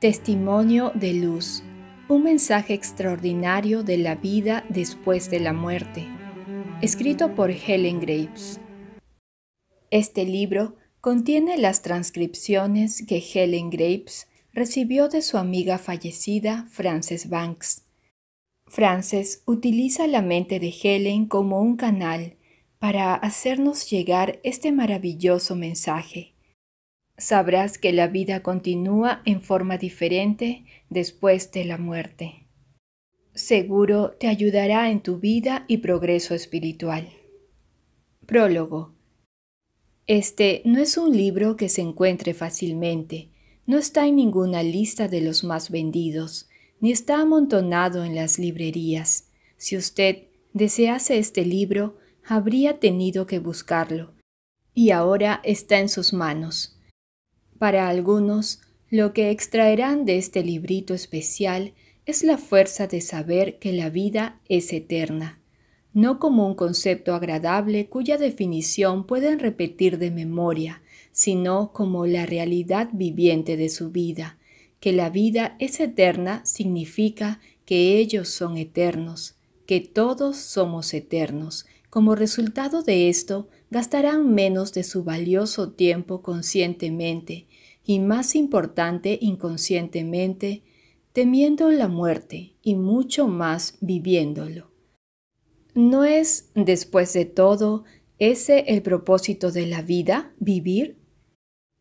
Testimonio de luz. Un mensaje extraordinario de la vida después de la muerte. Escrito por Helen Graves. Este libro contiene las transcripciones que Helen Graves recibió de su amiga fallecida Frances Banks. Frances utiliza la mente de Helen como un canal para hacernos llegar este maravilloso mensaje sabrás que la vida continúa en forma diferente después de la muerte. Seguro te ayudará en tu vida y progreso espiritual. Prólogo. Este no es un libro que se encuentre fácilmente, no está en ninguna lista de los más vendidos, ni está amontonado en las librerías. Si usted desease este libro, habría tenido que buscarlo, y ahora está en sus manos. Para algunos, lo que extraerán de este librito especial es la fuerza de saber que la vida es eterna, no como un concepto agradable cuya definición pueden repetir de memoria, sino como la realidad viviente de su vida. Que la vida es eterna significa que ellos son eternos, que todos somos eternos. Como resultado de esto, gastarán menos de su valioso tiempo conscientemente y más importante inconscientemente, temiendo la muerte y mucho más viviéndolo. ¿No es, después de todo, ese el propósito de la vida, vivir?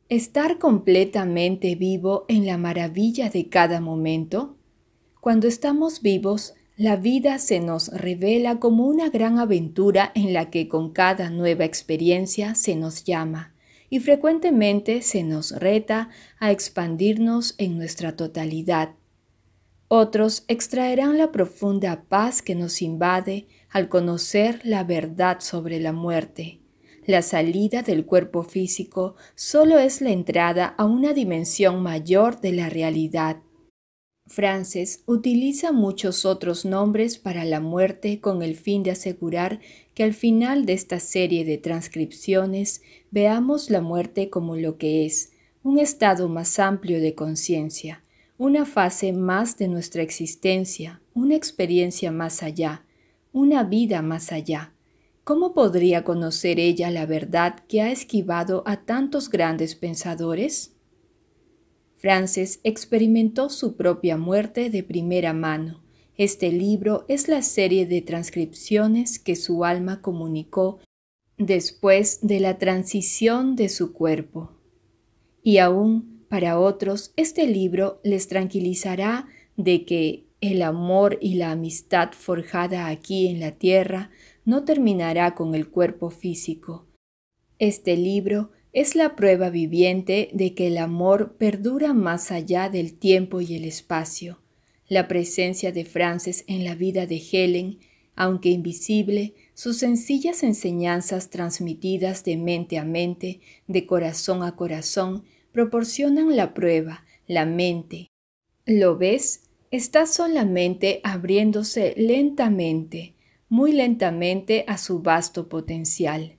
Estar completamente vivo en la maravilla de cada momento. Cuando estamos vivos, la vida se nos revela como una gran aventura en la que con cada nueva experiencia se nos llama y frecuentemente se nos reta a expandirnos en nuestra totalidad. Otros extraerán la profunda paz que nos invade al conocer la verdad sobre la muerte. La salida del cuerpo físico solo es la entrada a una dimensión mayor de la realidad. Frances utiliza muchos otros nombres para la muerte con el fin de asegurar que al final de esta serie de transcripciones veamos la muerte como lo que es, un estado más amplio de conciencia, una fase más de nuestra existencia, una experiencia más allá, una vida más allá. ¿Cómo podría conocer ella la verdad que ha esquivado a tantos grandes pensadores? Francis experimentó su propia muerte de primera mano este libro es la serie de transcripciones que su alma comunicó después de la transición de su cuerpo. Y aún para otros, este libro les tranquilizará de que el amor y la amistad forjada aquí en la tierra no terminará con el cuerpo físico. Este libro es la prueba viviente de que el amor perdura más allá del tiempo y el espacio la presencia de Frances en la vida de Helen, aunque invisible, sus sencillas enseñanzas transmitidas de mente a mente, de corazón a corazón, proporcionan la prueba, la mente. ¿Lo ves? Está solamente abriéndose lentamente, muy lentamente a su vasto potencial.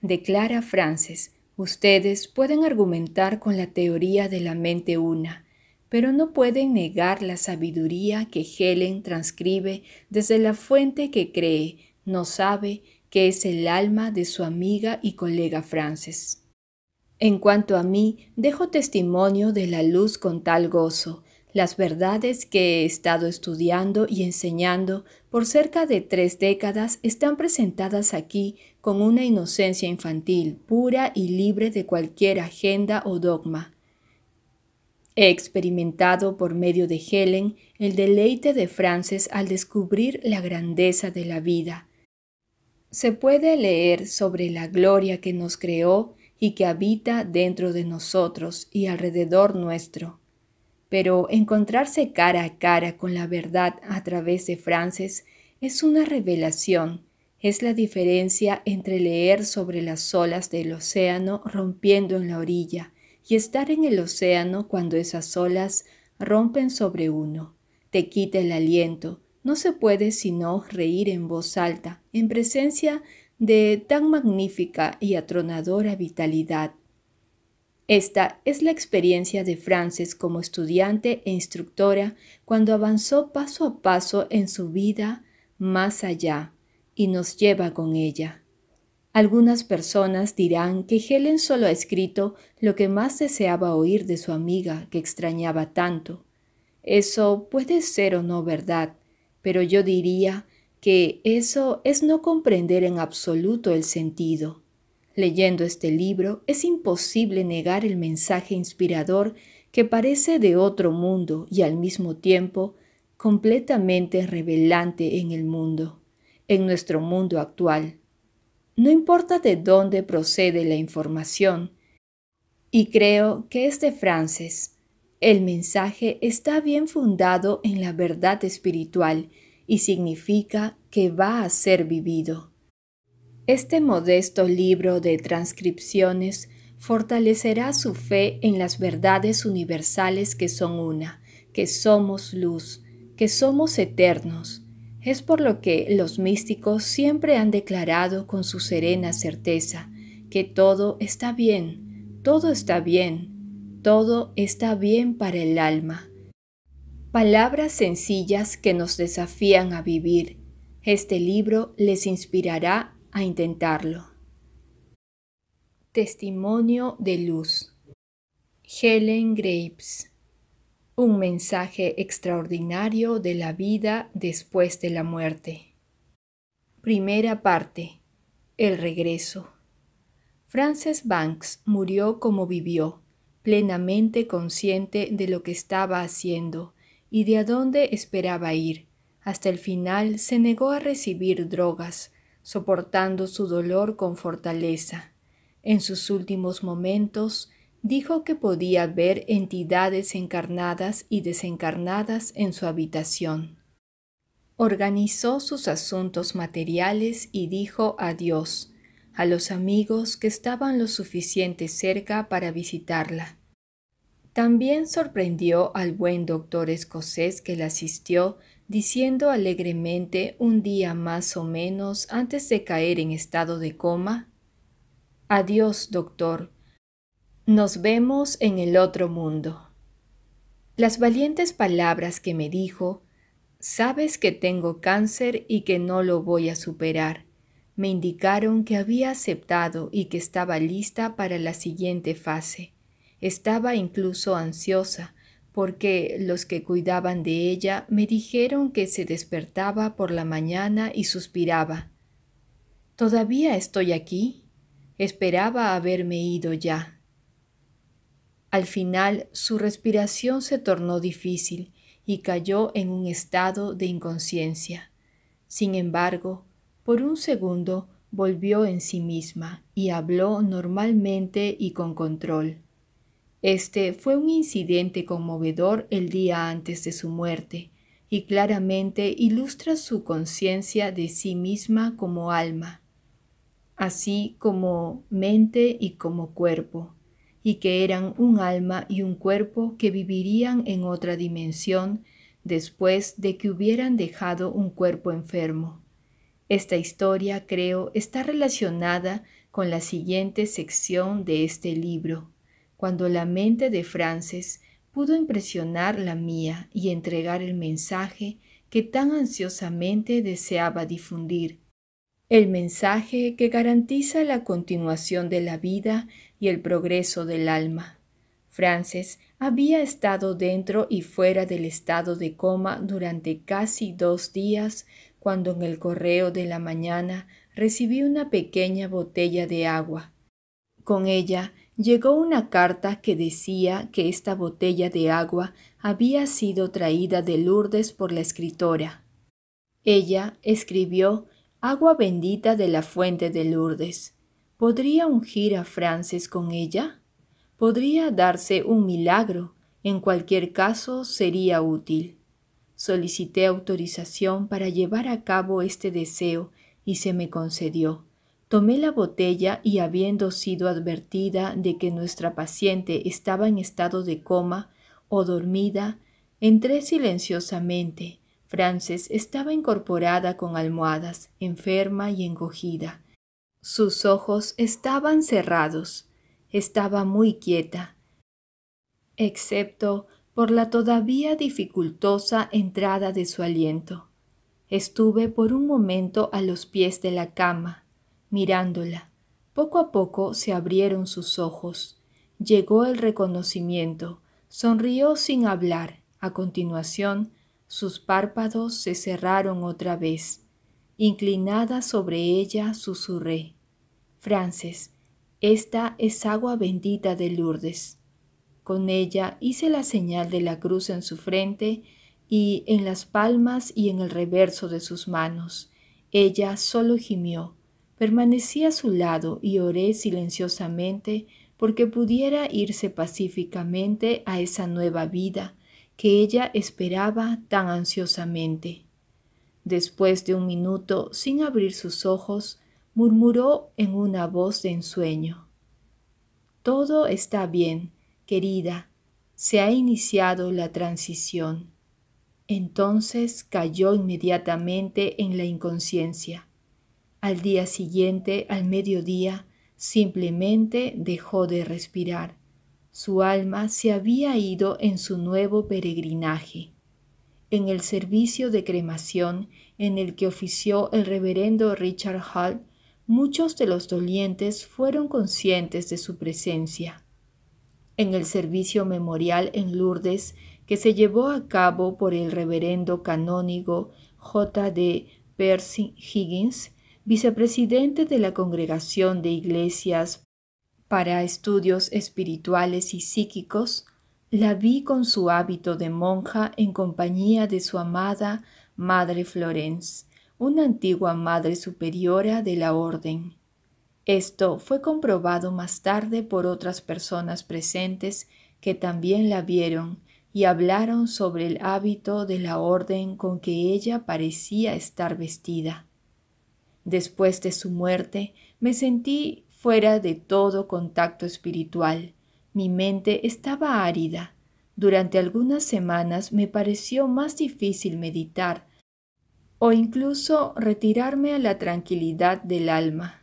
Declara Frances, ustedes pueden argumentar con la teoría de la mente una, pero no pueden negar la sabiduría que Helen transcribe desde la fuente que cree, no sabe, que es el alma de su amiga y colega Frances. En cuanto a mí, dejo testimonio de la luz con tal gozo, las verdades que he estado estudiando y enseñando por cerca de tres décadas están presentadas aquí con una inocencia infantil, pura y libre de cualquier agenda o dogma. He experimentado por medio de Helen el deleite de Frances al descubrir la grandeza de la vida. Se puede leer sobre la gloria que nos creó y que habita dentro de nosotros y alrededor nuestro. Pero encontrarse cara a cara con la verdad a través de Frances es una revelación, es la diferencia entre leer sobre las olas del océano rompiendo en la orilla y estar en el océano cuando esas olas rompen sobre uno. Te quita el aliento, no se puede sino reír en voz alta, en presencia de tan magnífica y atronadora vitalidad. Esta es la experiencia de Frances como estudiante e instructora cuando avanzó paso a paso en su vida más allá y nos lleva con ella. Algunas personas dirán que Helen solo ha escrito lo que más deseaba oír de su amiga que extrañaba tanto. Eso puede ser o no verdad, pero yo diría que eso es no comprender en absoluto el sentido. Leyendo este libro es imposible negar el mensaje inspirador que parece de otro mundo y al mismo tiempo completamente revelante en el mundo, en nuestro mundo actual no importa de dónde procede la información. Y creo que es de Frances, el mensaje está bien fundado en la verdad espiritual y significa que va a ser vivido. Este modesto libro de transcripciones fortalecerá su fe en las verdades universales que son una, que somos luz, que somos eternos, es por lo que los místicos siempre han declarado con su serena certeza que todo está bien, todo está bien, todo está bien para el alma. Palabras sencillas que nos desafían a vivir. Este libro les inspirará a intentarlo. Testimonio de luz. Helen Graves un mensaje extraordinario de la vida después de la muerte. Primera parte. El regreso. Frances Banks murió como vivió, plenamente consciente de lo que estaba haciendo y de a dónde esperaba ir. Hasta el final se negó a recibir drogas, soportando su dolor con fortaleza. En sus últimos momentos, dijo que podía ver entidades encarnadas y desencarnadas en su habitación. Organizó sus asuntos materiales y dijo adiós a los amigos que estaban lo suficiente cerca para visitarla. También sorprendió al buen doctor escocés que la asistió, diciendo alegremente un día más o menos antes de caer en estado de coma Adiós, doctor, nos vemos en el otro mundo. Las valientes palabras que me dijo, sabes que tengo cáncer y que no lo voy a superar, me indicaron que había aceptado y que estaba lista para la siguiente fase. Estaba incluso ansiosa, porque los que cuidaban de ella me dijeron que se despertaba por la mañana y suspiraba. ¿Todavía estoy aquí? Esperaba haberme ido ya, al final su respiración se tornó difícil y cayó en un estado de inconsciencia. Sin embargo, por un segundo volvió en sí misma y habló normalmente y con control. Este fue un incidente conmovedor el día antes de su muerte, y claramente ilustra su conciencia de sí misma como alma, así como mente y como cuerpo y que eran un alma y un cuerpo que vivirían en otra dimensión después de que hubieran dejado un cuerpo enfermo. Esta historia, creo, está relacionada con la siguiente sección de este libro, cuando la mente de Frances pudo impresionar la mía y entregar el mensaje que tan ansiosamente deseaba difundir, el mensaje que garantiza la continuación de la vida y el progreso del alma. Frances había estado dentro y fuera del estado de coma durante casi dos días cuando en el correo de la mañana recibí una pequeña botella de agua. Con ella llegó una carta que decía que esta botella de agua había sido traída de Lourdes por la escritora. Ella escribió Agua bendita de la fuente de Lourdes. ¿Podría ungir a Frances con ella? Podría darse un milagro. En cualquier caso, sería útil. Solicité autorización para llevar a cabo este deseo y se me concedió. Tomé la botella y habiendo sido advertida de que nuestra paciente estaba en estado de coma o dormida, entré silenciosamente. Frances estaba incorporada con almohadas, enferma y encogida. Sus ojos estaban cerrados, estaba muy quieta, excepto por la todavía dificultosa entrada de su aliento. Estuve por un momento a los pies de la cama, mirándola. Poco a poco se abrieron sus ojos. Llegó el reconocimiento. Sonrió sin hablar. A continuación, sus párpados se cerraron otra vez. Inclinada sobre ella, susurré. Frances, esta es agua bendita de Lourdes. Con ella hice la señal de la cruz en su frente y en las palmas y en el reverso de sus manos. Ella solo gimió. Permanecí a su lado y oré silenciosamente porque pudiera irse pacíficamente a esa nueva vida que ella esperaba tan ansiosamente. Después de un minuto, sin abrir sus ojos, murmuró en una voz de ensueño. Todo está bien, querida. Se ha iniciado la transición. Entonces cayó inmediatamente en la inconsciencia. Al día siguiente, al mediodía, simplemente dejó de respirar. Su alma se había ido en su nuevo peregrinaje en el servicio de cremación en el que ofició el reverendo Richard Hall, muchos de los dolientes fueron conscientes de su presencia. En el servicio memorial en Lourdes, que se llevó a cabo por el reverendo canónigo J. D. Percy Higgins, vicepresidente de la Congregación de Iglesias para Estudios Espirituales y Psíquicos, la vi con su hábito de monja en compañía de su amada Madre Florence, una antigua Madre Superiora de la Orden. Esto fue comprobado más tarde por otras personas presentes que también la vieron y hablaron sobre el hábito de la orden con que ella parecía estar vestida. Después de su muerte me sentí fuera de todo contacto espiritual mi mente estaba árida. Durante algunas semanas me pareció más difícil meditar o incluso retirarme a la tranquilidad del alma.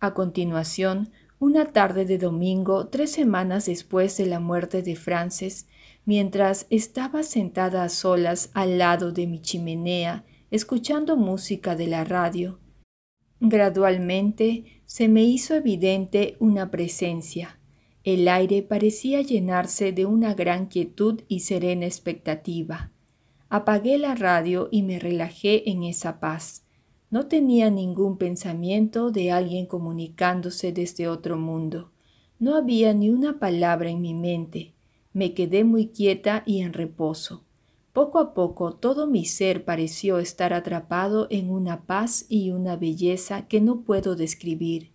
A continuación, una tarde de domingo, tres semanas después de la muerte de Frances, mientras estaba sentada a solas al lado de mi chimenea, escuchando música de la radio. Gradualmente se me hizo evidente una presencia. El aire parecía llenarse de una gran quietud y serena expectativa. Apagué la radio y me relajé en esa paz. No tenía ningún pensamiento de alguien comunicándose desde otro mundo. No había ni una palabra en mi mente. Me quedé muy quieta y en reposo. Poco a poco todo mi ser pareció estar atrapado en una paz y una belleza que no puedo describir.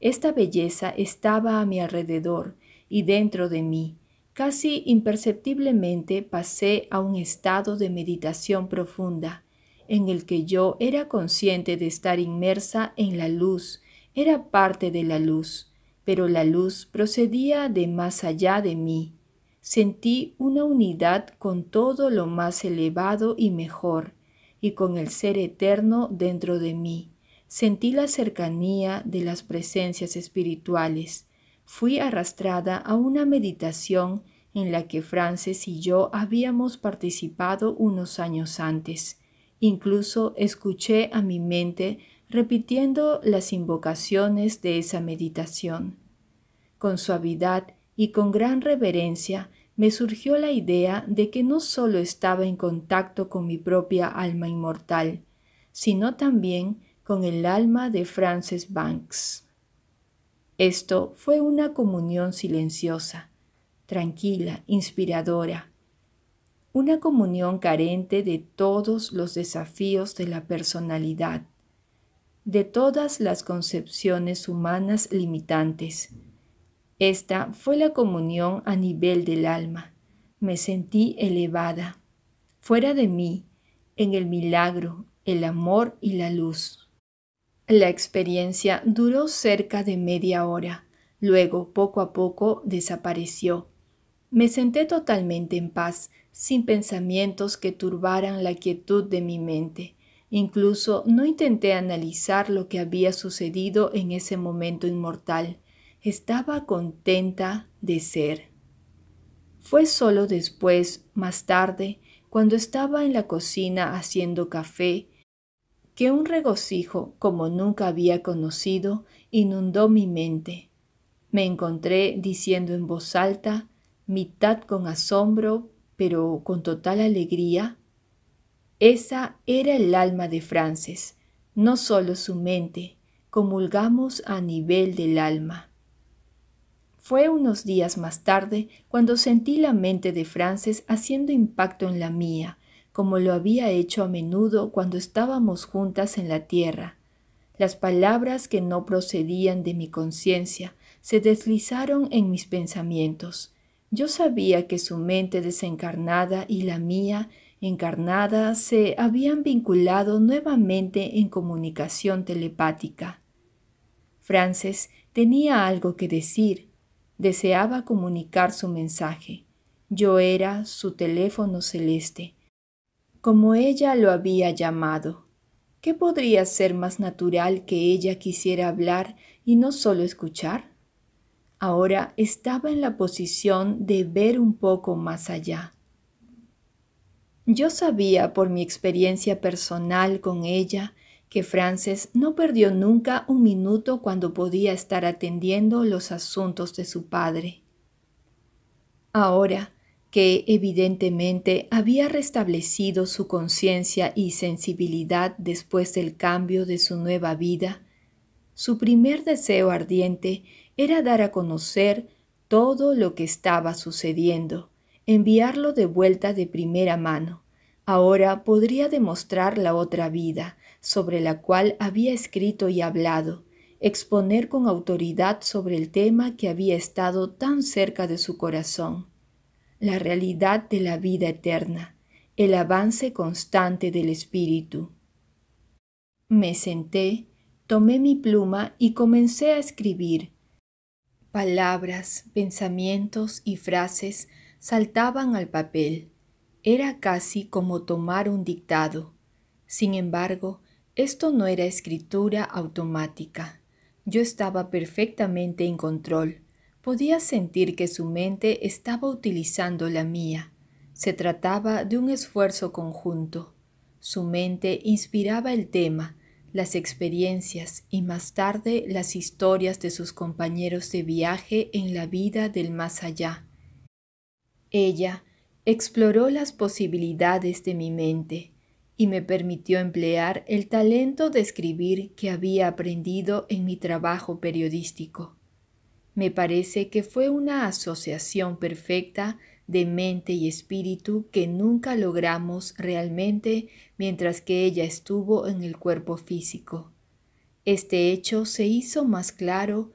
Esta belleza estaba a mi alrededor y dentro de mí. Casi imperceptiblemente pasé a un estado de meditación profunda, en el que yo era consciente de estar inmersa en la luz, era parte de la luz, pero la luz procedía de más allá de mí. Sentí una unidad con todo lo más elevado y mejor, y con el ser eterno dentro de mí. Sentí la cercanía de las presencias espirituales. Fui arrastrada a una meditación en la que Frances y yo habíamos participado unos años antes. Incluso escuché a mi mente repitiendo las invocaciones de esa meditación. Con suavidad y con gran reverencia me surgió la idea de que no solo estaba en contacto con mi propia alma inmortal, sino también con el alma de Frances Banks. Esto fue una comunión silenciosa, tranquila, inspiradora, una comunión carente de todos los desafíos de la personalidad, de todas las concepciones humanas limitantes. Esta fue la comunión a nivel del alma. Me sentí elevada, fuera de mí, en el milagro, el amor y la luz. La experiencia duró cerca de media hora. Luego, poco a poco, desapareció. Me senté totalmente en paz, sin pensamientos que turbaran la quietud de mi mente. Incluso no intenté analizar lo que había sucedido en ese momento inmortal. Estaba contenta de ser. Fue solo después, más tarde, cuando estaba en la cocina haciendo café, que un regocijo como nunca había conocido inundó mi mente. Me encontré diciendo en voz alta, mitad con asombro, pero con total alegría, esa era el alma de Frances, no solo su mente, comulgamos a nivel del alma. Fue unos días más tarde cuando sentí la mente de Frances haciendo impacto en la mía, como lo había hecho a menudo cuando estábamos juntas en la tierra. Las palabras que no procedían de mi conciencia se deslizaron en mis pensamientos. Yo sabía que su mente desencarnada y la mía encarnada se habían vinculado nuevamente en comunicación telepática. Frances tenía algo que decir. Deseaba comunicar su mensaje. Yo era su teléfono celeste como ella lo había llamado. ¿Qué podría ser más natural que ella quisiera hablar y no solo escuchar? Ahora estaba en la posición de ver un poco más allá. Yo sabía por mi experiencia personal con ella que Frances no perdió nunca un minuto cuando podía estar atendiendo los asuntos de su padre. Ahora, que evidentemente había restablecido su conciencia y sensibilidad después del cambio de su nueva vida, su primer deseo ardiente era dar a conocer todo lo que estaba sucediendo, enviarlo de vuelta de primera mano. Ahora podría demostrar la otra vida sobre la cual había escrito y hablado, exponer con autoridad sobre el tema que había estado tan cerca de su corazón la realidad de la vida eterna, el avance constante del espíritu. Me senté, tomé mi pluma y comencé a escribir. Palabras, pensamientos y frases saltaban al papel. Era casi como tomar un dictado. Sin embargo, esto no era escritura automática. Yo estaba perfectamente en control. Podía sentir que su mente estaba utilizando la mía. Se trataba de un esfuerzo conjunto. Su mente inspiraba el tema, las experiencias y más tarde las historias de sus compañeros de viaje en la vida del más allá. Ella exploró las posibilidades de mi mente y me permitió emplear el talento de escribir que había aprendido en mi trabajo periodístico. Me parece que fue una asociación perfecta de mente y espíritu que nunca logramos realmente mientras que ella estuvo en el cuerpo físico. Este hecho se hizo más claro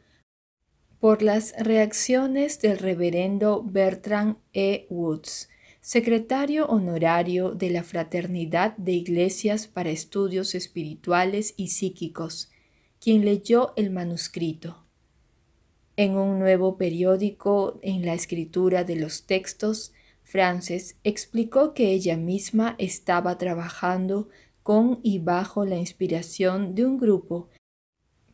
por las reacciones del reverendo Bertrand E. Woods, secretario honorario de la Fraternidad de Iglesias para Estudios Espirituales y Psíquicos, quien leyó el manuscrito. En un nuevo periódico en la escritura de los textos, Frances explicó que ella misma estaba trabajando con y bajo la inspiración de un grupo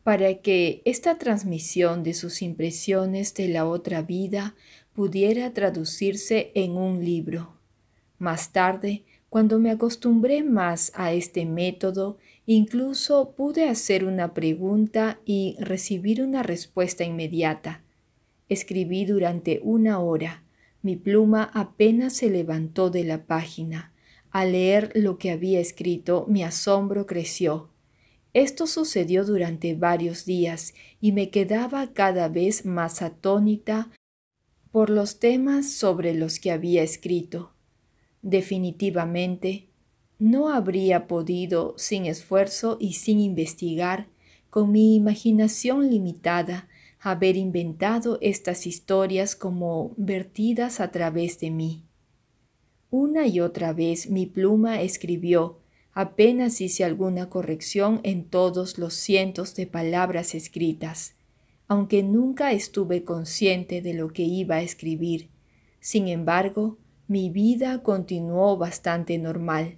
para que esta transmisión de sus impresiones de la otra vida pudiera traducirse en un libro. Más tarde, cuando me acostumbré más a este método Incluso pude hacer una pregunta y recibir una respuesta inmediata. Escribí durante una hora. Mi pluma apenas se levantó de la página. Al leer lo que había escrito, mi asombro creció. Esto sucedió durante varios días y me quedaba cada vez más atónita por los temas sobre los que había escrito. Definitivamente, no habría podido, sin esfuerzo y sin investigar, con mi imaginación limitada, haber inventado estas historias como vertidas a través de mí. Una y otra vez mi pluma escribió, apenas hice alguna corrección en todos los cientos de palabras escritas, aunque nunca estuve consciente de lo que iba a escribir. Sin embargo, mi vida continuó bastante normal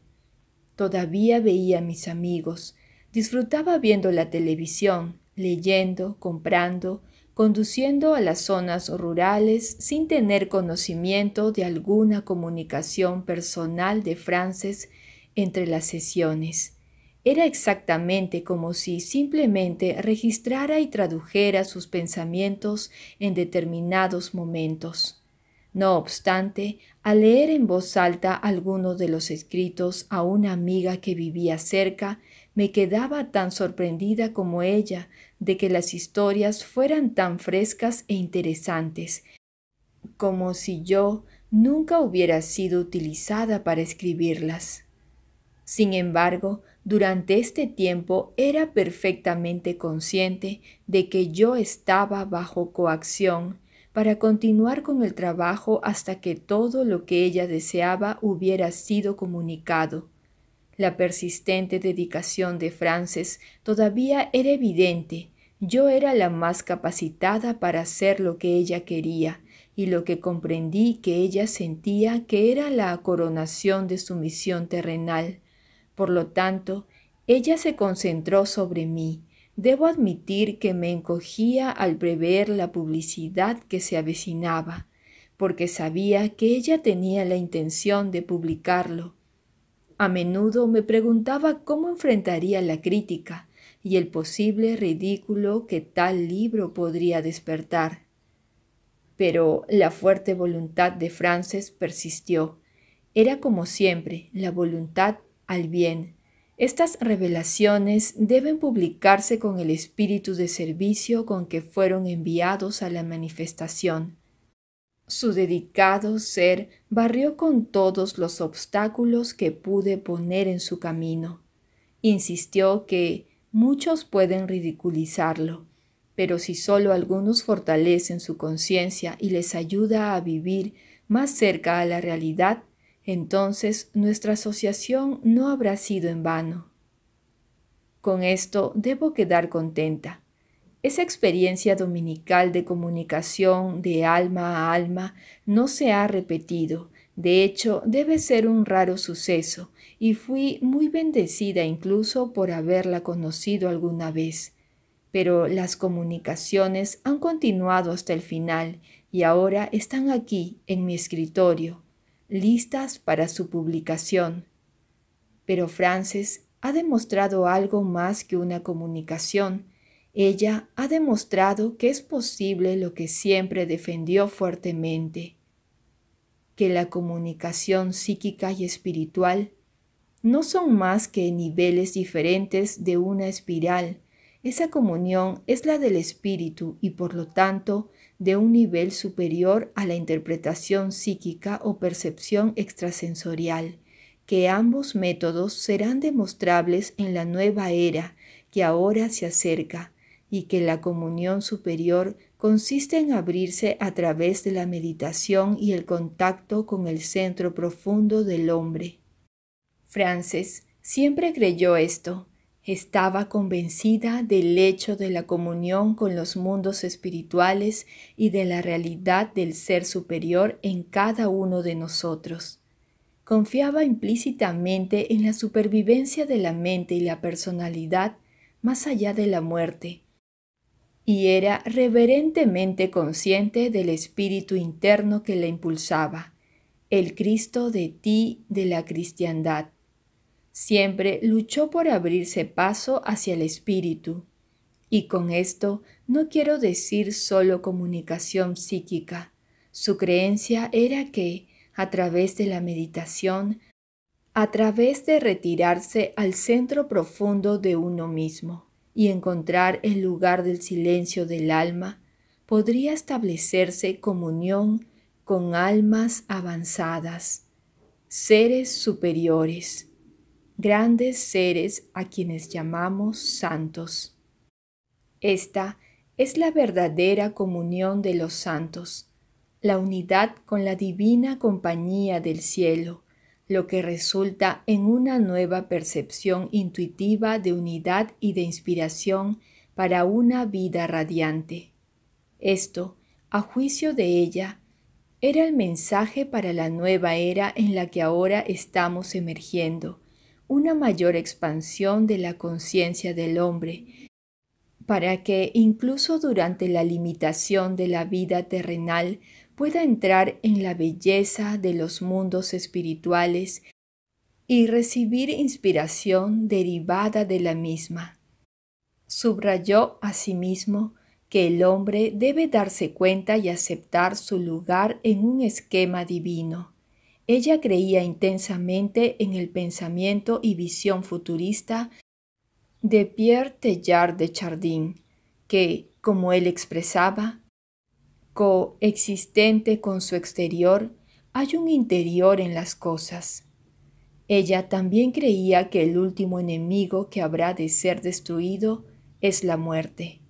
Todavía veía a mis amigos, disfrutaba viendo la televisión, leyendo, comprando, conduciendo a las zonas rurales sin tener conocimiento de alguna comunicación personal de Frances entre las sesiones. Era exactamente como si simplemente registrara y tradujera sus pensamientos en determinados momentos. No obstante, al leer en voz alta algunos de los escritos a una amiga que vivía cerca, me quedaba tan sorprendida como ella de que las historias fueran tan frescas e interesantes, como si yo nunca hubiera sido utilizada para escribirlas. Sin embargo, durante este tiempo era perfectamente consciente de que yo estaba bajo coacción para continuar con el trabajo hasta que todo lo que ella deseaba hubiera sido comunicado. La persistente dedicación de Frances todavía era evidente. Yo era la más capacitada para hacer lo que ella quería y lo que comprendí que ella sentía que era la coronación de su misión terrenal. Por lo tanto, ella se concentró sobre mí Debo admitir que me encogía al prever la publicidad que se avecinaba, porque sabía que ella tenía la intención de publicarlo. A menudo me preguntaba cómo enfrentaría la crítica y el posible ridículo que tal libro podría despertar. Pero la fuerte voluntad de Frances persistió. Era como siempre, la voluntad al bien. Estas revelaciones deben publicarse con el espíritu de servicio con que fueron enviados a la manifestación. Su dedicado ser barrió con todos los obstáculos que pude poner en su camino. Insistió que muchos pueden ridiculizarlo, pero si solo algunos fortalecen su conciencia y les ayuda a vivir más cerca a la realidad, entonces nuestra asociación no habrá sido en vano. Con esto debo quedar contenta. Esa experiencia dominical de comunicación de alma a alma no se ha repetido, de hecho debe ser un raro suceso, y fui muy bendecida incluso por haberla conocido alguna vez. Pero las comunicaciones han continuado hasta el final y ahora están aquí en mi escritorio, listas para su publicación. Pero Frances ha demostrado algo más que una comunicación. Ella ha demostrado que es posible lo que siempre defendió fuertemente, que la comunicación psíquica y espiritual no son más que niveles diferentes de una espiral. Esa comunión es la del espíritu y por lo tanto de un nivel superior a la interpretación psíquica o percepción extrasensorial, que ambos métodos serán demostrables en la nueva era que ahora se acerca y que la comunión superior consiste en abrirse a través de la meditación y el contacto con el centro profundo del hombre. Frances siempre creyó esto, estaba convencida del hecho de la comunión con los mundos espirituales y de la realidad del ser superior en cada uno de nosotros. Confiaba implícitamente en la supervivencia de la mente y la personalidad más allá de la muerte, y era reverentemente consciente del espíritu interno que la impulsaba, el Cristo de ti de la cristiandad siempre luchó por abrirse paso hacia el espíritu. Y con esto no quiero decir solo comunicación psíquica. Su creencia era que, a través de la meditación, a través de retirarse al centro profundo de uno mismo y encontrar el lugar del silencio del alma, podría establecerse comunión con almas avanzadas, seres superiores grandes seres a quienes llamamos santos. Esta es la verdadera comunión de los santos, la unidad con la divina compañía del cielo, lo que resulta en una nueva percepción intuitiva de unidad y de inspiración para una vida radiante. Esto, a juicio de ella, era el mensaje para la nueva era en la que ahora estamos emergiendo, una mayor expansión de la conciencia del hombre, para que incluso durante la limitación de la vida terrenal pueda entrar en la belleza de los mundos espirituales y recibir inspiración derivada de la misma. Subrayó asimismo que el hombre debe darse cuenta y aceptar su lugar en un esquema divino ella creía intensamente en el pensamiento y visión futurista de Pierre Teilhard de Chardin, que, como él expresaba, coexistente con su exterior, hay un interior en las cosas. Ella también creía que el último enemigo que habrá de ser destruido es la muerte.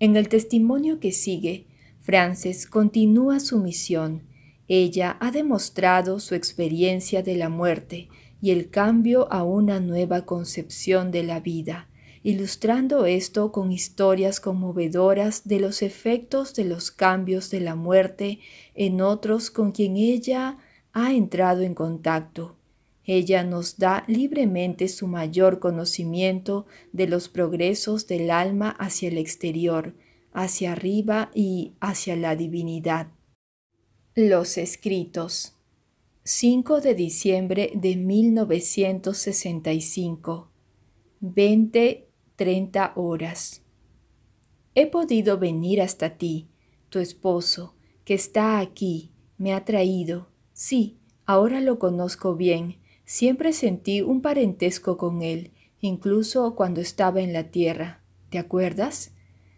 En el testimonio que sigue, Frances continúa su misión ella ha demostrado su experiencia de la muerte y el cambio a una nueva concepción de la vida, ilustrando esto con historias conmovedoras de los efectos de los cambios de la muerte en otros con quien ella ha entrado en contacto. Ella nos da libremente su mayor conocimiento de los progresos del alma hacia el exterior, hacia arriba y hacia la divinidad. Los escritos. 5 de diciembre de 1965. 20, horas. He podido venir hasta ti, tu esposo, que está aquí, me ha traído. Sí, ahora lo conozco bien. Siempre sentí un parentesco con él, incluso cuando estaba en la tierra. ¿Te acuerdas?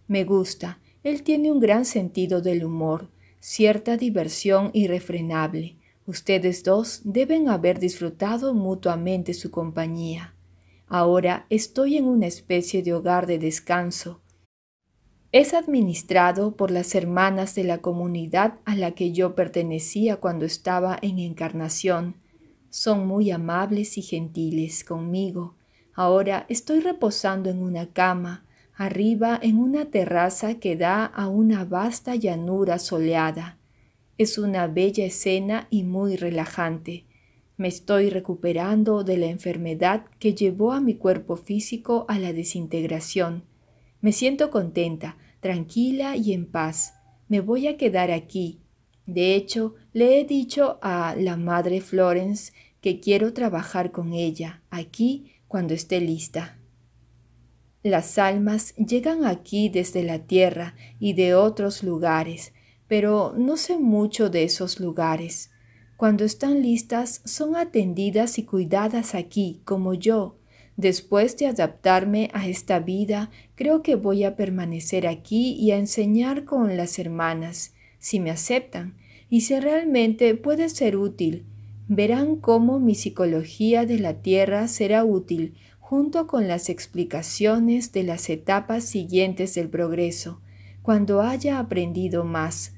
Me gusta. Él tiene un gran sentido del humor cierta diversión irrefrenable. Ustedes dos deben haber disfrutado mutuamente su compañía. Ahora estoy en una especie de hogar de descanso. Es administrado por las hermanas de la comunidad a la que yo pertenecía cuando estaba en encarnación. Son muy amables y gentiles conmigo. Ahora estoy reposando en una cama arriba en una terraza que da a una vasta llanura soleada. Es una bella escena y muy relajante. Me estoy recuperando de la enfermedad que llevó a mi cuerpo físico a la desintegración. Me siento contenta, tranquila y en paz. Me voy a quedar aquí. De hecho, le he dicho a la madre Florence que quiero trabajar con ella aquí cuando esté lista. Las almas llegan aquí desde la tierra y de otros lugares, pero no sé mucho de esos lugares. Cuando están listas, son atendidas y cuidadas aquí, como yo. Después de adaptarme a esta vida, creo que voy a permanecer aquí y a enseñar con las hermanas, si me aceptan, y si realmente puede ser útil. Verán cómo mi psicología de la tierra será útil junto con las explicaciones de las etapas siguientes del progreso, cuando haya aprendido más.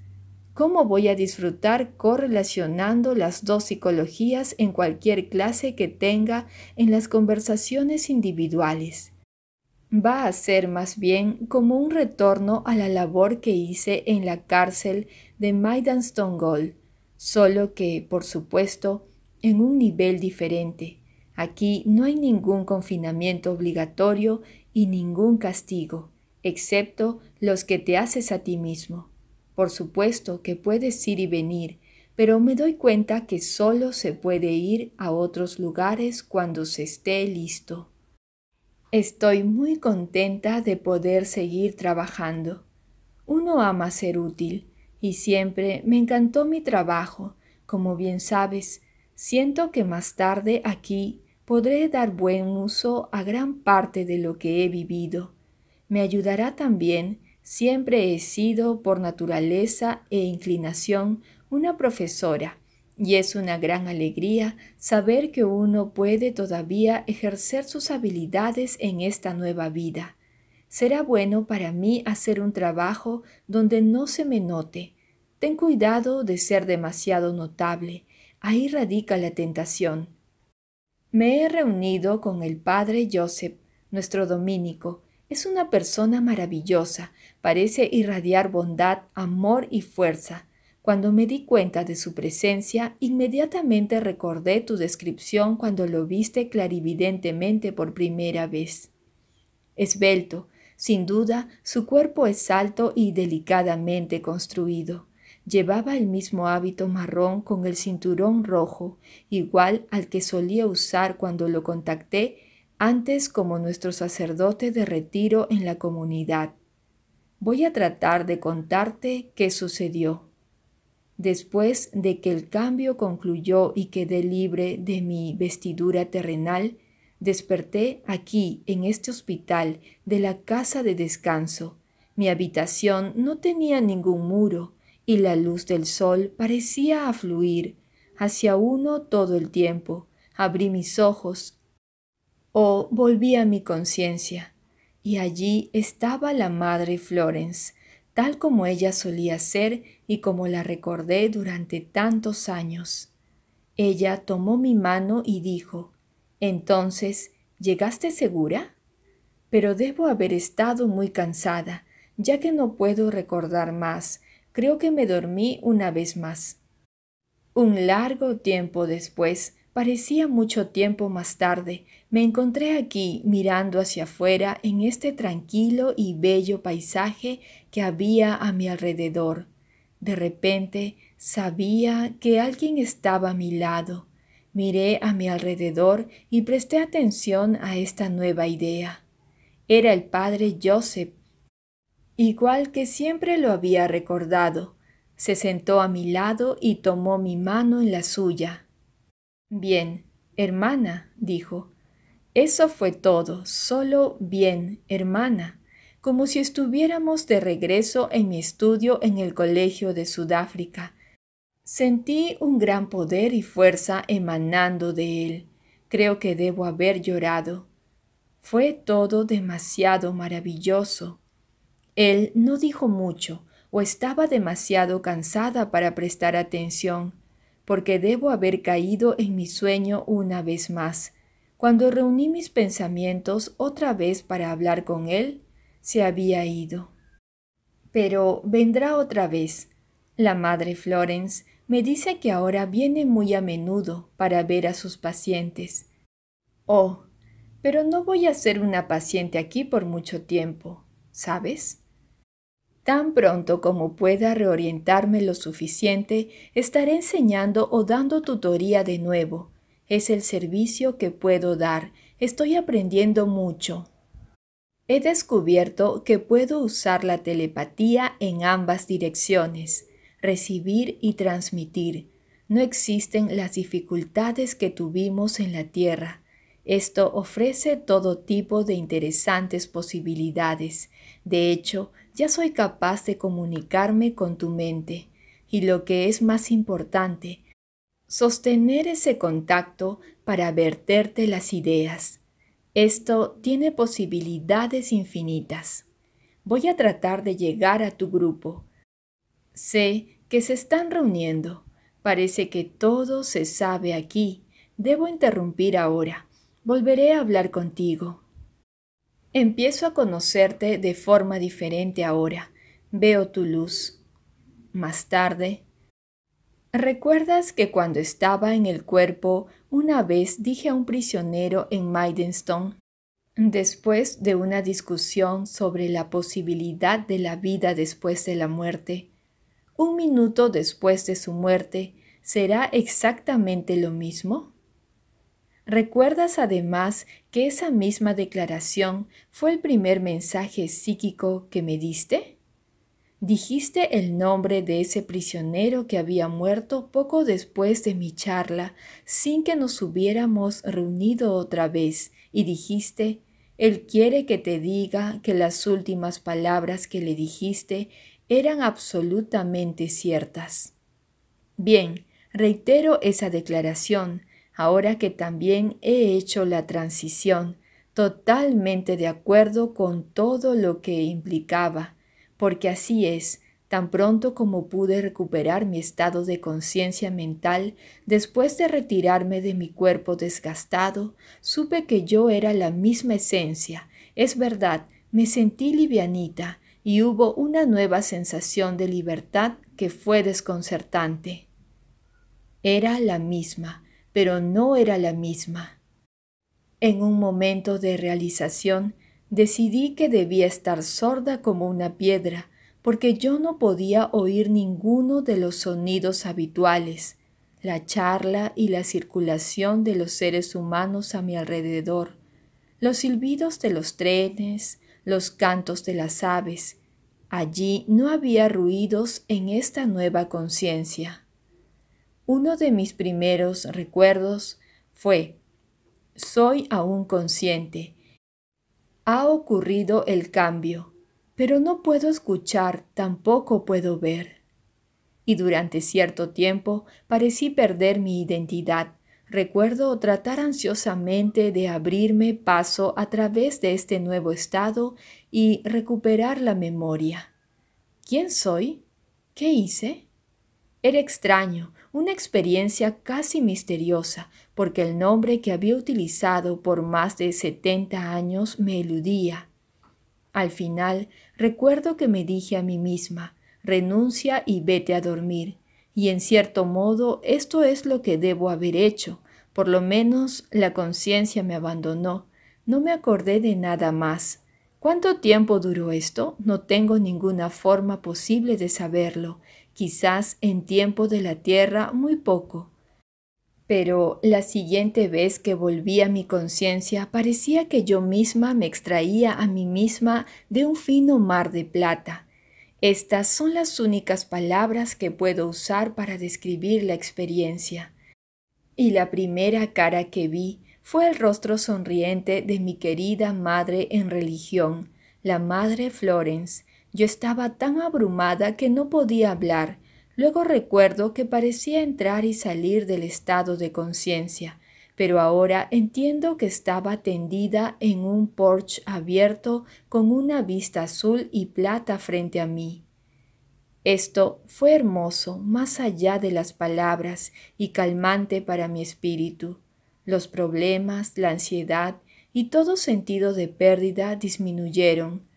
¿Cómo voy a disfrutar correlacionando las dos psicologías en cualquier clase que tenga en las conversaciones individuales? Va a ser más bien como un retorno a la labor que hice en la cárcel de Maidan Gold, solo que, por supuesto, en un nivel diferente Aquí no hay ningún confinamiento obligatorio y ningún castigo, excepto los que te haces a ti mismo. Por supuesto que puedes ir y venir, pero me doy cuenta que solo se puede ir a otros lugares cuando se esté listo. Estoy muy contenta de poder seguir trabajando. Uno ama ser útil y siempre me encantó mi trabajo, como bien sabes. Siento que más tarde aquí podré dar buen uso a gran parte de lo que he vivido. Me ayudará también, siempre he sido por naturaleza e inclinación una profesora, y es una gran alegría saber que uno puede todavía ejercer sus habilidades en esta nueva vida. Será bueno para mí hacer un trabajo donde no se me note. Ten cuidado de ser demasiado notable. Ahí radica la tentación. Me he reunido con el padre Joseph, nuestro dominico. Es una persona maravillosa, parece irradiar bondad, amor y fuerza. Cuando me di cuenta de su presencia, inmediatamente recordé tu descripción cuando lo viste clarividentemente por primera vez. Esbelto, sin duda, su cuerpo es alto y delicadamente construido. Llevaba el mismo hábito marrón con el cinturón rojo, igual al que solía usar cuando lo contacté antes como nuestro sacerdote de retiro en la comunidad. Voy a tratar de contarte qué sucedió. Después de que el cambio concluyó y quedé libre de mi vestidura terrenal, desperté aquí, en este hospital de la casa de descanso. Mi habitación no tenía ningún muro, y la luz del sol parecía afluir hacia uno todo el tiempo. Abrí mis ojos o volví a mi conciencia y allí estaba la madre Florence, tal como ella solía ser y como la recordé durante tantos años. Ella tomó mi mano y dijo, Entonces, ¿llegaste segura? Pero debo haber estado muy cansada, ya que no puedo recordar más, creo que me dormí una vez más. Un largo tiempo después, parecía mucho tiempo más tarde, me encontré aquí mirando hacia afuera en este tranquilo y bello paisaje que había a mi alrededor. De repente sabía que alguien estaba a mi lado. Miré a mi alrededor y presté atención a esta nueva idea. Era el padre Joseph igual que siempre lo había recordado. Se sentó a mi lado y tomó mi mano en la suya. Bien, hermana, dijo. Eso fue todo, solo bien, hermana, como si estuviéramos de regreso en mi estudio en el Colegio de Sudáfrica. Sentí un gran poder y fuerza emanando de él. Creo que debo haber llorado. Fue todo demasiado maravilloso. Él no dijo mucho, o estaba demasiado cansada para prestar atención, porque debo haber caído en mi sueño una vez más. Cuando reuní mis pensamientos otra vez para hablar con él, se había ido. Pero vendrá otra vez. La madre Florence me dice que ahora viene muy a menudo para ver a sus pacientes. Oh, pero no voy a ser una paciente aquí por mucho tiempo. ¿sabes? Tan pronto como pueda reorientarme lo suficiente, estaré enseñando o dando tutoría de nuevo. Es el servicio que puedo dar. Estoy aprendiendo mucho. He descubierto que puedo usar la telepatía en ambas direcciones, recibir y transmitir. No existen las dificultades que tuvimos en la Tierra. Esto ofrece todo tipo de interesantes posibilidades de hecho, ya soy capaz de comunicarme con tu mente y lo que es más importante, sostener ese contacto para verterte las ideas. Esto tiene posibilidades infinitas. Voy a tratar de llegar a tu grupo. Sé que se están reuniendo. Parece que todo se sabe aquí. Debo interrumpir ahora. Volveré a hablar contigo. Empiezo a conocerte de forma diferente ahora. Veo tu luz. Más tarde. ¿Recuerdas que cuando estaba en el cuerpo, una vez dije a un prisionero en Maidenstone, después de una discusión sobre la posibilidad de la vida después de la muerte, un minuto después de su muerte, ¿será exactamente lo mismo? Recuerdas además que esa misma declaración fue el primer mensaje psíquico que me diste? Dijiste el nombre de ese prisionero que había muerto poco después de mi charla, sin que nos hubiéramos reunido otra vez, y dijiste, Él quiere que te diga que las últimas palabras que le dijiste eran absolutamente ciertas. Bien, reitero esa declaración, ahora que también he hecho la transición, totalmente de acuerdo con todo lo que implicaba, porque así es, tan pronto como pude recuperar mi estado de conciencia mental, después de retirarme de mi cuerpo desgastado, supe que yo era la misma esencia. Es verdad, me sentí livianita y hubo una nueva sensación de libertad que fue desconcertante. Era la misma, pero no era la misma. En un momento de realización decidí que debía estar sorda como una piedra, porque yo no podía oír ninguno de los sonidos habituales, la charla y la circulación de los seres humanos a mi alrededor, los silbidos de los trenes, los cantos de las aves. Allí no había ruidos en esta nueva conciencia. Uno de mis primeros recuerdos fue, soy aún consciente. Ha ocurrido el cambio, pero no puedo escuchar, tampoco puedo ver. Y durante cierto tiempo parecí perder mi identidad. Recuerdo tratar ansiosamente de abrirme paso a través de este nuevo estado y recuperar la memoria. ¿Quién soy? ¿Qué hice? Era extraño, una experiencia casi misteriosa, porque el nombre que había utilizado por más de setenta años me eludía. Al final, recuerdo que me dije a mí misma, renuncia y vete a dormir. Y en cierto modo, esto es lo que debo haber hecho. Por lo menos la conciencia me abandonó. No me acordé de nada más. ¿Cuánto tiempo duró esto? No tengo ninguna forma posible de saberlo quizás en tiempo de la tierra muy poco. Pero la siguiente vez que volví a mi conciencia parecía que yo misma me extraía a mí misma de un fino mar de plata. Estas son las únicas palabras que puedo usar para describir la experiencia. Y la primera cara que vi fue el rostro sonriente de mi querida madre en religión, la madre Florence, yo estaba tan abrumada que no podía hablar. Luego recuerdo que parecía entrar y salir del estado de conciencia, pero ahora entiendo que estaba tendida en un porche abierto con una vista azul y plata frente a mí. Esto fue hermoso, más allá de las palabras, y calmante para mi espíritu. Los problemas, la ansiedad y todo sentido de pérdida disminuyeron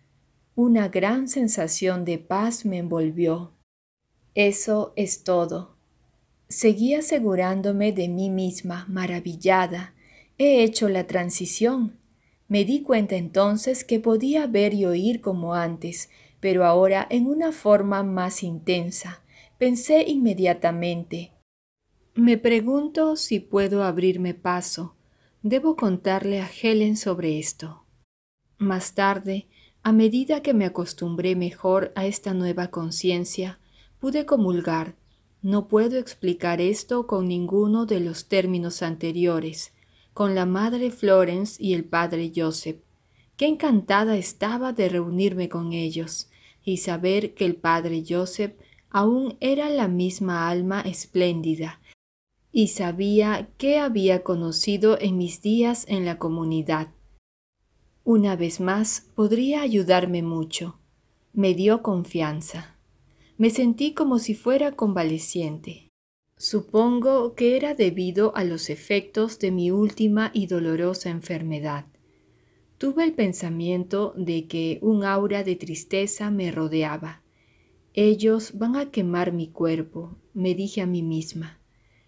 una gran sensación de paz me envolvió. Eso es todo. Seguí asegurándome de mí misma, maravillada. He hecho la transición. Me di cuenta entonces que podía ver y oír como antes, pero ahora en una forma más intensa. Pensé inmediatamente. Me pregunto si puedo abrirme paso. Debo contarle a Helen sobre esto. Más tarde, a medida que me acostumbré mejor a esta nueva conciencia, pude comulgar. No puedo explicar esto con ninguno de los términos anteriores, con la madre Florence y el padre Joseph. Qué encantada estaba de reunirme con ellos y saber que el padre Joseph aún era la misma alma espléndida y sabía qué había conocido en mis días en la comunidad. Una vez más podría ayudarme mucho. Me dio confianza. Me sentí como si fuera convaleciente. Supongo que era debido a los efectos de mi última y dolorosa enfermedad. Tuve el pensamiento de que un aura de tristeza me rodeaba. Ellos van a quemar mi cuerpo, me dije a mí misma.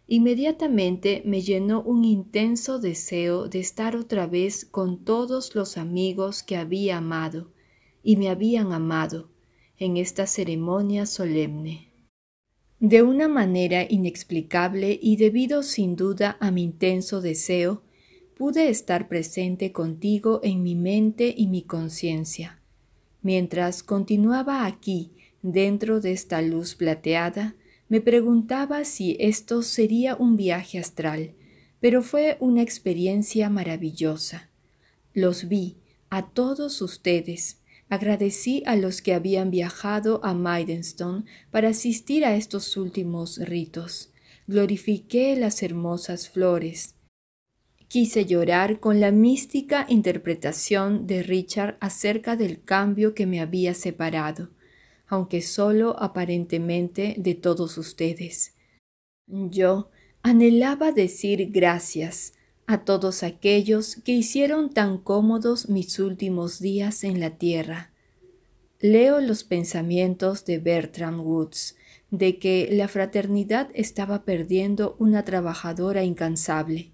Inmediatamente me llenó un intenso deseo de estar otra vez con todos los amigos que había amado y me habían amado en esta ceremonia solemne. De una manera inexplicable y debido sin duda a mi intenso deseo, pude estar presente contigo en mi mente y mi conciencia. Mientras continuaba aquí, dentro de esta luz plateada, me preguntaba si esto sería un viaje astral, pero fue una experiencia maravillosa. Los vi, a todos ustedes. Agradecí a los que habían viajado a Maidenstone para asistir a estos últimos ritos. Glorifiqué las hermosas flores. Quise llorar con la mística interpretación de Richard acerca del cambio que me había separado aunque solo aparentemente de todos ustedes. Yo anhelaba decir gracias a todos aquellos que hicieron tan cómodos mis últimos días en la tierra. Leo los pensamientos de Bertram Woods de que la fraternidad estaba perdiendo una trabajadora incansable.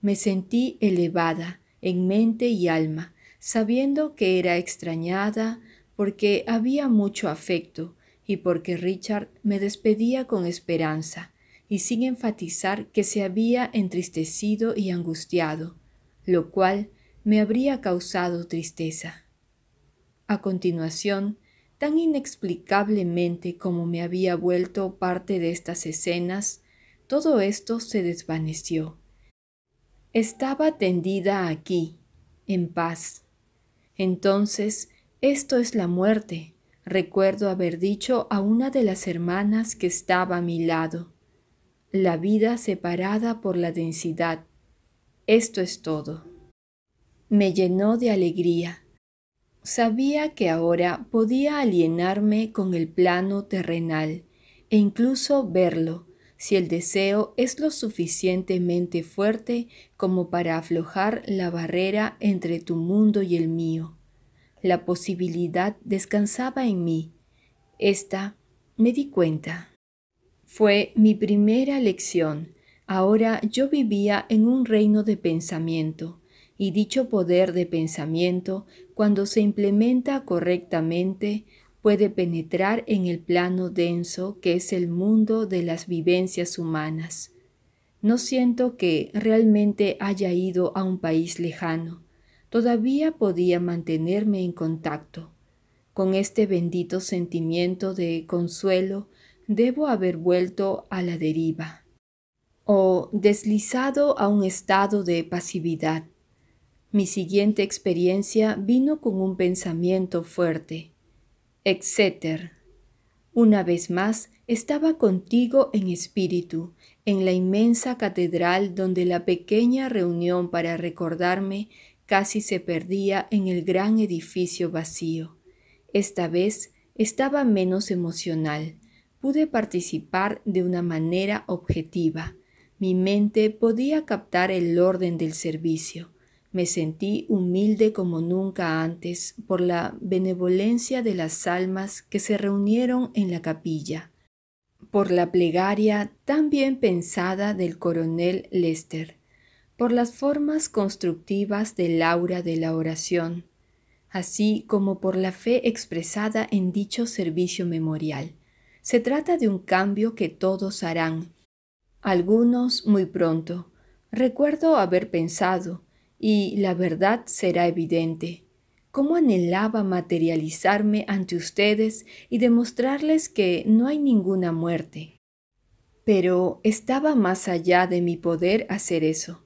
Me sentí elevada en mente y alma, sabiendo que era extrañada, porque había mucho afecto y porque Richard me despedía con esperanza y sin enfatizar que se había entristecido y angustiado, lo cual me habría causado tristeza. A continuación, tan inexplicablemente como me había vuelto parte de estas escenas, todo esto se desvaneció. Estaba tendida aquí, en paz. Entonces esto es la muerte, recuerdo haber dicho a una de las hermanas que estaba a mi lado. La vida separada por la densidad. Esto es todo. Me llenó de alegría. Sabía que ahora podía alienarme con el plano terrenal e incluso verlo, si el deseo es lo suficientemente fuerte como para aflojar la barrera entre tu mundo y el mío la posibilidad descansaba en mí. Esta me di cuenta. Fue mi primera lección. Ahora yo vivía en un reino de pensamiento, y dicho poder de pensamiento, cuando se implementa correctamente, puede penetrar en el plano denso que es el mundo de las vivencias humanas. No siento que realmente haya ido a un país lejano todavía podía mantenerme en contacto. Con este bendito sentimiento de consuelo debo haber vuelto a la deriva o deslizado a un estado de pasividad. Mi siguiente experiencia vino con un pensamiento fuerte. Etc. Una vez más, estaba contigo en espíritu, en la inmensa catedral donde la pequeña reunión para recordarme casi se perdía en el gran edificio vacío. Esta vez estaba menos emocional. Pude participar de una manera objetiva. Mi mente podía captar el orden del servicio. Me sentí humilde como nunca antes por la benevolencia de las almas que se reunieron en la capilla, por la plegaria tan bien pensada del coronel Lester por las formas constructivas del aura de la oración, así como por la fe expresada en dicho servicio memorial. Se trata de un cambio que todos harán, algunos muy pronto. Recuerdo haber pensado, y la verdad será evidente, cómo anhelaba materializarme ante ustedes y demostrarles que no hay ninguna muerte. Pero estaba más allá de mi poder hacer eso.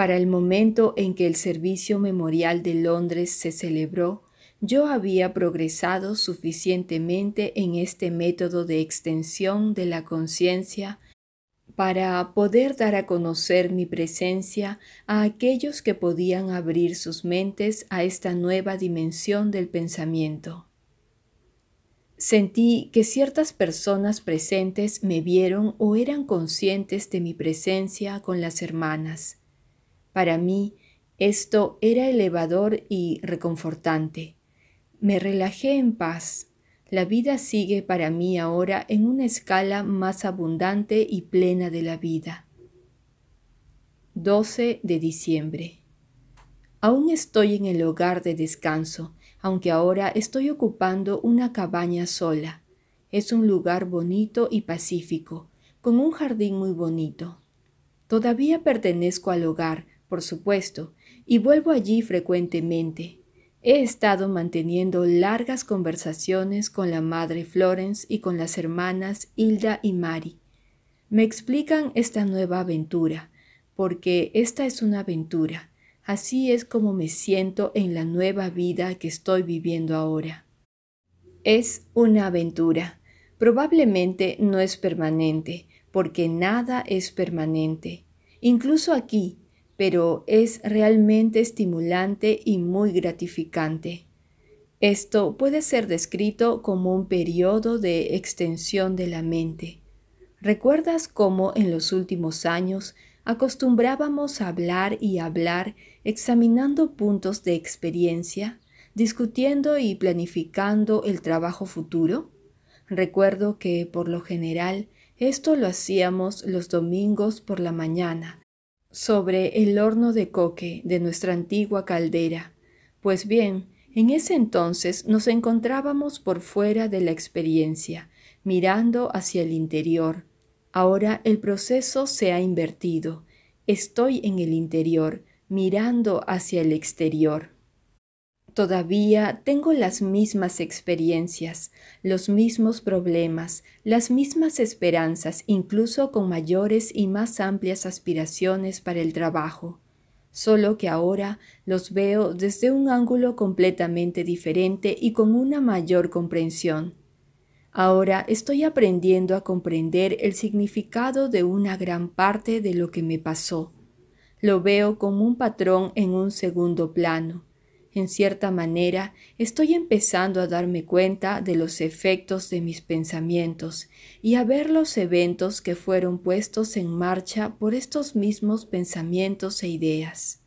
Para el momento en que el servicio memorial de Londres se celebró, yo había progresado suficientemente en este método de extensión de la conciencia para poder dar a conocer mi presencia a aquellos que podían abrir sus mentes a esta nueva dimensión del pensamiento. Sentí que ciertas personas presentes me vieron o eran conscientes de mi presencia con las hermanas para mí esto era elevador y reconfortante. Me relajé en paz. La vida sigue para mí ahora en una escala más abundante y plena de la vida. 12 de diciembre. Aún estoy en el hogar de descanso, aunque ahora estoy ocupando una cabaña sola. Es un lugar bonito y pacífico, con un jardín muy bonito. Todavía pertenezco al hogar, por supuesto, y vuelvo allí frecuentemente. He estado manteniendo largas conversaciones con la madre Florence y con las hermanas Hilda y Mary. Me explican esta nueva aventura, porque esta es una aventura. Así es como me siento en la nueva vida que estoy viviendo ahora. Es una aventura. Probablemente no es permanente, porque nada es permanente. Incluso aquí, pero es realmente estimulante y muy gratificante. Esto puede ser descrito como un periodo de extensión de la mente. ¿Recuerdas cómo en los últimos años acostumbrábamos a hablar y hablar examinando puntos de experiencia, discutiendo y planificando el trabajo futuro? Recuerdo que, por lo general, esto lo hacíamos los domingos por la mañana, sobre el horno de coque de nuestra antigua caldera. Pues bien, en ese entonces nos encontrábamos por fuera de la experiencia, mirando hacia el interior. Ahora el proceso se ha invertido. Estoy en el interior, mirando hacia el exterior. Todavía tengo las mismas experiencias, los mismos problemas, las mismas esperanzas, incluso con mayores y más amplias aspiraciones para el trabajo solo que ahora los veo desde un ángulo completamente diferente y con una mayor comprensión. Ahora estoy aprendiendo a comprender el significado de una gran parte de lo que me pasó. Lo veo como un patrón en un segundo plano. En cierta manera, estoy empezando a darme cuenta de los efectos de mis pensamientos y a ver los eventos que fueron puestos en marcha por estos mismos pensamientos e ideas.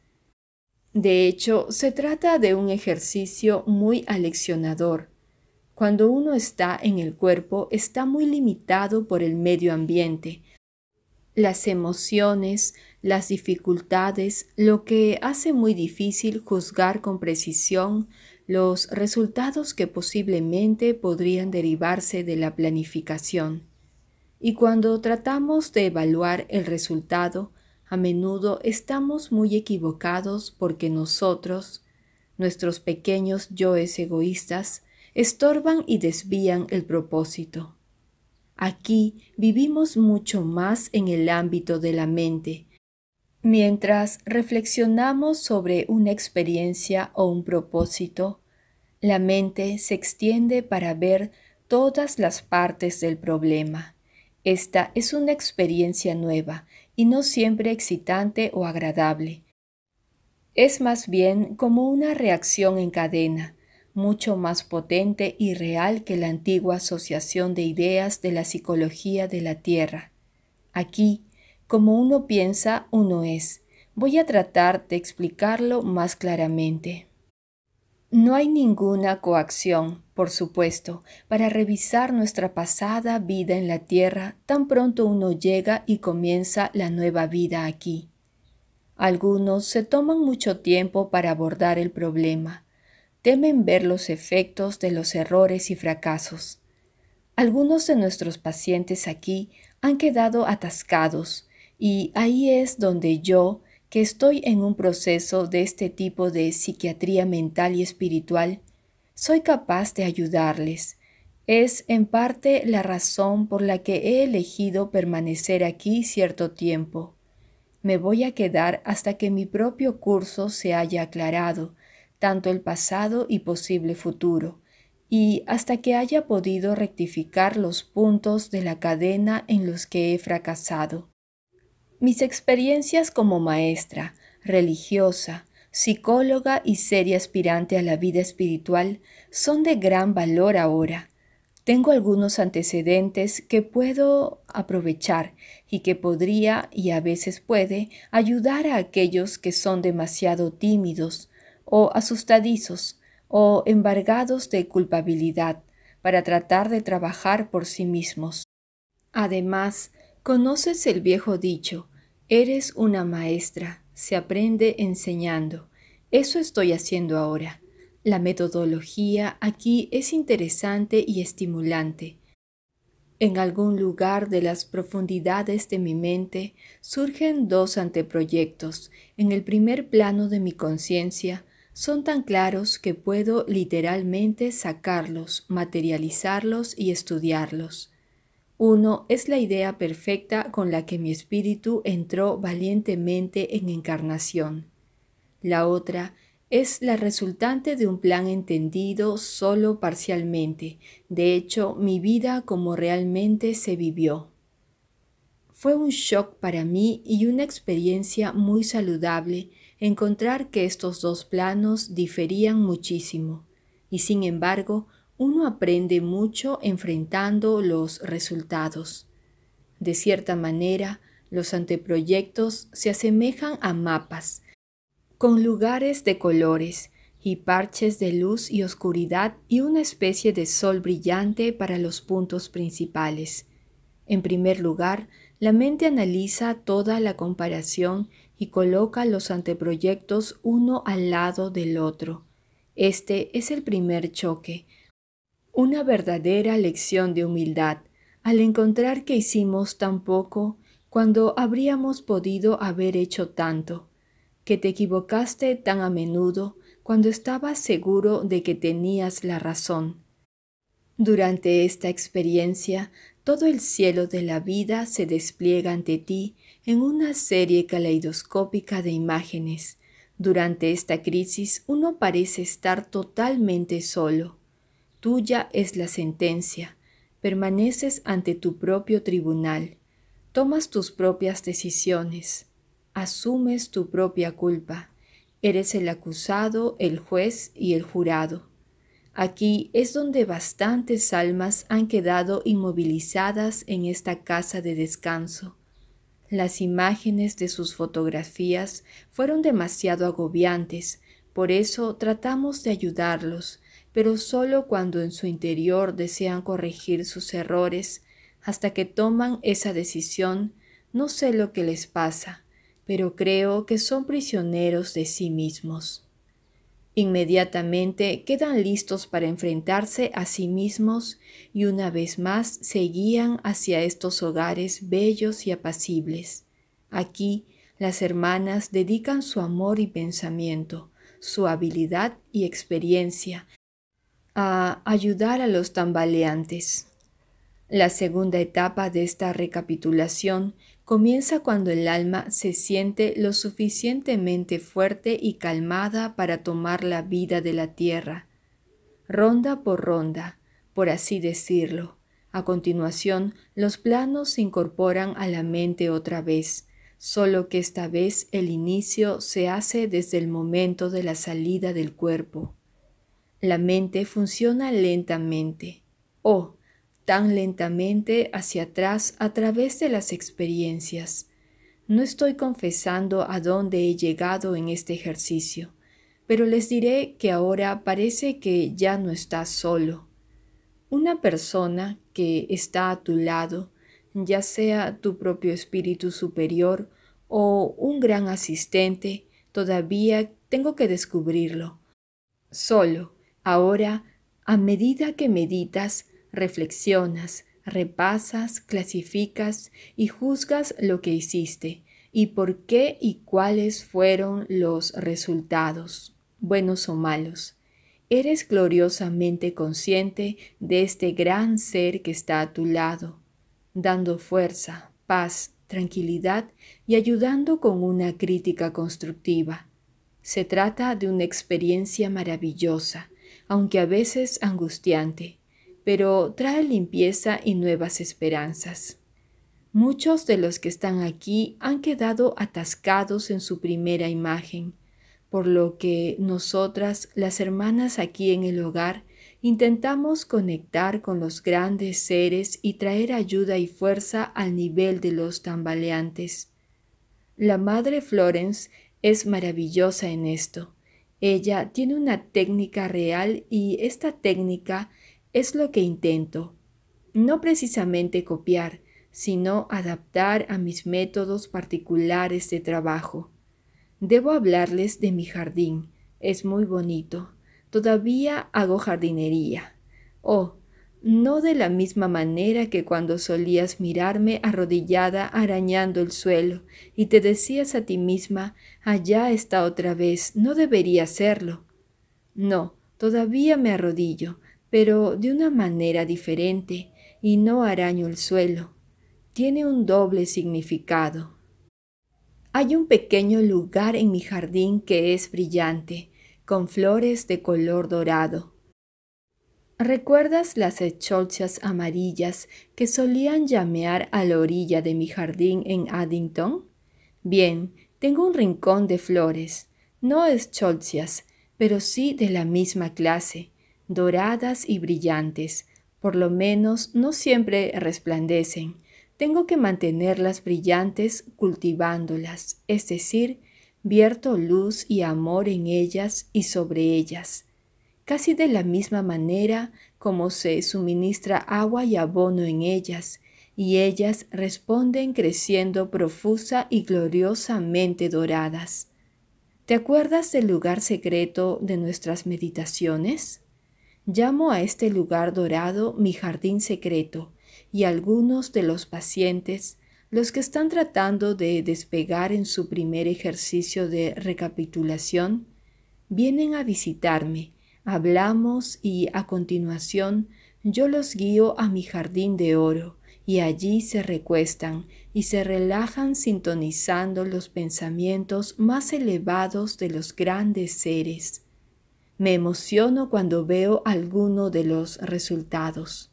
De hecho, se trata de un ejercicio muy aleccionador. Cuando uno está en el cuerpo, está muy limitado por el medio ambiente. Las emociones, las dificultades, lo que hace muy difícil juzgar con precisión los resultados que posiblemente podrían derivarse de la planificación. Y cuando tratamos de evaluar el resultado, a menudo estamos muy equivocados porque nosotros, nuestros pequeños yoes egoístas, estorban y desvían el propósito. Aquí vivimos mucho más en el ámbito de la mente, Mientras reflexionamos sobre una experiencia o un propósito, la mente se extiende para ver todas las partes del problema. Esta es una experiencia nueva y no siempre excitante o agradable. Es más bien como una reacción en cadena, mucho más potente y real que la antigua asociación de ideas de la psicología de la Tierra. Aquí, como uno piensa, uno es. Voy a tratar de explicarlo más claramente. No hay ninguna coacción, por supuesto, para revisar nuestra pasada vida en la tierra tan pronto uno llega y comienza la nueva vida aquí. Algunos se toman mucho tiempo para abordar el problema. Temen ver los efectos de los errores y fracasos. Algunos de nuestros pacientes aquí han quedado atascados, y ahí es donde yo, que estoy en un proceso de este tipo de psiquiatría mental y espiritual, soy capaz de ayudarles. Es en parte la razón por la que he elegido permanecer aquí cierto tiempo. Me voy a quedar hasta que mi propio curso se haya aclarado, tanto el pasado y posible futuro, y hasta que haya podido rectificar los puntos de la cadena en los que he fracasado. Mis experiencias como maestra, religiosa, psicóloga y seria aspirante a la vida espiritual son de gran valor ahora. Tengo algunos antecedentes que puedo aprovechar y que podría y a veces puede ayudar a aquellos que son demasiado tímidos o asustadizos o embargados de culpabilidad para tratar de trabajar por sí mismos. Además, conoces el viejo dicho, Eres una maestra, se aprende enseñando. Eso estoy haciendo ahora. La metodología aquí es interesante y estimulante. En algún lugar de las profundidades de mi mente surgen dos anteproyectos. En el primer plano de mi conciencia son tan claros que puedo literalmente sacarlos, materializarlos y estudiarlos. Uno es la idea perfecta con la que mi espíritu entró valientemente en encarnación. La otra es la resultante de un plan entendido solo parcialmente, de hecho mi vida como realmente se vivió. Fue un shock para mí y una experiencia muy saludable encontrar que estos dos planos diferían muchísimo, y sin embargo uno aprende mucho enfrentando los resultados. De cierta manera, los anteproyectos se asemejan a mapas, con lugares de colores y parches de luz y oscuridad y una especie de sol brillante para los puntos principales. En primer lugar, la mente analiza toda la comparación y coloca los anteproyectos uno al lado del otro. Este es el primer choque, una verdadera lección de humildad al encontrar que hicimos tan poco cuando habríamos podido haber hecho tanto, que te equivocaste tan a menudo cuando estabas seguro de que tenías la razón. Durante esta experiencia, todo el cielo de la vida se despliega ante ti en una serie caleidoscópica de imágenes. Durante esta crisis uno parece estar totalmente solo. Tuya es la sentencia, permaneces ante tu propio tribunal, tomas tus propias decisiones, asumes tu propia culpa, eres el acusado, el juez y el jurado. Aquí es donde bastantes almas han quedado inmovilizadas en esta casa de descanso. Las imágenes de sus fotografías fueron demasiado agobiantes, por eso tratamos de ayudarlos, pero solo cuando en su interior desean corregir sus errores, hasta que toman esa decisión, no sé lo que les pasa, pero creo que son prisioneros de sí mismos. Inmediatamente quedan listos para enfrentarse a sí mismos y una vez más se guían hacia estos hogares bellos y apacibles. Aquí las hermanas dedican su amor y pensamiento, su habilidad y experiencia a ayudar a los tambaleantes. La segunda etapa de esta recapitulación comienza cuando el alma se siente lo suficientemente fuerte y calmada para tomar la vida de la tierra, ronda por ronda, por así decirlo. A continuación, los planos se incorporan a la mente otra vez, solo que esta vez el inicio se hace desde el momento de la salida del cuerpo. La mente funciona lentamente, o tan lentamente hacia atrás a través de las experiencias. No estoy confesando a dónde he llegado en este ejercicio, pero les diré que ahora parece que ya no estás solo. Una persona que está a tu lado, ya sea tu propio espíritu superior o un gran asistente, todavía tengo que descubrirlo. Solo, Ahora, a medida que meditas, reflexionas, repasas, clasificas y juzgas lo que hiciste y por qué y cuáles fueron los resultados, buenos o malos. Eres gloriosamente consciente de este gran ser que está a tu lado, dando fuerza, paz, tranquilidad y ayudando con una crítica constructiva. Se trata de una experiencia maravillosa aunque a veces angustiante, pero trae limpieza y nuevas esperanzas. Muchos de los que están aquí han quedado atascados en su primera imagen, por lo que nosotras, las hermanas aquí en el hogar, intentamos conectar con los grandes seres y traer ayuda y fuerza al nivel de los tambaleantes. La Madre Florence es maravillosa en esto. Ella tiene una técnica real y esta técnica es lo que intento. No precisamente copiar, sino adaptar a mis métodos particulares de trabajo. Debo hablarles de mi jardín. Es muy bonito. Todavía hago jardinería. Oh, no de la misma manera que cuando solías mirarme arrodillada arañando el suelo y te decías a ti misma, allá está otra vez, no debería hacerlo. No, todavía me arrodillo, pero de una manera diferente, y no araño el suelo. Tiene un doble significado. Hay un pequeño lugar en mi jardín que es brillante, con flores de color dorado ¿Recuerdas las echolchas amarillas que solían llamear a la orilla de mi jardín en Addington? Bien, tengo un rincón de flores, no echolchas, pero sí de la misma clase, doradas y brillantes, por lo menos no siempre resplandecen. Tengo que mantenerlas brillantes cultivándolas, es decir, vierto luz y amor en ellas y sobre ellas casi de la misma manera como se suministra agua y abono en ellas, y ellas responden creciendo profusa y gloriosamente doradas. ¿Te acuerdas del lugar secreto de nuestras meditaciones? Llamo a este lugar dorado mi jardín secreto, y algunos de los pacientes, los que están tratando de despegar en su primer ejercicio de recapitulación, vienen a visitarme Hablamos y a continuación yo los guío a mi jardín de oro y allí se recuestan y se relajan sintonizando los pensamientos más elevados de los grandes seres. Me emociono cuando veo alguno de los resultados.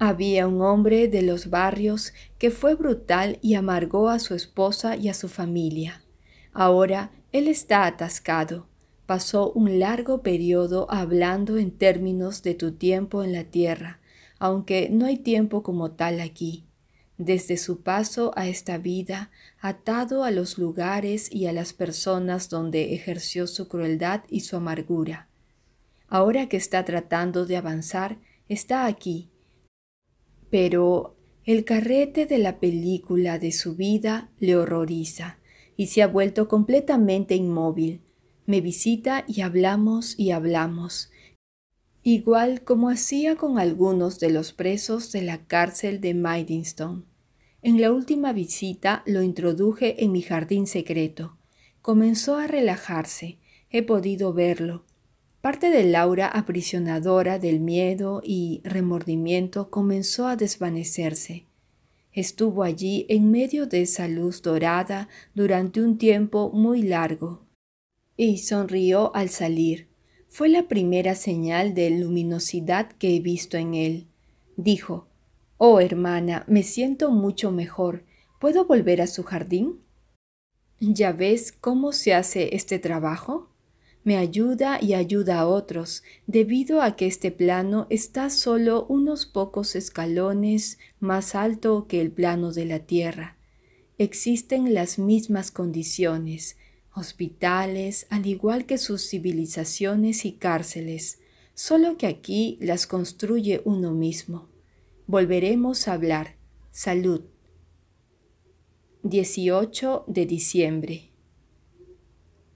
Había un hombre de los barrios que fue brutal y amargó a su esposa y a su familia. Ahora él está atascado pasó un largo periodo hablando en términos de tu tiempo en la tierra, aunque no hay tiempo como tal aquí. Desde su paso a esta vida, atado a los lugares y a las personas donde ejerció su crueldad y su amargura. Ahora que está tratando de avanzar, está aquí. Pero el carrete de la película de su vida le horroriza y se ha vuelto completamente inmóvil me visita y hablamos y hablamos, igual como hacía con algunos de los presos de la cárcel de Maidstone. En la última visita lo introduje en mi jardín secreto. Comenzó a relajarse, he podido verlo. Parte de Laura aprisionadora del miedo y remordimiento comenzó a desvanecerse. Estuvo allí en medio de esa luz dorada durante un tiempo muy largo y sonrió al salir. Fue la primera señal de luminosidad que he visto en él. Dijo, Oh, hermana, me siento mucho mejor. ¿Puedo volver a su jardín? ¿Ya ves cómo se hace este trabajo? Me ayuda y ayuda a otros, debido a que este plano está solo unos pocos escalones más alto que el plano de la Tierra. Existen las mismas condiciones, hospitales, al igual que sus civilizaciones y cárceles, solo que aquí las construye uno mismo. Volveremos a hablar. Salud. 18 de diciembre.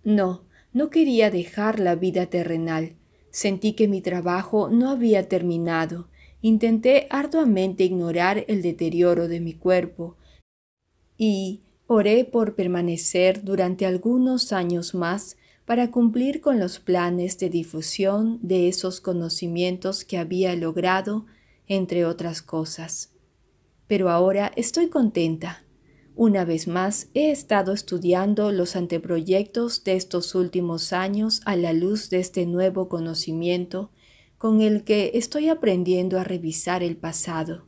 No, no quería dejar la vida terrenal. Sentí que mi trabajo no había terminado. Intenté arduamente ignorar el deterioro de mi cuerpo y Oré por permanecer durante algunos años más para cumplir con los planes de difusión de esos conocimientos que había logrado, entre otras cosas. Pero ahora estoy contenta. Una vez más he estado estudiando los anteproyectos de estos últimos años a la luz de este nuevo conocimiento con el que estoy aprendiendo a revisar el pasado.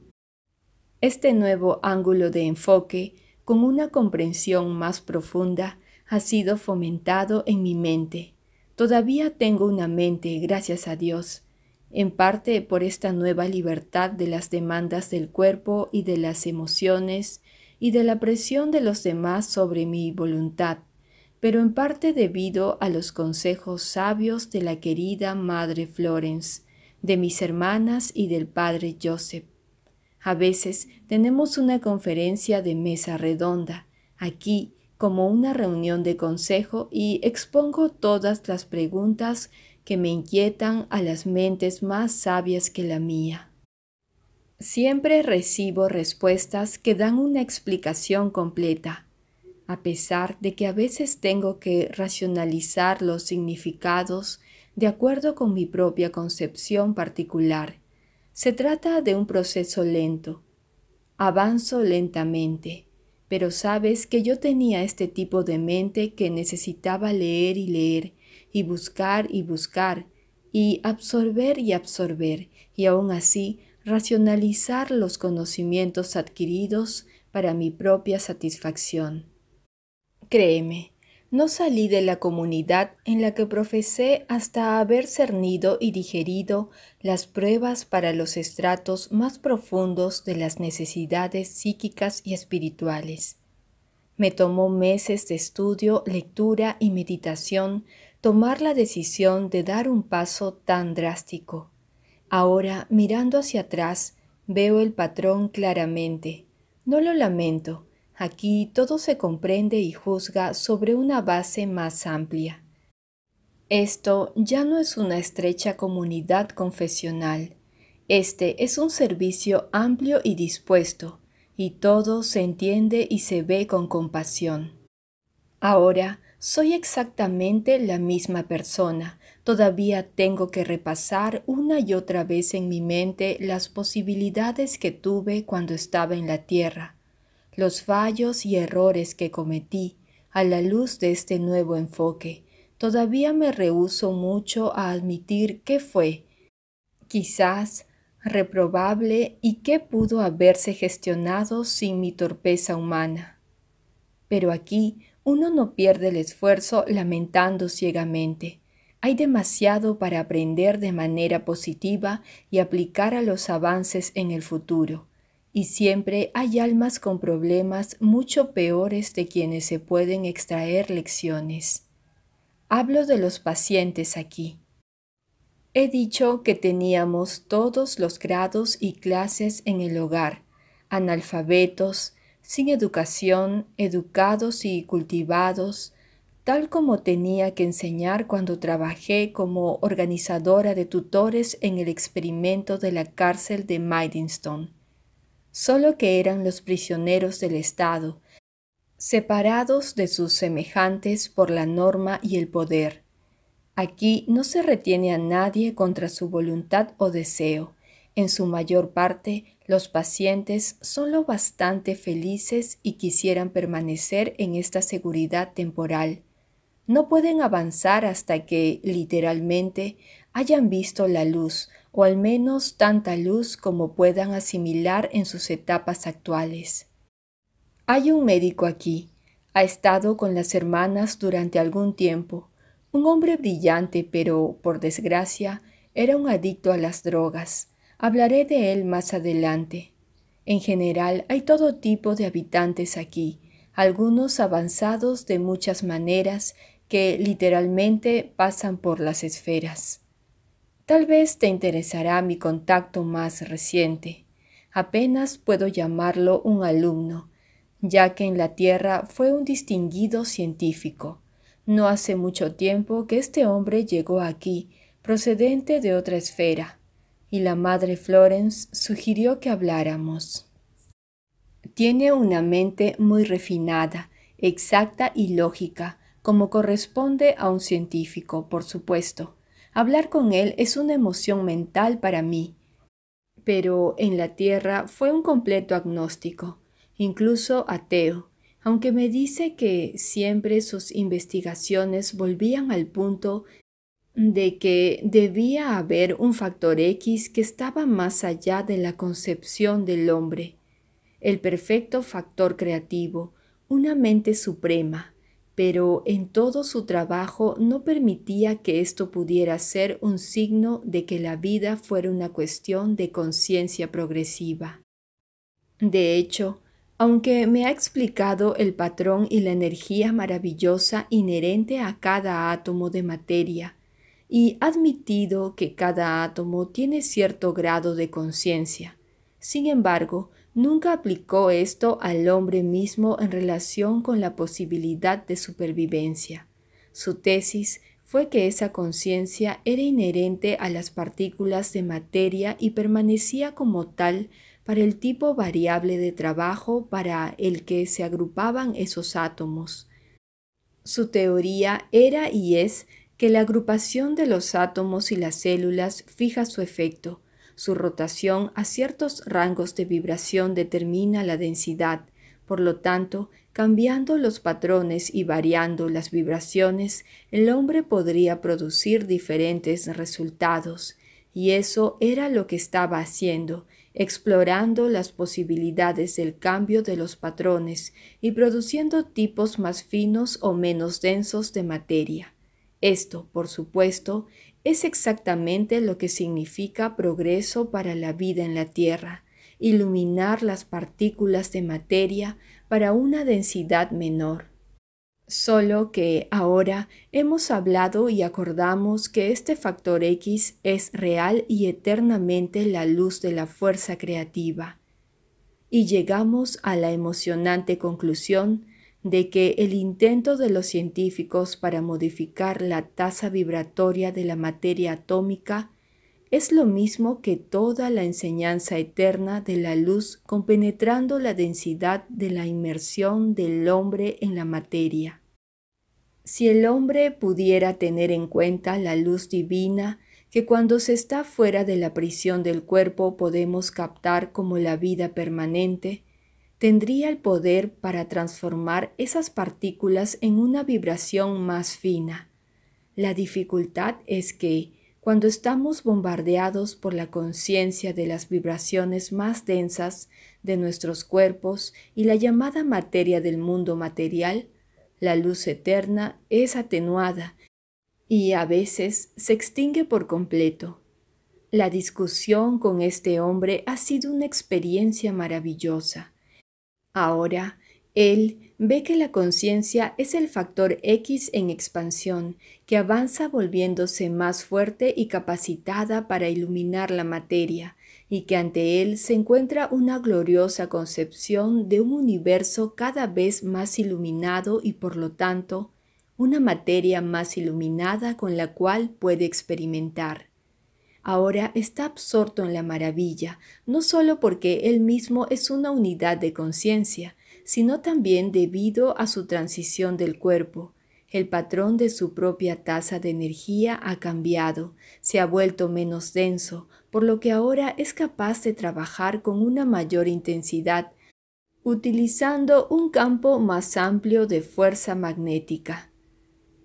Este nuevo ángulo de enfoque con una comprensión más profunda, ha sido fomentado en mi mente. Todavía tengo una mente, gracias a Dios, en parte por esta nueva libertad de las demandas del cuerpo y de las emociones y de la presión de los demás sobre mi voluntad, pero en parte debido a los consejos sabios de la querida Madre Florence, de mis hermanas y del Padre Joseph. A veces tenemos una conferencia de mesa redonda, aquí como una reunión de consejo y expongo todas las preguntas que me inquietan a las mentes más sabias que la mía. Siempre recibo respuestas que dan una explicación completa, a pesar de que a veces tengo que racionalizar los significados de acuerdo con mi propia concepción particular se trata de un proceso lento. Avanzo lentamente, pero sabes que yo tenía este tipo de mente que necesitaba leer y leer, y buscar y buscar, y absorber y absorber, y aún así racionalizar los conocimientos adquiridos para mi propia satisfacción. Créeme, no salí de la comunidad en la que profesé hasta haber cernido y digerido las pruebas para los estratos más profundos de las necesidades psíquicas y espirituales. Me tomó meses de estudio, lectura y meditación tomar la decisión de dar un paso tan drástico. Ahora, mirando hacia atrás, veo el patrón claramente. No lo lamento, Aquí todo se comprende y juzga sobre una base más amplia. Esto ya no es una estrecha comunidad confesional. Este es un servicio amplio y dispuesto, y todo se entiende y se ve con compasión. Ahora soy exactamente la misma persona. Todavía tengo que repasar una y otra vez en mi mente las posibilidades que tuve cuando estaba en la tierra los fallos y errores que cometí a la luz de este nuevo enfoque. Todavía me rehuso mucho a admitir qué fue, quizás, reprobable y qué pudo haberse gestionado sin mi torpeza humana. Pero aquí uno no pierde el esfuerzo lamentando ciegamente. Hay demasiado para aprender de manera positiva y aplicar a los avances en el futuro. Y siempre hay almas con problemas mucho peores de quienes se pueden extraer lecciones. Hablo de los pacientes aquí. He dicho que teníamos todos los grados y clases en el hogar, analfabetos, sin educación, educados y cultivados, tal como tenía que enseñar cuando trabajé como organizadora de tutores en el experimento de la cárcel de Maidenstone solo que eran los prisioneros del Estado, separados de sus semejantes por la norma y el poder. Aquí no se retiene a nadie contra su voluntad o deseo. En su mayor parte, los pacientes son lo bastante felices y quisieran permanecer en esta seguridad temporal. No pueden avanzar hasta que, literalmente, hayan visto la luz, o al menos tanta luz como puedan asimilar en sus etapas actuales. Hay un médico aquí, ha estado con las hermanas durante algún tiempo, un hombre brillante, pero, por desgracia, era un adicto a las drogas. Hablaré de él más adelante. En general hay todo tipo de habitantes aquí, algunos avanzados de muchas maneras que literalmente pasan por las esferas. Tal vez te interesará mi contacto más reciente. Apenas puedo llamarlo un alumno, ya que en la Tierra fue un distinguido científico. No hace mucho tiempo que este hombre llegó aquí, procedente de otra esfera, y la madre Florence sugirió que habláramos. Tiene una mente muy refinada, exacta y lógica, como corresponde a un científico, por supuesto Hablar con él es una emoción mental para mí, pero en la tierra fue un completo agnóstico, incluso ateo, aunque me dice que siempre sus investigaciones volvían al punto de que debía haber un factor X que estaba más allá de la concepción del hombre, el perfecto factor creativo, una mente suprema, pero en todo su trabajo no permitía que esto pudiera ser un signo de que la vida fuera una cuestión de conciencia progresiva. De hecho, aunque me ha explicado el patrón y la energía maravillosa inherente a cada átomo de materia, y admitido que cada átomo tiene cierto grado de conciencia, sin embargo, nunca aplicó esto al hombre mismo en relación con la posibilidad de supervivencia. Su tesis fue que esa conciencia era inherente a las partículas de materia y permanecía como tal para el tipo variable de trabajo para el que se agrupaban esos átomos. Su teoría era y es que la agrupación de los átomos y las células fija su efecto, su rotación a ciertos rangos de vibración determina la densidad, por lo tanto, cambiando los patrones y variando las vibraciones, el hombre podría producir diferentes resultados, y eso era lo que estaba haciendo, explorando las posibilidades del cambio de los patrones y produciendo tipos más finos o menos densos de materia. Esto, por supuesto, es exactamente lo que significa progreso para la vida en la Tierra, iluminar las partículas de materia para una densidad menor. Solo que ahora hemos hablado y acordamos que este factor X es real y eternamente la luz de la fuerza creativa. Y llegamos a la emocionante conclusión de que el intento de los científicos para modificar la tasa vibratoria de la materia atómica es lo mismo que toda la enseñanza eterna de la luz compenetrando la densidad de la inmersión del hombre en la materia. Si el hombre pudiera tener en cuenta la luz divina que cuando se está fuera de la prisión del cuerpo podemos captar como la vida permanente, tendría el poder para transformar esas partículas en una vibración más fina. La dificultad es que, cuando estamos bombardeados por la conciencia de las vibraciones más densas de nuestros cuerpos y la llamada materia del mundo material, la luz eterna es atenuada y a veces se extingue por completo. La discusión con este hombre ha sido una experiencia maravillosa. Ahora, él ve que la conciencia es el factor X en expansión, que avanza volviéndose más fuerte y capacitada para iluminar la materia, y que ante él se encuentra una gloriosa concepción de un universo cada vez más iluminado y por lo tanto, una materia más iluminada con la cual puede experimentar. Ahora está absorto en la maravilla, no solo porque él mismo es una unidad de conciencia, sino también debido a su transición del cuerpo. El patrón de su propia tasa de energía ha cambiado, se ha vuelto menos denso, por lo que ahora es capaz de trabajar con una mayor intensidad, utilizando un campo más amplio de fuerza magnética.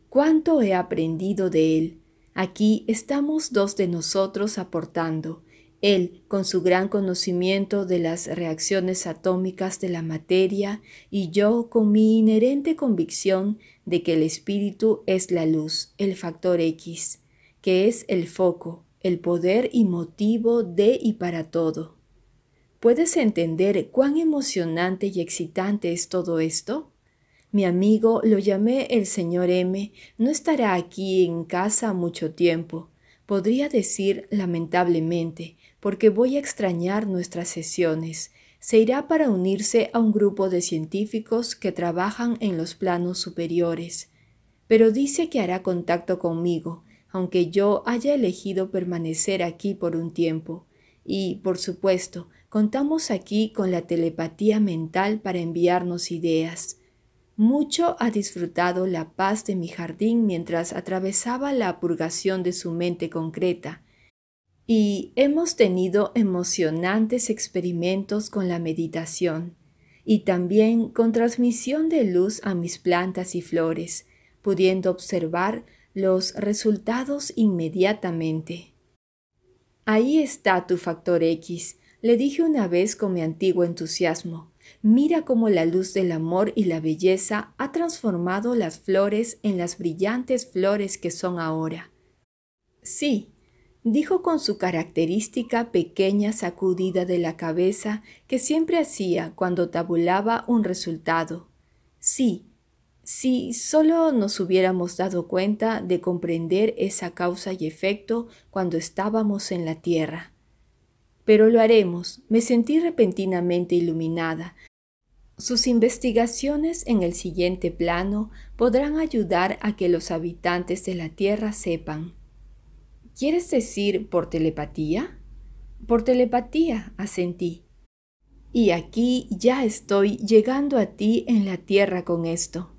¿Cuánto he aprendido de él? Aquí estamos dos de nosotros aportando, él con su gran conocimiento de las reacciones atómicas de la materia y yo con mi inherente convicción de que el espíritu es la luz, el factor X, que es el foco, el poder y motivo de y para todo. ¿Puedes entender cuán emocionante y excitante es todo esto? Mi amigo, lo llamé el señor M, no estará aquí en casa mucho tiempo. Podría decir lamentablemente, porque voy a extrañar nuestras sesiones. Se irá para unirse a un grupo de científicos que trabajan en los planos superiores. Pero dice que hará contacto conmigo, aunque yo haya elegido permanecer aquí por un tiempo. Y, por supuesto, contamos aquí con la telepatía mental para enviarnos ideas. Mucho ha disfrutado la paz de mi jardín mientras atravesaba la purgación de su mente concreta, y hemos tenido emocionantes experimentos con la meditación y también con transmisión de luz a mis plantas y flores, pudiendo observar los resultados inmediatamente. Ahí está tu factor X, le dije una vez con mi antiguo entusiasmo. Mira cómo la luz del amor y la belleza ha transformado las flores en las brillantes flores que son ahora. Sí, dijo con su característica pequeña sacudida de la cabeza que siempre hacía cuando tabulaba un resultado. Sí, si solo nos hubiéramos dado cuenta de comprender esa causa y efecto cuando estábamos en la tierra. Pero lo haremos. Me sentí repentinamente iluminada, sus investigaciones en el siguiente plano podrán ayudar a que los habitantes de la Tierra sepan. ¿Quieres decir por telepatía? Por telepatía, asentí. Y aquí ya estoy llegando a ti en la Tierra con esto.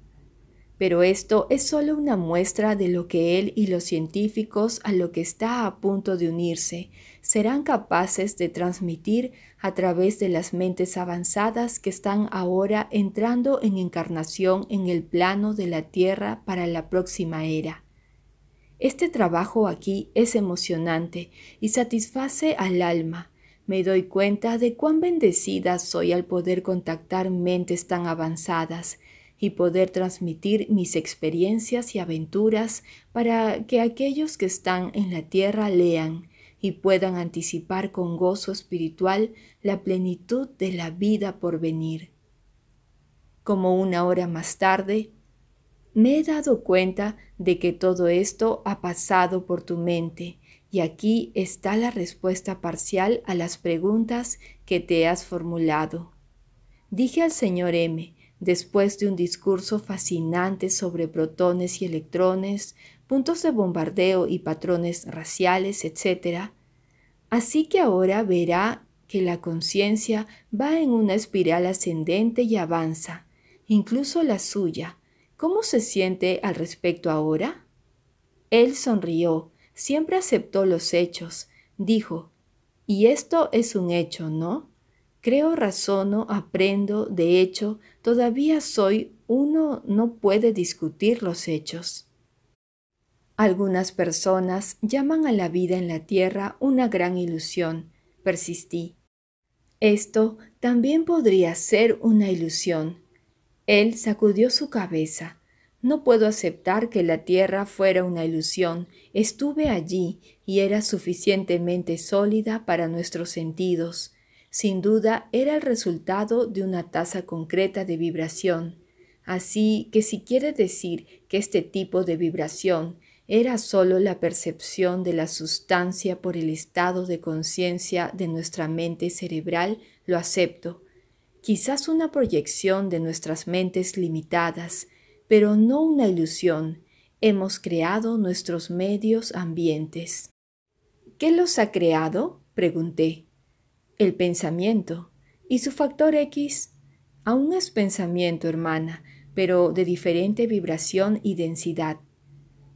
Pero esto es solo una muestra de lo que él y los científicos a lo que está a punto de unirse serán capaces de transmitir a través de las mentes avanzadas que están ahora entrando en encarnación en el plano de la Tierra para la próxima era. Este trabajo aquí es emocionante y satisface al alma. Me doy cuenta de cuán bendecida soy al poder contactar mentes tan avanzadas y poder transmitir mis experiencias y aventuras para que aquellos que están en la tierra lean, y puedan anticipar con gozo espiritual la plenitud de la vida por venir. Como una hora más tarde, me he dado cuenta de que todo esto ha pasado por tu mente y aquí está la respuesta parcial a las preguntas que te has formulado. Dije al señor M, después de un discurso fascinante sobre protones y electrones, puntos de bombardeo y patrones raciales, etc. Así que ahora verá que la conciencia va en una espiral ascendente y avanza, incluso la suya. ¿Cómo se siente al respecto ahora? Él sonrió, siempre aceptó los hechos, dijo, y esto es un hecho, ¿no? Creo, razono, aprendo, de hecho, todavía soy uno, no puede discutir los hechos. Algunas personas llaman a la vida en la Tierra una gran ilusión, persistí. Esto también podría ser una ilusión. Él sacudió su cabeza. No puedo aceptar que la Tierra fuera una ilusión. Estuve allí y era suficientemente sólida para nuestros sentidos. Sin duda era el resultado de una tasa concreta de vibración. Así que si quiere decir que este tipo de vibración era sólo la percepción de la sustancia por el estado de conciencia de nuestra mente cerebral, lo acepto. Quizás una proyección de nuestras mentes limitadas, pero no una ilusión. Hemos creado nuestros medios ambientes. ¿Qué los ha creado? pregunté. El pensamiento. ¿Y su factor X? Aún es pensamiento, hermana, pero de diferente vibración y densidad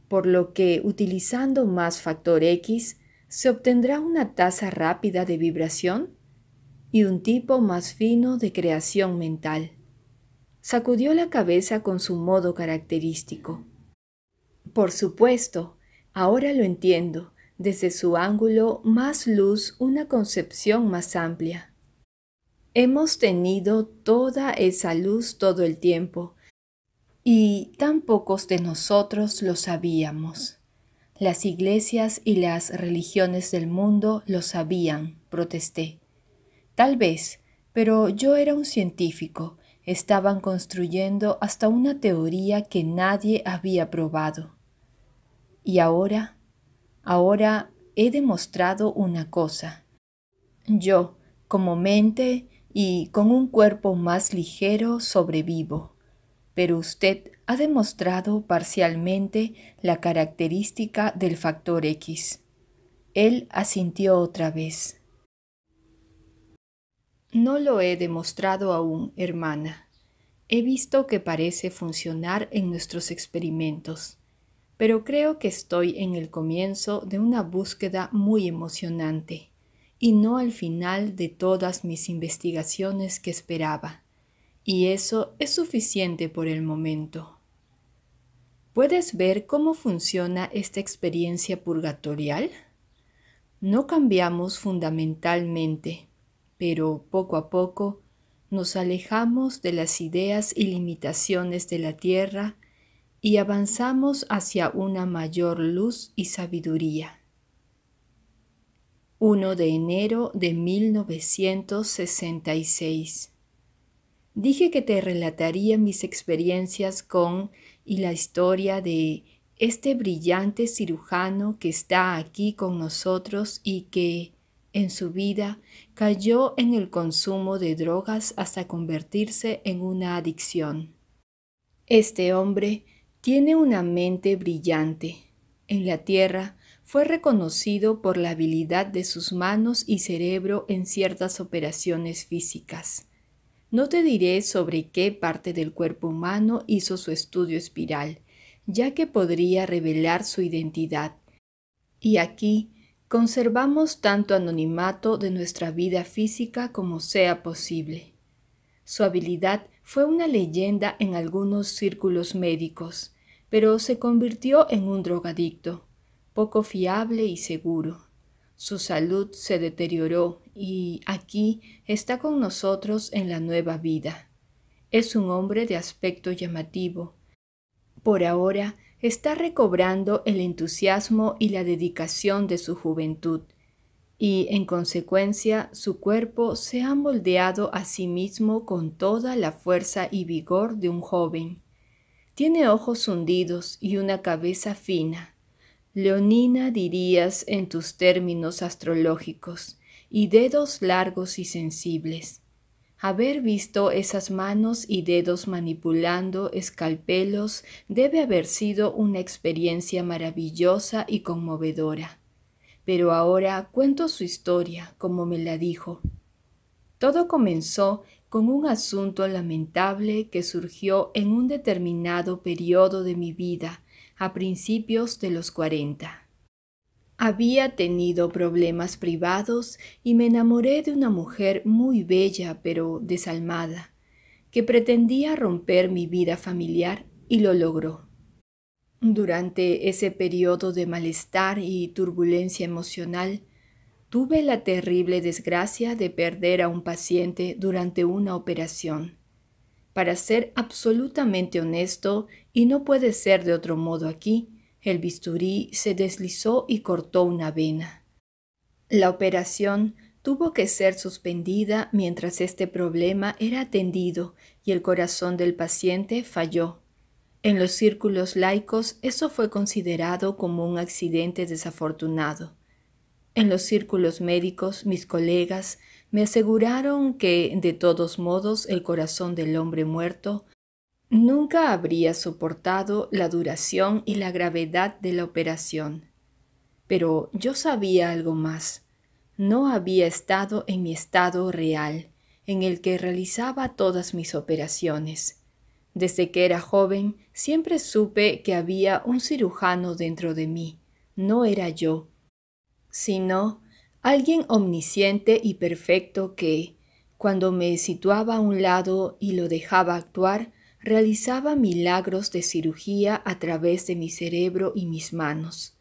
por lo que utilizando más factor X se obtendrá una tasa rápida de vibración y un tipo más fino de creación mental. Sacudió la cabeza con su modo característico. Por supuesto, ahora lo entiendo, desde su ángulo más luz una concepción más amplia. Hemos tenido toda esa luz todo el tiempo, y tan pocos de nosotros lo sabíamos. Las iglesias y las religiones del mundo lo sabían, protesté. Tal vez, pero yo era un científico, estaban construyendo hasta una teoría que nadie había probado. Y ahora, ahora he demostrado una cosa. Yo, como mente y con un cuerpo más ligero, sobrevivo pero usted ha demostrado parcialmente la característica del factor X. Él asintió otra vez. No lo he demostrado aún, hermana. He visto que parece funcionar en nuestros experimentos, pero creo que estoy en el comienzo de una búsqueda muy emocionante y no al final de todas mis investigaciones que esperaba. Y eso es suficiente por el momento. ¿Puedes ver cómo funciona esta experiencia purgatorial? No cambiamos fundamentalmente, pero poco a poco nos alejamos de las ideas y limitaciones de la tierra y avanzamos hacia una mayor luz y sabiduría. 1 de enero de 1966 Dije que te relataría mis experiencias con y la historia de este brillante cirujano que está aquí con nosotros y que, en su vida, cayó en el consumo de drogas hasta convertirse en una adicción. Este hombre tiene una mente brillante. En la Tierra fue reconocido por la habilidad de sus manos y cerebro en ciertas operaciones físicas no te diré sobre qué parte del cuerpo humano hizo su estudio espiral, ya que podría revelar su identidad. Y aquí conservamos tanto anonimato de nuestra vida física como sea posible. Su habilidad fue una leyenda en algunos círculos médicos, pero se convirtió en un drogadicto, poco fiable y seguro. Su salud se deterioró y aquí está con nosotros en la nueva vida. Es un hombre de aspecto llamativo. Por ahora está recobrando el entusiasmo y la dedicación de su juventud, y en consecuencia su cuerpo se ha moldeado a sí mismo con toda la fuerza y vigor de un joven. Tiene ojos hundidos y una cabeza fina, Leonina dirías en tus términos astrológicos, y dedos largos y sensibles. Haber visto esas manos y dedos manipulando escalpelos debe haber sido una experiencia maravillosa y conmovedora. Pero ahora cuento su historia como me la dijo. Todo comenzó con un asunto lamentable que surgió en un determinado periodo de mi vida a principios de los 40. Había tenido problemas privados y me enamoré de una mujer muy bella pero desalmada, que pretendía romper mi vida familiar y lo logró. Durante ese periodo de malestar y turbulencia emocional, tuve la terrible desgracia de perder a un paciente durante una operación para ser absolutamente honesto, y no puede ser de otro modo aquí, el bisturí se deslizó y cortó una vena. La operación tuvo que ser suspendida mientras este problema era atendido y el corazón del paciente falló. En los círculos laicos eso fue considerado como un accidente desafortunado. En los círculos médicos mis colegas me aseguraron que, de todos modos, el corazón del hombre muerto nunca habría soportado la duración y la gravedad de la operación. Pero yo sabía algo más. No había estado en mi estado real, en el que realizaba todas mis operaciones. Desde que era joven siempre supe que había un cirujano dentro de mí. No era yo, sino alguien omnisciente y perfecto que, cuando me situaba a un lado y lo dejaba actuar, realizaba milagros de cirugía a través de mi cerebro y mis manos.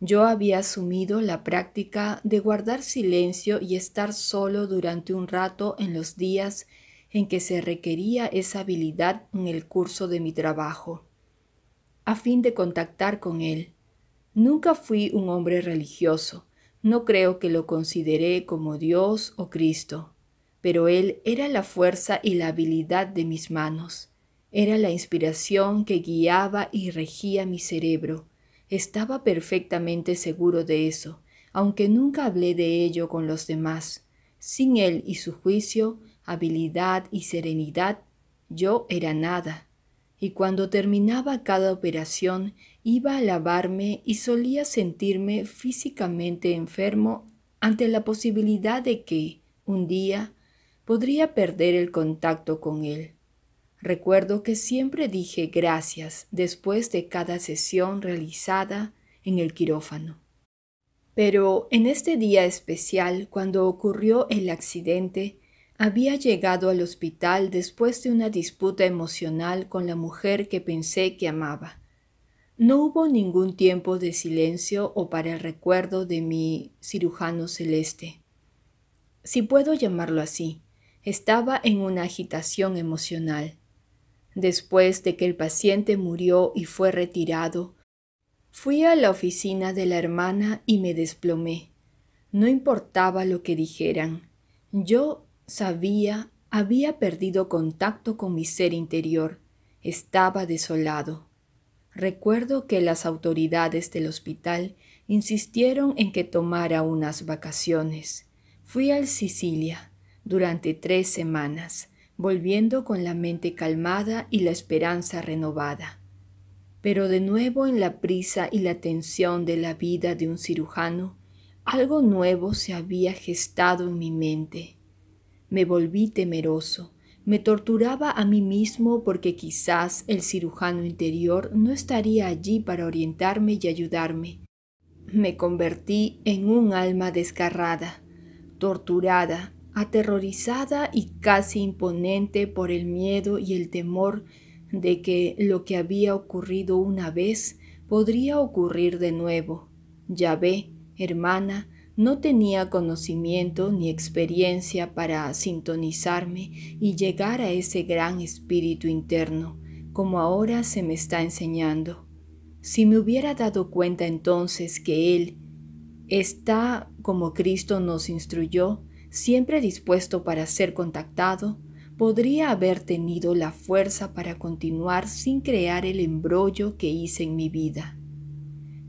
Yo había asumido la práctica de guardar silencio y estar solo durante un rato en los días en que se requería esa habilidad en el curso de mi trabajo, a fin de contactar con él. Nunca fui un hombre religioso, no creo que lo consideré como Dios o Cristo, pero Él era la fuerza y la habilidad de mis manos, era la inspiración que guiaba y regía mi cerebro. Estaba perfectamente seguro de eso, aunque nunca hablé de ello con los demás. Sin Él y su juicio, habilidad y serenidad, yo era nada. Y cuando terminaba cada operación, Iba a lavarme y solía sentirme físicamente enfermo ante la posibilidad de que, un día, podría perder el contacto con él. Recuerdo que siempre dije gracias después de cada sesión realizada en el quirófano. Pero en este día especial, cuando ocurrió el accidente, había llegado al hospital después de una disputa emocional con la mujer que pensé que amaba. No hubo ningún tiempo de silencio o para el recuerdo de mi cirujano celeste. Si puedo llamarlo así, estaba en una agitación emocional. Después de que el paciente murió y fue retirado, fui a la oficina de la hermana y me desplomé. No importaba lo que dijeran. Yo sabía, había perdido contacto con mi ser interior. Estaba desolado. Recuerdo que las autoridades del hospital insistieron en que tomara unas vacaciones. Fui al Sicilia durante tres semanas, volviendo con la mente calmada y la esperanza renovada. Pero de nuevo en la prisa y la tensión de la vida de un cirujano, algo nuevo se había gestado en mi mente. Me volví temeroso, me torturaba a mí mismo porque quizás el cirujano interior no estaría allí para orientarme y ayudarme. Me convertí en un alma descarrada, torturada, aterrorizada y casi imponente por el miedo y el temor de que lo que había ocurrido una vez podría ocurrir de nuevo. Ya ve, hermana, no tenía conocimiento ni experiencia para sintonizarme y llegar a ese gran espíritu interno, como ahora se me está enseñando. Si me hubiera dado cuenta entonces que Él está, como Cristo nos instruyó, siempre dispuesto para ser contactado, podría haber tenido la fuerza para continuar sin crear el embrollo que hice en mi vida.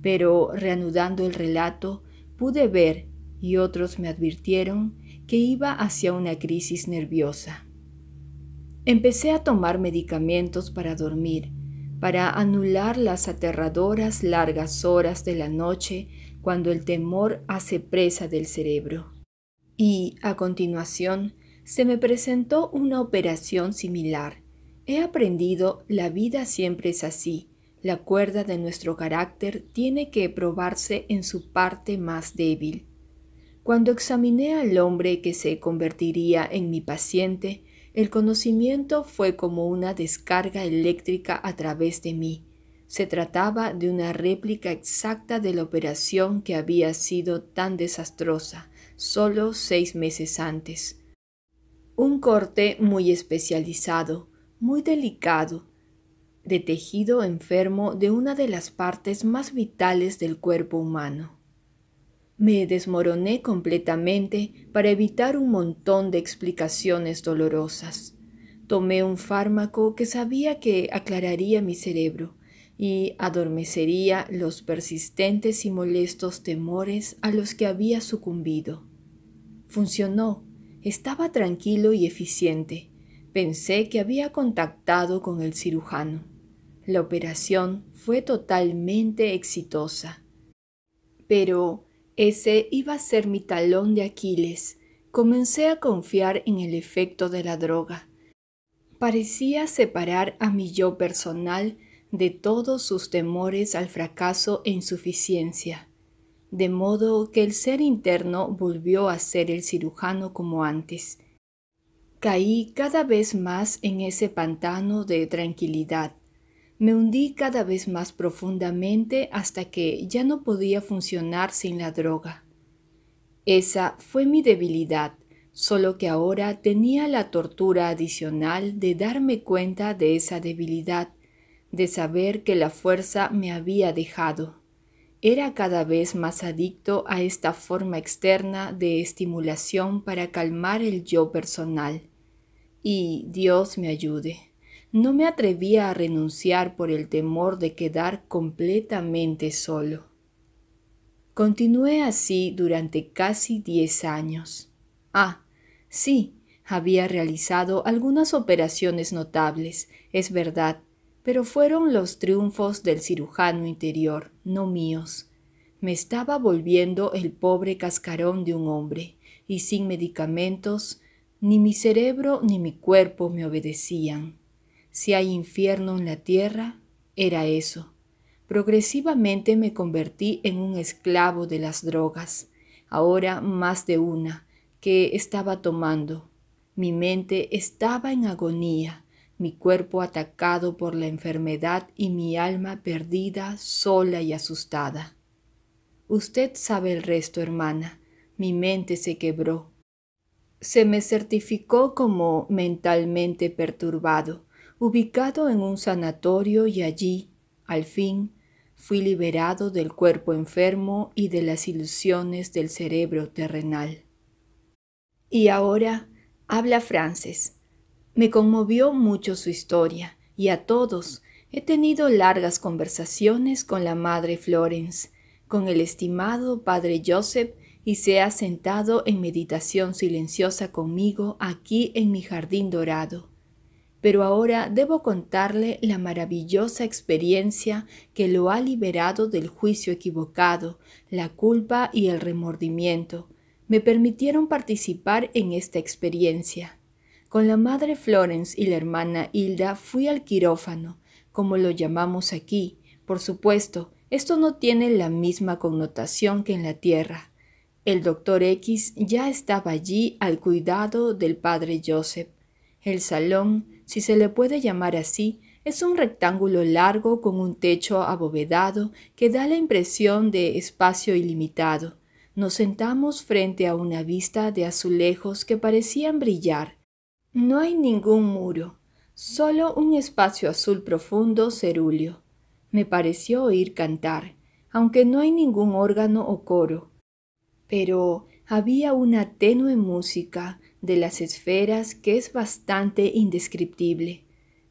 Pero reanudando el relato, Pude ver, y otros me advirtieron, que iba hacia una crisis nerviosa. Empecé a tomar medicamentos para dormir, para anular las aterradoras largas horas de la noche cuando el temor hace presa del cerebro. Y, a continuación, se me presentó una operación similar. He aprendido la vida siempre es así, la cuerda de nuestro carácter tiene que probarse en su parte más débil. Cuando examiné al hombre que se convertiría en mi paciente, el conocimiento fue como una descarga eléctrica a través de mí. Se trataba de una réplica exacta de la operación que había sido tan desastrosa solo seis meses antes. Un corte muy especializado, muy delicado, de tejido enfermo de una de las partes más vitales del cuerpo humano. Me desmoroné completamente para evitar un montón de explicaciones dolorosas. Tomé un fármaco que sabía que aclararía mi cerebro y adormecería los persistentes y molestos temores a los que había sucumbido. Funcionó, estaba tranquilo y eficiente. Pensé que había contactado con el cirujano. La operación fue totalmente exitosa. Pero ese iba a ser mi talón de Aquiles. Comencé a confiar en el efecto de la droga. Parecía separar a mi yo personal de todos sus temores al fracaso e insuficiencia, de modo que el ser interno volvió a ser el cirujano como antes. Caí cada vez más en ese pantano de tranquilidad, me hundí cada vez más profundamente hasta que ya no podía funcionar sin la droga. Esa fue mi debilidad, solo que ahora tenía la tortura adicional de darme cuenta de esa debilidad, de saber que la fuerza me había dejado. Era cada vez más adicto a esta forma externa de estimulación para calmar el yo personal. Y Dios me ayude. No me atrevía a renunciar por el temor de quedar completamente solo. Continué así durante casi diez años. Ah, sí, había realizado algunas operaciones notables, es verdad, pero fueron los triunfos del cirujano interior, no míos. Me estaba volviendo el pobre cascarón de un hombre, y sin medicamentos, ni mi cerebro ni mi cuerpo me obedecían. Si hay infierno en la tierra, era eso. Progresivamente me convertí en un esclavo de las drogas, ahora más de una, que estaba tomando. Mi mente estaba en agonía, mi cuerpo atacado por la enfermedad y mi alma perdida, sola y asustada. Usted sabe el resto, hermana. Mi mente se quebró. Se me certificó como mentalmente perturbado ubicado en un sanatorio y allí, al fin, fui liberado del cuerpo enfermo y de las ilusiones del cerebro terrenal. Y ahora habla Frances. Me conmovió mucho su historia y a todos he tenido largas conversaciones con la madre Florence, con el estimado padre Joseph y se ha sentado en meditación silenciosa conmigo aquí en mi jardín dorado pero ahora debo contarle la maravillosa experiencia que lo ha liberado del juicio equivocado, la culpa y el remordimiento. Me permitieron participar en esta experiencia. Con la madre Florence y la hermana Hilda fui al quirófano, como lo llamamos aquí. Por supuesto, esto no tiene la misma connotación que en la Tierra. El doctor X ya estaba allí al cuidado del padre Joseph. El salón si se le puede llamar así, es un rectángulo largo con un techo abovedado que da la impresión de espacio ilimitado. Nos sentamos frente a una vista de azulejos que parecían brillar. No hay ningún muro, solo un espacio azul profundo cerúleo. Me pareció oír cantar, aunque no hay ningún órgano o coro. Pero había una tenue música de las esferas que es bastante indescriptible,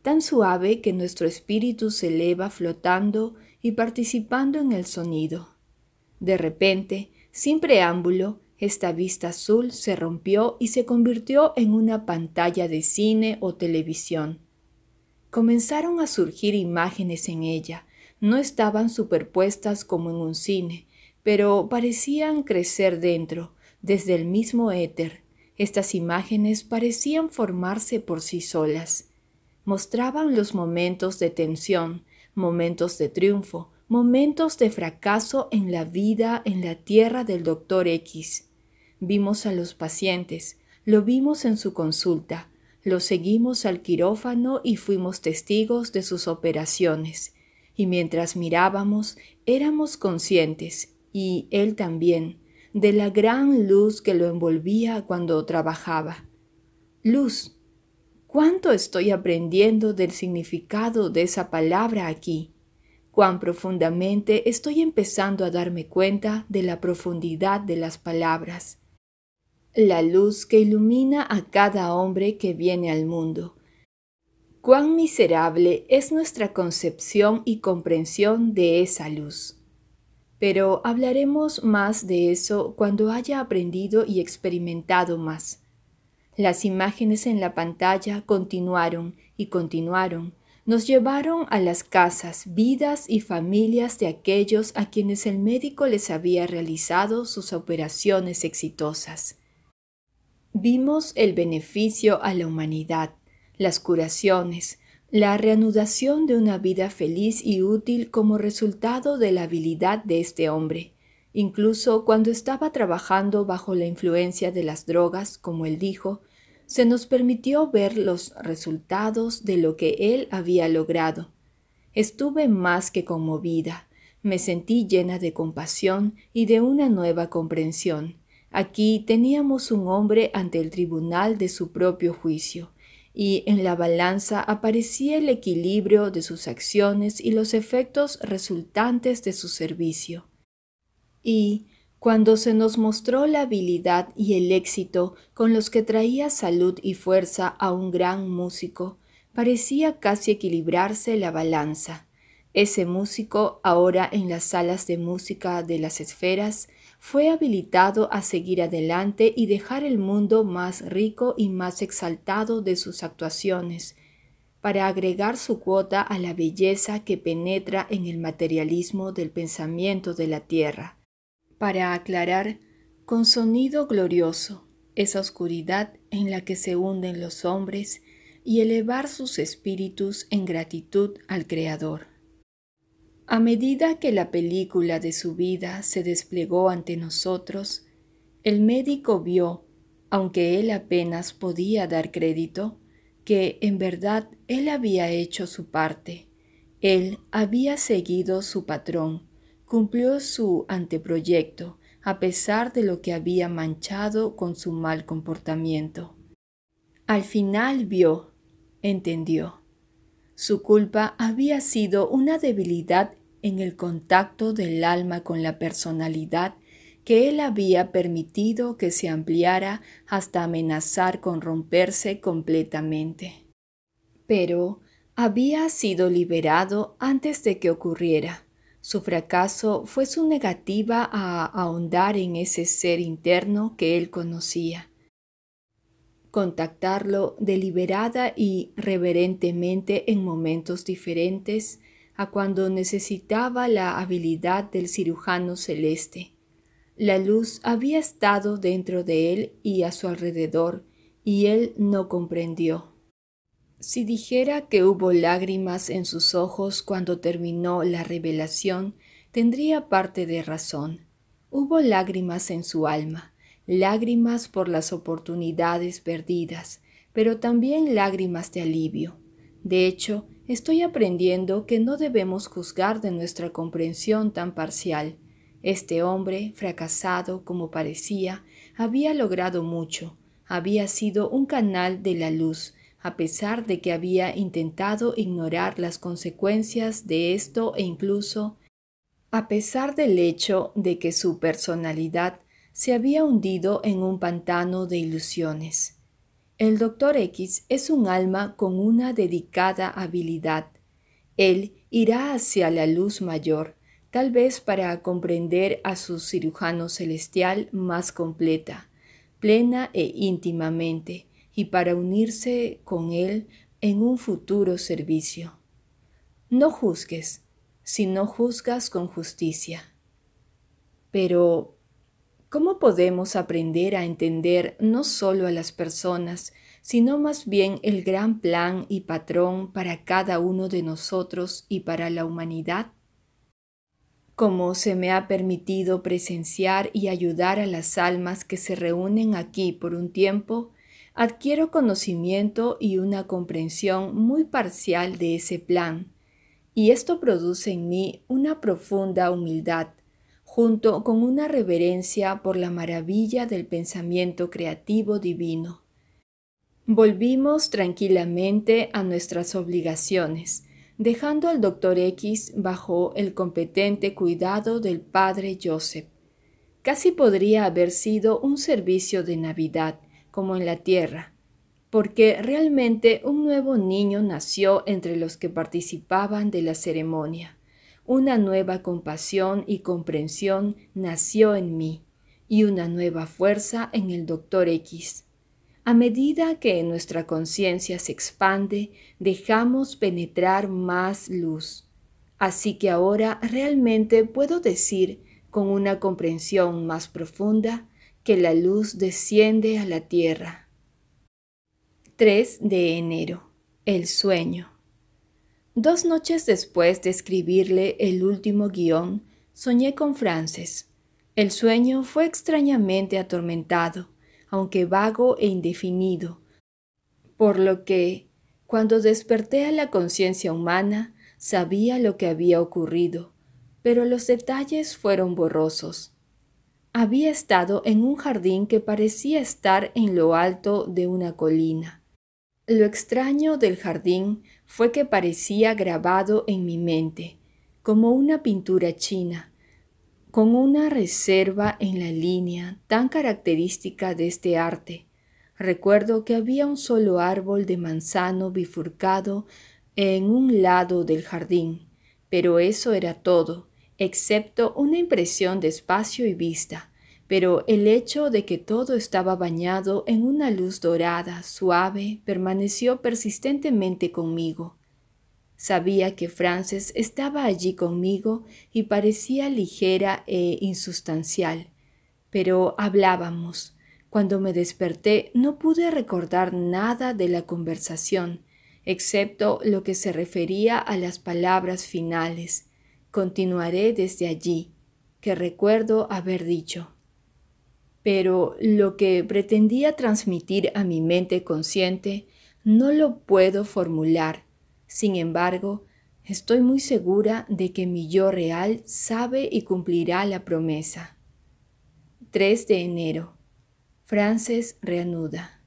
tan suave que nuestro espíritu se eleva flotando y participando en el sonido. De repente, sin preámbulo, esta vista azul se rompió y se convirtió en una pantalla de cine o televisión. Comenzaron a surgir imágenes en ella, no estaban superpuestas como en un cine, pero parecían crecer dentro, desde el mismo éter, estas imágenes parecían formarse por sí solas. Mostraban los momentos de tensión, momentos de triunfo, momentos de fracaso en la vida en la tierra del doctor X. Vimos a los pacientes, lo vimos en su consulta, lo seguimos al quirófano y fuimos testigos de sus operaciones. Y mientras mirábamos, éramos conscientes, y él también, de la gran luz que lo envolvía cuando trabajaba. Luz. ¿Cuánto estoy aprendiendo del significado de esa palabra aquí? cuán profundamente estoy empezando a darme cuenta de la profundidad de las palabras. La luz que ilumina a cada hombre que viene al mundo. Cuán miserable es nuestra concepción y comprensión de esa luz pero hablaremos más de eso cuando haya aprendido y experimentado más. Las imágenes en la pantalla continuaron y continuaron. Nos llevaron a las casas, vidas y familias de aquellos a quienes el médico les había realizado sus operaciones exitosas. Vimos el beneficio a la humanidad, las curaciones, la reanudación de una vida feliz y útil como resultado de la habilidad de este hombre, incluso cuando estaba trabajando bajo la influencia de las drogas, como él dijo, se nos permitió ver los resultados de lo que él había logrado. Estuve más que conmovida, me sentí llena de compasión y de una nueva comprensión. Aquí teníamos un hombre ante el tribunal de su propio juicio y en la balanza aparecía el equilibrio de sus acciones y los efectos resultantes de su servicio. Y, cuando se nos mostró la habilidad y el éxito con los que traía salud y fuerza a un gran músico, parecía casi equilibrarse la balanza. Ese músico, ahora en las salas de música de las esferas, fue habilitado a seguir adelante y dejar el mundo más rico y más exaltado de sus actuaciones, para agregar su cuota a la belleza que penetra en el materialismo del pensamiento de la tierra, para aclarar con sonido glorioso esa oscuridad en la que se hunden los hombres y elevar sus espíritus en gratitud al Creador. A medida que la película de su vida se desplegó ante nosotros, el médico vio, aunque él apenas podía dar crédito, que en verdad él había hecho su parte. Él había seguido su patrón, cumplió su anteproyecto, a pesar de lo que había manchado con su mal comportamiento. Al final vio, entendió su culpa había sido una debilidad en el contacto del alma con la personalidad que él había permitido que se ampliara hasta amenazar con romperse completamente. Pero había sido liberado antes de que ocurriera. Su fracaso fue su negativa a ahondar en ese ser interno que él conocía contactarlo deliberada y reverentemente en momentos diferentes a cuando necesitaba la habilidad del cirujano celeste. La luz había estado dentro de él y a su alrededor, y él no comprendió. Si dijera que hubo lágrimas en sus ojos cuando terminó la revelación, tendría parte de razón. Hubo lágrimas en su alma lágrimas por las oportunidades perdidas, pero también lágrimas de alivio. De hecho, estoy aprendiendo que no debemos juzgar de nuestra comprensión tan parcial. Este hombre, fracasado como parecía, había logrado mucho, había sido un canal de la luz, a pesar de que había intentado ignorar las consecuencias de esto e incluso, a pesar del hecho de que su personalidad se había hundido en un pantano de ilusiones. El Doctor X es un alma con una dedicada habilidad. Él irá hacia la luz mayor, tal vez para comprender a su cirujano celestial más completa, plena e íntimamente, y para unirse con él en un futuro servicio. No juzgues, si no juzgas con justicia. Pero, ¿Cómo podemos aprender a entender no solo a las personas, sino más bien el gran plan y patrón para cada uno de nosotros y para la humanidad? Como se me ha permitido presenciar y ayudar a las almas que se reúnen aquí por un tiempo, adquiero conocimiento y una comprensión muy parcial de ese plan, y esto produce en mí una profunda humildad junto con una reverencia por la maravilla del pensamiento creativo divino. Volvimos tranquilamente a nuestras obligaciones, dejando al doctor X bajo el competente cuidado del padre Joseph. Casi podría haber sido un servicio de Navidad, como en la Tierra, porque realmente un nuevo niño nació entre los que participaban de la ceremonia una nueva compasión y comprensión nació en mí y una nueva fuerza en el doctor X. A medida que nuestra conciencia se expande, dejamos penetrar más luz. Así que ahora realmente puedo decir, con una comprensión más profunda, que la luz desciende a la tierra. 3 de enero. El sueño. Dos noches después de escribirle el último guión, soñé con Frances. El sueño fue extrañamente atormentado, aunque vago e indefinido, por lo que, cuando desperté a la conciencia humana, sabía lo que había ocurrido, pero los detalles fueron borrosos. Había estado en un jardín que parecía estar en lo alto de una colina. Lo extraño del jardín fue que parecía grabado en mi mente, como una pintura china, con una reserva en la línea tan característica de este arte. Recuerdo que había un solo árbol de manzano bifurcado en un lado del jardín, pero eso era todo, excepto una impresión de espacio y vista pero el hecho de que todo estaba bañado en una luz dorada, suave, permaneció persistentemente conmigo. Sabía que Frances estaba allí conmigo y parecía ligera e insustancial. Pero hablábamos. Cuando me desperté no pude recordar nada de la conversación, excepto lo que se refería a las palabras finales. Continuaré desde allí, que recuerdo haber dicho pero lo que pretendía transmitir a mi mente consciente no lo puedo formular. Sin embargo, estoy muy segura de que mi yo real sabe y cumplirá la promesa. 3 de enero. Frances reanuda.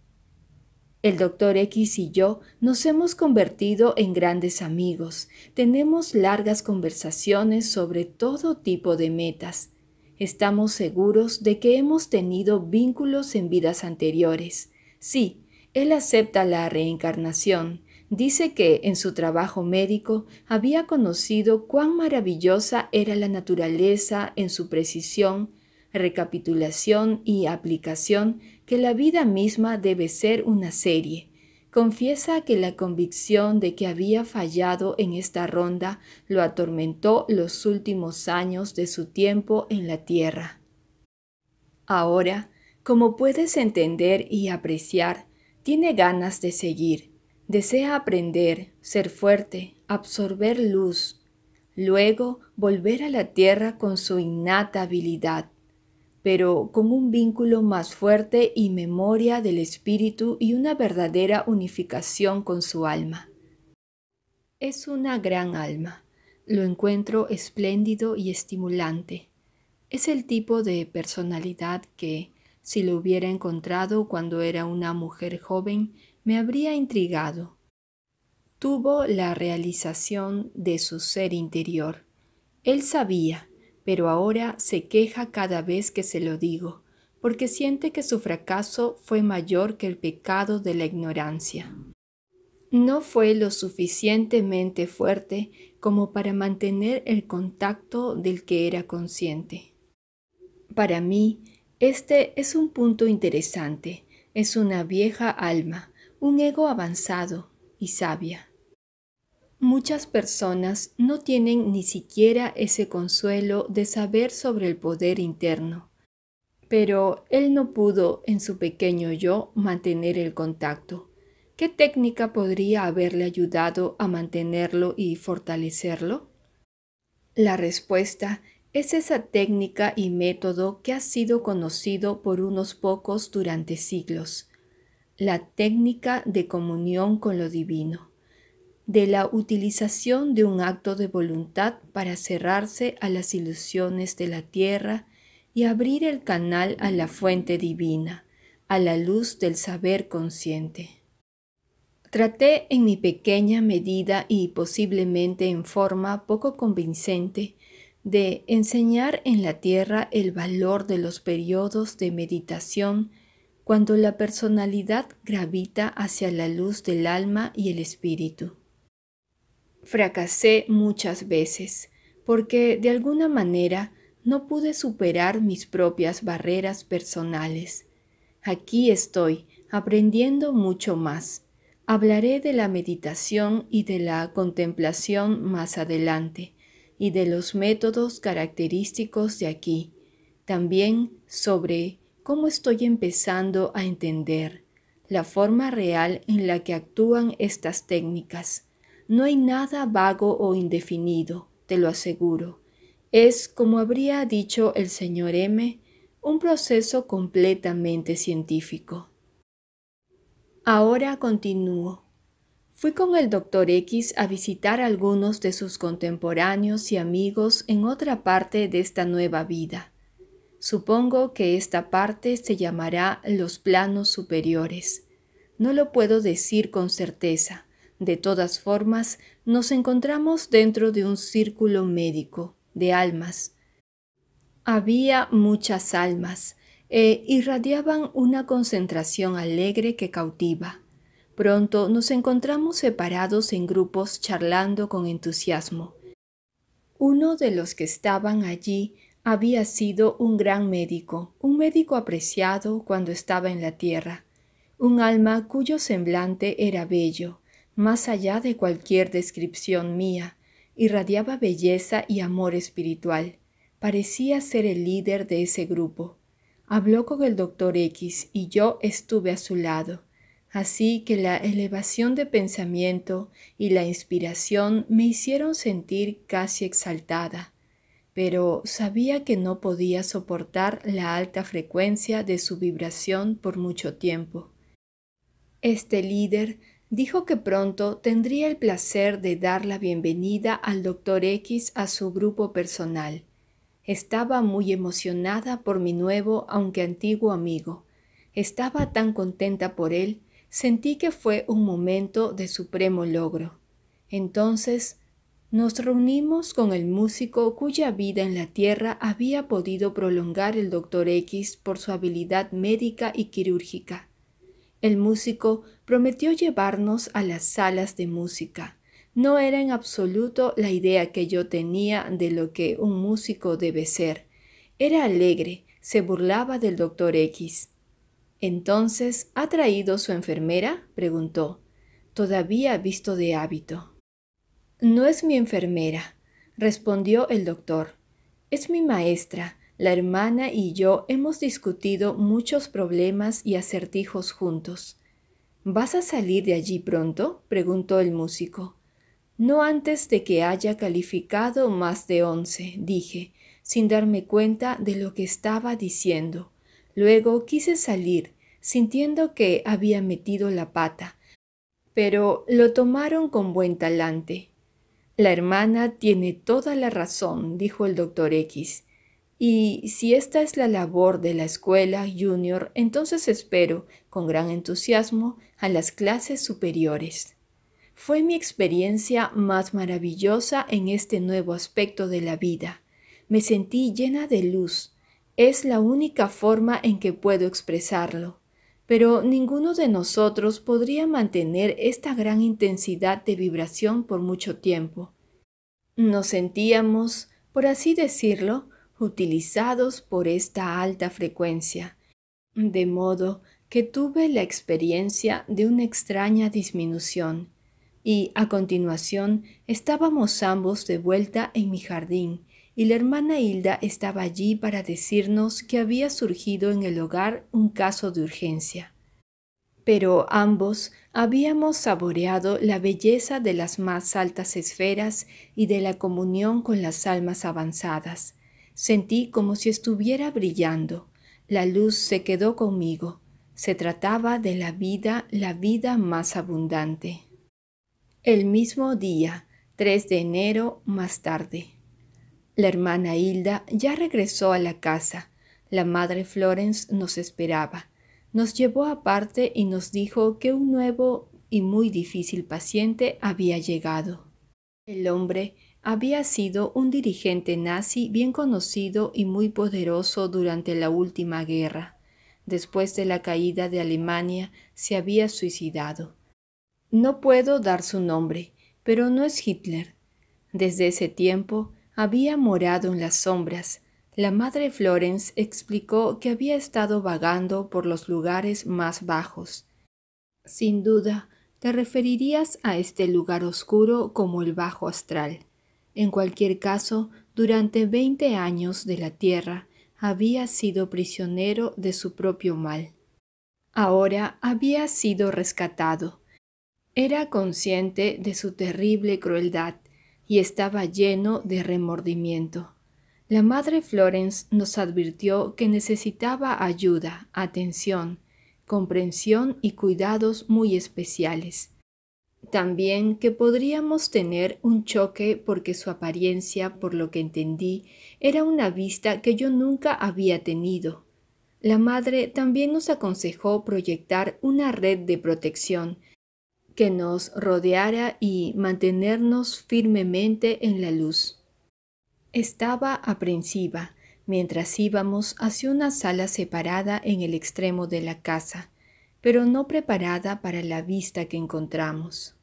El doctor X y yo nos hemos convertido en grandes amigos. Tenemos largas conversaciones sobre todo tipo de metas. Estamos seguros de que hemos tenido vínculos en vidas anteriores. Sí, él acepta la reencarnación. Dice que en su trabajo médico había conocido cuán maravillosa era la naturaleza en su precisión, recapitulación y aplicación que la vida misma debe ser una serie, Confiesa que la convicción de que había fallado en esta ronda lo atormentó los últimos años de su tiempo en la tierra. Ahora, como puedes entender y apreciar, tiene ganas de seguir, desea aprender, ser fuerte, absorber luz, luego volver a la tierra con su innata habilidad pero con un vínculo más fuerte y memoria del espíritu y una verdadera unificación con su alma. Es una gran alma. Lo encuentro espléndido y estimulante. Es el tipo de personalidad que, si lo hubiera encontrado cuando era una mujer joven, me habría intrigado. Tuvo la realización de su ser interior. Él sabía, pero ahora se queja cada vez que se lo digo, porque siente que su fracaso fue mayor que el pecado de la ignorancia. No fue lo suficientemente fuerte como para mantener el contacto del que era consciente. Para mí, este es un punto interesante. Es una vieja alma, un ego avanzado y sabia. Muchas personas no tienen ni siquiera ese consuelo de saber sobre el poder interno, pero él no pudo en su pequeño yo mantener el contacto. ¿Qué técnica podría haberle ayudado a mantenerlo y fortalecerlo? La respuesta es esa técnica y método que ha sido conocido por unos pocos durante siglos, la técnica de comunión con lo divino de la utilización de un acto de voluntad para cerrarse a las ilusiones de la tierra y abrir el canal a la fuente divina, a la luz del saber consciente. Traté en mi pequeña medida y posiblemente en forma poco convincente de enseñar en la tierra el valor de los periodos de meditación cuando la personalidad gravita hacia la luz del alma y el espíritu. Fracasé muchas veces porque de alguna manera no pude superar mis propias barreras personales. Aquí estoy aprendiendo mucho más. Hablaré de la meditación y de la contemplación más adelante y de los métodos característicos de aquí. También sobre cómo estoy empezando a entender la forma real en la que actúan estas técnicas no hay nada vago o indefinido, te lo aseguro. Es, como habría dicho el señor M, un proceso completamente científico. Ahora continúo. Fui con el doctor X a visitar a algunos de sus contemporáneos y amigos en otra parte de esta nueva vida. Supongo que esta parte se llamará los planos superiores. No lo puedo decir con certeza, de todas formas, nos encontramos dentro de un círculo médico de almas. Había muchas almas e irradiaban una concentración alegre que cautiva. Pronto nos encontramos separados en grupos charlando con entusiasmo. Uno de los que estaban allí había sido un gran médico, un médico apreciado cuando estaba en la tierra, un alma cuyo semblante era bello, más allá de cualquier descripción mía, irradiaba belleza y amor espiritual. Parecía ser el líder de ese grupo. Habló con el doctor X y yo estuve a su lado. Así que la elevación de pensamiento y la inspiración me hicieron sentir casi exaltada, pero sabía que no podía soportar la alta frecuencia de su vibración por mucho tiempo. Este líder Dijo que pronto tendría el placer de dar la bienvenida al doctor X a su grupo personal. Estaba muy emocionada por mi nuevo, aunque antiguo amigo. Estaba tan contenta por él, sentí que fue un momento de supremo logro. Entonces, nos reunimos con el músico cuya vida en la Tierra había podido prolongar el doctor X por su habilidad médica y quirúrgica. El músico prometió llevarnos a las salas de música. No era en absoluto la idea que yo tenía de lo que un músico debe ser. Era alegre, se burlaba del doctor X. Entonces, ¿ha traído su enfermera? preguntó, todavía visto de hábito. No es mi enfermera, respondió el doctor. Es mi maestra, la hermana y yo hemos discutido muchos problemas y acertijos juntos. ¿Vas a salir de allí pronto? preguntó el músico. No antes de que haya calificado más de once, dije, sin darme cuenta de lo que estaba diciendo. Luego quise salir, sintiendo que había metido la pata, pero lo tomaron con buen talante. La hermana tiene toda la razón, dijo el doctor X. Y si esta es la labor de la escuela junior, entonces espero, con gran entusiasmo, a las clases superiores. Fue mi experiencia más maravillosa en este nuevo aspecto de la vida. Me sentí llena de luz. Es la única forma en que puedo expresarlo. Pero ninguno de nosotros podría mantener esta gran intensidad de vibración por mucho tiempo. Nos sentíamos, por así decirlo, utilizados por esta alta frecuencia, de modo que tuve la experiencia de una extraña disminución, y a continuación estábamos ambos de vuelta en mi jardín, y la hermana Hilda estaba allí para decirnos que había surgido en el hogar un caso de urgencia. Pero ambos habíamos saboreado la belleza de las más altas esferas y de la comunión con las almas avanzadas, Sentí como si estuviera brillando. La luz se quedó conmigo. Se trataba de la vida, la vida más abundante. El mismo día, 3 de enero más tarde. La hermana Hilda ya regresó a la casa. La madre Florence nos esperaba. Nos llevó aparte y nos dijo que un nuevo y muy difícil paciente había llegado. El hombre había sido un dirigente nazi bien conocido y muy poderoso durante la última guerra. Después de la caída de Alemania se había suicidado. No puedo dar su nombre, pero no es Hitler. Desde ese tiempo había morado en las sombras. La madre Florence explicó que había estado vagando por los lugares más bajos. Sin duda, te referirías a este lugar oscuro como el bajo astral. En cualquier caso, durante veinte años de la tierra había sido prisionero de su propio mal. Ahora había sido rescatado. Era consciente de su terrible crueldad y estaba lleno de remordimiento. La madre Florence nos advirtió que necesitaba ayuda, atención, comprensión y cuidados muy especiales. También que podríamos tener un choque porque su apariencia, por lo que entendí, era una vista que yo nunca había tenido. La madre también nos aconsejó proyectar una red de protección que nos rodeara y mantenernos firmemente en la luz. Estaba aprensiva mientras íbamos hacia una sala separada en el extremo de la casa, pero no preparada para la vista que encontramos.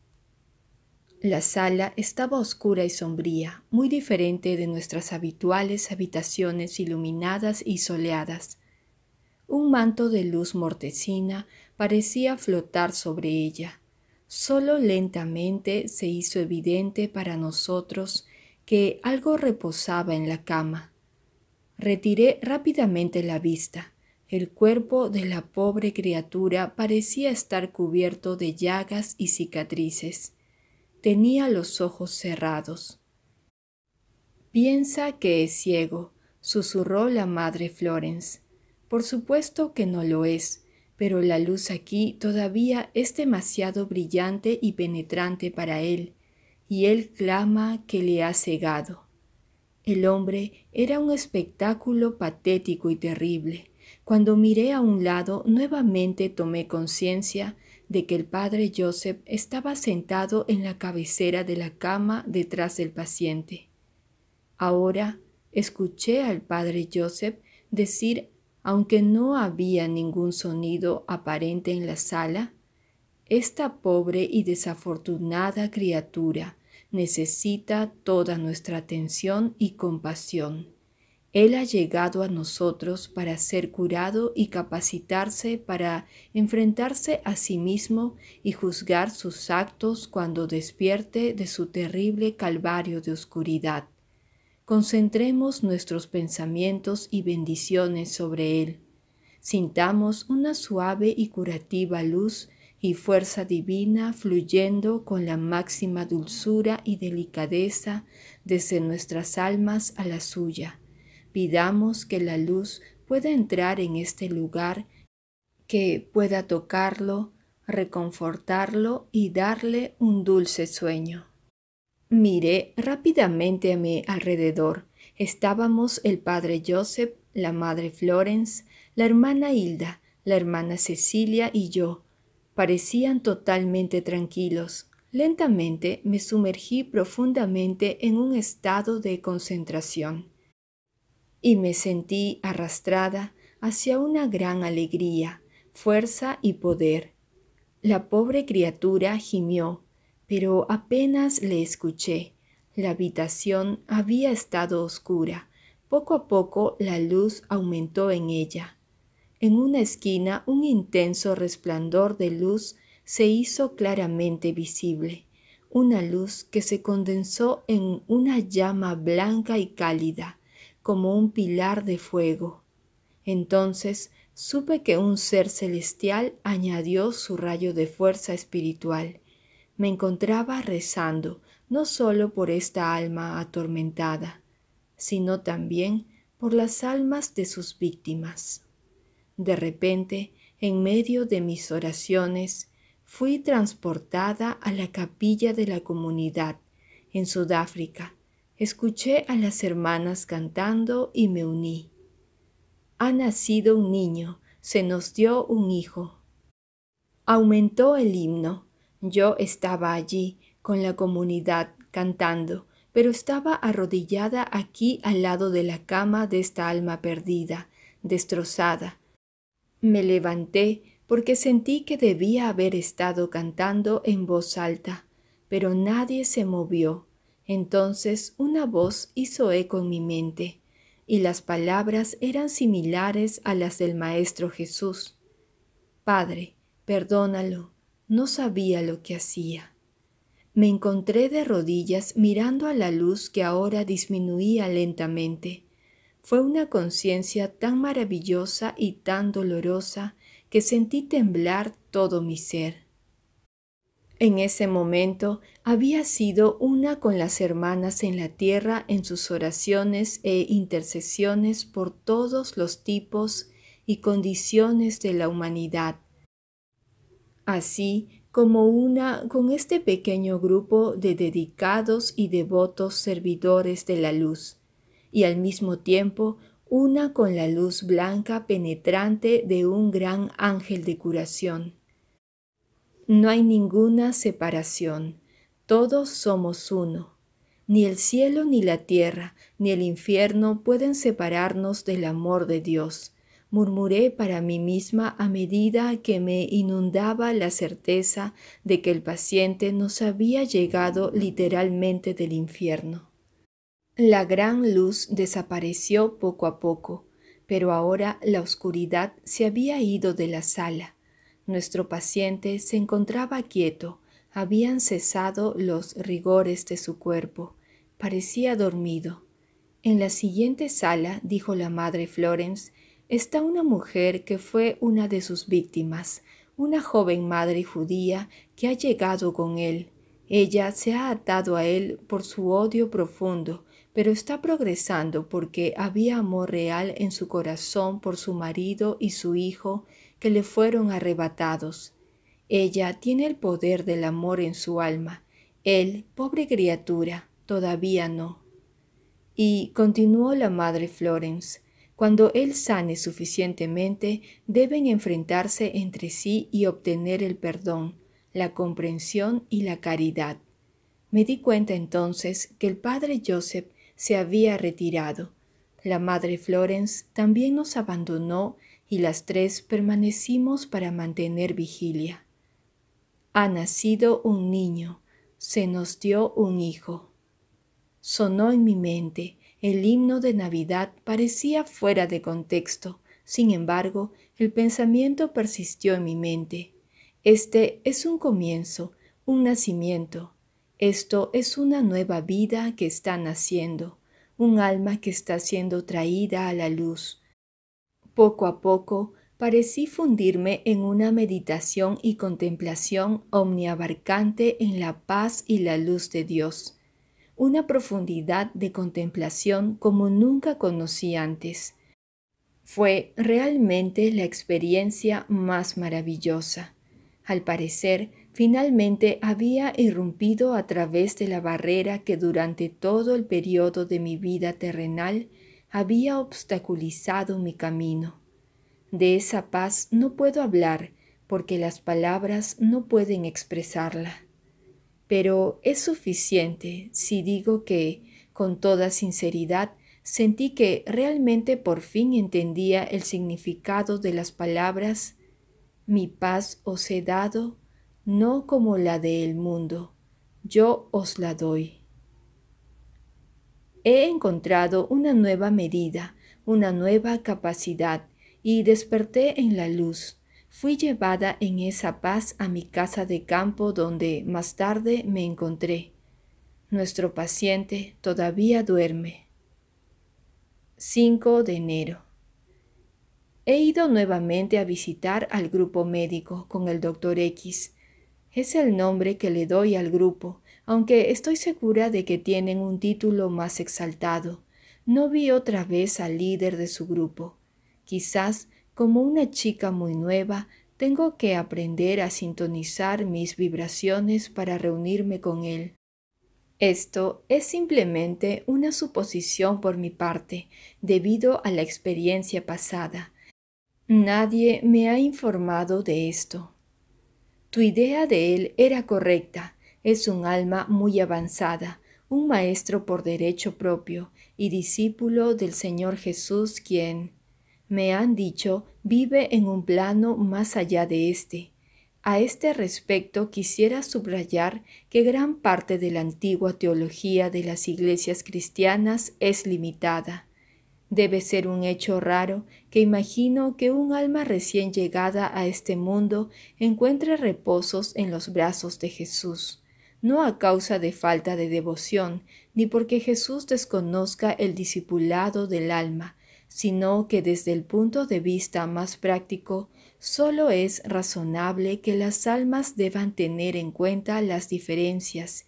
La sala estaba oscura y sombría, muy diferente de nuestras habituales habitaciones iluminadas y soleadas. Un manto de luz mortecina parecía flotar sobre ella. Solo lentamente se hizo evidente para nosotros que algo reposaba en la cama. Retiré rápidamente la vista. El cuerpo de la pobre criatura parecía estar cubierto de llagas y cicatrices tenía los ojos cerrados. Piensa que es ciego, susurró la madre Florence. Por supuesto que no lo es, pero la luz aquí todavía es demasiado brillante y penetrante para él, y él clama que le ha cegado. El hombre era un espectáculo patético y terrible. Cuando miré a un lado, nuevamente tomé conciencia de que el padre Joseph estaba sentado en la cabecera de la cama detrás del paciente. Ahora escuché al padre Joseph decir, aunque no había ningún sonido aparente en la sala, esta pobre y desafortunada criatura necesita toda nuestra atención y compasión. Él ha llegado a nosotros para ser curado y capacitarse para enfrentarse a sí mismo y juzgar sus actos cuando despierte de su terrible calvario de oscuridad. Concentremos nuestros pensamientos y bendiciones sobre Él. Sintamos una suave y curativa luz y fuerza divina fluyendo con la máxima dulzura y delicadeza desde nuestras almas a la suya Pidamos que la luz pueda entrar en este lugar, que pueda tocarlo, reconfortarlo y darle un dulce sueño. Miré rápidamente a mi alrededor. Estábamos el padre Joseph, la madre Florence, la hermana Hilda, la hermana Cecilia y yo. Parecían totalmente tranquilos. Lentamente me sumergí profundamente en un estado de concentración y me sentí arrastrada hacia una gran alegría, fuerza y poder. La pobre criatura gimió, pero apenas le escuché. La habitación había estado oscura. Poco a poco la luz aumentó en ella. En una esquina un intenso resplandor de luz se hizo claramente visible, una luz que se condensó en una llama blanca y cálida, como un pilar de fuego. Entonces supe que un ser celestial añadió su rayo de fuerza espiritual. Me encontraba rezando, no solo por esta alma atormentada, sino también por las almas de sus víctimas. De repente, en medio de mis oraciones, fui transportada a la capilla de la comunidad en Sudáfrica, Escuché a las hermanas cantando y me uní. Ha nacido un niño, se nos dio un hijo. Aumentó el himno. Yo estaba allí, con la comunidad, cantando, pero estaba arrodillada aquí al lado de la cama de esta alma perdida, destrozada. Me levanté porque sentí que debía haber estado cantando en voz alta, pero nadie se movió entonces una voz hizo eco en mi mente, y las palabras eran similares a las del Maestro Jesús. Padre, perdónalo, no sabía lo que hacía. Me encontré de rodillas mirando a la luz que ahora disminuía lentamente. Fue una conciencia tan maravillosa y tan dolorosa que sentí temblar todo mi ser. En ese momento había sido una con las hermanas en la tierra en sus oraciones e intercesiones por todos los tipos y condiciones de la humanidad. Así como una con este pequeño grupo de dedicados y devotos servidores de la luz, y al mismo tiempo una con la luz blanca penetrante de un gran ángel de curación. No hay ninguna separación, todos somos uno. Ni el cielo ni la tierra ni el infierno pueden separarnos del amor de Dios. Murmuré para mí misma a medida que me inundaba la certeza de que el paciente nos había llegado literalmente del infierno. La gran luz desapareció poco a poco, pero ahora la oscuridad se había ido de la sala nuestro paciente se encontraba quieto, habían cesado los rigores de su cuerpo, parecía dormido. En la siguiente sala, dijo la madre Florence, está una mujer que fue una de sus víctimas, una joven madre judía que ha llegado con él. Ella se ha atado a él por su odio profundo, pero está progresando porque había amor real en su corazón por su marido y su hijo le fueron arrebatados. Ella tiene el poder del amor en su alma, él, pobre criatura, todavía no. Y continuó la madre Florence, cuando él sane suficientemente, deben enfrentarse entre sí y obtener el perdón, la comprensión y la caridad. Me di cuenta entonces que el padre Joseph se había retirado. La madre Florence también nos abandonó y las tres permanecimos para mantener vigilia. Ha nacido un niño, se nos dio un hijo. Sonó en mi mente, el himno de Navidad parecía fuera de contexto, sin embargo, el pensamiento persistió en mi mente. Este es un comienzo, un nacimiento. Esto es una nueva vida que está naciendo, un alma que está siendo traída a la luz, poco a poco parecí fundirme en una meditación y contemplación omniabarcante en la paz y la luz de Dios, una profundidad de contemplación como nunca conocí antes. Fue realmente la experiencia más maravillosa. Al parecer, finalmente había irrumpido a través de la barrera que durante todo el periodo de mi vida terrenal había obstaculizado mi camino. De esa paz no puedo hablar porque las palabras no pueden expresarla. Pero es suficiente si digo que, con toda sinceridad, sentí que realmente por fin entendía el significado de las palabras Mi paz os he dado, no como la del mundo, yo os la doy he encontrado una nueva medida, una nueva capacidad, y desperté en la luz. Fui llevada en esa paz a mi casa de campo donde más tarde me encontré. Nuestro paciente todavía duerme. 5 de enero. He ido nuevamente a visitar al grupo médico con el doctor X. Es el nombre que le doy al grupo aunque estoy segura de que tienen un título más exaltado. No vi otra vez al líder de su grupo. Quizás, como una chica muy nueva, tengo que aprender a sintonizar mis vibraciones para reunirme con él. Esto es simplemente una suposición por mi parte, debido a la experiencia pasada. Nadie me ha informado de esto. Tu idea de él era correcta, es un alma muy avanzada, un maestro por derecho propio y discípulo del Señor Jesús quien, me han dicho, vive en un plano más allá de éste. A este respecto quisiera subrayar que gran parte de la antigua teología de las iglesias cristianas es limitada. Debe ser un hecho raro que imagino que un alma recién llegada a este mundo encuentre reposos en los brazos de Jesús no a causa de falta de devoción, ni porque Jesús desconozca el discipulado del alma, sino que desde el punto de vista más práctico, solo es razonable que las almas deban tener en cuenta las diferencias,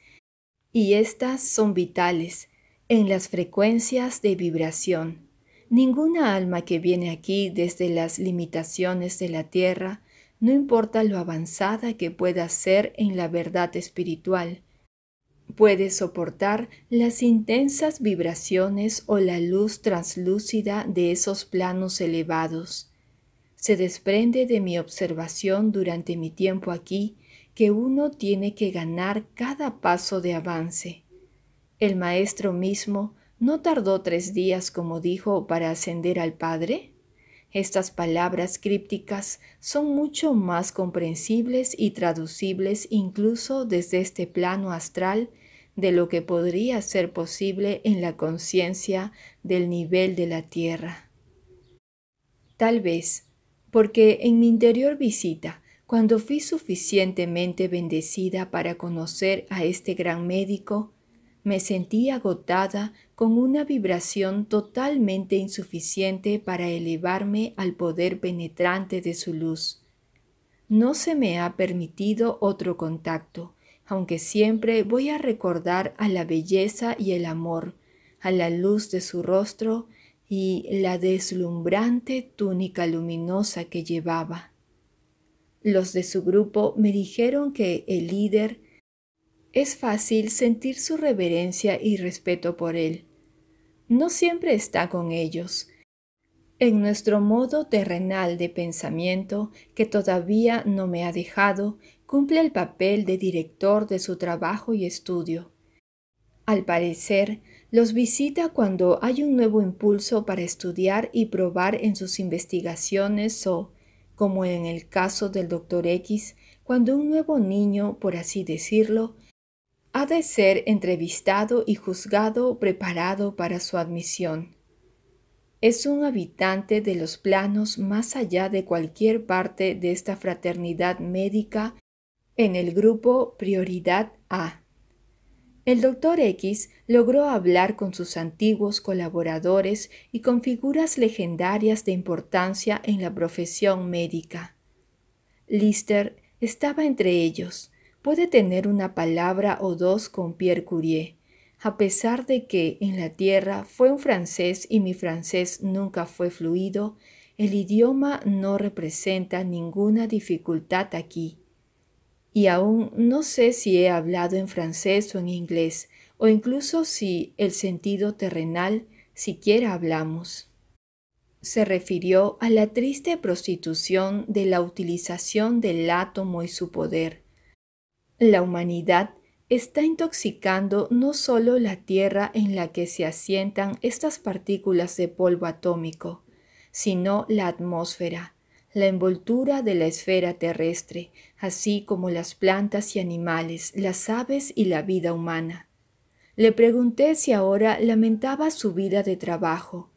y éstas son vitales, en las frecuencias de vibración. Ninguna alma que viene aquí desde las limitaciones de la tierra no importa lo avanzada que pueda ser en la verdad espiritual. puede soportar las intensas vibraciones o la luz translúcida de esos planos elevados. Se desprende de mi observación durante mi tiempo aquí que uno tiene que ganar cada paso de avance. El maestro mismo no tardó tres días, como dijo, para ascender al Padre. Estas palabras crípticas son mucho más comprensibles y traducibles incluso desde este plano astral de lo que podría ser posible en la conciencia del nivel de la Tierra. Tal vez, porque en mi interior visita, cuando fui suficientemente bendecida para conocer a este gran médico, me sentí agotada con una vibración totalmente insuficiente para elevarme al poder penetrante de su luz. No se me ha permitido otro contacto, aunque siempre voy a recordar a la belleza y el amor, a la luz de su rostro y la deslumbrante túnica luminosa que llevaba. Los de su grupo me dijeron que el líder es fácil sentir su reverencia y respeto por Él. No siempre está con ellos. En nuestro modo terrenal de pensamiento, que todavía no me ha dejado, cumple el papel de director de su trabajo y estudio. Al parecer, los visita cuando hay un nuevo impulso para estudiar y probar en sus investigaciones o, como en el caso del Dr. X, cuando un nuevo niño, por así decirlo, ha de ser entrevistado y juzgado preparado para su admisión. Es un habitante de los planos más allá de cualquier parte de esta fraternidad médica en el grupo Prioridad A. El doctor X logró hablar con sus antiguos colaboradores y con figuras legendarias de importancia en la profesión médica. Lister estaba entre ellos, puede tener una palabra o dos con Pierre Curie, a pesar de que en la tierra fue un francés y mi francés nunca fue fluido, el idioma no representa ninguna dificultad aquí. Y aún no sé si he hablado en francés o en inglés, o incluso si el sentido terrenal siquiera hablamos. Se refirió a la triste prostitución de la utilización del átomo y su poder, la humanidad está intoxicando no solo la tierra en la que se asientan estas partículas de polvo atómico, sino la atmósfera, la envoltura de la esfera terrestre, así como las plantas y animales, las aves y la vida humana. Le pregunté si ahora lamentaba su vida de trabajo.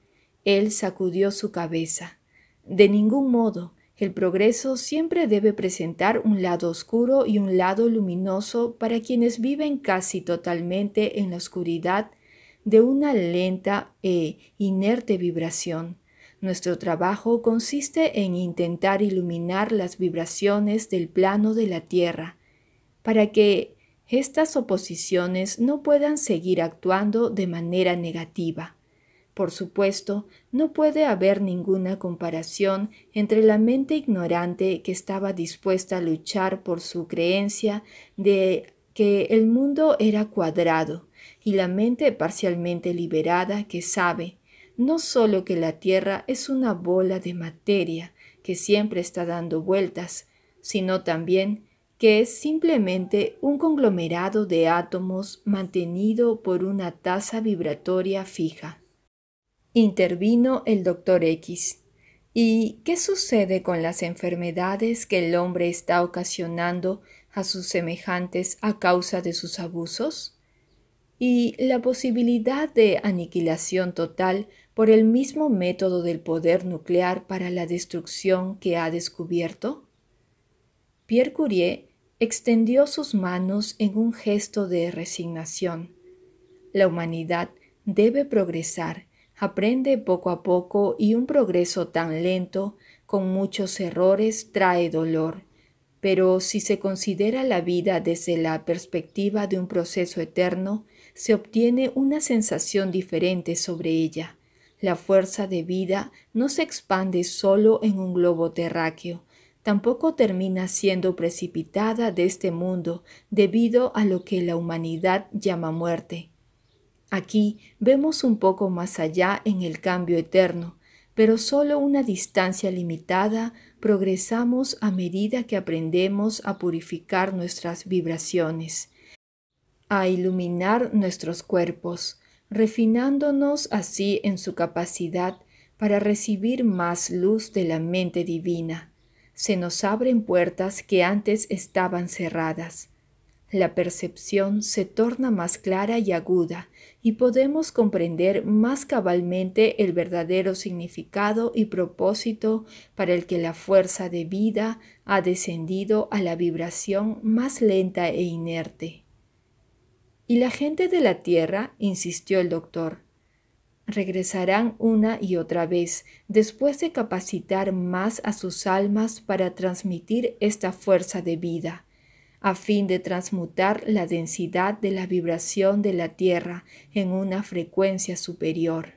Él sacudió su cabeza. De ningún modo, el progreso siempre debe presentar un lado oscuro y un lado luminoso para quienes viven casi totalmente en la oscuridad de una lenta e inerte vibración. Nuestro trabajo consiste en intentar iluminar las vibraciones del plano de la Tierra, para que estas oposiciones no puedan seguir actuando de manera negativa. Por supuesto, no puede haber ninguna comparación entre la mente ignorante que estaba dispuesta a luchar por su creencia de que el mundo era cuadrado y la mente parcialmente liberada que sabe no solo que la Tierra es una bola de materia que siempre está dando vueltas, sino también que es simplemente un conglomerado de átomos mantenido por una tasa vibratoria fija. Intervino el doctor X. ¿Y qué sucede con las enfermedades que el hombre está ocasionando a sus semejantes a causa de sus abusos? ¿Y la posibilidad de aniquilación total por el mismo método del poder nuclear para la destrucción que ha descubierto? Pierre Curie extendió sus manos en un gesto de resignación. La humanidad debe progresar Aprende poco a poco y un progreso tan lento, con muchos errores, trae dolor. Pero si se considera la vida desde la perspectiva de un proceso eterno, se obtiene una sensación diferente sobre ella. La fuerza de vida no se expande solo en un globo terráqueo, tampoco termina siendo precipitada de este mundo debido a lo que la humanidad llama muerte. Aquí vemos un poco más allá en el cambio eterno, pero solo una distancia limitada progresamos a medida que aprendemos a purificar nuestras vibraciones, a iluminar nuestros cuerpos, refinándonos así en su capacidad para recibir más luz de la mente divina. Se nos abren puertas que antes estaban cerradas. La percepción se torna más clara y aguda, y podemos comprender más cabalmente el verdadero significado y propósito para el que la fuerza de vida ha descendido a la vibración más lenta e inerte. Y la gente de la Tierra, insistió el doctor, regresarán una y otra vez después de capacitar más a sus almas para transmitir esta fuerza de vida a fin de transmutar la densidad de la vibración de la Tierra en una frecuencia superior.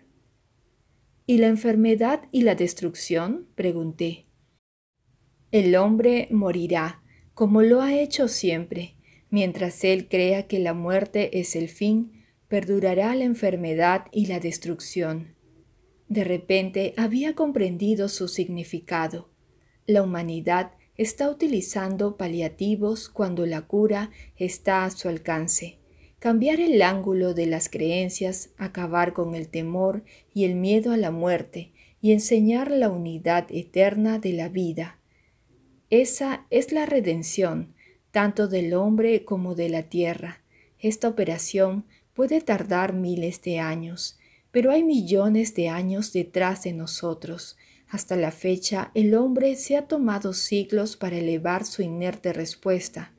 ¿Y la enfermedad y la destrucción? pregunté. El hombre morirá, como lo ha hecho siempre. Mientras él crea que la muerte es el fin, perdurará la enfermedad y la destrucción. De repente había comprendido su significado. La humanidad está utilizando paliativos cuando la cura está a su alcance. Cambiar el ángulo de las creencias, acabar con el temor y el miedo a la muerte y enseñar la unidad eterna de la vida. Esa es la redención, tanto del hombre como de la tierra. Esta operación puede tardar miles de años, pero hay millones de años detrás de nosotros, hasta la fecha, el hombre se ha tomado siglos para elevar su inerte respuesta,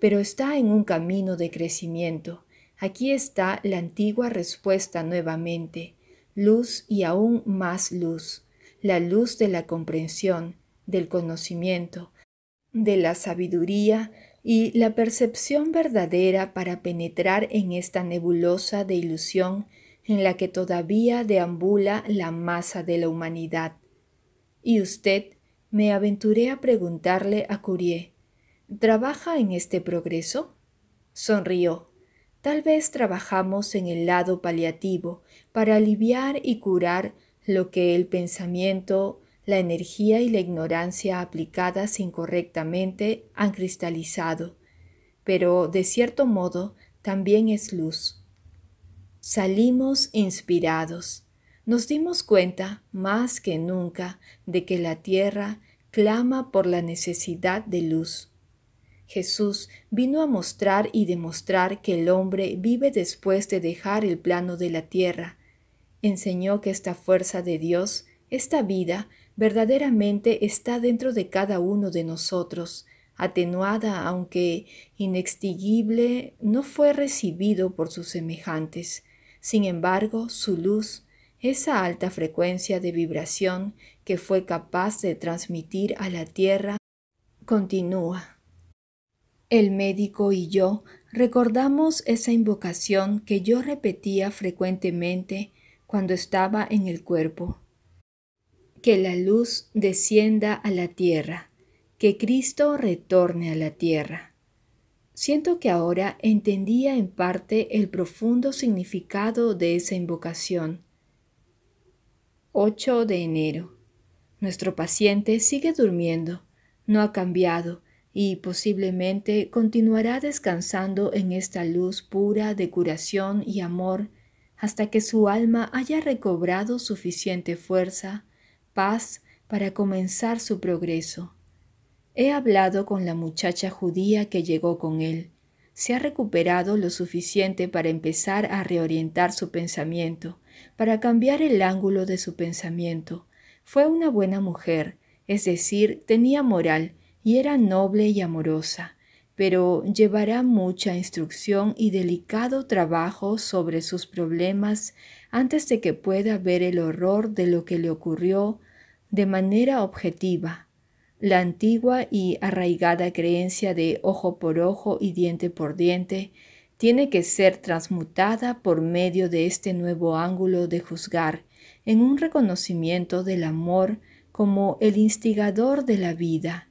pero está en un camino de crecimiento. Aquí está la antigua respuesta nuevamente, luz y aún más luz, la luz de la comprensión, del conocimiento, de la sabiduría y la percepción verdadera para penetrar en esta nebulosa de ilusión en la que todavía deambula la masa de la humanidad. Y usted, me aventuré a preguntarle a Curie, ¿trabaja en este progreso? Sonrió. Tal vez trabajamos en el lado paliativo para aliviar y curar lo que el pensamiento, la energía y la ignorancia aplicadas incorrectamente han cristalizado, pero de cierto modo también es luz. Salimos inspirados nos dimos cuenta más que nunca de que la tierra clama por la necesidad de luz. Jesús vino a mostrar y demostrar que el hombre vive después de dejar el plano de la tierra. Enseñó que esta fuerza de Dios, esta vida, verdaderamente está dentro de cada uno de nosotros, atenuada aunque inextinguible, no fue recibido por sus semejantes. Sin embargo, su luz, esa alta frecuencia de vibración que fue capaz de transmitir a la Tierra, continúa. El médico y yo recordamos esa invocación que yo repetía frecuentemente cuando estaba en el cuerpo. Que la luz descienda a la tierra, que Cristo retorne a la tierra. Siento que ahora entendía en parte el profundo significado de esa invocación 8 de enero. Nuestro paciente sigue durmiendo, no ha cambiado y posiblemente continuará descansando en esta luz pura de curación y amor hasta que su alma haya recobrado suficiente fuerza, paz, para comenzar su progreso. He hablado con la muchacha judía que llegó con él. Se ha recuperado lo suficiente para empezar a reorientar su pensamiento para cambiar el ángulo de su pensamiento. Fue una buena mujer, es decir, tenía moral y era noble y amorosa, pero llevará mucha instrucción y delicado trabajo sobre sus problemas antes de que pueda ver el horror de lo que le ocurrió de manera objetiva. La antigua y arraigada creencia de ojo por ojo y diente por diente tiene que ser transmutada por medio de este nuevo ángulo de juzgar en un reconocimiento del amor como el instigador de la vida.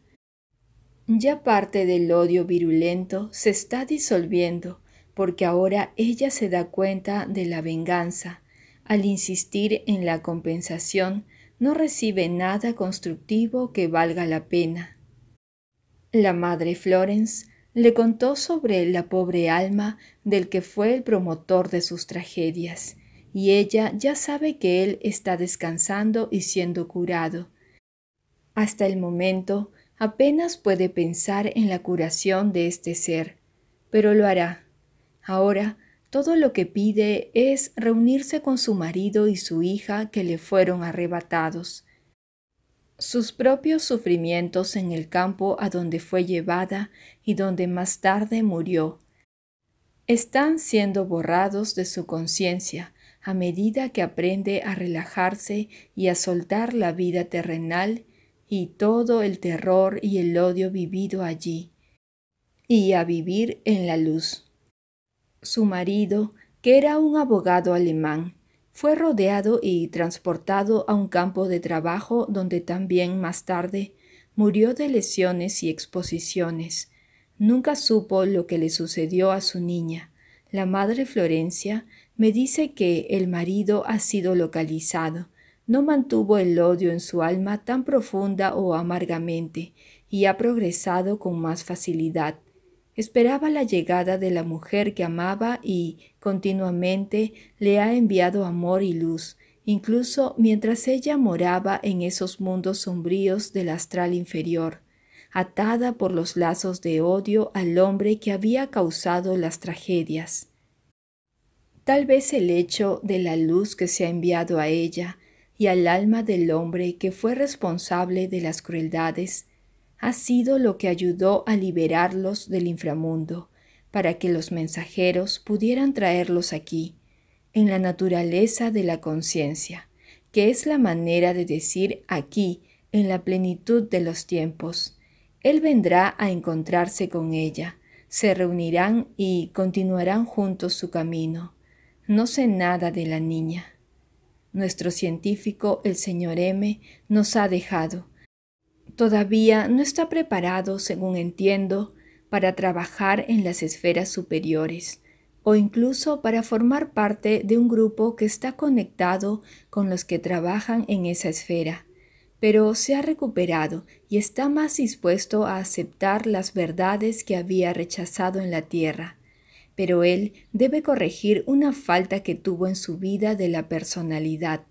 Ya parte del odio virulento se está disolviendo porque ahora ella se da cuenta de la venganza. Al insistir en la compensación, no recibe nada constructivo que valga la pena. La madre Florence le contó sobre la pobre alma del que fue el promotor de sus tragedias, y ella ya sabe que él está descansando y siendo curado. Hasta el momento apenas puede pensar en la curación de este ser, pero lo hará. Ahora todo lo que pide es reunirse con su marido y su hija que le fueron arrebatados. Sus propios sufrimientos en el campo a donde fue llevada y donde más tarde murió están siendo borrados de su conciencia a medida que aprende a relajarse y a soltar la vida terrenal y todo el terror y el odio vivido allí, y a vivir en la luz. Su marido, que era un abogado alemán, fue rodeado y transportado a un campo de trabajo donde también más tarde murió de lesiones y exposiciones. Nunca supo lo que le sucedió a su niña. La madre Florencia me dice que el marido ha sido localizado. No mantuvo el odio en su alma tan profunda o amargamente y ha progresado con más facilidad. Esperaba la llegada de la mujer que amaba y, continuamente, le ha enviado amor y luz, incluso mientras ella moraba en esos mundos sombríos del astral inferior, atada por los lazos de odio al hombre que había causado las tragedias. Tal vez el hecho de la luz que se ha enviado a ella y al alma del hombre que fue responsable de las crueldades ha sido lo que ayudó a liberarlos del inframundo, para que los mensajeros pudieran traerlos aquí, en la naturaleza de la conciencia, que es la manera de decir aquí, en la plenitud de los tiempos. Él vendrá a encontrarse con ella, se reunirán y continuarán juntos su camino. No sé nada de la niña. Nuestro científico, el señor M, nos ha dejado todavía no está preparado, según entiendo, para trabajar en las esferas superiores o incluso para formar parte de un grupo que está conectado con los que trabajan en esa esfera, pero se ha recuperado y está más dispuesto a aceptar las verdades que había rechazado en la tierra. Pero él debe corregir una falta que tuvo en su vida de la personalidad,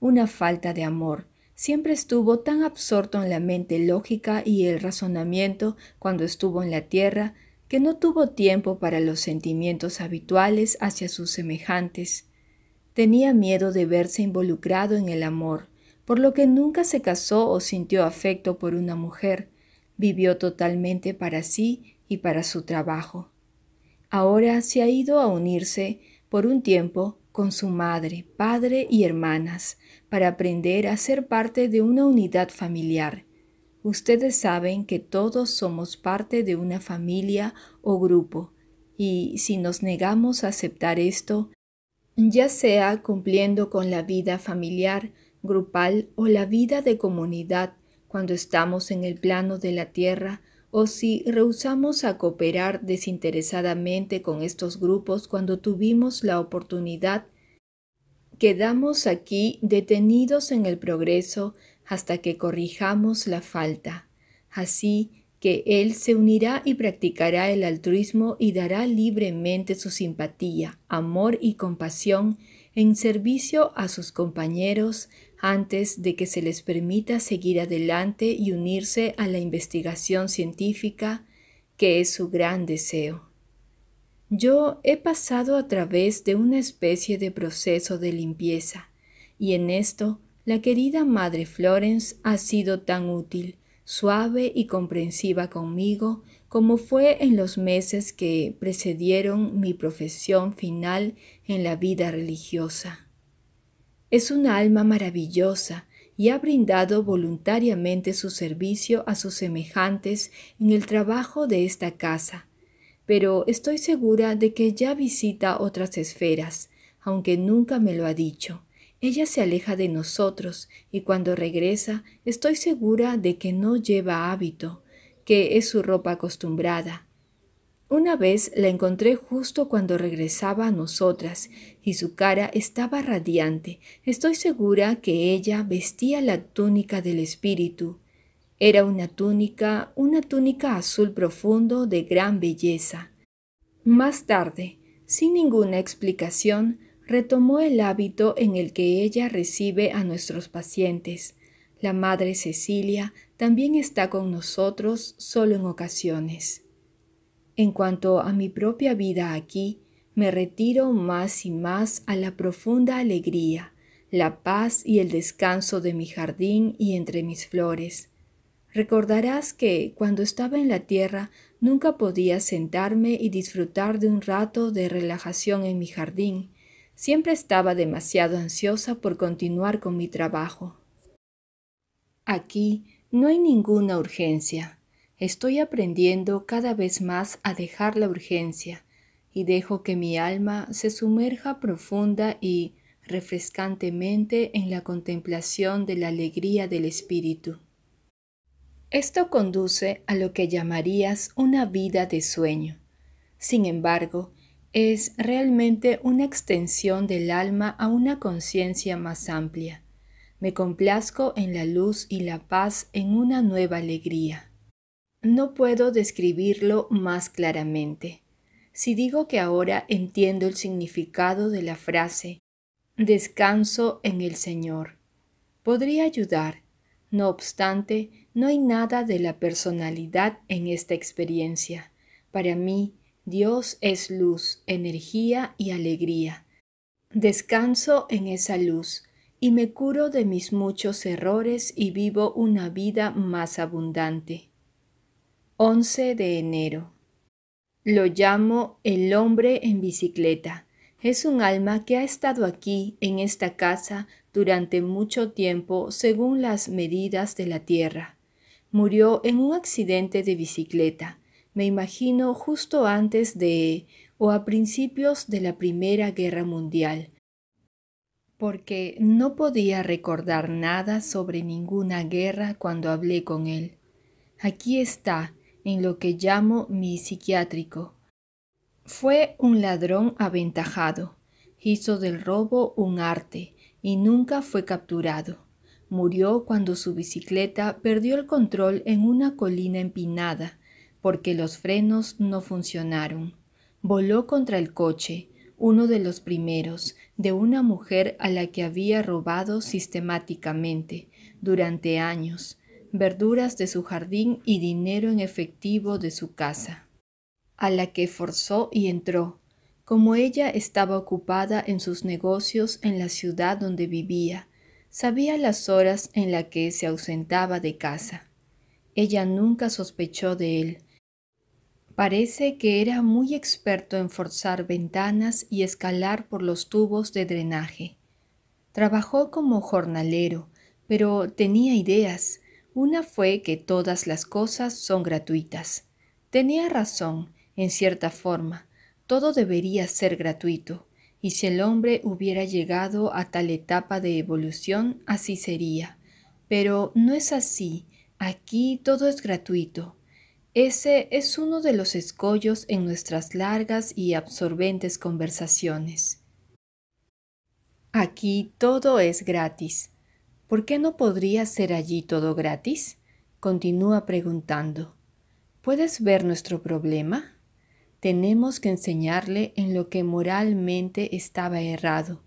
una falta de amor, Siempre estuvo tan absorto en la mente lógica y el razonamiento cuando estuvo en la tierra que no tuvo tiempo para los sentimientos habituales hacia sus semejantes. Tenía miedo de verse involucrado en el amor, por lo que nunca se casó o sintió afecto por una mujer, vivió totalmente para sí y para su trabajo. Ahora se ha ido a unirse, por un tiempo, con su madre, padre y hermanas para aprender a ser parte de una unidad familiar. Ustedes saben que todos somos parte de una familia o grupo, y si nos negamos a aceptar esto, ya sea cumpliendo con la vida familiar, grupal o la vida de comunidad, cuando estamos en el plano de la tierra, o si rehusamos a cooperar desinteresadamente con estos grupos cuando tuvimos la oportunidad, quedamos aquí detenidos en el progreso hasta que corrijamos la falta. Así que él se unirá y practicará el altruismo y dará libremente su simpatía, amor y compasión en servicio a sus compañeros, antes de que se les permita seguir adelante y unirse a la investigación científica, que es su gran deseo. Yo he pasado a través de una especie de proceso de limpieza, y en esto la querida Madre Florence ha sido tan útil, suave y comprensiva conmigo como fue en los meses que precedieron mi profesión final en la vida religiosa. Es una alma maravillosa y ha brindado voluntariamente su servicio a sus semejantes en el trabajo de esta casa, pero estoy segura de que ya visita otras esferas, aunque nunca me lo ha dicho. Ella se aleja de nosotros y cuando regresa estoy segura de que no lleva hábito, que es su ropa acostumbrada, una vez la encontré justo cuando regresaba a nosotras y su cara estaba radiante. Estoy segura que ella vestía la túnica del espíritu. Era una túnica, una túnica azul profundo de gran belleza. Más tarde, sin ninguna explicación, retomó el hábito en el que ella recibe a nuestros pacientes. La Madre Cecilia también está con nosotros solo en ocasiones. En cuanto a mi propia vida aquí, me retiro más y más a la profunda alegría, la paz y el descanso de mi jardín y entre mis flores. Recordarás que, cuando estaba en la tierra, nunca podía sentarme y disfrutar de un rato de relajación en mi jardín. Siempre estaba demasiado ansiosa por continuar con mi trabajo. Aquí no hay ninguna urgencia. Estoy aprendiendo cada vez más a dejar la urgencia y dejo que mi alma se sumerja profunda y refrescantemente en la contemplación de la alegría del espíritu. Esto conduce a lo que llamarías una vida de sueño. Sin embargo, es realmente una extensión del alma a una conciencia más amplia. Me complazco en la luz y la paz en una nueva alegría. No puedo describirlo más claramente. Si digo que ahora entiendo el significado de la frase descanso en el Señor, podría ayudar. No obstante, no hay nada de la personalidad en esta experiencia. Para mí, Dios es luz, energía y alegría. Descanso en esa luz y me curo de mis muchos errores y vivo una vida más abundante. 11 de enero. Lo llamo el hombre en bicicleta. Es un alma que ha estado aquí, en esta casa, durante mucho tiempo, según las medidas de la tierra. Murió en un accidente de bicicleta, me imagino justo antes de o a principios de la Primera Guerra Mundial, porque no podía recordar nada sobre ninguna guerra cuando hablé con él. Aquí está, en lo que llamo mi psiquiátrico. Fue un ladrón aventajado, hizo del robo un arte y nunca fue capturado. Murió cuando su bicicleta perdió el control en una colina empinada, porque los frenos no funcionaron. Voló contra el coche, uno de los primeros, de una mujer a la que había robado sistemáticamente durante años, verduras de su jardín y dinero en efectivo de su casa, a la que forzó y entró, como ella estaba ocupada en sus negocios en la ciudad donde vivía, sabía las horas en las que se ausentaba de casa. Ella nunca sospechó de él. Parece que era muy experto en forzar ventanas y escalar por los tubos de drenaje. Trabajó como jornalero, pero tenía ideas, una fue que todas las cosas son gratuitas. Tenía razón, en cierta forma, todo debería ser gratuito, y si el hombre hubiera llegado a tal etapa de evolución, así sería. Pero no es así, aquí todo es gratuito. Ese es uno de los escollos en nuestras largas y absorbentes conversaciones. Aquí todo es gratis. ¿Por qué no podría ser allí todo gratis? Continúa preguntando. ¿Puedes ver nuestro problema? Tenemos que enseñarle en lo que moralmente estaba errado,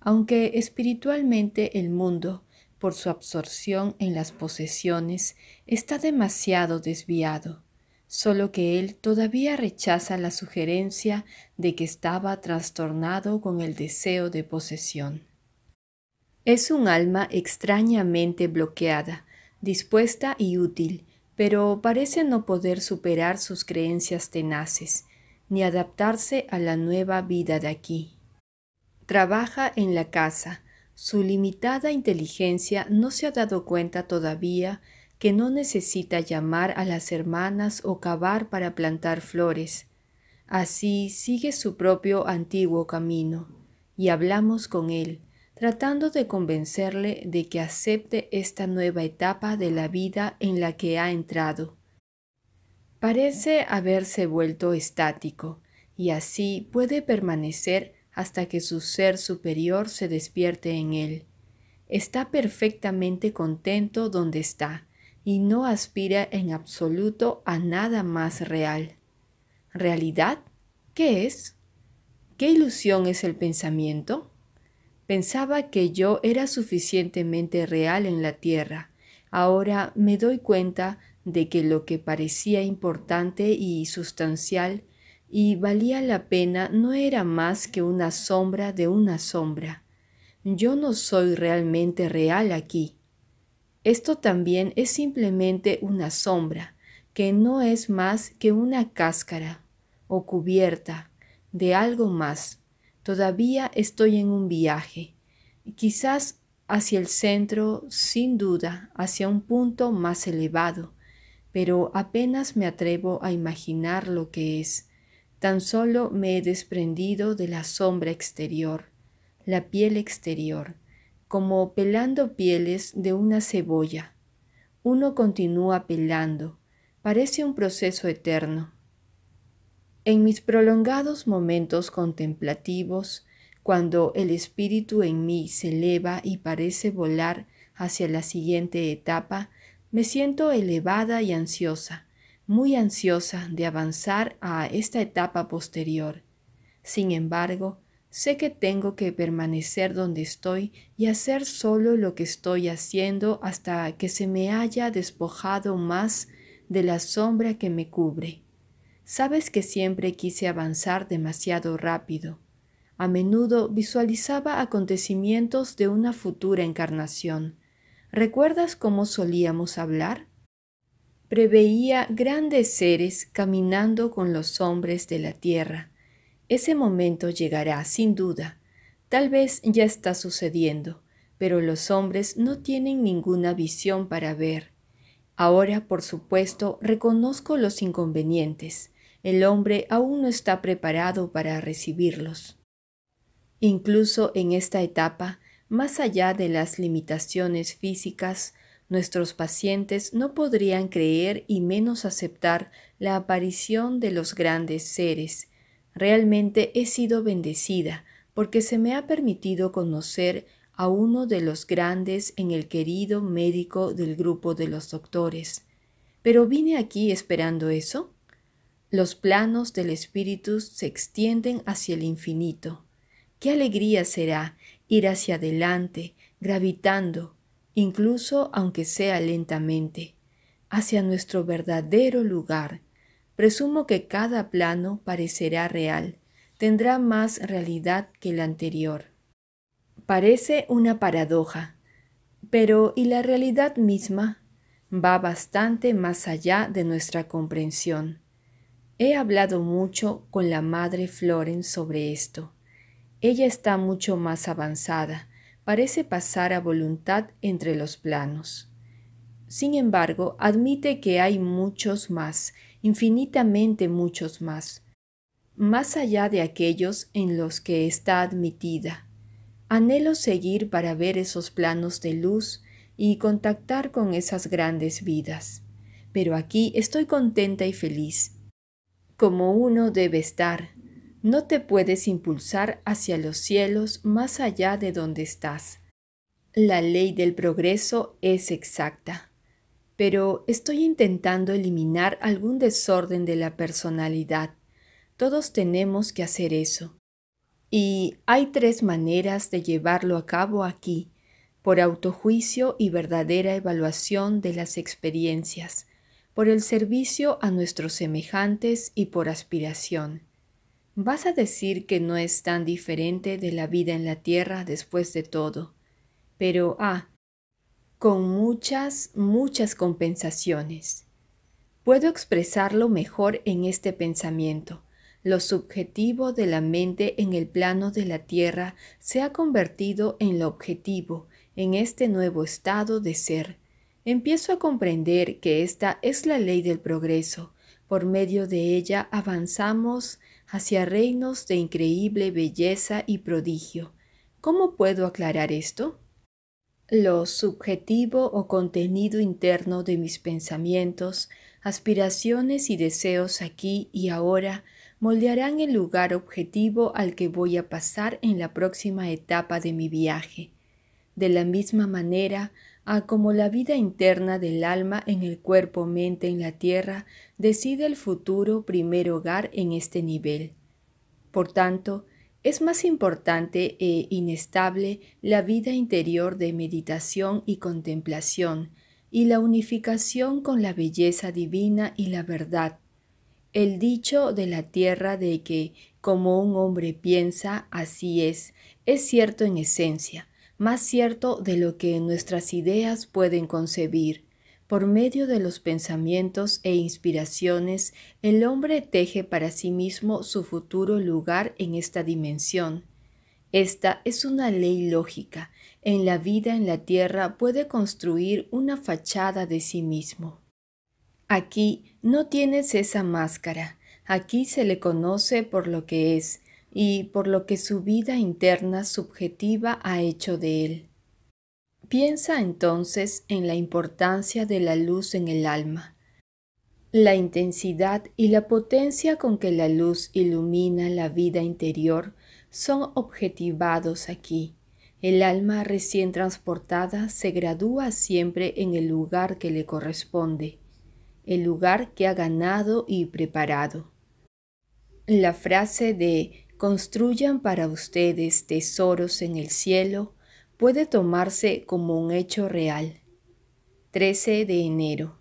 aunque espiritualmente el mundo, por su absorción en las posesiones, está demasiado desviado, solo que él todavía rechaza la sugerencia de que estaba trastornado con el deseo de posesión. Es un alma extrañamente bloqueada, dispuesta y útil, pero parece no poder superar sus creencias tenaces, ni adaptarse a la nueva vida de aquí. Trabaja en la casa. Su limitada inteligencia no se ha dado cuenta todavía que no necesita llamar a las hermanas o cavar para plantar flores. Así sigue su propio antiguo camino, y hablamos con él, tratando de convencerle de que acepte esta nueva etapa de la vida en la que ha entrado. Parece haberse vuelto estático, y así puede permanecer hasta que su ser superior se despierte en él. Está perfectamente contento donde está, y no aspira en absoluto a nada más real. ¿Realidad? ¿Qué es? ¿Qué ilusión es el pensamiento? Pensaba que yo era suficientemente real en la Tierra. Ahora me doy cuenta de que lo que parecía importante y sustancial y valía la pena no era más que una sombra de una sombra. Yo no soy realmente real aquí. Esto también es simplemente una sombra, que no es más que una cáscara o cubierta de algo más. Todavía estoy en un viaje, quizás hacia el centro, sin duda, hacia un punto más elevado, pero apenas me atrevo a imaginar lo que es. Tan solo me he desprendido de la sombra exterior, la piel exterior, como pelando pieles de una cebolla. Uno continúa pelando, parece un proceso eterno, en mis prolongados momentos contemplativos, cuando el espíritu en mí se eleva y parece volar hacia la siguiente etapa, me siento elevada y ansiosa, muy ansiosa de avanzar a esta etapa posterior. Sin embargo, sé que tengo que permanecer donde estoy y hacer solo lo que estoy haciendo hasta que se me haya despojado más de la sombra que me cubre. Sabes que siempre quise avanzar demasiado rápido. A menudo visualizaba acontecimientos de una futura encarnación. ¿Recuerdas cómo solíamos hablar? Preveía grandes seres caminando con los hombres de la tierra. Ese momento llegará, sin duda. Tal vez ya está sucediendo, pero los hombres no tienen ninguna visión para ver. Ahora, por supuesto, reconozco los inconvenientes el hombre aún no está preparado para recibirlos. Incluso en esta etapa, más allá de las limitaciones físicas, nuestros pacientes no podrían creer y menos aceptar la aparición de los grandes seres. Realmente he sido bendecida porque se me ha permitido conocer a uno de los grandes en el querido médico del grupo de los doctores. Pero vine aquí esperando eso. Los planos del espíritu se extienden hacia el infinito. Qué alegría será ir hacia adelante, gravitando, incluso aunque sea lentamente, hacia nuestro verdadero lugar. Presumo que cada plano parecerá real, tendrá más realidad que el anterior. Parece una paradoja, pero ¿y la realidad misma? Va bastante más allá de nuestra comprensión. He hablado mucho con la madre Floren sobre esto. Ella está mucho más avanzada, parece pasar a voluntad entre los planos. Sin embargo, admite que hay muchos más, infinitamente muchos más, más allá de aquellos en los que está admitida. Anhelo seguir para ver esos planos de luz y contactar con esas grandes vidas. Pero aquí estoy contenta y feliz, como uno debe estar. No te puedes impulsar hacia los cielos más allá de donde estás. La ley del progreso es exacta, pero estoy intentando eliminar algún desorden de la personalidad. Todos tenemos que hacer eso. Y hay tres maneras de llevarlo a cabo aquí, por autojuicio y verdadera evaluación de las experiencias por el servicio a nuestros semejantes y por aspiración. ¿Vas a decir que no es tan diferente de la vida en la tierra después de todo? Pero, ah, con muchas, muchas compensaciones. Puedo expresarlo mejor en este pensamiento. Lo subjetivo de la mente en el plano de la tierra se ha convertido en lo objetivo, en este nuevo estado de ser, Empiezo a comprender que esta es la ley del progreso. Por medio de ella avanzamos hacia reinos de increíble belleza y prodigio. ¿Cómo puedo aclarar esto? Lo subjetivo o contenido interno de mis pensamientos, aspiraciones y deseos aquí y ahora moldearán el lugar objetivo al que voy a pasar en la próxima etapa de mi viaje. De la misma manera, a como la vida interna del alma en el cuerpo, mente, en la tierra, decide el futuro primer hogar en este nivel. Por tanto, es más importante e inestable la vida interior de meditación y contemplación, y la unificación con la belleza divina y la verdad. El dicho de la tierra de que como un hombre piensa, así es, es cierto en esencia más cierto de lo que nuestras ideas pueden concebir. Por medio de los pensamientos e inspiraciones, el hombre teje para sí mismo su futuro lugar en esta dimensión. Esta es una ley lógica. En la vida en la tierra puede construir una fachada de sí mismo. Aquí no tienes esa máscara. Aquí se le conoce por lo que es, y por lo que su vida interna subjetiva ha hecho de él. Piensa entonces en la importancia de la luz en el alma, la intensidad y la potencia con que la luz ilumina la vida interior son objetivados aquí. El alma recién transportada se gradúa siempre en el lugar que le corresponde, el lugar que ha ganado y preparado. La frase de construyan para ustedes tesoros en el cielo puede tomarse como un hecho real. 13 de enero.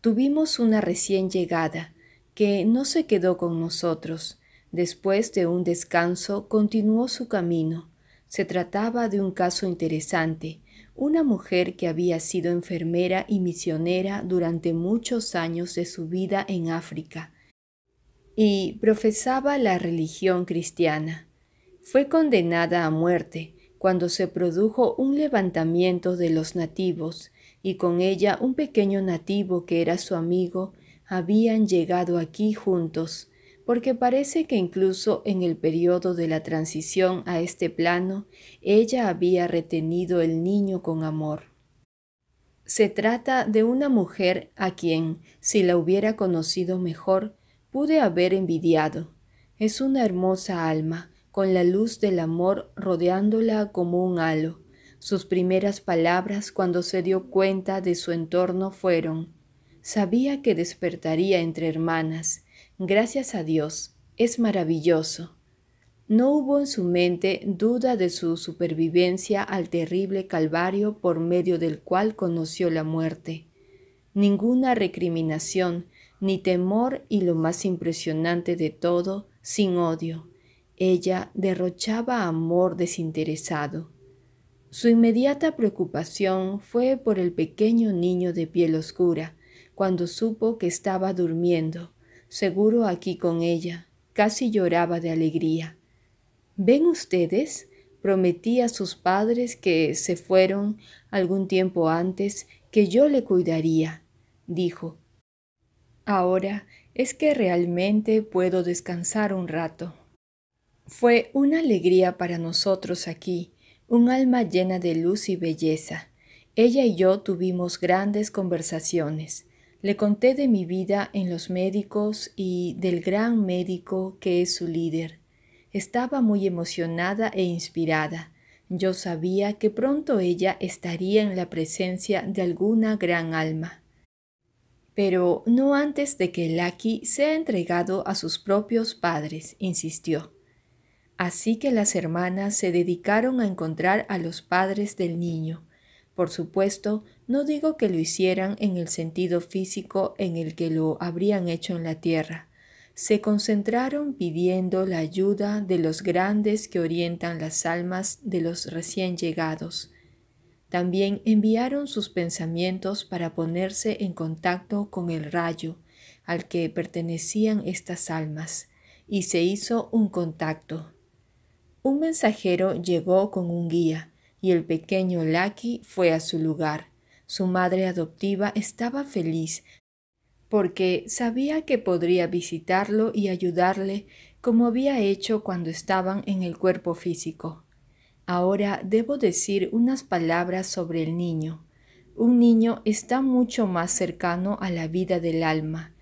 Tuvimos una recién llegada que no se quedó con nosotros. Después de un descanso continuó su camino. Se trataba de un caso interesante, una mujer que había sido enfermera y misionera durante muchos años de su vida en África y profesaba la religión cristiana. Fue condenada a muerte cuando se produjo un levantamiento de los nativos y con ella un pequeño nativo que era su amigo habían llegado aquí juntos, porque parece que incluso en el periodo de la transición a este plano ella había retenido el niño con amor. Se trata de una mujer a quien, si la hubiera conocido mejor, pude haber envidiado. Es una hermosa alma, con la luz del amor rodeándola como un halo. Sus primeras palabras cuando se dio cuenta de su entorno fueron Sabía que despertaría entre hermanas. Gracias a Dios. Es maravilloso. No hubo en su mente duda de su supervivencia al terrible calvario por medio del cual conoció la muerte. Ninguna recriminación, ni temor y lo más impresionante de todo, sin odio. Ella derrochaba amor desinteresado. Su inmediata preocupación fue por el pequeño niño de piel oscura, cuando supo que estaba durmiendo, seguro aquí con ella. Casi lloraba de alegría. ¿Ven ustedes? Prometí a sus padres que se fueron algún tiempo antes que yo le cuidaría, dijo, Ahora es que realmente puedo descansar un rato. Fue una alegría para nosotros aquí, un alma llena de luz y belleza. Ella y yo tuvimos grandes conversaciones. Le conté de mi vida en los médicos y del gran médico que es su líder. Estaba muy emocionada e inspirada. Yo sabía que pronto ella estaría en la presencia de alguna gran alma pero no antes de que Lucky sea entregado a sus propios padres, insistió. Así que las hermanas se dedicaron a encontrar a los padres del niño. Por supuesto, no digo que lo hicieran en el sentido físico en el que lo habrían hecho en la tierra. Se concentraron pidiendo la ayuda de los grandes que orientan las almas de los recién llegados, también enviaron sus pensamientos para ponerse en contacto con el rayo al que pertenecían estas almas, y se hizo un contacto. Un mensajero llegó con un guía, y el pequeño Laki fue a su lugar. Su madre adoptiva estaba feliz porque sabía que podría visitarlo y ayudarle como había hecho cuando estaban en el cuerpo físico. Ahora debo decir unas palabras sobre el niño. Un niño está mucho más cercano a la vida del alma.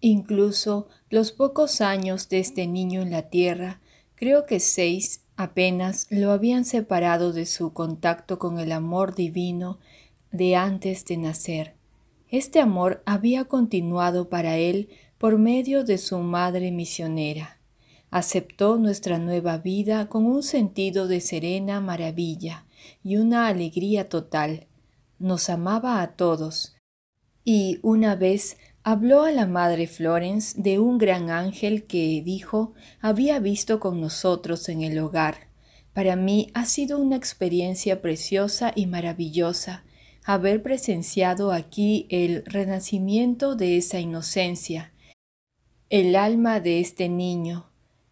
Incluso los pocos años de este niño en la tierra, creo que seis apenas lo habían separado de su contacto con el amor divino de antes de nacer. Este amor había continuado para él por medio de su madre misionera. Aceptó nuestra nueva vida con un sentido de serena maravilla y una alegría total. Nos amaba a todos. Y una vez habló a la madre Florence de un gran ángel que, dijo, había visto con nosotros en el hogar. Para mí ha sido una experiencia preciosa y maravillosa haber presenciado aquí el renacimiento de esa inocencia, el alma de este niño,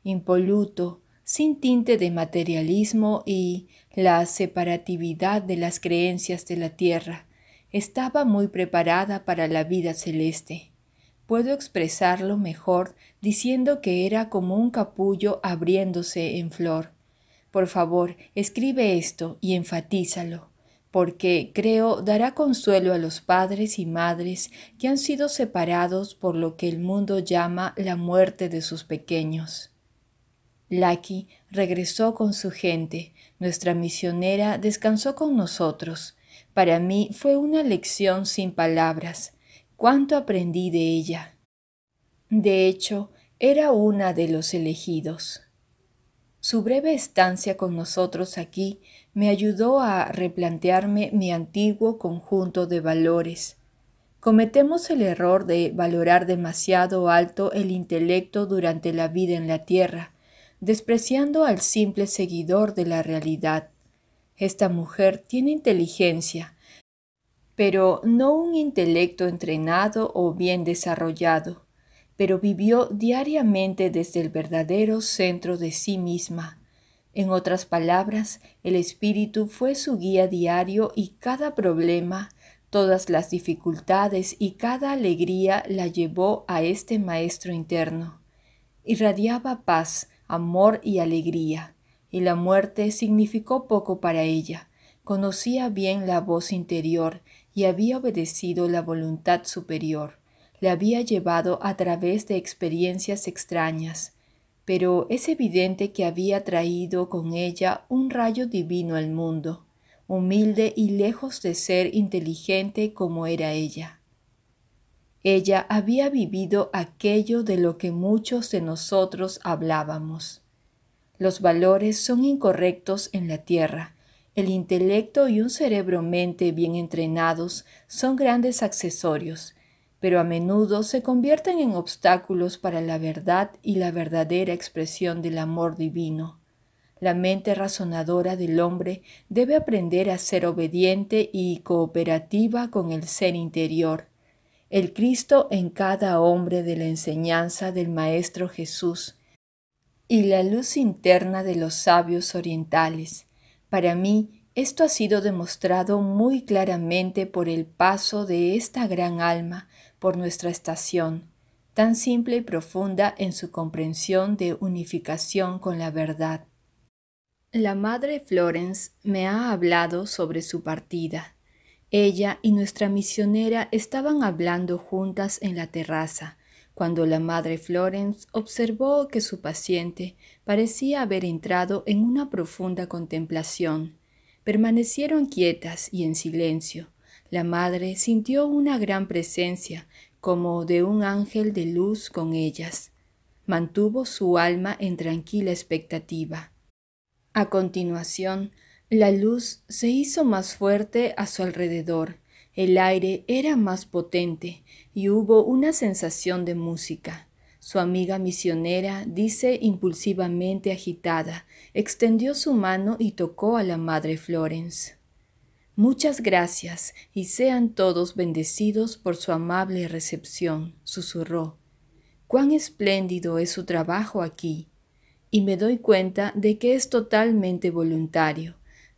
impoluto, sin tinte de materialismo y la separatividad de las creencias de la tierra. Estaba muy preparada para la vida celeste. Puedo expresarlo mejor diciendo que era como un capullo abriéndose en flor. Por favor, escribe esto y enfatízalo, porque creo dará consuelo a los padres y madres que han sido separados por lo que el mundo llama la muerte de sus pequeños. Laki regresó con su gente, nuestra misionera descansó con nosotros. Para mí fue una lección sin palabras. Cuánto aprendí de ella. De hecho, era una de los elegidos. Su breve estancia con nosotros aquí me ayudó a replantearme mi antiguo conjunto de valores. Cometemos el error de valorar demasiado alto el intelecto durante la vida en la Tierra, despreciando al simple seguidor de la realidad. Esta mujer tiene inteligencia, pero no un intelecto entrenado o bien desarrollado, pero vivió diariamente desde el verdadero centro de sí misma. En otras palabras, el espíritu fue su guía diario y cada problema, todas las dificultades y cada alegría la llevó a este maestro interno. Irradiaba paz, amor y alegría, y la muerte significó poco para ella. Conocía bien la voz interior y había obedecido la voluntad superior. La había llevado a través de experiencias extrañas, pero es evidente que había traído con ella un rayo divino al mundo, humilde y lejos de ser inteligente como era ella. Ella había vivido aquello de lo que muchos de nosotros hablábamos. Los valores son incorrectos en la Tierra. El intelecto y un cerebro mente bien entrenados son grandes accesorios, pero a menudo se convierten en obstáculos para la verdad y la verdadera expresión del amor divino. La mente razonadora del hombre debe aprender a ser obediente y cooperativa con el ser interior el Cristo en cada hombre de la enseñanza del Maestro Jesús y la luz interna de los sabios orientales. Para mí, esto ha sido demostrado muy claramente por el paso de esta gran alma por nuestra estación, tan simple y profunda en su comprensión de unificación con la verdad. La madre Florence me ha hablado sobre su partida ella y nuestra misionera estaban hablando juntas en la terraza, cuando la madre Florence observó que su paciente parecía haber entrado en una profunda contemplación. Permanecieron quietas y en silencio. La madre sintió una gran presencia, como de un ángel de luz con ellas. Mantuvo su alma en tranquila expectativa. A continuación, la luz se hizo más fuerte a su alrededor, el aire era más potente y hubo una sensación de música. Su amiga misionera, dice impulsivamente agitada, extendió su mano y tocó a la madre Florence. Muchas gracias y sean todos bendecidos por su amable recepción, susurró. Cuán espléndido es su trabajo aquí. Y me doy cuenta de que es totalmente voluntario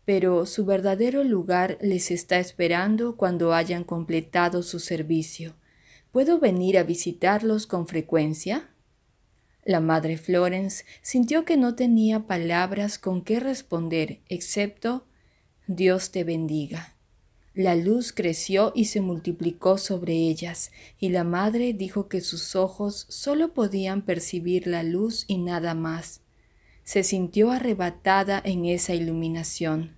pero su verdadero lugar les está esperando cuando hayan completado su servicio. ¿Puedo venir a visitarlos con frecuencia? La madre Florence sintió que no tenía palabras con qué responder, excepto Dios te bendiga. La luz creció y se multiplicó sobre ellas, y la madre dijo que sus ojos solo podían percibir la luz y nada más. Se sintió arrebatada en esa iluminación.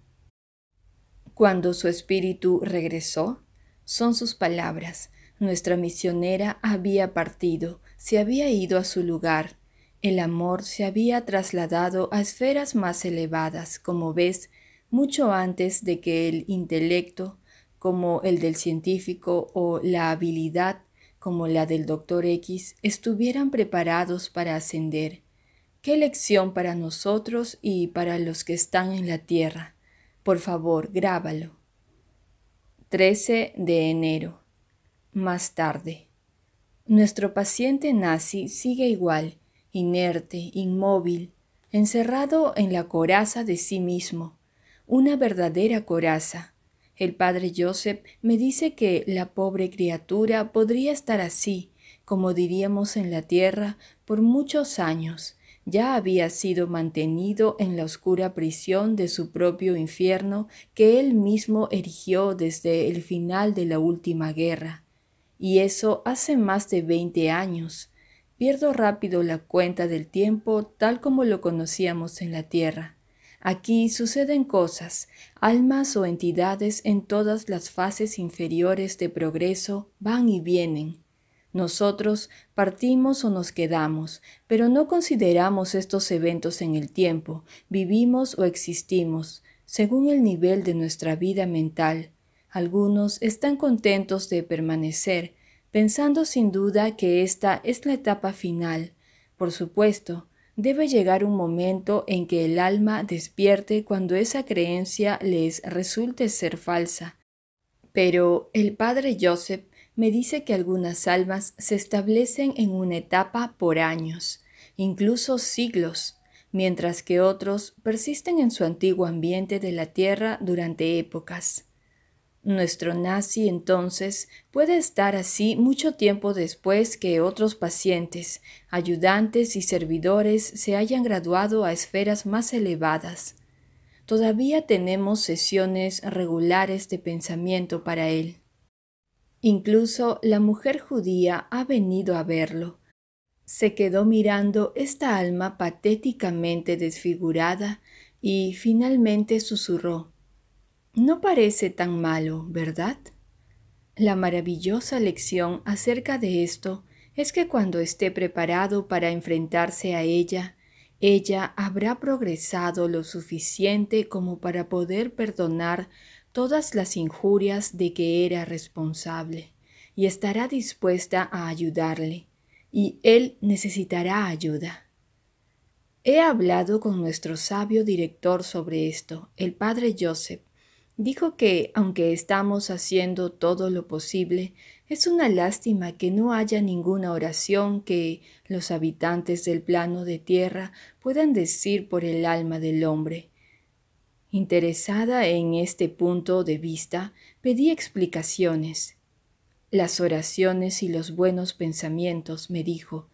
Cuando su espíritu regresó, son sus palabras, nuestra misionera había partido, se había ido a su lugar. El amor se había trasladado a esferas más elevadas, como ves, mucho antes de que el intelecto, como el del científico, o la habilidad, como la del doctor X, estuvieran preparados para ascender. Qué lección para nosotros y para los que están en la tierra. Por favor, grábalo. 13 de enero. Más tarde. Nuestro paciente nazi sigue igual, inerte, inmóvil, encerrado en la coraza de sí mismo, una verdadera coraza. El padre Joseph me dice que la pobre criatura podría estar así, como diríamos en la tierra, por muchos años, ya había sido mantenido en la oscura prisión de su propio infierno que él mismo erigió desde el final de la última guerra. Y eso hace más de veinte años. Pierdo rápido la cuenta del tiempo tal como lo conocíamos en la Tierra. Aquí suceden cosas, almas o entidades en todas las fases inferiores de progreso van y vienen, nosotros partimos o nos quedamos, pero no consideramos estos eventos en el tiempo, vivimos o existimos, según el nivel de nuestra vida mental. Algunos están contentos de permanecer, pensando sin duda que esta es la etapa final. Por supuesto, debe llegar un momento en que el alma despierte cuando esa creencia les resulte ser falsa. Pero el padre Joseph me dice que algunas almas se establecen en una etapa por años, incluso siglos, mientras que otros persisten en su antiguo ambiente de la Tierra durante épocas. Nuestro nazi entonces puede estar así mucho tiempo después que otros pacientes, ayudantes y servidores se hayan graduado a esferas más elevadas. Todavía tenemos sesiones regulares de pensamiento para él. Incluso la mujer judía ha venido a verlo. Se quedó mirando esta alma patéticamente desfigurada y finalmente susurró No parece tan malo, ¿verdad? La maravillosa lección acerca de esto es que cuando esté preparado para enfrentarse a ella, ella habrá progresado lo suficiente como para poder perdonar todas las injurias de que era responsable y estará dispuesta a ayudarle, y él necesitará ayuda. He hablado con nuestro sabio director sobre esto, el padre Joseph. Dijo que, aunque estamos haciendo todo lo posible, es una lástima que no haya ninguna oración que los habitantes del plano de tierra puedan decir por el alma del hombre. Interesada en este punto de vista, pedí explicaciones. Las oraciones y los buenos pensamientos, me dijo,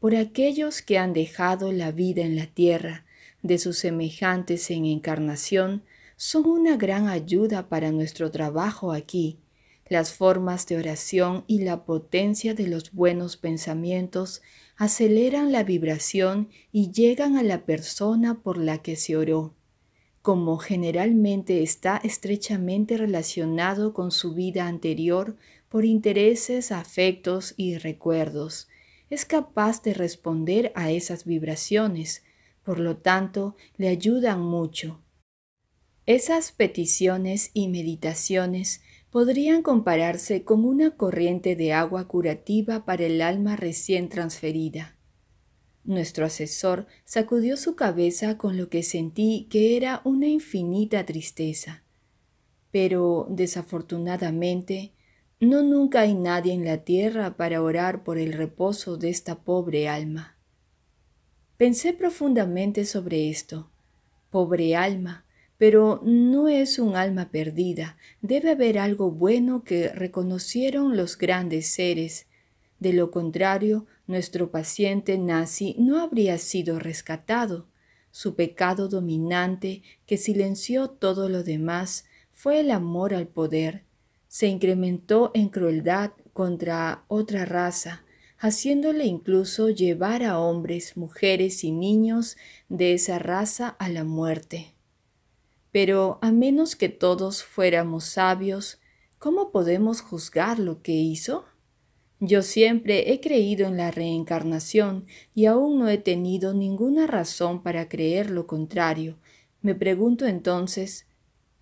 por aquellos que han dejado la vida en la tierra de sus semejantes en encarnación, son una gran ayuda para nuestro trabajo aquí. Las formas de oración y la potencia de los buenos pensamientos aceleran la vibración y llegan a la persona por la que se oró como generalmente está estrechamente relacionado con su vida anterior por intereses, afectos y recuerdos, es capaz de responder a esas vibraciones, por lo tanto, le ayudan mucho. Esas peticiones y meditaciones podrían compararse con una corriente de agua curativa para el alma recién transferida. Nuestro asesor sacudió su cabeza con lo que sentí que era una infinita tristeza. Pero, desafortunadamente, no nunca hay nadie en la tierra para orar por el reposo de esta pobre alma. Pensé profundamente sobre esto. Pobre alma, pero no es un alma perdida, debe haber algo bueno que reconocieron los grandes seres, de lo contrario, nuestro paciente nazi no habría sido rescatado. Su pecado dominante, que silenció todo lo demás, fue el amor al poder. Se incrementó en crueldad contra otra raza, haciéndole incluso llevar a hombres, mujeres y niños de esa raza a la muerte. Pero a menos que todos fuéramos sabios, ¿cómo podemos juzgar lo que hizo? Yo siempre he creído en la reencarnación y aún no he tenido ninguna razón para creer lo contrario. Me pregunto entonces,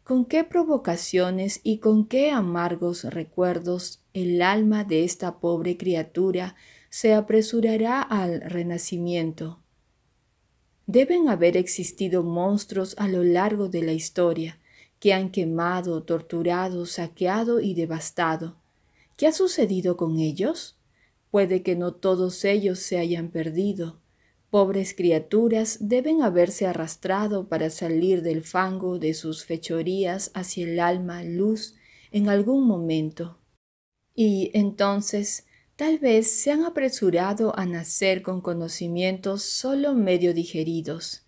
¿con qué provocaciones y con qué amargos recuerdos el alma de esta pobre criatura se apresurará al renacimiento? Deben haber existido monstruos a lo largo de la historia, que han quemado, torturado, saqueado y devastado. ¿Qué ha sucedido con ellos? Puede que no todos ellos se hayan perdido. Pobres criaturas deben haberse arrastrado para salir del fango de sus fechorías hacia el alma luz en algún momento. Y entonces, tal vez se han apresurado a nacer con conocimientos solo medio digeridos.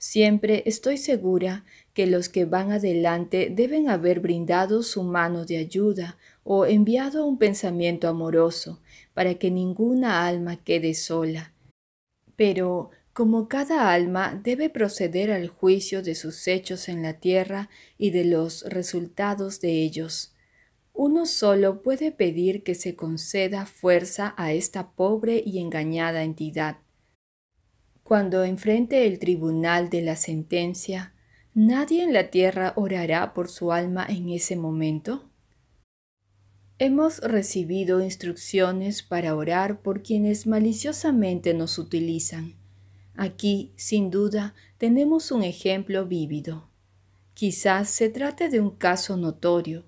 Siempre estoy segura que los que van adelante deben haber brindado su mano de ayuda o enviado un pensamiento amoroso para que ninguna alma quede sola. Pero como cada alma debe proceder al juicio de sus hechos en la tierra y de los resultados de ellos. Uno solo puede pedir que se conceda fuerza a esta pobre y engañada entidad. Cuando enfrente el tribunal de la sentencia, ¿nadie en la tierra orará por su alma en ese momento? Hemos recibido instrucciones para orar por quienes maliciosamente nos utilizan. Aquí, sin duda, tenemos un ejemplo vívido. Quizás se trate de un caso notorio,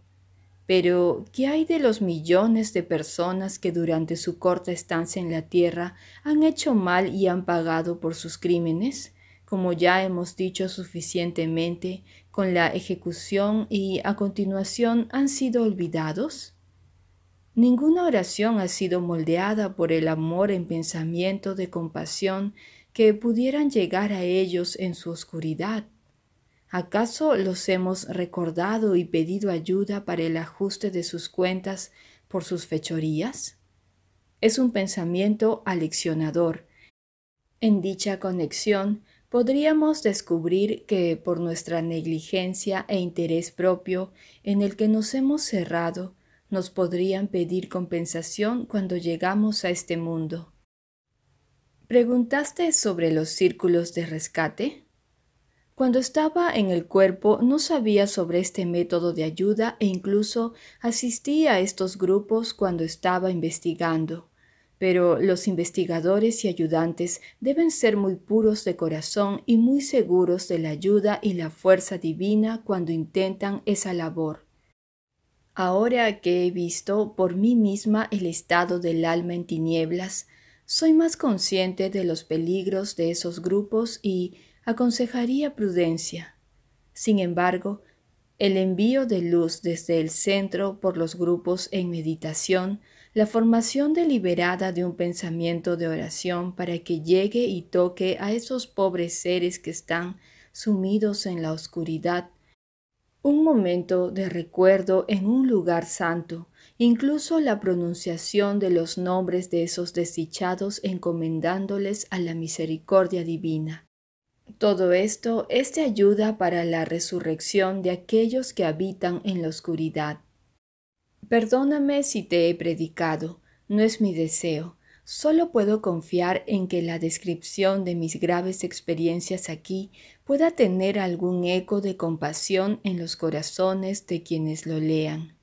pero ¿qué hay de los millones de personas que durante su corta estancia en la Tierra han hecho mal y han pagado por sus crímenes? Como ya hemos dicho suficientemente, con la ejecución y a continuación han sido olvidados. Ninguna oración ha sido moldeada por el amor en pensamiento de compasión que pudieran llegar a ellos en su oscuridad. ¿Acaso los hemos recordado y pedido ayuda para el ajuste de sus cuentas por sus fechorías? Es un pensamiento aleccionador. En dicha conexión podríamos descubrir que por nuestra negligencia e interés propio en el que nos hemos cerrado, nos podrían pedir compensación cuando llegamos a este mundo. ¿Preguntaste sobre los círculos de rescate? Cuando estaba en el cuerpo no sabía sobre este método de ayuda e incluso asistí a estos grupos cuando estaba investigando. Pero los investigadores y ayudantes deben ser muy puros de corazón y muy seguros de la ayuda y la fuerza divina cuando intentan esa labor. Ahora que he visto por mí misma el estado del alma en tinieblas, soy más consciente de los peligros de esos grupos y aconsejaría prudencia. Sin embargo, el envío de luz desde el centro por los grupos en meditación, la formación deliberada de un pensamiento de oración para que llegue y toque a esos pobres seres que están sumidos en la oscuridad, un momento de recuerdo en un lugar santo, incluso la pronunciación de los nombres de esos desdichados encomendándoles a la misericordia divina. Todo esto es de ayuda para la resurrección de aquellos que habitan en la oscuridad. Perdóname si te he predicado, no es mi deseo, solo puedo confiar en que la descripción de mis graves experiencias aquí pueda tener algún eco de compasión en los corazones de quienes lo lean.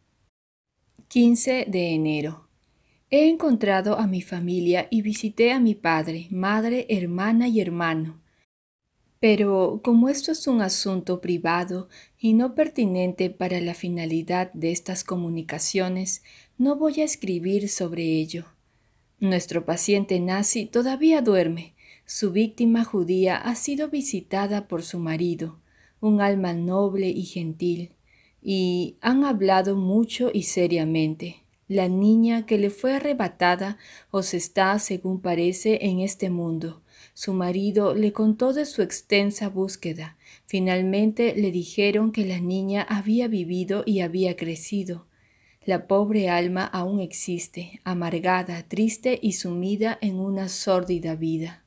15 de enero. He encontrado a mi familia y visité a mi padre, madre, hermana y hermano. Pero como esto es un asunto privado y no pertinente para la finalidad de estas comunicaciones, no voy a escribir sobre ello. Nuestro paciente nazi todavía duerme, su víctima judía ha sido visitada por su marido, un alma noble y gentil, y han hablado mucho y seriamente. La niña que le fue arrebatada os está, según parece, en este mundo. Su marido le contó de su extensa búsqueda. Finalmente le dijeron que la niña había vivido y había crecido. La pobre alma aún existe, amargada, triste y sumida en una sórdida vida.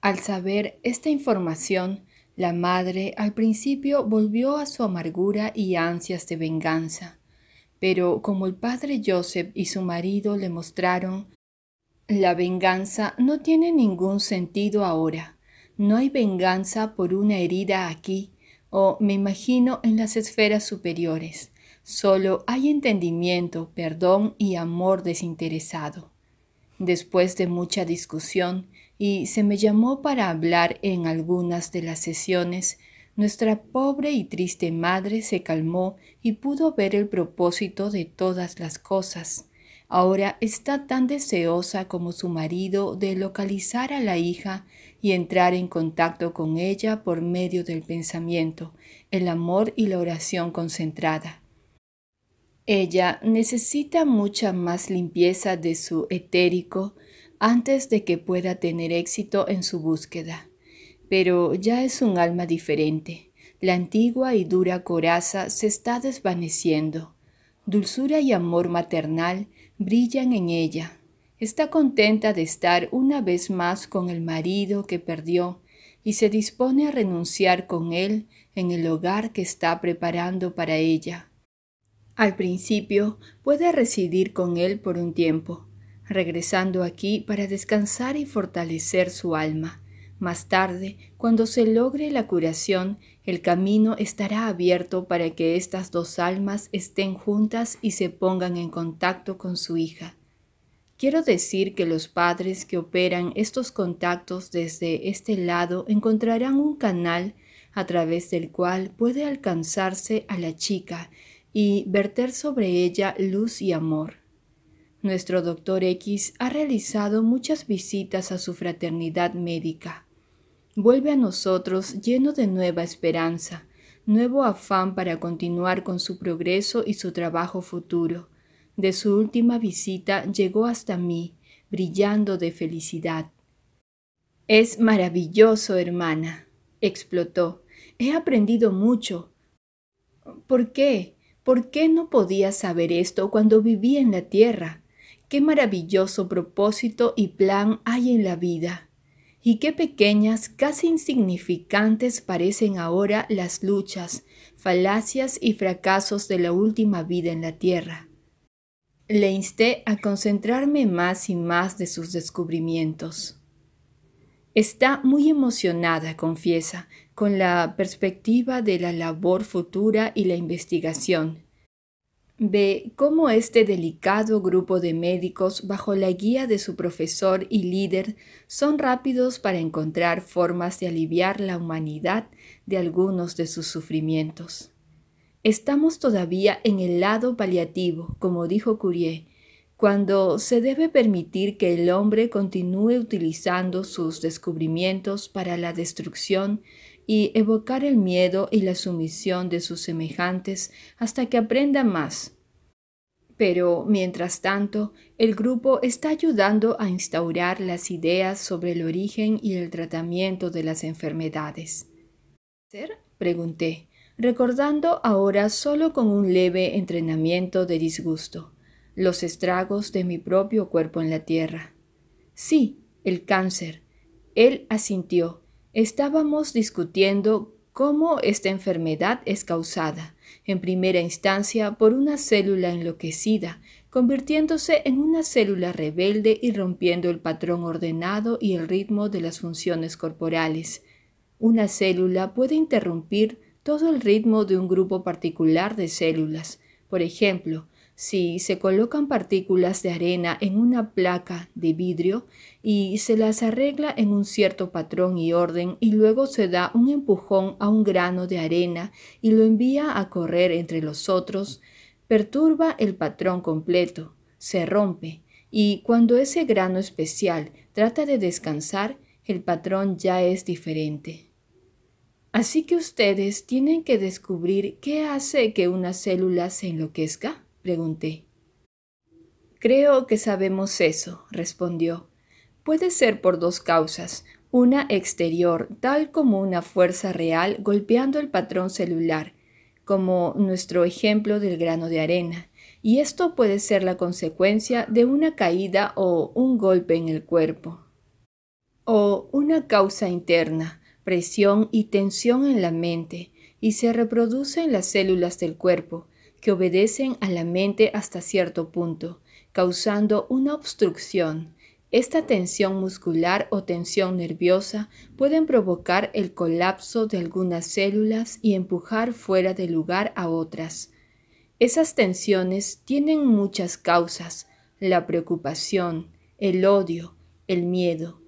Al saber esta información, la madre al principio volvió a su amargura y ansias de venganza, pero como el padre Joseph y su marido le mostraron, la venganza no tiene ningún sentido ahora. No hay venganza por una herida aquí, o me imagino en las esferas superiores. Solo hay entendimiento, perdón y amor desinteresado. Después de mucha discusión, y se me llamó para hablar en algunas de las sesiones, nuestra pobre y triste madre se calmó y pudo ver el propósito de todas las cosas. Ahora está tan deseosa como su marido de localizar a la hija y entrar en contacto con ella por medio del pensamiento, el amor y la oración concentrada. Ella necesita mucha más limpieza de su etérico, antes de que pueda tener éxito en su búsqueda. Pero ya es un alma diferente. La antigua y dura coraza se está desvaneciendo. Dulzura y amor maternal brillan en ella. Está contenta de estar una vez más con el marido que perdió y se dispone a renunciar con él en el hogar que está preparando para ella. Al principio puede residir con él por un tiempo, regresando aquí para descansar y fortalecer su alma. Más tarde, cuando se logre la curación, el camino estará abierto para que estas dos almas estén juntas y se pongan en contacto con su hija. Quiero decir que los padres que operan estos contactos desde este lado encontrarán un canal a través del cual puede alcanzarse a la chica y verter sobre ella luz y amor. Nuestro doctor X ha realizado muchas visitas a su fraternidad médica. Vuelve a nosotros lleno de nueva esperanza, nuevo afán para continuar con su progreso y su trabajo futuro. De su última visita llegó hasta mí, brillando de felicidad. Es maravilloso, hermana, explotó. He aprendido mucho. ¿Por qué? ¿Por qué no podía saber esto cuando vivía en la tierra? Qué maravilloso propósito y plan hay en la vida. Y qué pequeñas, casi insignificantes parecen ahora las luchas, falacias y fracasos de la última vida en la Tierra. Le insté a concentrarme más y más de sus descubrimientos. Está muy emocionada, confiesa, con la perspectiva de la labor futura y la investigación. Ve cómo este delicado grupo de médicos, bajo la guía de su profesor y líder, son rápidos para encontrar formas de aliviar la humanidad de algunos de sus sufrimientos. Estamos todavía en el lado paliativo, como dijo Curie, cuando se debe permitir que el hombre continúe utilizando sus descubrimientos para la destrucción y evocar el miedo y la sumisión de sus semejantes hasta que aprenda más. Pero, mientras tanto, el grupo está ayudando a instaurar las ideas sobre el origen y el tratamiento de las enfermedades. ¿Ser? pregunté, recordando ahora solo con un leve entrenamiento de disgusto los estragos de mi propio cuerpo en la tierra. Sí, el cáncer. Él asintió Estábamos discutiendo cómo esta enfermedad es causada, en primera instancia, por una célula enloquecida, convirtiéndose en una célula rebelde y rompiendo el patrón ordenado y el ritmo de las funciones corporales. Una célula puede interrumpir todo el ritmo de un grupo particular de células. Por ejemplo, si se colocan partículas de arena en una placa de vidrio, y se las arregla en un cierto patrón y orden y luego se da un empujón a un grano de arena y lo envía a correr entre los otros, perturba el patrón completo, se rompe y cuando ese grano especial trata de descansar, el patrón ya es diferente. Así que ustedes tienen que descubrir qué hace que una célula se enloquezca, pregunté. Creo que sabemos eso, respondió puede ser por dos causas, una exterior, tal como una fuerza real golpeando el patrón celular, como nuestro ejemplo del grano de arena, y esto puede ser la consecuencia de una caída o un golpe en el cuerpo. O una causa interna, presión y tensión en la mente, y se reproduce en las células del cuerpo, que obedecen a la mente hasta cierto punto, causando una obstrucción, esta tensión muscular o tensión nerviosa pueden provocar el colapso de algunas células y empujar fuera de lugar a otras. Esas tensiones tienen muchas causas, la preocupación, el odio, el miedo,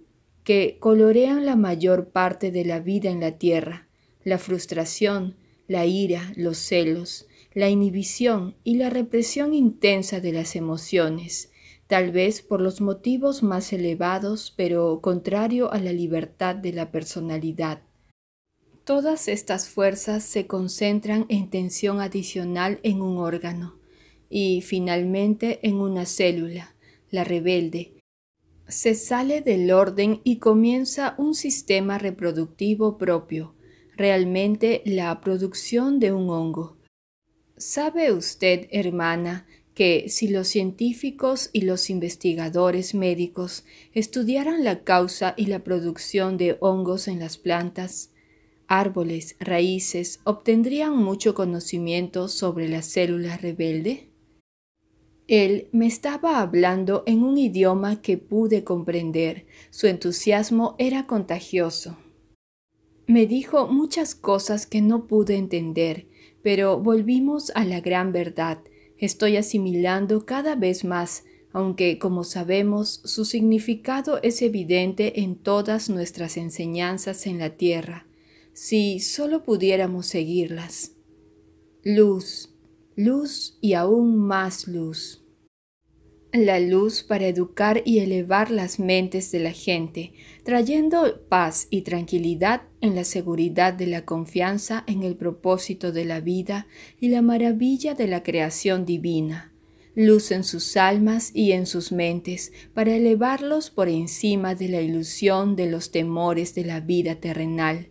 que colorean la mayor parte de la vida en la Tierra, la frustración, la ira, los celos, la inhibición y la represión intensa de las emociones tal vez por los motivos más elevados, pero contrario a la libertad de la personalidad. Todas estas fuerzas se concentran en tensión adicional en un órgano y finalmente en una célula, la rebelde. Se sale del orden y comienza un sistema reproductivo propio, realmente la producción de un hongo. ¿Sabe usted, hermana, que si los científicos y los investigadores médicos estudiaran la causa y la producción de hongos en las plantas, árboles, raíces, obtendrían mucho conocimiento sobre la célula rebelde? Él me estaba hablando en un idioma que pude comprender. Su entusiasmo era contagioso. Me dijo muchas cosas que no pude entender, pero volvimos a la gran verdad, Estoy asimilando cada vez más, aunque, como sabemos, su significado es evidente en todas nuestras enseñanzas en la tierra, si solo pudiéramos seguirlas. Luz, luz y aún más luz la luz para educar y elevar las mentes de la gente, trayendo paz y tranquilidad en la seguridad de la confianza en el propósito de la vida y la maravilla de la creación divina, luz en sus almas y en sus mentes para elevarlos por encima de la ilusión de los temores de la vida terrenal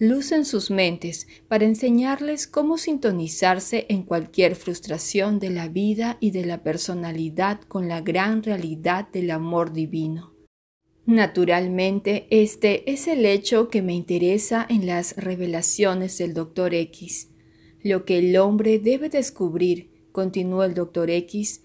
lucen sus mentes para enseñarles cómo sintonizarse en cualquier frustración de la vida y de la personalidad con la gran realidad del amor divino. Naturalmente, este es el hecho que me interesa en las revelaciones del Dr. X. Lo que el hombre debe descubrir, continuó el Dr. X,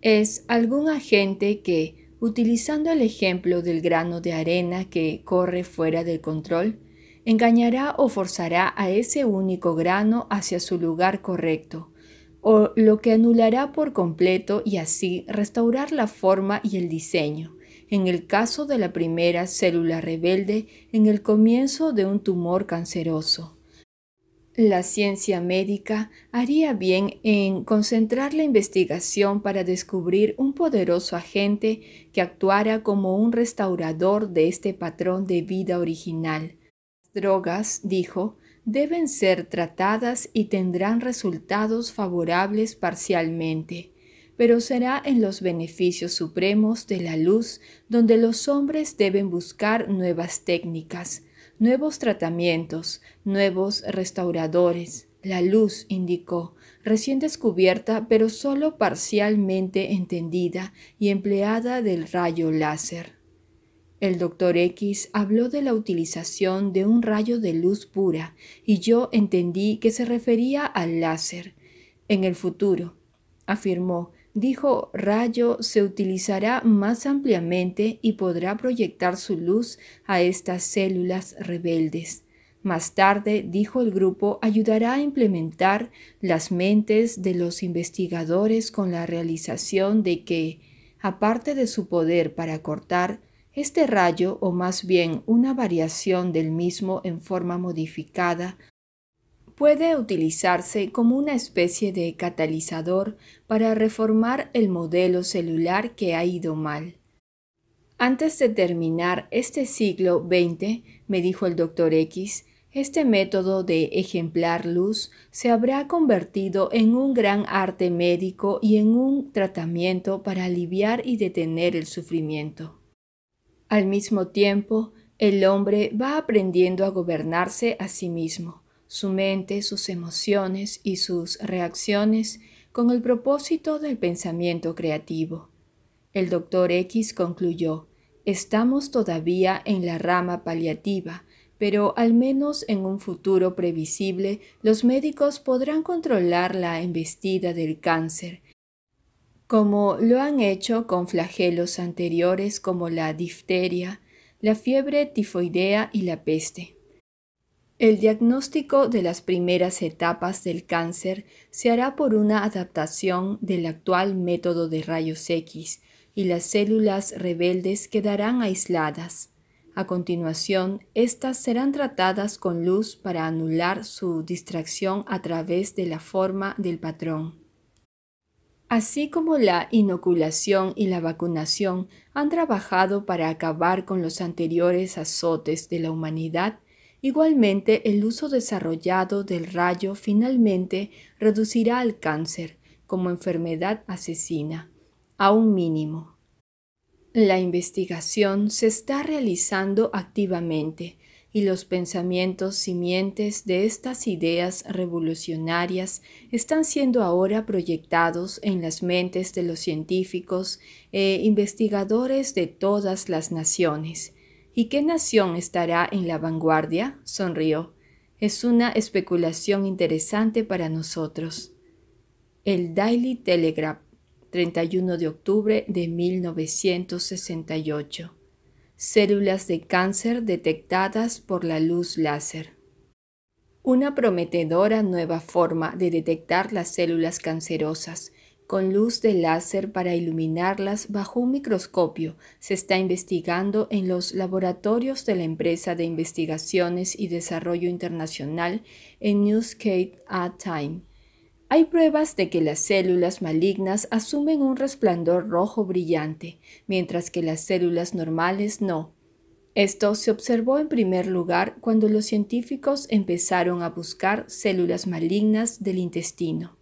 es algún agente que, utilizando el ejemplo del grano de arena que corre fuera del control, engañará o forzará a ese único grano hacia su lugar correcto, o lo que anulará por completo y así restaurar la forma y el diseño. En el caso de la primera célula rebelde, en el comienzo de un tumor canceroso. La ciencia médica haría bien en concentrar la investigación para descubrir un poderoso agente que actuara como un restaurador de este patrón de vida original, drogas, dijo, deben ser tratadas y tendrán resultados favorables parcialmente, pero será en los beneficios supremos de la luz donde los hombres deben buscar nuevas técnicas, nuevos tratamientos, nuevos restauradores. La luz, indicó, recién descubierta pero solo parcialmente entendida y empleada del rayo láser. El doctor X habló de la utilización de un rayo de luz pura y yo entendí que se refería al láser. En el futuro, afirmó, dijo rayo se utilizará más ampliamente y podrá proyectar su luz a estas células rebeldes. Más tarde, dijo el grupo, ayudará a implementar las mentes de los investigadores con la realización de que, aparte de su poder para cortar, este rayo, o más bien una variación del mismo en forma modificada, puede utilizarse como una especie de catalizador para reformar el modelo celular que ha ido mal. Antes de terminar este siglo XX, me dijo el doctor X, este método de ejemplar luz se habrá convertido en un gran arte médico y en un tratamiento para aliviar y detener el sufrimiento. Al mismo tiempo, el hombre va aprendiendo a gobernarse a sí mismo, su mente, sus emociones y sus reacciones con el propósito del pensamiento creativo. El doctor X concluyó, estamos todavía en la rama paliativa, pero al menos en un futuro previsible los médicos podrán controlar la embestida del cáncer como lo han hecho con flagelos anteriores como la difteria, la fiebre tifoidea y la peste. El diagnóstico de las primeras etapas del cáncer se hará por una adaptación del actual método de rayos X y las células rebeldes quedarán aisladas. A continuación, éstas serán tratadas con luz para anular su distracción a través de la forma del patrón así como la inoculación y la vacunación han trabajado para acabar con los anteriores azotes de la humanidad, igualmente el uso desarrollado del rayo finalmente reducirá al cáncer como enfermedad asesina a un mínimo. La investigación se está realizando activamente y los pensamientos simientes de estas ideas revolucionarias están siendo ahora proyectados en las mentes de los científicos e investigadores de todas las naciones. ¿Y qué nación estará en la vanguardia? sonrió. Es una especulación interesante para nosotros. El Daily Telegraph, 31 de octubre de 1968 células de cáncer detectadas por la luz láser. Una prometedora nueva forma de detectar las células cancerosas con luz de láser para iluminarlas bajo un microscopio se está investigando en los laboratorios de la empresa de investigaciones y desarrollo internacional en Newsgate A Time. Hay pruebas de que las células malignas asumen un resplandor rojo brillante, mientras que las células normales no. Esto se observó en primer lugar cuando los científicos empezaron a buscar células malignas del intestino.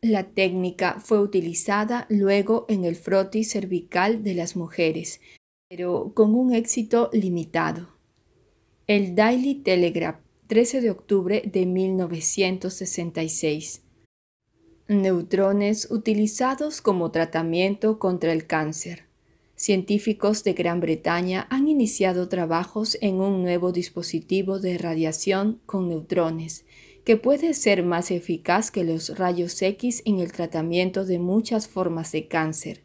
La técnica fue utilizada luego en el frotis cervical de las mujeres, pero con un éxito limitado. El Daily Telegraph, 13 de octubre de 1966. Neutrones utilizados como tratamiento contra el cáncer. Científicos de Gran Bretaña han iniciado trabajos en un nuevo dispositivo de radiación con neutrones, que puede ser más eficaz que los rayos X en el tratamiento de muchas formas de cáncer.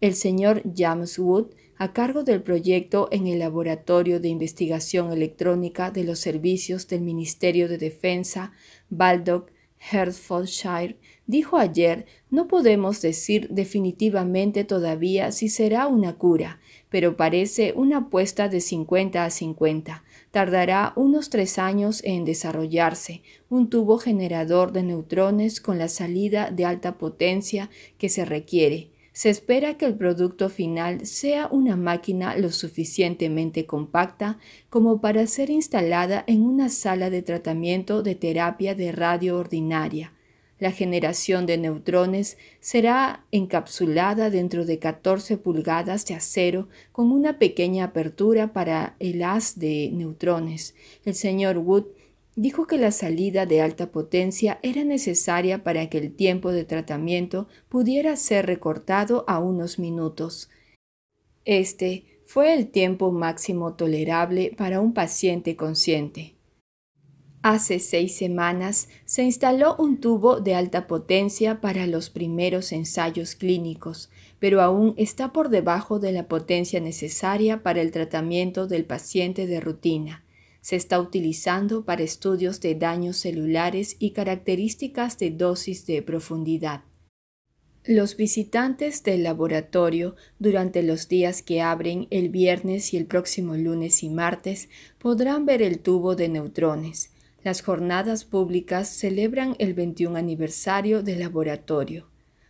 El señor James Wood, a cargo del proyecto en el Laboratorio de Investigación Electrónica de los Servicios del Ministerio de Defensa, Baldock, Hertfordshire, dijo ayer, no podemos decir definitivamente todavía si será una cura, pero parece una apuesta de 50 a 50. Tardará unos tres años en desarrollarse, un tubo generador de neutrones con la salida de alta potencia que se requiere. Se espera que el producto final sea una máquina lo suficientemente compacta como para ser instalada en una sala de tratamiento de terapia de radio ordinaria la generación de neutrones será encapsulada dentro de 14 pulgadas de acero con una pequeña apertura para el haz de neutrones. El señor Wood dijo que la salida de alta potencia era necesaria para que el tiempo de tratamiento pudiera ser recortado a unos minutos. Este fue el tiempo máximo tolerable para un paciente consciente. Hace seis semanas se instaló un tubo de alta potencia para los primeros ensayos clínicos, pero aún está por debajo de la potencia necesaria para el tratamiento del paciente de rutina. Se está utilizando para estudios de daños celulares y características de dosis de profundidad. Los visitantes del laboratorio durante los días que abren el viernes y el próximo lunes y martes podrán ver el tubo de neutrones las jornadas públicas celebran el 21 aniversario del laboratorio.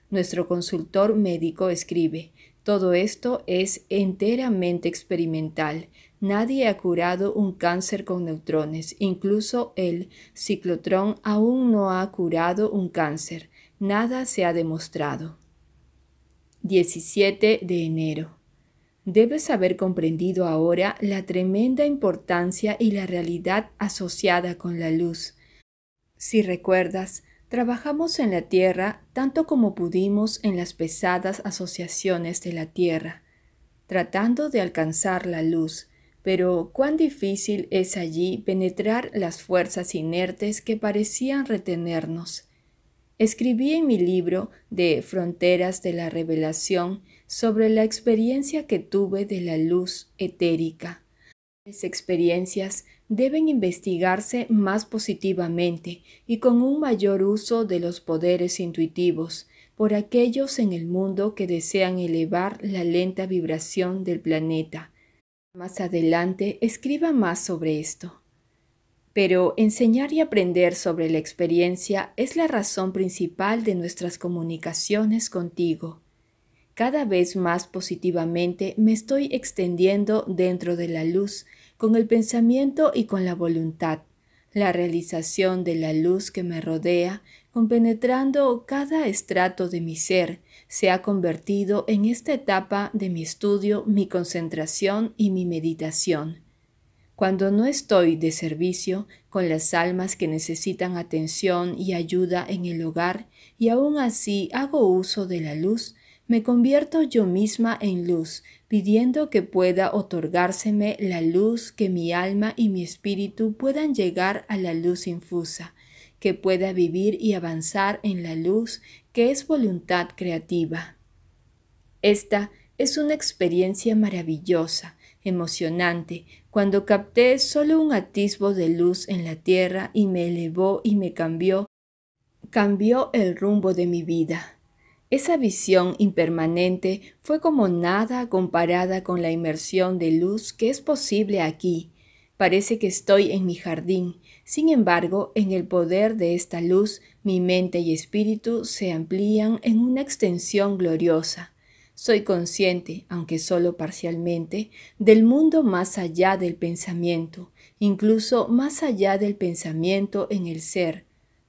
Nuestro consultor médico escribe, todo esto es enteramente experimental. Nadie ha curado un cáncer con neutrones, incluso el ciclotrón aún no ha curado un cáncer. Nada se ha demostrado. 17 de enero. Debes haber comprendido ahora la tremenda importancia y la realidad asociada con la luz. Si recuerdas, trabajamos en la tierra tanto como pudimos en las pesadas asociaciones de la tierra, tratando de alcanzar la luz, pero cuán difícil es allí penetrar las fuerzas inertes que parecían retenernos. Escribí en mi libro de Fronteras de la Revelación sobre la experiencia que tuve de la luz etérica. Las experiencias deben investigarse más positivamente y con un mayor uso de los poderes intuitivos por aquellos en el mundo que desean elevar la lenta vibración del planeta. Más adelante escriba más sobre esto. Pero enseñar y aprender sobre la experiencia es la razón principal de nuestras comunicaciones contigo. Cada vez más positivamente me estoy extendiendo dentro de la luz, con el pensamiento y con la voluntad, la realización de la luz que me rodea, compenetrando cada estrato de mi ser, se ha convertido en esta etapa de mi estudio, mi concentración y mi meditación. Cuando no estoy de servicio con las almas que necesitan atención y ayuda en el hogar, y aún así hago uso de la luz, me convierto yo misma en luz, pidiendo que pueda otorgárseme la luz que mi alma y mi espíritu puedan llegar a la luz infusa, que pueda vivir y avanzar en la luz que es voluntad creativa. Esta es una experiencia maravillosa, emocionante, cuando capté solo un atisbo de luz en la tierra y me elevó y me cambió, cambió el rumbo de mi vida. Esa visión impermanente fue como nada comparada con la inmersión de luz que es posible aquí. Parece que estoy en mi jardín, sin embargo, en el poder de esta luz, mi mente y espíritu se amplían en una extensión gloriosa. Soy consciente, aunque solo parcialmente, del mundo más allá del pensamiento, incluso más allá del pensamiento en el ser,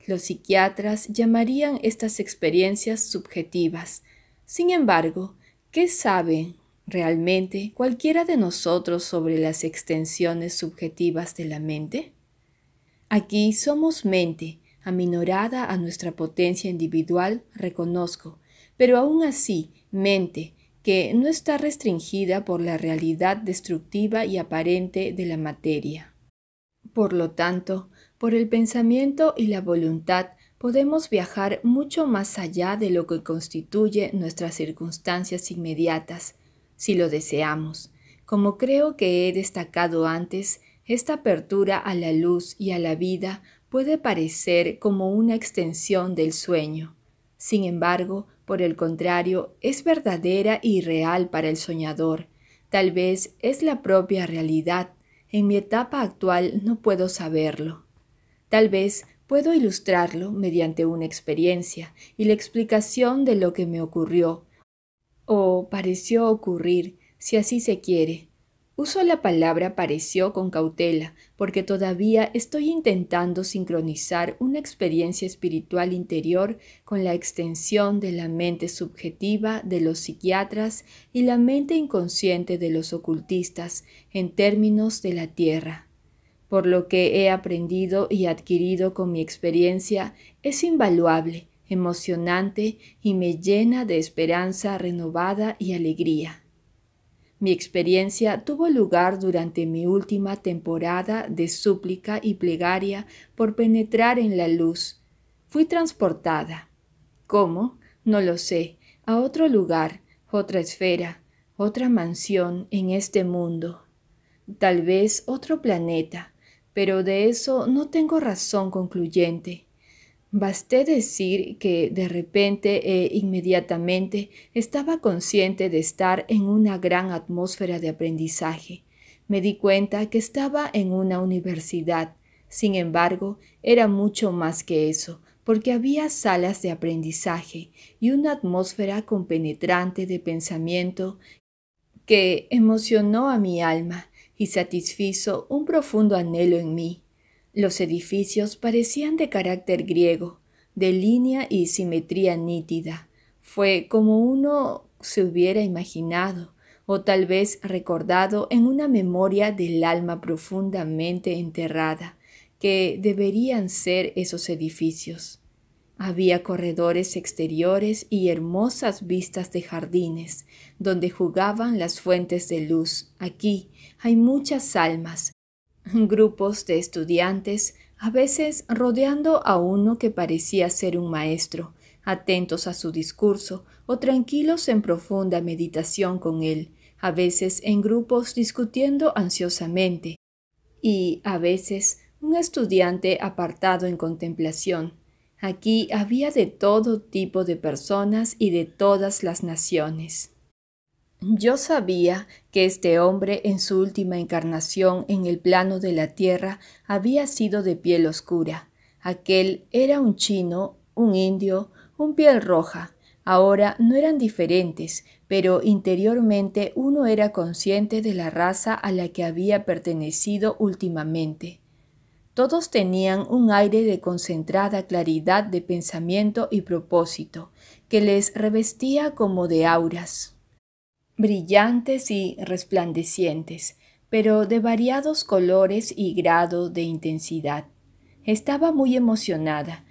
los psiquiatras llamarían estas experiencias subjetivas. Sin embargo, ¿qué sabe realmente cualquiera de nosotros sobre las extensiones subjetivas de la mente? Aquí somos mente, aminorada a nuestra potencia individual, reconozco, pero aún así, mente, que no está restringida por la realidad destructiva y aparente de la materia. Por lo tanto, por el pensamiento y la voluntad podemos viajar mucho más allá de lo que constituye nuestras circunstancias inmediatas, si lo deseamos. Como creo que he destacado antes, esta apertura a la luz y a la vida puede parecer como una extensión del sueño. Sin embargo, por el contrario, es verdadera y real para el soñador. Tal vez es la propia realidad. En mi etapa actual no puedo saberlo. Tal vez puedo ilustrarlo mediante una experiencia y la explicación de lo que me ocurrió o pareció ocurrir, si así se quiere. Uso la palabra pareció con cautela, porque todavía estoy intentando sincronizar una experiencia espiritual interior con la extensión de la mente subjetiva de los psiquiatras y la mente inconsciente de los ocultistas en términos de la Tierra por lo que he aprendido y adquirido con mi experiencia, es invaluable, emocionante y me llena de esperanza renovada y alegría. Mi experiencia tuvo lugar durante mi última temporada de súplica y plegaria por penetrar en la luz. Fui transportada. ¿Cómo? No lo sé. A otro lugar, otra esfera, otra mansión en este mundo. Tal vez otro planeta pero de eso no tengo razón concluyente. Basté decir que de repente e inmediatamente estaba consciente de estar en una gran atmósfera de aprendizaje. Me di cuenta que estaba en una universidad. Sin embargo, era mucho más que eso, porque había salas de aprendizaje y una atmósfera compenetrante de pensamiento que emocionó a mi alma y satisfizo un profundo anhelo en mí. Los edificios parecían de carácter griego, de línea y simetría nítida. Fue como uno se hubiera imaginado, o tal vez recordado en una memoria del alma profundamente enterrada, que deberían ser esos edificios. Había corredores exteriores y hermosas vistas de jardines, donde jugaban las fuentes de luz, aquí, hay muchas almas, grupos de estudiantes, a veces rodeando a uno que parecía ser un maestro, atentos a su discurso o tranquilos en profunda meditación con él, a veces en grupos discutiendo ansiosamente, y a veces un estudiante apartado en contemplación. Aquí había de todo tipo de personas y de todas las naciones. Yo sabía que este hombre en su última encarnación en el plano de la tierra había sido de piel oscura. Aquel era un chino, un indio, un piel roja. Ahora no eran diferentes, pero interiormente uno era consciente de la raza a la que había pertenecido últimamente. Todos tenían un aire de concentrada claridad de pensamiento y propósito, que les revestía como de auras brillantes y resplandecientes, pero de variados colores y grado de intensidad. Estaba muy emocionada.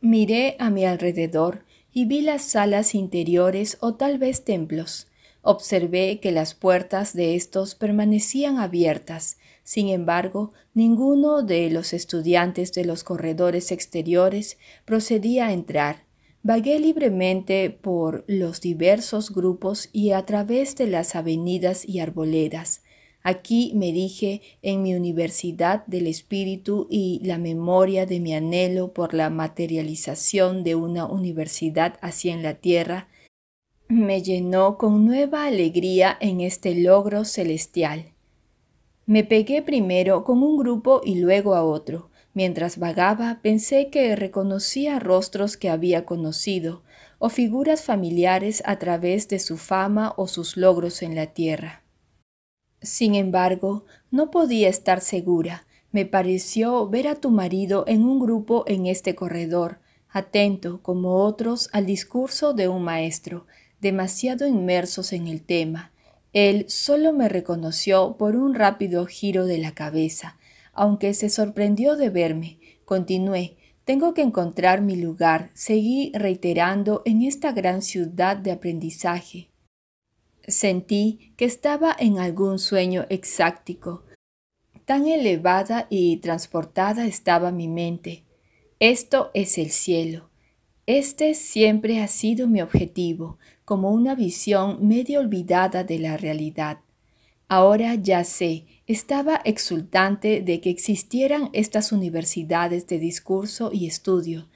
Miré a mi alrededor y vi las salas interiores o tal vez templos. Observé que las puertas de estos permanecían abiertas, sin embargo, ninguno de los estudiantes de los corredores exteriores procedía a entrar, Vagué libremente por los diversos grupos y a través de las avenidas y arboledas. Aquí me dije en mi universidad del espíritu y la memoria de mi anhelo por la materialización de una universidad así en la tierra, me llenó con nueva alegría en este logro celestial. Me pegué primero con un grupo y luego a otro. Mientras vagaba, pensé que reconocía rostros que había conocido o figuras familiares a través de su fama o sus logros en la tierra. Sin embargo, no podía estar segura. Me pareció ver a tu marido en un grupo en este corredor, atento, como otros, al discurso de un maestro, demasiado inmersos en el tema. Él solo me reconoció por un rápido giro de la cabeza, aunque se sorprendió de verme, continué, tengo que encontrar mi lugar, seguí reiterando en esta gran ciudad de aprendizaje. Sentí que estaba en algún sueño exáctico. Tan elevada y transportada estaba mi mente. Esto es el cielo. Este siempre ha sido mi objetivo, como una visión medio olvidada de la realidad. Ahora ya sé estaba exultante de que existieran estas universidades de discurso y estudio.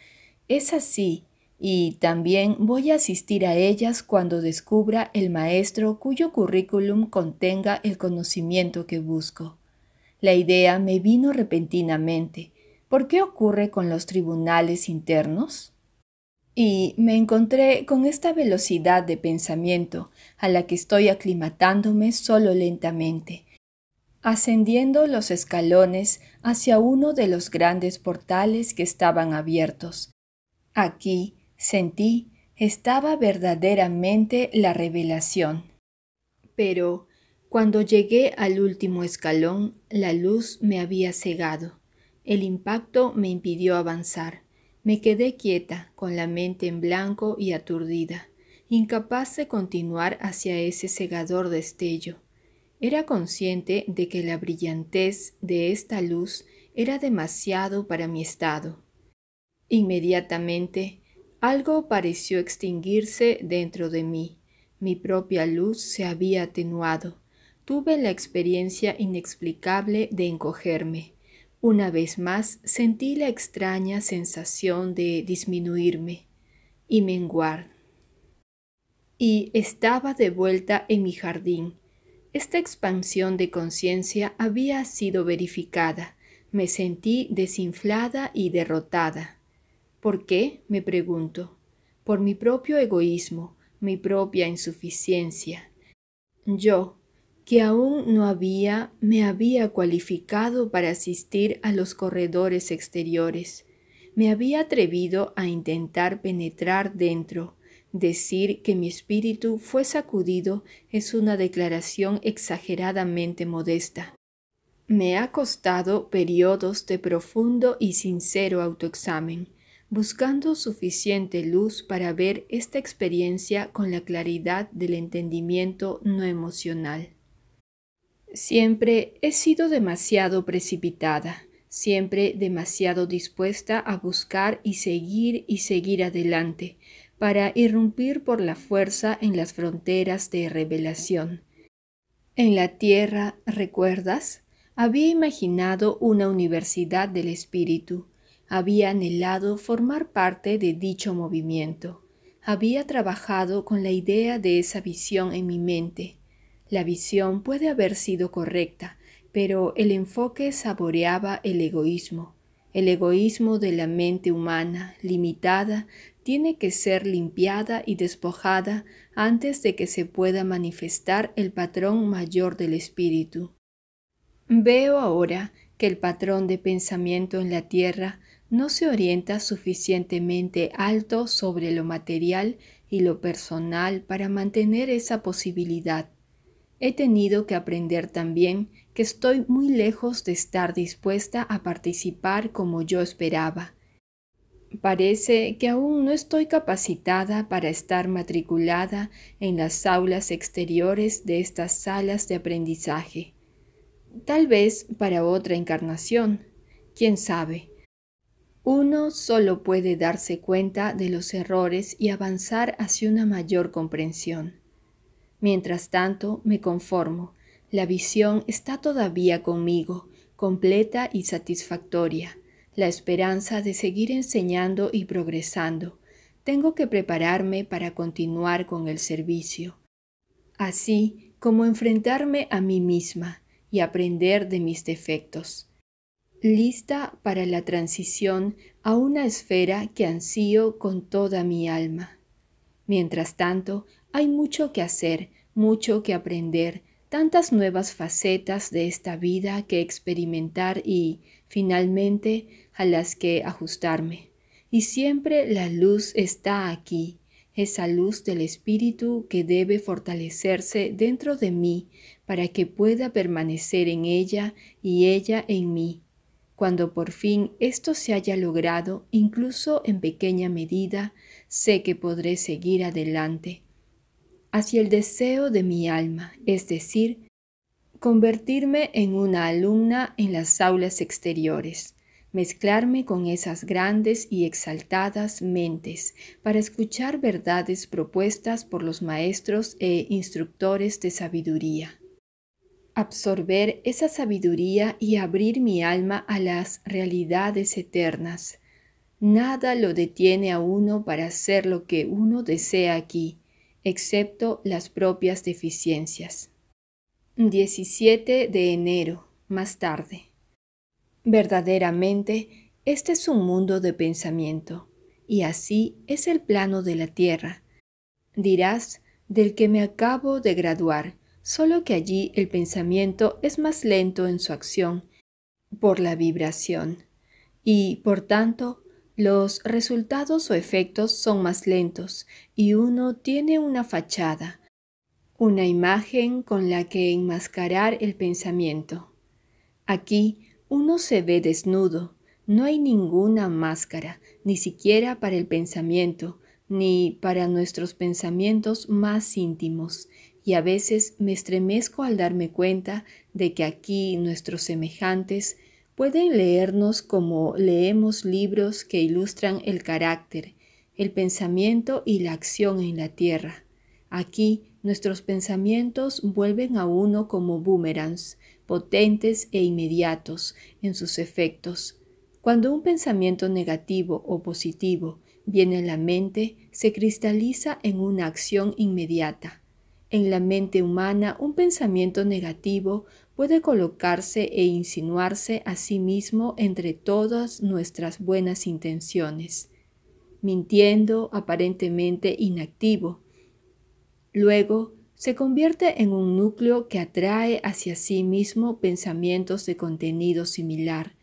Es así, y también voy a asistir a ellas cuando descubra el maestro cuyo currículum contenga el conocimiento que busco. La idea me vino repentinamente. ¿Por qué ocurre con los tribunales internos? Y me encontré con esta velocidad de pensamiento a la que estoy aclimatándome solo lentamente Ascendiendo los escalones hacia uno de los grandes portales que estaban abiertos. Aquí, sentí, estaba verdaderamente la revelación. Pero, cuando llegué al último escalón, la luz me había cegado. El impacto me impidió avanzar. Me quedé quieta, con la mente en blanco y aturdida, incapaz de continuar hacia ese cegador destello. Era consciente de que la brillantez de esta luz era demasiado para mi estado. Inmediatamente, algo pareció extinguirse dentro de mí. Mi propia luz se había atenuado. Tuve la experiencia inexplicable de encogerme. Una vez más sentí la extraña sensación de disminuirme y menguar. Y estaba de vuelta en mi jardín, esta expansión de conciencia había sido verificada. Me sentí desinflada y derrotada. ¿Por qué? me pregunto. Por mi propio egoísmo, mi propia insuficiencia. Yo, que aún no había, me había cualificado para asistir a los corredores exteriores. Me había atrevido a intentar penetrar dentro, Decir que mi espíritu fue sacudido es una declaración exageradamente modesta. Me ha costado periodos de profundo y sincero autoexamen, buscando suficiente luz para ver esta experiencia con la claridad del entendimiento no emocional. Siempre he sido demasiado precipitada, siempre demasiado dispuesta a buscar y seguir y seguir adelante, para irrumpir por la fuerza en las fronteras de revelación. En la tierra, ¿recuerdas? Había imaginado una universidad del espíritu, había anhelado formar parte de dicho movimiento, había trabajado con la idea de esa visión en mi mente. La visión puede haber sido correcta, pero el enfoque saboreaba el egoísmo, el egoísmo de la mente humana, limitada, tiene que ser limpiada y despojada antes de que se pueda manifestar el patrón mayor del espíritu. Veo ahora que el patrón de pensamiento en la tierra no se orienta suficientemente alto sobre lo material y lo personal para mantener esa posibilidad. He tenido que aprender también que estoy muy lejos de estar dispuesta a participar como yo esperaba Parece que aún no estoy capacitada para estar matriculada en las aulas exteriores de estas salas de aprendizaje. Tal vez para otra encarnación, quién sabe. Uno solo puede darse cuenta de los errores y avanzar hacia una mayor comprensión. Mientras tanto, me conformo. La visión está todavía conmigo, completa y satisfactoria la esperanza de seguir enseñando y progresando. Tengo que prepararme para continuar con el servicio. Así como enfrentarme a mí misma y aprender de mis defectos. Lista para la transición a una esfera que ansío con toda mi alma. Mientras tanto, hay mucho que hacer, mucho que aprender, tantas nuevas facetas de esta vida que experimentar y, finalmente, a las que ajustarme. Y siempre la luz está aquí, esa luz del Espíritu que debe fortalecerse dentro de mí para que pueda permanecer en ella y ella en mí. Cuando por fin esto se haya logrado, incluso en pequeña medida, sé que podré seguir adelante hacia el deseo de mi alma, es decir, convertirme en una alumna en las aulas exteriores mezclarme con esas grandes y exaltadas mentes para escuchar verdades propuestas por los maestros e instructores de sabiduría. Absorber esa sabiduría y abrir mi alma a las realidades eternas. Nada lo detiene a uno para hacer lo que uno desea aquí, excepto las propias deficiencias. 17 de enero, más tarde. Verdaderamente, este es un mundo de pensamiento, y así es el plano de la tierra. Dirás, del que me acabo de graduar, solo que allí el pensamiento es más lento en su acción, por la vibración, y, por tanto, los resultados o efectos son más lentos, y uno tiene una fachada, una imagen con la que enmascarar el pensamiento. Aquí, uno se ve desnudo, no hay ninguna máscara, ni siquiera para el pensamiento, ni para nuestros pensamientos más íntimos, y a veces me estremezco al darme cuenta de que aquí nuestros semejantes pueden leernos como leemos libros que ilustran el carácter, el pensamiento y la acción en la tierra. Aquí nuestros pensamientos vuelven a uno como boomerangs, potentes e inmediatos en sus efectos. Cuando un pensamiento negativo o positivo viene a la mente, se cristaliza en una acción inmediata. En la mente humana, un pensamiento negativo puede colocarse e insinuarse a sí mismo entre todas nuestras buenas intenciones, mintiendo aparentemente inactivo. Luego, se convierte en un núcleo que atrae hacia sí mismo pensamientos de contenido similar,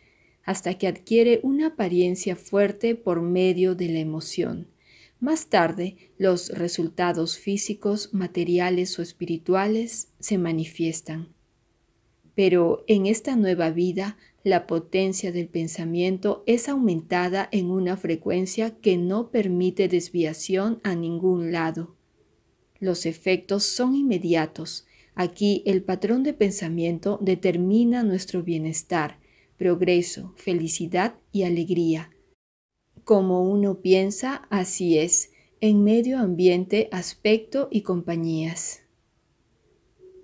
hasta que adquiere una apariencia fuerte por medio de la emoción. Más tarde, los resultados físicos, materiales o espirituales se manifiestan. Pero en esta nueva vida, la potencia del pensamiento es aumentada en una frecuencia que no permite desviación a ningún lado. Los efectos son inmediatos. Aquí el patrón de pensamiento determina nuestro bienestar, progreso, felicidad y alegría. Como uno piensa, así es, en medio ambiente, aspecto y compañías.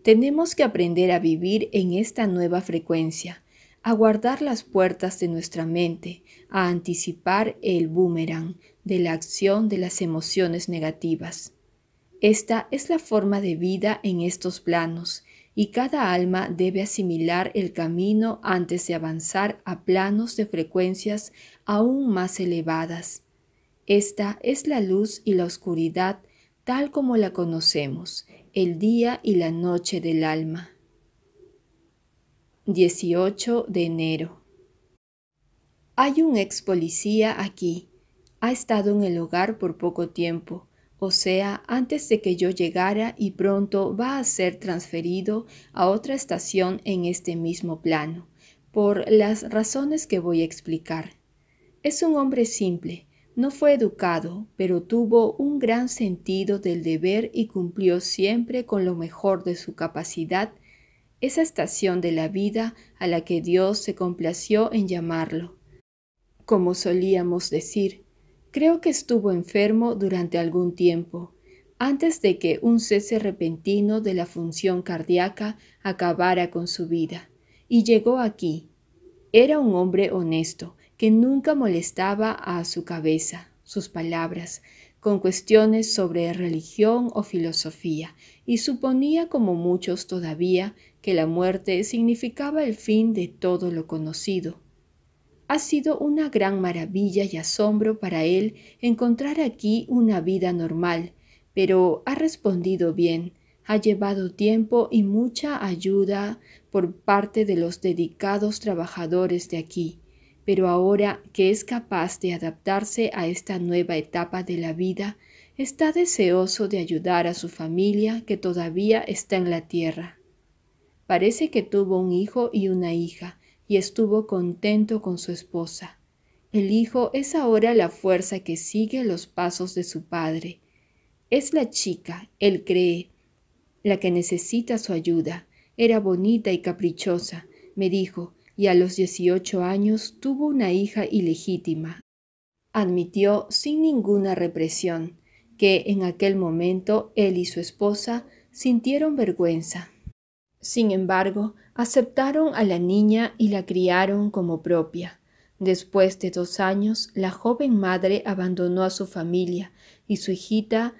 Tenemos que aprender a vivir en esta nueva frecuencia, a guardar las puertas de nuestra mente, a anticipar el boomerang de la acción de las emociones negativas. Esta es la forma de vida en estos planos, y cada alma debe asimilar el camino antes de avanzar a planos de frecuencias aún más elevadas. Esta es la luz y la oscuridad tal como la conocemos, el día y la noche del alma. 18 de enero. Hay un ex policía aquí. Ha estado en el hogar por poco tiempo o sea, antes de que yo llegara y pronto va a ser transferido a otra estación en este mismo plano, por las razones que voy a explicar. Es un hombre simple, no fue educado, pero tuvo un gran sentido del deber y cumplió siempre con lo mejor de su capacidad esa estación de la vida a la que Dios se complació en llamarlo. Como solíamos decir, Creo que estuvo enfermo durante algún tiempo, antes de que un cese repentino de la función cardíaca acabara con su vida, y llegó aquí. Era un hombre honesto, que nunca molestaba a su cabeza, sus palabras, con cuestiones sobre religión o filosofía, y suponía, como muchos todavía, que la muerte significaba el fin de todo lo conocido, ha sido una gran maravilla y asombro para él encontrar aquí una vida normal, pero ha respondido bien. Ha llevado tiempo y mucha ayuda por parte de los dedicados trabajadores de aquí, pero ahora que es capaz de adaptarse a esta nueva etapa de la vida, está deseoso de ayudar a su familia que todavía está en la tierra. Parece que tuvo un hijo y una hija, y estuvo contento con su esposa. El hijo es ahora la fuerza que sigue los pasos de su padre. Es la chica, él cree, la que necesita su ayuda. Era bonita y caprichosa, me dijo, y a los 18 años tuvo una hija ilegítima. Admitió sin ninguna represión que en aquel momento él y su esposa sintieron vergüenza. Sin embargo, Aceptaron a la niña y la criaron como propia. Después de dos años, la joven madre abandonó a su familia y su hijita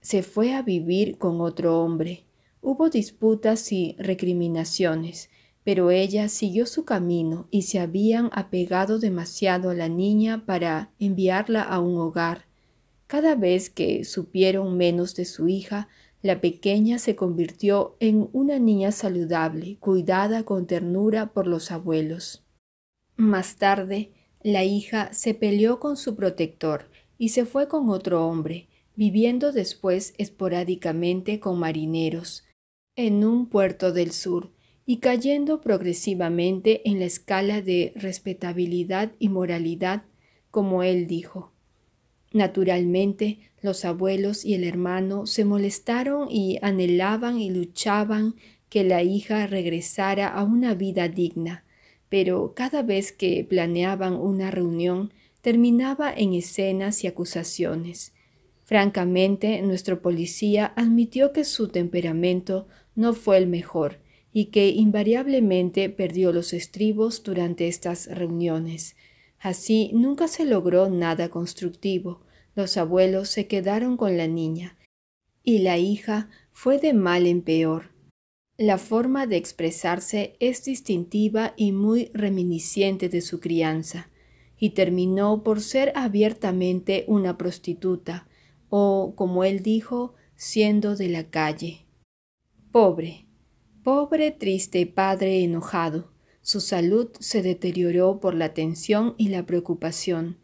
se fue a vivir con otro hombre. Hubo disputas y recriminaciones, pero ella siguió su camino y se habían apegado demasiado a la niña para enviarla a un hogar. Cada vez que supieron menos de su hija, la pequeña se convirtió en una niña saludable, cuidada con ternura por los abuelos. Más tarde, la hija se peleó con su protector y se fue con otro hombre, viviendo después esporádicamente con marineros, en un puerto del sur, y cayendo progresivamente en la escala de respetabilidad y moralidad, como él dijo. Naturalmente, los abuelos y el hermano se molestaron y anhelaban y luchaban que la hija regresara a una vida digna, pero cada vez que planeaban una reunión terminaba en escenas y acusaciones. Francamente, nuestro policía admitió que su temperamento no fue el mejor y que invariablemente perdió los estribos durante estas reuniones. Así nunca se logró nada constructivo, los abuelos se quedaron con la niña y la hija fue de mal en peor. La forma de expresarse es distintiva y muy reminiscente de su crianza, y terminó por ser abiertamente una prostituta, o, como él dijo, siendo de la calle. Pobre, pobre, triste padre enojado. Su salud se deterioró por la tensión y la preocupación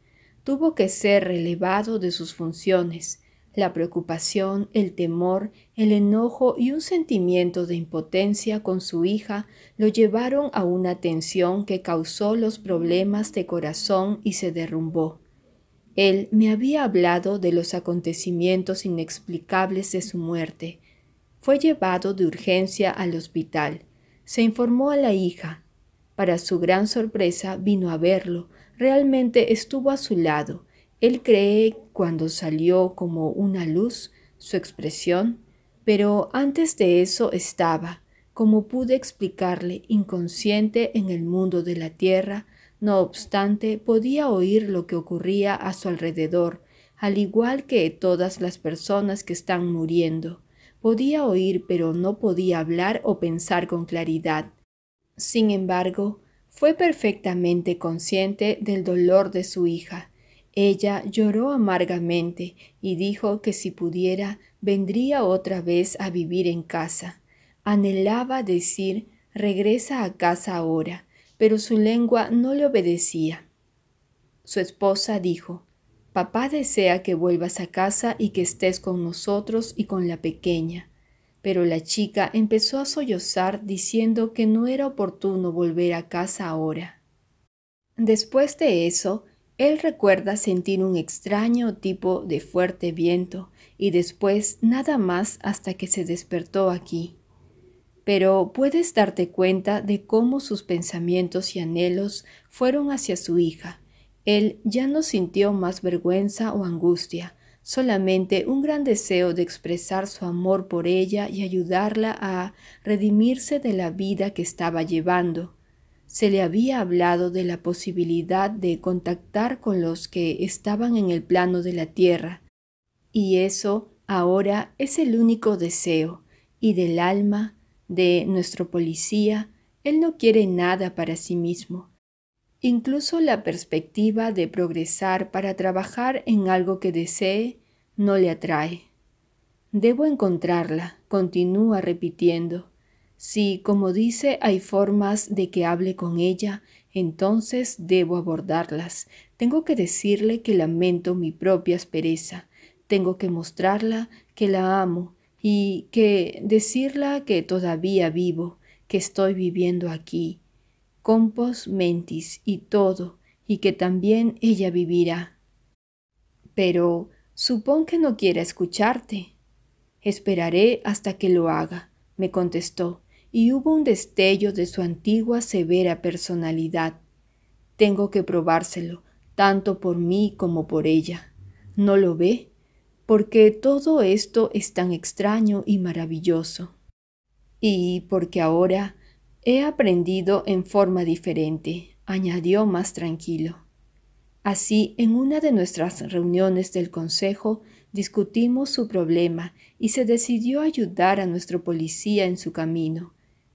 tuvo que ser relevado de sus funciones. La preocupación, el temor, el enojo y un sentimiento de impotencia con su hija lo llevaron a una tensión que causó los problemas de corazón y se derrumbó. Él me había hablado de los acontecimientos inexplicables de su muerte. Fue llevado de urgencia al hospital. Se informó a la hija. Para su gran sorpresa vino a verlo, realmente estuvo a su lado. Él cree cuando salió como una luz su expresión, pero antes de eso estaba, como pude explicarle, inconsciente en el mundo de la tierra, no obstante podía oír lo que ocurría a su alrededor, al igual que todas las personas que están muriendo. Podía oír, pero no podía hablar o pensar con claridad. Sin embargo, fue perfectamente consciente del dolor de su hija. Ella lloró amargamente y dijo que si pudiera vendría otra vez a vivir en casa. Anhelaba decir regresa a casa ahora, pero su lengua no le obedecía. Su esposa dijo Papá desea que vuelvas a casa y que estés con nosotros y con la pequeña. Pero la chica empezó a sollozar diciendo que no era oportuno volver a casa ahora. Después de eso, él recuerda sentir un extraño tipo de fuerte viento y después nada más hasta que se despertó aquí. Pero puedes darte cuenta de cómo sus pensamientos y anhelos fueron hacia su hija. Él ya no sintió más vergüenza o angustia, solamente un gran deseo de expresar su amor por ella y ayudarla a redimirse de la vida que estaba llevando. Se le había hablado de la posibilidad de contactar con los que estaban en el plano de la tierra, y eso ahora es el único deseo, y del alma, de nuestro policía, él no quiere nada para sí mismo. Incluso la perspectiva de progresar para trabajar en algo que desee no le atrae. Debo encontrarla, continúa repitiendo. Si, como dice, hay formas de que hable con ella, entonces debo abordarlas. Tengo que decirle que lamento mi propia aspereza. Tengo que mostrarla que la amo y que decirla que todavía vivo, que estoy viviendo aquí, compos mentis y todo, y que también ella vivirá. Pero Supón que no quiera escucharte. Esperaré hasta que lo haga, me contestó, y hubo un destello de su antigua severa personalidad. Tengo que probárselo, tanto por mí como por ella. ¿No lo ve? Porque todo esto es tan extraño y maravilloso. Y porque ahora he aprendido en forma diferente, añadió más tranquilo. Así, en una de nuestras reuniones del Consejo, discutimos su problema y se decidió ayudar a nuestro policía en su camino.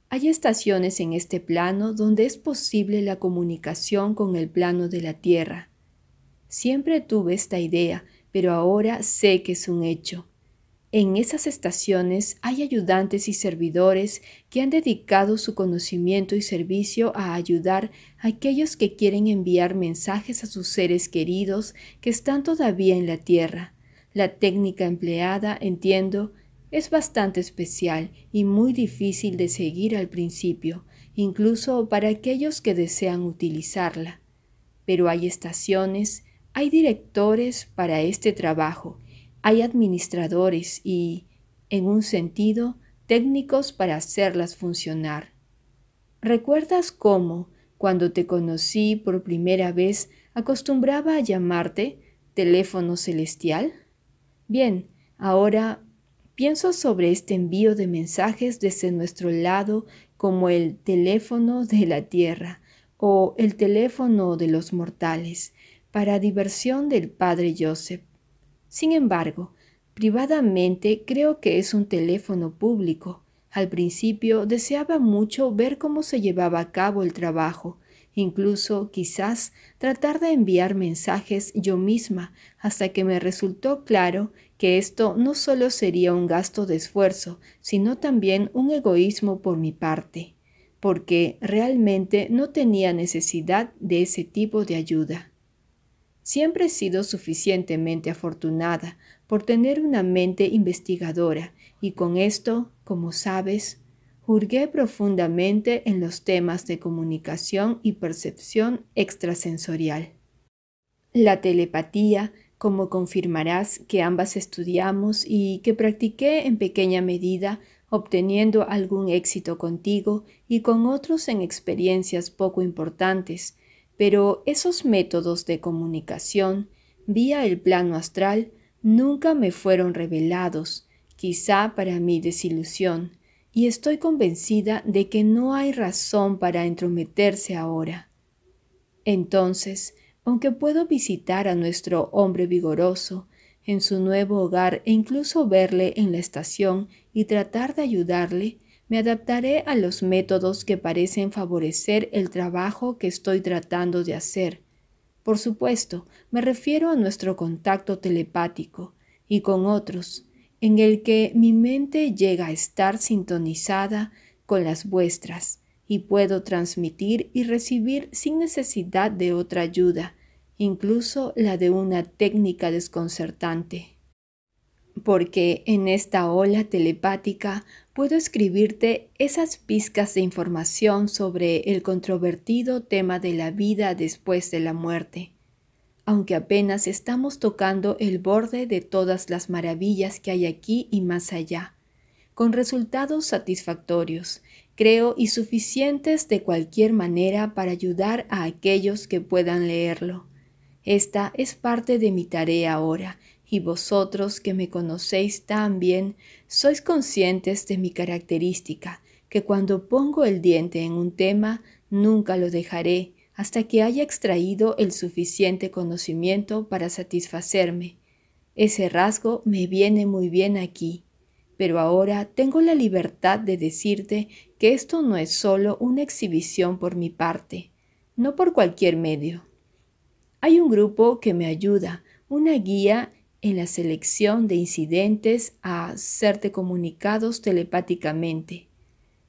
Hay estaciones en este plano donde es posible la comunicación con el plano de la Tierra. Siempre tuve esta idea, pero ahora sé que es un hecho. En esas estaciones hay ayudantes y servidores que han dedicado su conocimiento y servicio a ayudar a aquellos que quieren enviar mensajes a sus seres queridos que están todavía en la Tierra. La técnica empleada, entiendo, es bastante especial y muy difícil de seguir al principio, incluso para aquellos que desean utilizarla. Pero hay estaciones, hay directores para este trabajo, hay administradores y, en un sentido, técnicos para hacerlas funcionar. ¿Recuerdas cómo, cuando te conocí por primera vez, acostumbraba a llamarte teléfono celestial? Bien, ahora pienso sobre este envío de mensajes desde nuestro lado como el teléfono de la tierra o el teléfono de los mortales, para diversión del padre Joseph. Sin embargo, privadamente creo que es un teléfono público. Al principio deseaba mucho ver cómo se llevaba a cabo el trabajo, incluso quizás tratar de enviar mensajes yo misma, hasta que me resultó claro que esto no solo sería un gasto de esfuerzo, sino también un egoísmo por mi parte, porque realmente no tenía necesidad de ese tipo de ayuda. Siempre he sido suficientemente afortunada por tener una mente investigadora y con esto, como sabes, jurgué profundamente en los temas de comunicación y percepción extrasensorial. La telepatía, como confirmarás que ambas estudiamos y que practiqué en pequeña medida, obteniendo algún éxito contigo y con otros en experiencias poco importantes, pero esos métodos de comunicación vía el plano astral nunca me fueron revelados, quizá para mi desilusión, y estoy convencida de que no hay razón para entrometerse ahora. Entonces, aunque puedo visitar a nuestro hombre vigoroso en su nuevo hogar e incluso verle en la estación y tratar de ayudarle, me adaptaré a los métodos que parecen favorecer el trabajo que estoy tratando de hacer. Por supuesto, me refiero a nuestro contacto telepático y con otros, en el que mi mente llega a estar sintonizada con las vuestras y puedo transmitir y recibir sin necesidad de otra ayuda, incluso la de una técnica desconcertante porque en esta ola telepática puedo escribirte esas pizcas de información sobre el controvertido tema de la vida después de la muerte, aunque apenas estamos tocando el borde de todas las maravillas que hay aquí y más allá, con resultados satisfactorios, creo, y suficientes de cualquier manera para ayudar a aquellos que puedan leerlo. Esta es parte de mi tarea ahora, y vosotros que me conocéis tan bien, sois conscientes de mi característica, que cuando pongo el diente en un tema, nunca lo dejaré hasta que haya extraído el suficiente conocimiento para satisfacerme. Ese rasgo me viene muy bien aquí, pero ahora tengo la libertad de decirte que esto no es solo una exhibición por mi parte, no por cualquier medio. Hay un grupo que me ayuda, una guía en la selección de incidentes a serte comunicados telepáticamente.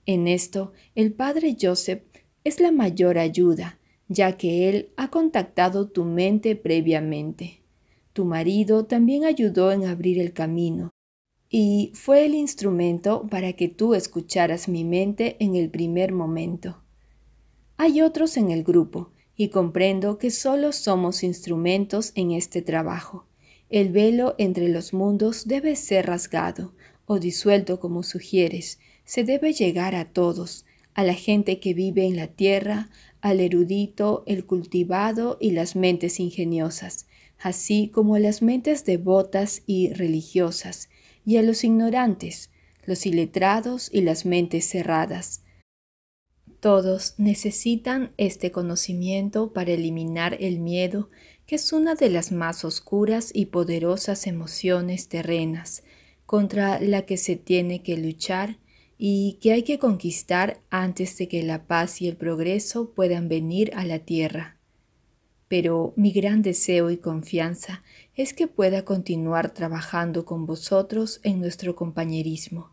En esto, el padre Joseph es la mayor ayuda, ya que él ha contactado tu mente previamente. Tu marido también ayudó en abrir el camino y fue el instrumento para que tú escucharas mi mente en el primer momento. Hay otros en el grupo y comprendo que solo somos instrumentos en este trabajo. El velo entre los mundos debe ser rasgado o disuelto como sugieres. Se debe llegar a todos, a la gente que vive en la tierra, al erudito, el cultivado y las mentes ingeniosas, así como a las mentes devotas y religiosas, y a los ignorantes, los iletrados y las mentes cerradas. Todos necesitan este conocimiento para eliminar el miedo que es una de las más oscuras y poderosas emociones terrenas contra la que se tiene que luchar y que hay que conquistar antes de que la paz y el progreso puedan venir a la tierra. Pero mi gran deseo y confianza es que pueda continuar trabajando con vosotros en nuestro compañerismo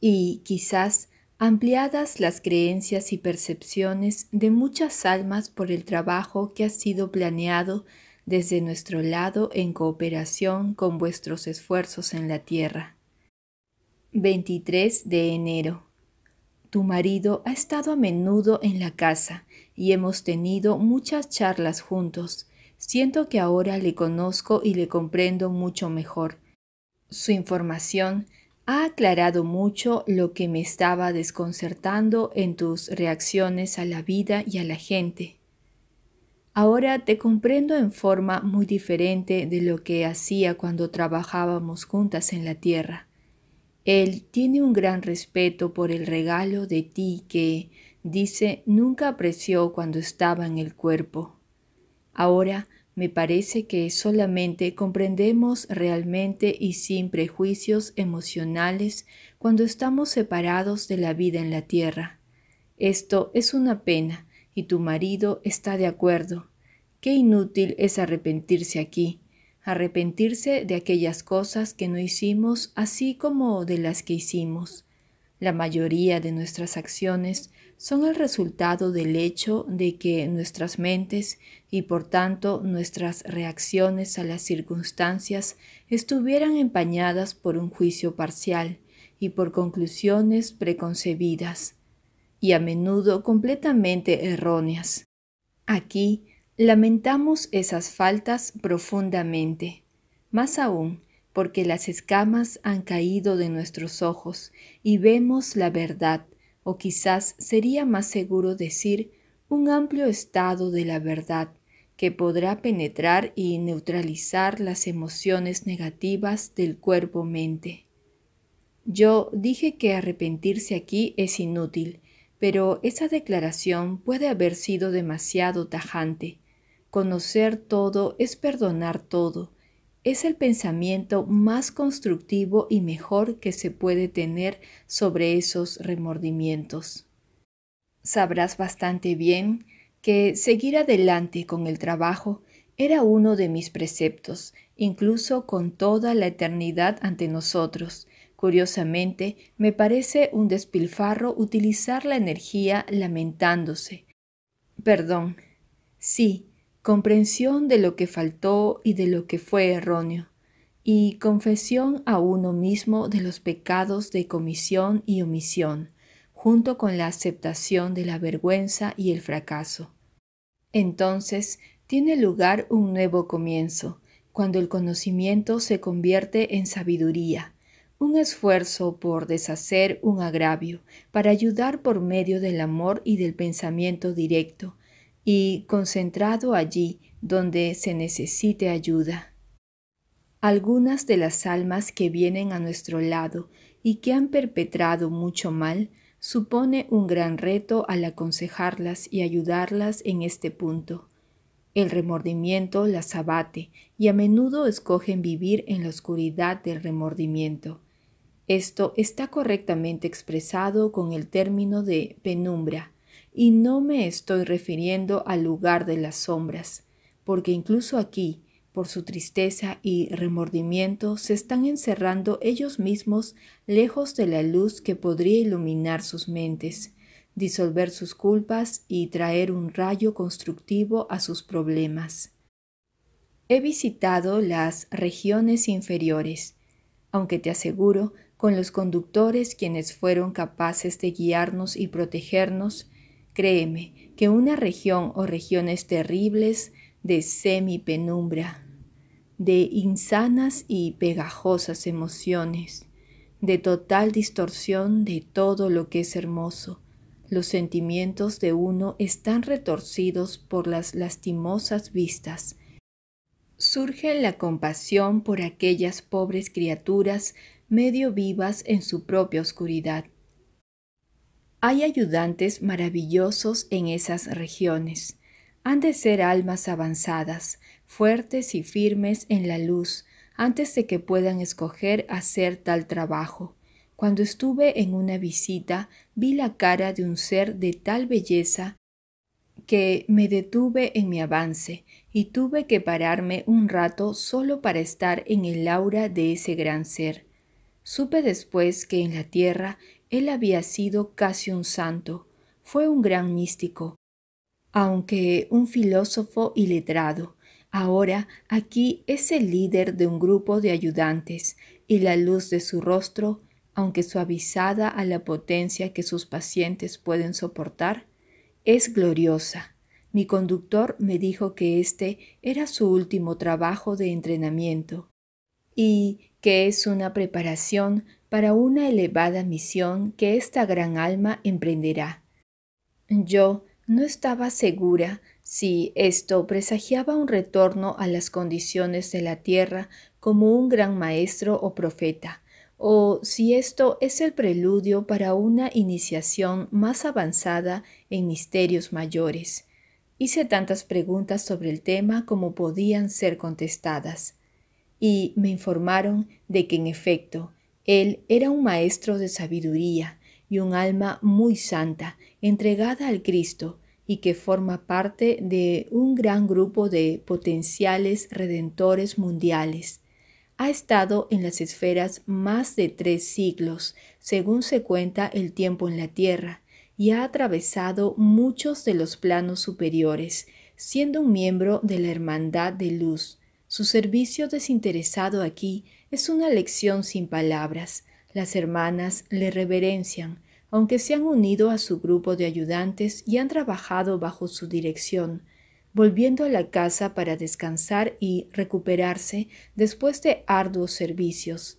y quizás ampliadas las creencias y percepciones de muchas almas por el trabajo que ha sido planeado desde nuestro lado en cooperación con vuestros esfuerzos en la tierra. 23 de enero. Tu marido ha estado a menudo en la casa y hemos tenido muchas charlas juntos. Siento que ahora le conozco y le comprendo mucho mejor. Su información ha aclarado mucho lo que me estaba desconcertando en tus reacciones a la vida y a la gente. Ahora te comprendo en forma muy diferente de lo que hacía cuando trabajábamos juntas en la tierra. Él tiene un gran respeto por el regalo de ti que, dice, nunca apreció cuando estaba en el cuerpo. Ahora me parece que solamente comprendemos realmente y sin prejuicios emocionales cuando estamos separados de la vida en la tierra. Esto es una pena, y tu marido está de acuerdo. Qué inútil es arrepentirse aquí, arrepentirse de aquellas cosas que no hicimos así como de las que hicimos. La mayoría de nuestras acciones son el resultado del hecho de que nuestras mentes y por tanto nuestras reacciones a las circunstancias estuvieran empañadas por un juicio parcial y por conclusiones preconcebidas, y a menudo completamente erróneas. Aquí lamentamos esas faltas profundamente, más aún porque las escamas han caído de nuestros ojos y vemos la verdad o quizás sería más seguro decir un amplio estado de la verdad que podrá penetrar y neutralizar las emociones negativas del cuerpo-mente. Yo dije que arrepentirse aquí es inútil, pero esa declaración puede haber sido demasiado tajante. Conocer todo es perdonar todo, es el pensamiento más constructivo y mejor que se puede tener sobre esos remordimientos. Sabrás bastante bien que seguir adelante con el trabajo era uno de mis preceptos, incluso con toda la eternidad ante nosotros. Curiosamente, me parece un despilfarro utilizar la energía lamentándose. Perdón, sí, comprensión de lo que faltó y de lo que fue erróneo, y confesión a uno mismo de los pecados de comisión y omisión, junto con la aceptación de la vergüenza y el fracaso. Entonces tiene lugar un nuevo comienzo, cuando el conocimiento se convierte en sabiduría, un esfuerzo por deshacer un agravio, para ayudar por medio del amor y del pensamiento directo, y concentrado allí donde se necesite ayuda. Algunas de las almas que vienen a nuestro lado y que han perpetrado mucho mal supone un gran reto al aconsejarlas y ayudarlas en este punto. El remordimiento las abate y a menudo escogen vivir en la oscuridad del remordimiento. Esto está correctamente expresado con el término de penumbra, y no me estoy refiriendo al lugar de las sombras, porque incluso aquí, por su tristeza y remordimiento, se están encerrando ellos mismos lejos de la luz que podría iluminar sus mentes, disolver sus culpas y traer un rayo constructivo a sus problemas. He visitado las regiones inferiores, aunque te aseguro, con los conductores quienes fueron capaces de guiarnos y protegernos, Créeme que una región o regiones terribles de semipenumbra, de insanas y pegajosas emociones, de total distorsión de todo lo que es hermoso. Los sentimientos de uno están retorcidos por las lastimosas vistas. Surge la compasión por aquellas pobres criaturas medio vivas en su propia oscuridad, hay ayudantes maravillosos en esas regiones. Han de ser almas avanzadas, fuertes y firmes en la luz, antes de que puedan escoger hacer tal trabajo. Cuando estuve en una visita, vi la cara de un ser de tal belleza que me detuve en mi avance y tuve que pararme un rato solo para estar en el aura de ese gran ser. Supe después que en la tierra él había sido casi un santo, fue un gran místico, aunque un filósofo y letrado. Ahora aquí es el líder de un grupo de ayudantes, y la luz de su rostro, aunque suavizada a la potencia que sus pacientes pueden soportar, es gloriosa. Mi conductor me dijo que este era su último trabajo de entrenamiento y que es una preparación para una elevada misión que esta gran alma emprenderá. Yo no estaba segura si esto presagiaba un retorno a las condiciones de la tierra como un gran maestro o profeta, o si esto es el preludio para una iniciación más avanzada en misterios mayores. Hice tantas preguntas sobre el tema como podían ser contestadas y me informaron de que en efecto él era un maestro de sabiduría y un alma muy santa, entregada al Cristo, y que forma parte de un gran grupo de potenciales redentores mundiales. Ha estado en las esferas más de tres siglos, según se cuenta el tiempo en la Tierra, y ha atravesado muchos de los planos superiores, siendo un miembro de la Hermandad de Luz, su servicio desinteresado aquí es una lección sin palabras. Las hermanas le reverencian, aunque se han unido a su grupo de ayudantes y han trabajado bajo su dirección. Volviendo a la casa para descansar y recuperarse después de arduos servicios.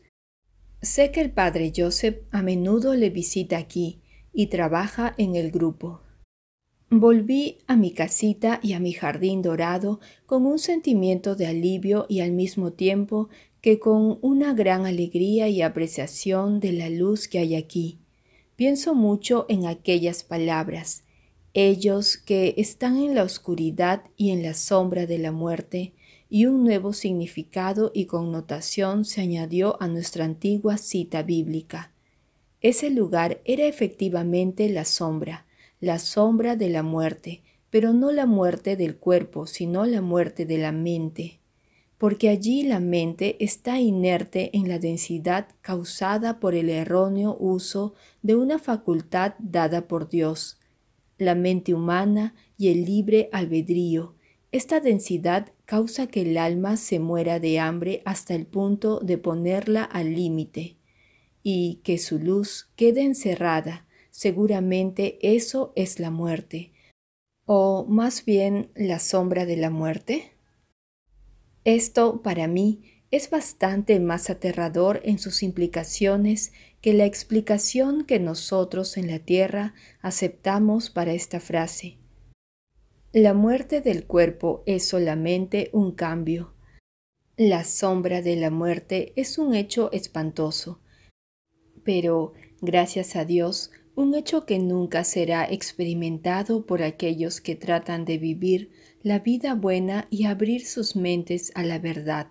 Sé que el padre Joseph a menudo le visita aquí y trabaja en el grupo. Volví a mi casita y a mi jardín dorado con un sentimiento de alivio y al mismo tiempo que con una gran alegría y apreciación de la luz que hay aquí. Pienso mucho en aquellas palabras, ellos que están en la oscuridad y en la sombra de la muerte, y un nuevo significado y connotación se añadió a nuestra antigua cita bíblica. Ese lugar era efectivamente la sombra, la sombra de la muerte, pero no la muerte del cuerpo, sino la muerte de la mente, porque allí la mente está inerte en la densidad causada por el erróneo uso de una facultad dada por Dios, la mente humana y el libre albedrío. Esta densidad causa que el alma se muera de hambre hasta el punto de ponerla al límite, y que su luz quede encerrada, seguramente eso es la muerte, o más bien la sombra de la muerte. Esto, para mí, es bastante más aterrador en sus implicaciones que la explicación que nosotros en la Tierra aceptamos para esta frase. La muerte del cuerpo es solamente un cambio. La sombra de la muerte es un hecho espantoso. Pero, gracias a Dios, un hecho que nunca será experimentado por aquellos que tratan de vivir la vida buena y abrir sus mentes a la verdad.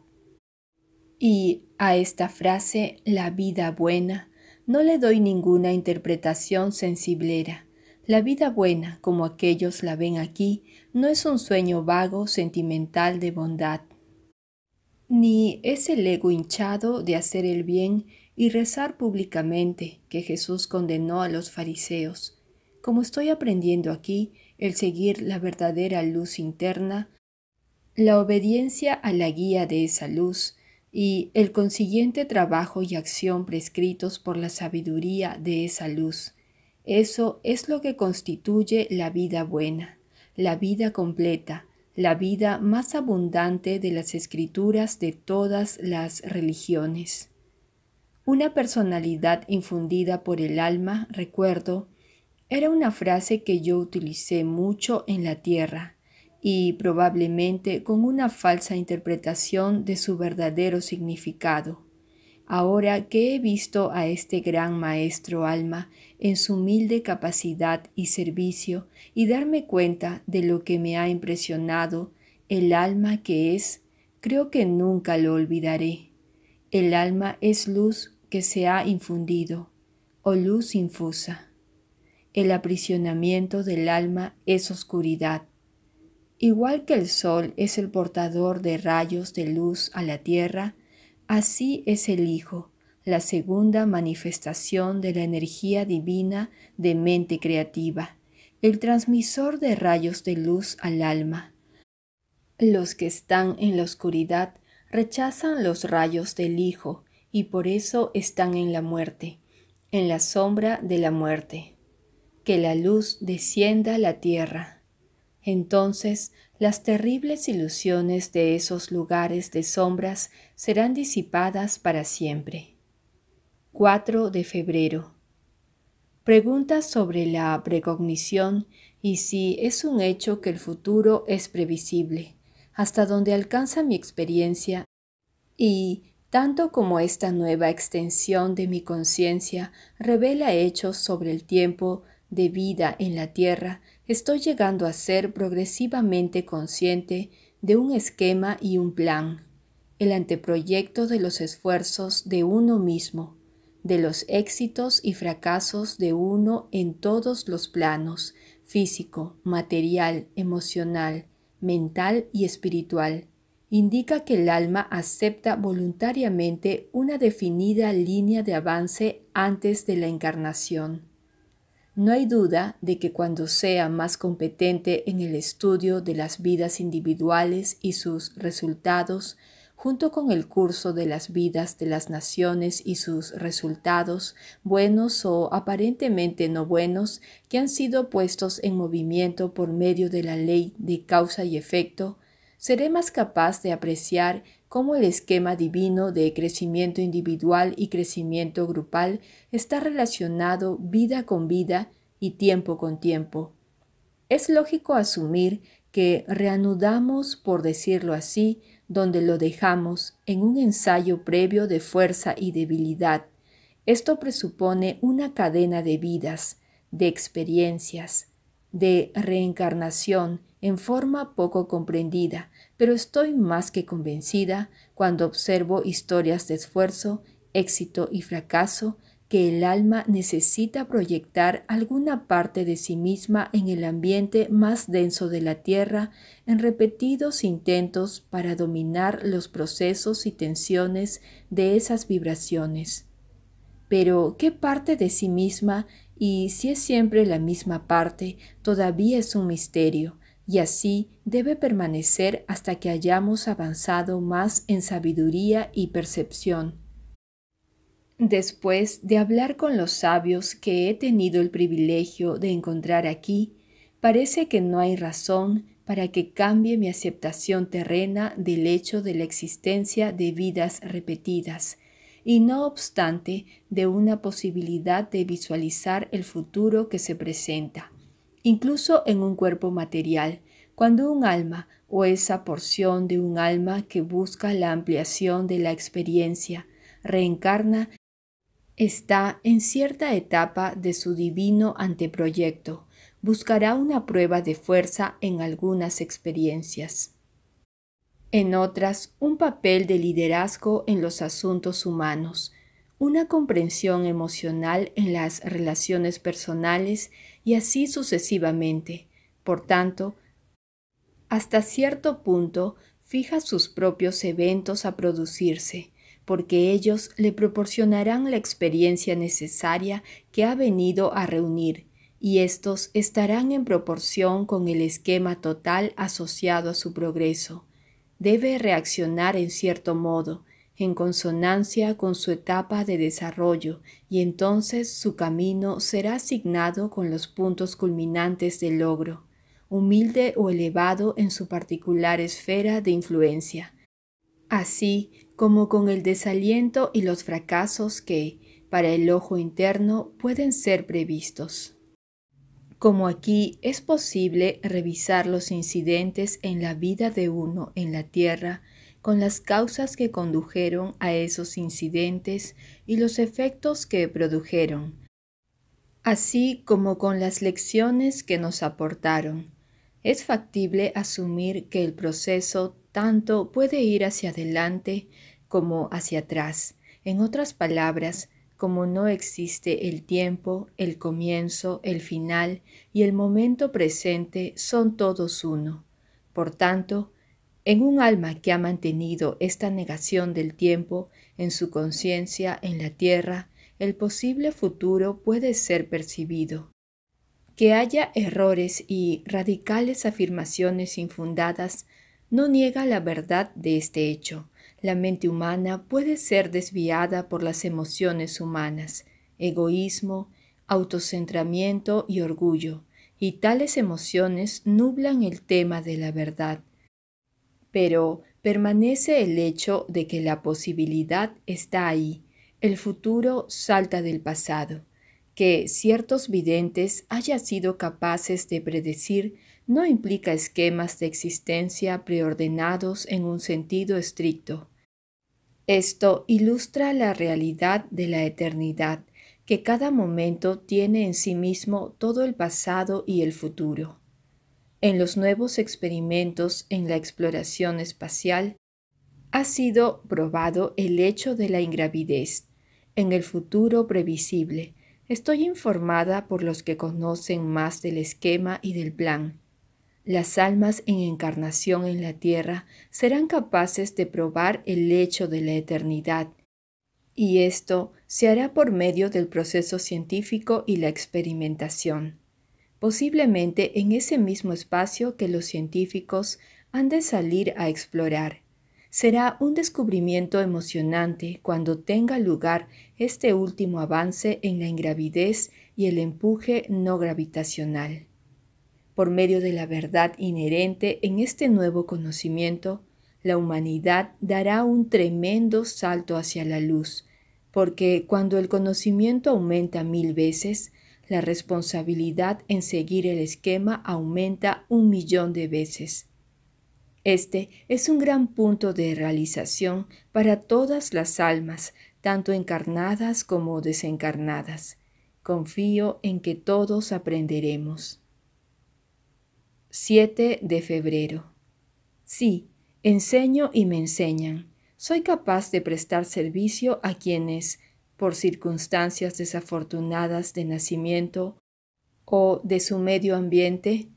Y a esta frase, la vida buena, no le doy ninguna interpretación sensiblera. La vida buena, como aquellos la ven aquí, no es un sueño vago, sentimental de bondad, ni es el ego hinchado de hacer el bien y rezar públicamente que Jesús condenó a los fariseos. Como estoy aprendiendo aquí, el seguir la verdadera luz interna, la obediencia a la guía de esa luz y el consiguiente trabajo y acción prescritos por la sabiduría de esa luz. Eso es lo que constituye la vida buena, la vida completa, la vida más abundante de las escrituras de todas las religiones. Una personalidad infundida por el alma, recuerdo, era una frase que yo utilicé mucho en la tierra y probablemente con una falsa interpretación de su verdadero significado. Ahora que he visto a este gran maestro alma en su humilde capacidad y servicio y darme cuenta de lo que me ha impresionado, el alma que es, creo que nunca lo olvidaré. El alma es luz que se ha infundido, o oh luz infusa. El aprisionamiento del alma es oscuridad. Igual que el sol es el portador de rayos de luz a la tierra, así es el Hijo, la segunda manifestación de la energía divina de mente creativa, el transmisor de rayos de luz al alma. Los que están en la oscuridad rechazan los rayos del Hijo y por eso están en la muerte, en la sombra de la muerte. Que la luz descienda a la tierra. Entonces las terribles ilusiones de esos lugares de sombras serán disipadas para siempre. 4 de febrero. Preguntas sobre la precognición y si es un hecho que el futuro es previsible, hasta donde alcanza mi experiencia, y tanto como esta nueva extensión de mi conciencia revela hechos sobre el tiempo de vida en la Tierra, estoy llegando a ser progresivamente consciente de un esquema y un plan, el anteproyecto de los esfuerzos de uno mismo, de los éxitos y fracasos de uno en todos los planos, físico, material, emocional, mental y espiritual indica que el alma acepta voluntariamente una definida línea de avance antes de la encarnación. No hay duda de que cuando sea más competente en el estudio de las vidas individuales y sus resultados, junto con el curso de las vidas de las naciones y sus resultados, buenos o aparentemente no buenos, que han sido puestos en movimiento por medio de la ley de causa y efecto, seré más capaz de apreciar cómo el esquema divino de crecimiento individual y crecimiento grupal está relacionado vida con vida y tiempo con tiempo. Es lógico asumir que reanudamos, por decirlo así, donde lo dejamos en un ensayo previo de fuerza y debilidad. Esto presupone una cadena de vidas, de experiencias, de reencarnación, en forma poco comprendida, pero estoy más que convencida cuando observo historias de esfuerzo, éxito y fracaso que el alma necesita proyectar alguna parte de sí misma en el ambiente más denso de la Tierra en repetidos intentos para dominar los procesos y tensiones de esas vibraciones. Pero, ¿qué parte de sí misma, y si es siempre la misma parte, todavía es un misterio? y así debe permanecer hasta que hayamos avanzado más en sabiduría y percepción. Después de hablar con los sabios que he tenido el privilegio de encontrar aquí, parece que no hay razón para que cambie mi aceptación terrena del hecho de la existencia de vidas repetidas, y no obstante de una posibilidad de visualizar el futuro que se presenta incluso en un cuerpo material, cuando un alma o esa porción de un alma que busca la ampliación de la experiencia reencarna, está en cierta etapa de su divino anteproyecto, buscará una prueba de fuerza en algunas experiencias. En otras, un papel de liderazgo en los asuntos humanos, una comprensión emocional en las relaciones personales y así sucesivamente. Por tanto, hasta cierto punto fija sus propios eventos a producirse, porque ellos le proporcionarán la experiencia necesaria que ha venido a reunir, y estos estarán en proporción con el esquema total asociado a su progreso. Debe reaccionar en cierto modo, en consonancia con su etapa de desarrollo y entonces su camino será asignado con los puntos culminantes del logro, humilde o elevado en su particular esfera de influencia. Así como con el desaliento y los fracasos que, para el ojo interno, pueden ser previstos. Como aquí es posible revisar los incidentes en la vida de uno en la Tierra, con las causas que condujeron a esos incidentes y los efectos que produjeron, así como con las lecciones que nos aportaron. Es factible asumir que el proceso tanto puede ir hacia adelante como hacia atrás. En otras palabras, como no existe el tiempo, el comienzo, el final y el momento presente son todos uno. Por tanto, en un alma que ha mantenido esta negación del tiempo en su conciencia en la tierra, el posible futuro puede ser percibido. Que haya errores y radicales afirmaciones infundadas no niega la verdad de este hecho. La mente humana puede ser desviada por las emociones humanas, egoísmo, autocentramiento y orgullo, y tales emociones nublan el tema de la verdad pero permanece el hecho de que la posibilidad está ahí, el futuro salta del pasado. Que ciertos videntes hayan sido capaces de predecir no implica esquemas de existencia preordenados en un sentido estricto. Esto ilustra la realidad de la eternidad, que cada momento tiene en sí mismo todo el pasado y el futuro en los nuevos experimentos en la exploración espacial, ha sido probado el hecho de la ingravidez en el futuro previsible. Estoy informada por los que conocen más del esquema y del plan. Las almas en encarnación en la Tierra serán capaces de probar el hecho de la eternidad, y esto se hará por medio del proceso científico y la experimentación posiblemente en ese mismo espacio que los científicos han de salir a explorar. Será un descubrimiento emocionante cuando tenga lugar este último avance en la ingravidez y el empuje no gravitacional. Por medio de la verdad inherente en este nuevo conocimiento, la humanidad dará un tremendo salto hacia la luz, porque cuando el conocimiento aumenta mil veces, la responsabilidad en seguir el esquema aumenta un millón de veces. Este es un gran punto de realización para todas las almas, tanto encarnadas como desencarnadas. Confío en que todos aprenderemos. 7 de febrero. Sí, enseño y me enseñan. Soy capaz de prestar servicio a quienes por circunstancias desafortunadas de nacimiento o de su medio ambiente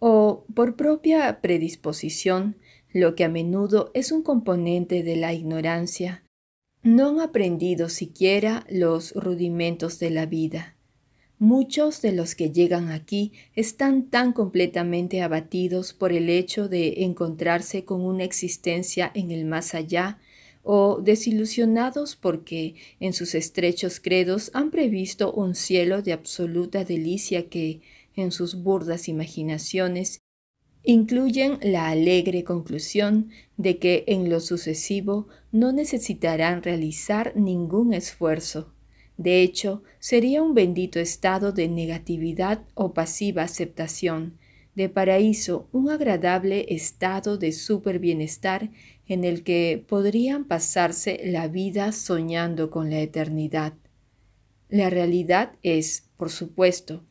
o por propia predisposición, lo que a menudo es un componente de la ignorancia. No han aprendido siquiera los rudimentos de la vida. Muchos de los que llegan aquí están tan completamente abatidos por el hecho de encontrarse con una existencia en el más allá o desilusionados porque en sus estrechos credos han previsto un cielo de absoluta delicia que, en sus burdas imaginaciones, incluyen la alegre conclusión de que en lo sucesivo no necesitarán realizar ningún esfuerzo. De hecho, sería un bendito estado de negatividad o pasiva aceptación, de paraíso, un agradable estado de super-bienestar en el que podrían pasarse la vida soñando con la eternidad. La realidad es, por supuesto,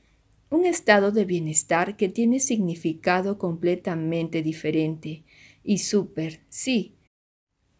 un estado de bienestar que tiene significado completamente diferente y súper, sí.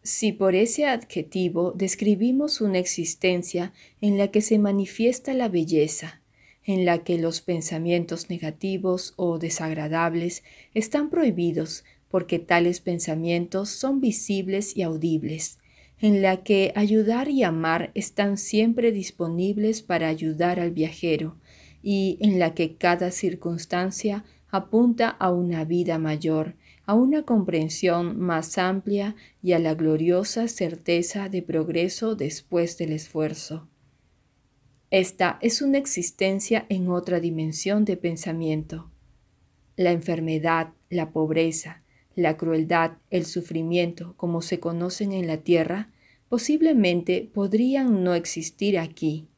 Si por ese adjetivo describimos una existencia en la que se manifiesta la belleza, en la que los pensamientos negativos o desagradables están prohibidos porque tales pensamientos son visibles y audibles, en la que ayudar y amar están siempre disponibles para ayudar al viajero, y en la que cada circunstancia apunta a una vida mayor, a una comprensión más amplia y a la gloriosa certeza de progreso después del esfuerzo. Esta es una existencia en otra dimensión de pensamiento. La enfermedad, la pobreza, la crueldad, el sufrimiento, como se conocen en la tierra, posiblemente podrían no existir aquí,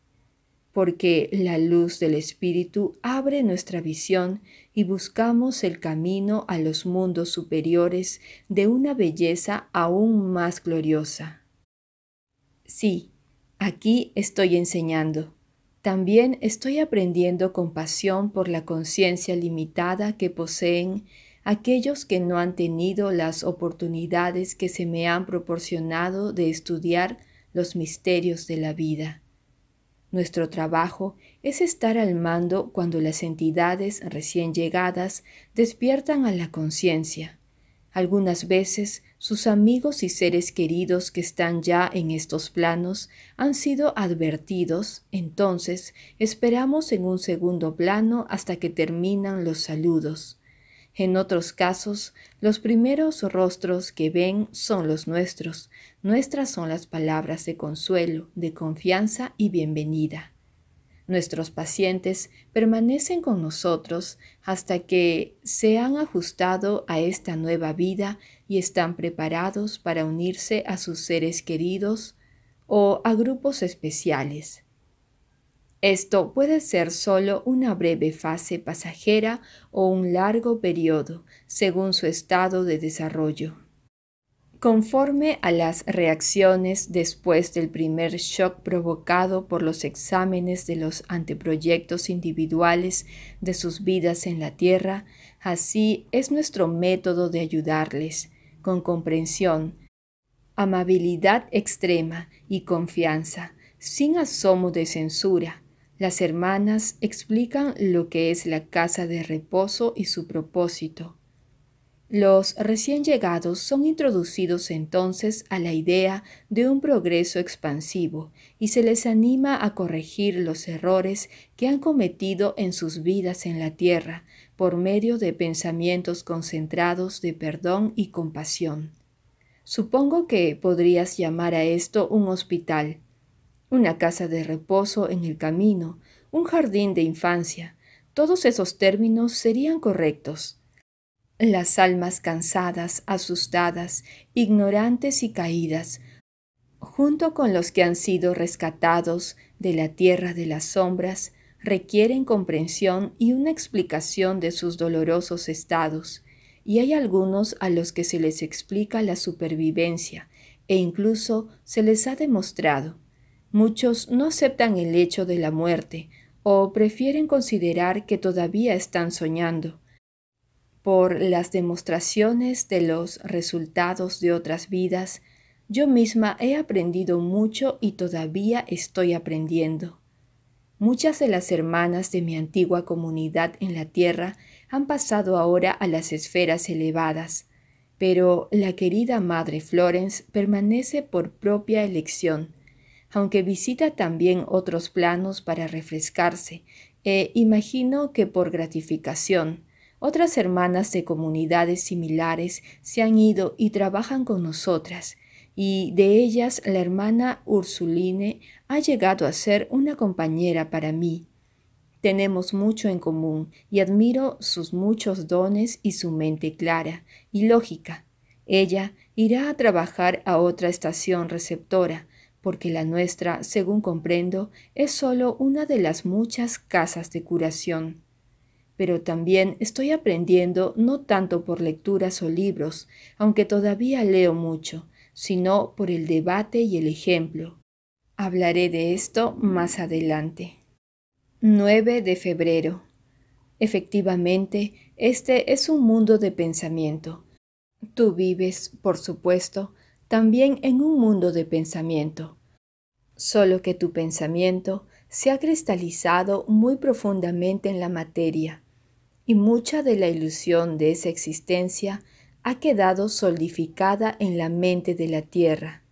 porque la luz del Espíritu abre nuestra visión y buscamos el camino a los mundos superiores de una belleza aún más gloriosa. Sí, aquí estoy enseñando. También estoy aprendiendo compasión por la conciencia limitada que poseen aquellos que no han tenido las oportunidades que se me han proporcionado de estudiar los misterios de la vida. Nuestro trabajo es estar al mando cuando las entidades recién llegadas despiertan a la conciencia. Algunas veces sus amigos y seres queridos que están ya en estos planos han sido advertidos, entonces esperamos en un segundo plano hasta que terminan los saludos. En otros casos, los primeros rostros que ven son los nuestros. Nuestras son las palabras de consuelo, de confianza y bienvenida. Nuestros pacientes permanecen con nosotros hasta que se han ajustado a esta nueva vida y están preparados para unirse a sus seres queridos o a grupos especiales. Esto puede ser solo una breve fase pasajera o un largo periodo, según su estado de desarrollo. Conforme a las reacciones después del primer shock provocado por los exámenes de los anteproyectos individuales de sus vidas en la Tierra, así es nuestro método de ayudarles, con comprensión, amabilidad extrema y confianza, sin asomo de censura, las hermanas explican lo que es la casa de reposo y su propósito. Los recién llegados son introducidos entonces a la idea de un progreso expansivo y se les anima a corregir los errores que han cometido en sus vidas en la tierra por medio de pensamientos concentrados de perdón y compasión. Supongo que podrías llamar a esto un hospital, una casa de reposo en el camino, un jardín de infancia, todos esos términos serían correctos. Las almas cansadas, asustadas, ignorantes y caídas, junto con los que han sido rescatados de la tierra de las sombras, requieren comprensión y una explicación de sus dolorosos estados, y hay algunos a los que se les explica la supervivencia, e incluso se les ha demostrado Muchos no aceptan el hecho de la muerte o prefieren considerar que todavía están soñando por las demostraciones de los resultados de otras vidas, yo misma he aprendido mucho y todavía estoy aprendiendo. Muchas de las hermanas de mi antigua comunidad en la Tierra han pasado ahora a las esferas elevadas, pero la querida Madre Florence permanece por propia elección aunque visita también otros planos para refrescarse, e imagino que por gratificación. Otras hermanas de comunidades similares se han ido y trabajan con nosotras, y de ellas la hermana Ursuline ha llegado a ser una compañera para mí. Tenemos mucho en común y admiro sus muchos dones y su mente clara y lógica. Ella irá a trabajar a otra estación receptora, porque la nuestra, según comprendo, es solo una de las muchas casas de curación. Pero también estoy aprendiendo no tanto por lecturas o libros, aunque todavía leo mucho, sino por el debate y el ejemplo. Hablaré de esto más adelante. 9 de febrero. Efectivamente, este es un mundo de pensamiento. Tú vives, por supuesto, también en un mundo de pensamiento, solo que tu pensamiento se ha cristalizado muy profundamente en la materia y mucha de la ilusión de esa existencia ha quedado solidificada en la mente de la Tierra.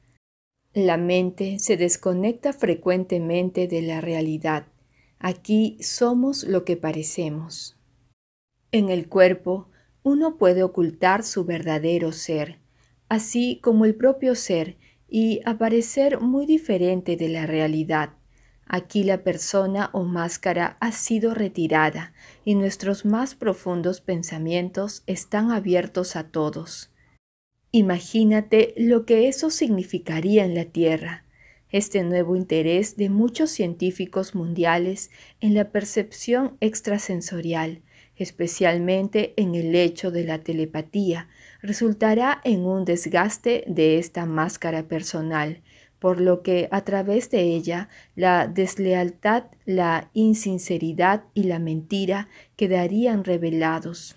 La mente se desconecta frecuentemente de la realidad. Aquí somos lo que parecemos. En el cuerpo, uno puede ocultar su verdadero ser, así como el propio ser, y aparecer muy diferente de la realidad. Aquí la persona o máscara ha sido retirada y nuestros más profundos pensamientos están abiertos a todos. Imagínate lo que eso significaría en la Tierra, este nuevo interés de muchos científicos mundiales en la percepción extrasensorial, especialmente en el hecho de la telepatía, resultará en un desgaste de esta máscara personal, por lo que a través de ella la deslealtad, la insinceridad y la mentira quedarían revelados.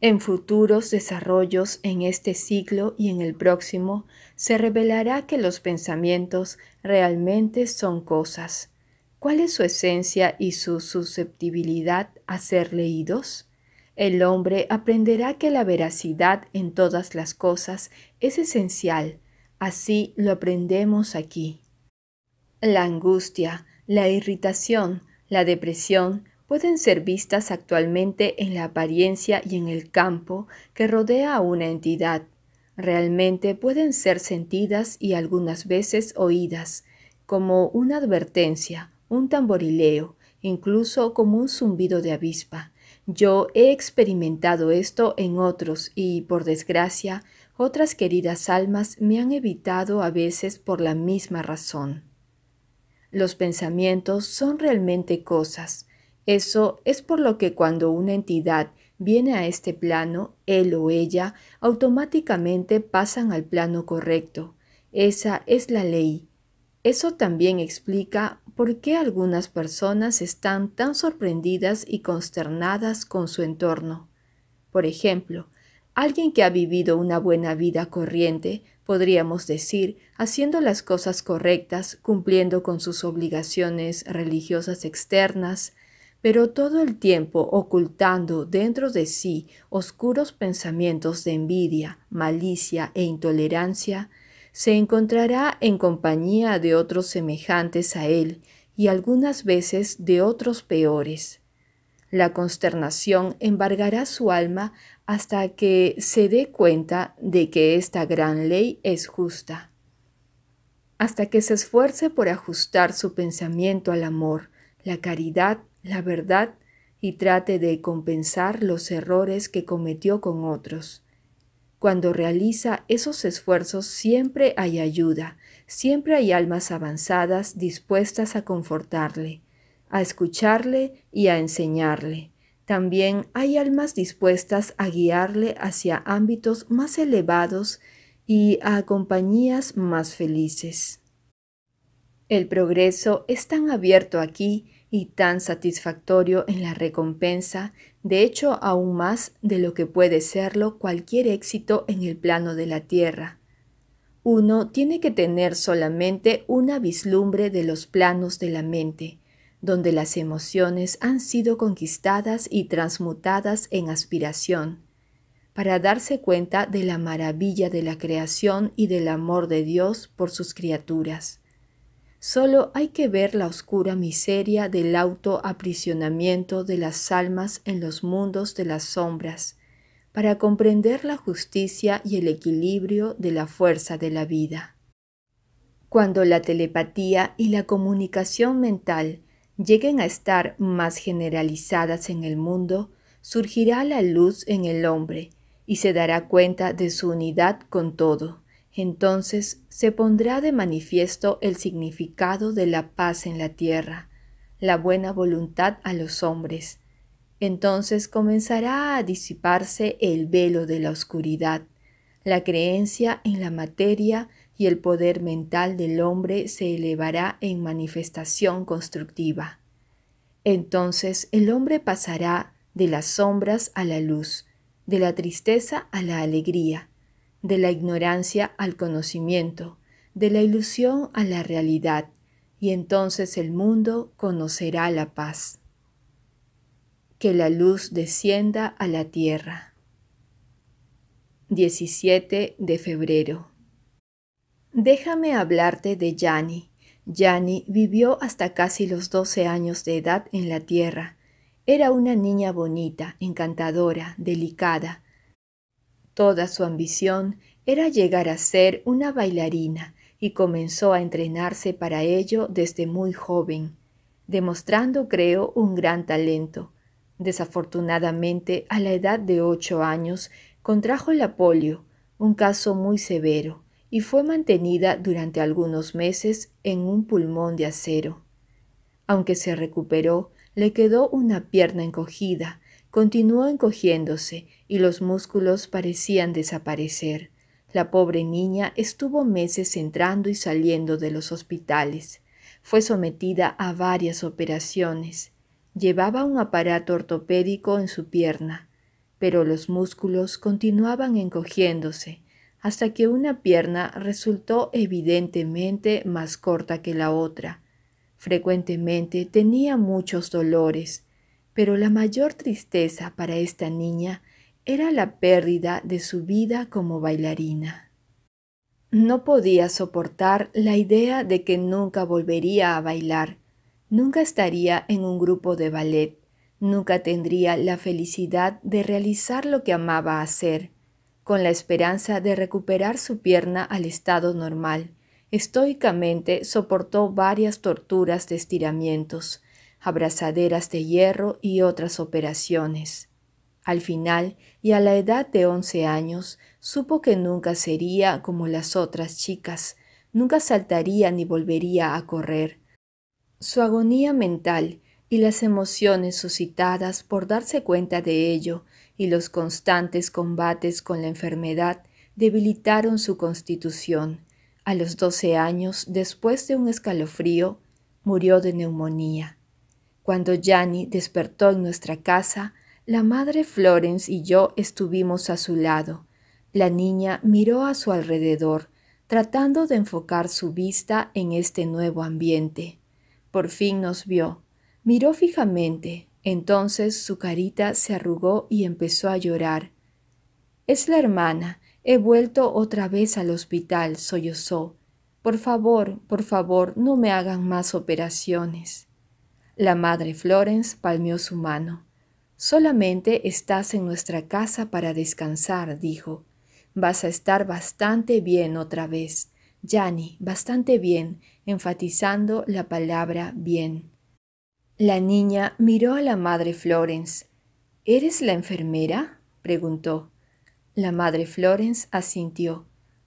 En futuros desarrollos en este siglo y en el próximo, se revelará que los pensamientos realmente son cosas. ¿Cuál es su esencia y su susceptibilidad a ser leídos? El hombre aprenderá que la veracidad en todas las cosas es esencial, así lo aprendemos aquí. La angustia, la irritación, la depresión pueden ser vistas actualmente en la apariencia y en el campo que rodea a una entidad. Realmente pueden ser sentidas y algunas veces oídas, como una advertencia, un tamborileo, incluso como un zumbido de avispa. Yo he experimentado esto en otros y, por desgracia, otras queridas almas me han evitado a veces por la misma razón. Los pensamientos son realmente cosas. Eso es por lo que cuando una entidad viene a este plano, él o ella automáticamente pasan al plano correcto. Esa es la ley. Eso también explica por qué algunas personas están tan sorprendidas y consternadas con su entorno. Por ejemplo, alguien que ha vivido una buena vida corriente, podríamos decir, haciendo las cosas correctas, cumpliendo con sus obligaciones religiosas externas, pero todo el tiempo ocultando dentro de sí oscuros pensamientos de envidia, malicia e intolerancia, se encontrará en compañía de otros semejantes a él y algunas veces de otros peores. La consternación embargará su alma hasta que se dé cuenta de que esta gran ley es justa, hasta que se esfuerce por ajustar su pensamiento al amor, la caridad, la verdad y trate de compensar los errores que cometió con otros. Cuando realiza esos esfuerzos siempre hay ayuda, siempre hay almas avanzadas dispuestas a confortarle, a escucharle y a enseñarle. También hay almas dispuestas a guiarle hacia ámbitos más elevados y a compañías más felices. El progreso es tan abierto aquí y tan satisfactorio en la recompensa, de hecho aún más de lo que puede serlo cualquier éxito en el plano de la tierra. Uno tiene que tener solamente una vislumbre de los planos de la mente, donde las emociones han sido conquistadas y transmutadas en aspiración, para darse cuenta de la maravilla de la creación y del amor de Dios por sus criaturas. Solo hay que ver la oscura miseria del autoaprisionamiento de las almas en los mundos de las sombras para comprender la justicia y el equilibrio de la fuerza de la vida. Cuando la telepatía y la comunicación mental lleguen a estar más generalizadas en el mundo, surgirá la luz en el hombre y se dará cuenta de su unidad con todo. Entonces se pondrá de manifiesto el significado de la paz en la tierra, la buena voluntad a los hombres. Entonces comenzará a disiparse el velo de la oscuridad. La creencia en la materia y el poder mental del hombre se elevará en manifestación constructiva. Entonces el hombre pasará de las sombras a la luz, de la tristeza a la alegría, de la ignorancia al conocimiento, de la ilusión a la realidad, y entonces el mundo conocerá la paz. Que la luz descienda a la tierra. 17 de febrero. Déjame hablarte de Yani. Yani vivió hasta casi los 12 años de edad en la tierra. Era una niña bonita, encantadora, delicada, Toda su ambición era llegar a ser una bailarina y comenzó a entrenarse para ello desde muy joven, demostrando, creo, un gran talento. Desafortunadamente, a la edad de ocho años, contrajo la polio, un caso muy severo, y fue mantenida durante algunos meses en un pulmón de acero. Aunque se recuperó, le quedó una pierna encogida, continuó encogiéndose y los músculos parecían desaparecer. La pobre niña estuvo meses entrando y saliendo de los hospitales. Fue sometida a varias operaciones. Llevaba un aparato ortopédico en su pierna, pero los músculos continuaban encogiéndose hasta que una pierna resultó evidentemente más corta que la otra. Frecuentemente tenía muchos dolores, pero la mayor tristeza para esta niña era la pérdida de su vida como bailarina. No podía soportar la idea de que nunca volvería a bailar, nunca estaría en un grupo de ballet, nunca tendría la felicidad de realizar lo que amaba hacer, con la esperanza de recuperar su pierna al estado normal. Estoicamente soportó varias torturas de estiramientos, abrazaderas de hierro y otras operaciones. Al final, y a la edad de once años, supo que nunca sería como las otras chicas, nunca saltaría ni volvería a correr. Su agonía mental y las emociones suscitadas por darse cuenta de ello y los constantes combates con la enfermedad debilitaron su constitución. A los doce años, después de un escalofrío, murió de neumonía. Cuando Gianni despertó en nuestra casa, la madre Florence y yo estuvimos a su lado. La niña miró a su alrededor, tratando de enfocar su vista en este nuevo ambiente. Por fin nos vio. Miró fijamente, entonces su carita se arrugó y empezó a llorar. Es la hermana. He vuelto otra vez al hospital, sollozó. Por favor, por favor, no me hagan más operaciones. La madre Florence palmeó su mano. Solamente estás en nuestra casa para descansar, dijo. Vas a estar bastante bien otra vez. Jani, bastante bien, enfatizando la palabra bien. La niña miró a la madre Florence. ¿Eres la enfermera? preguntó. La madre Florence asintió.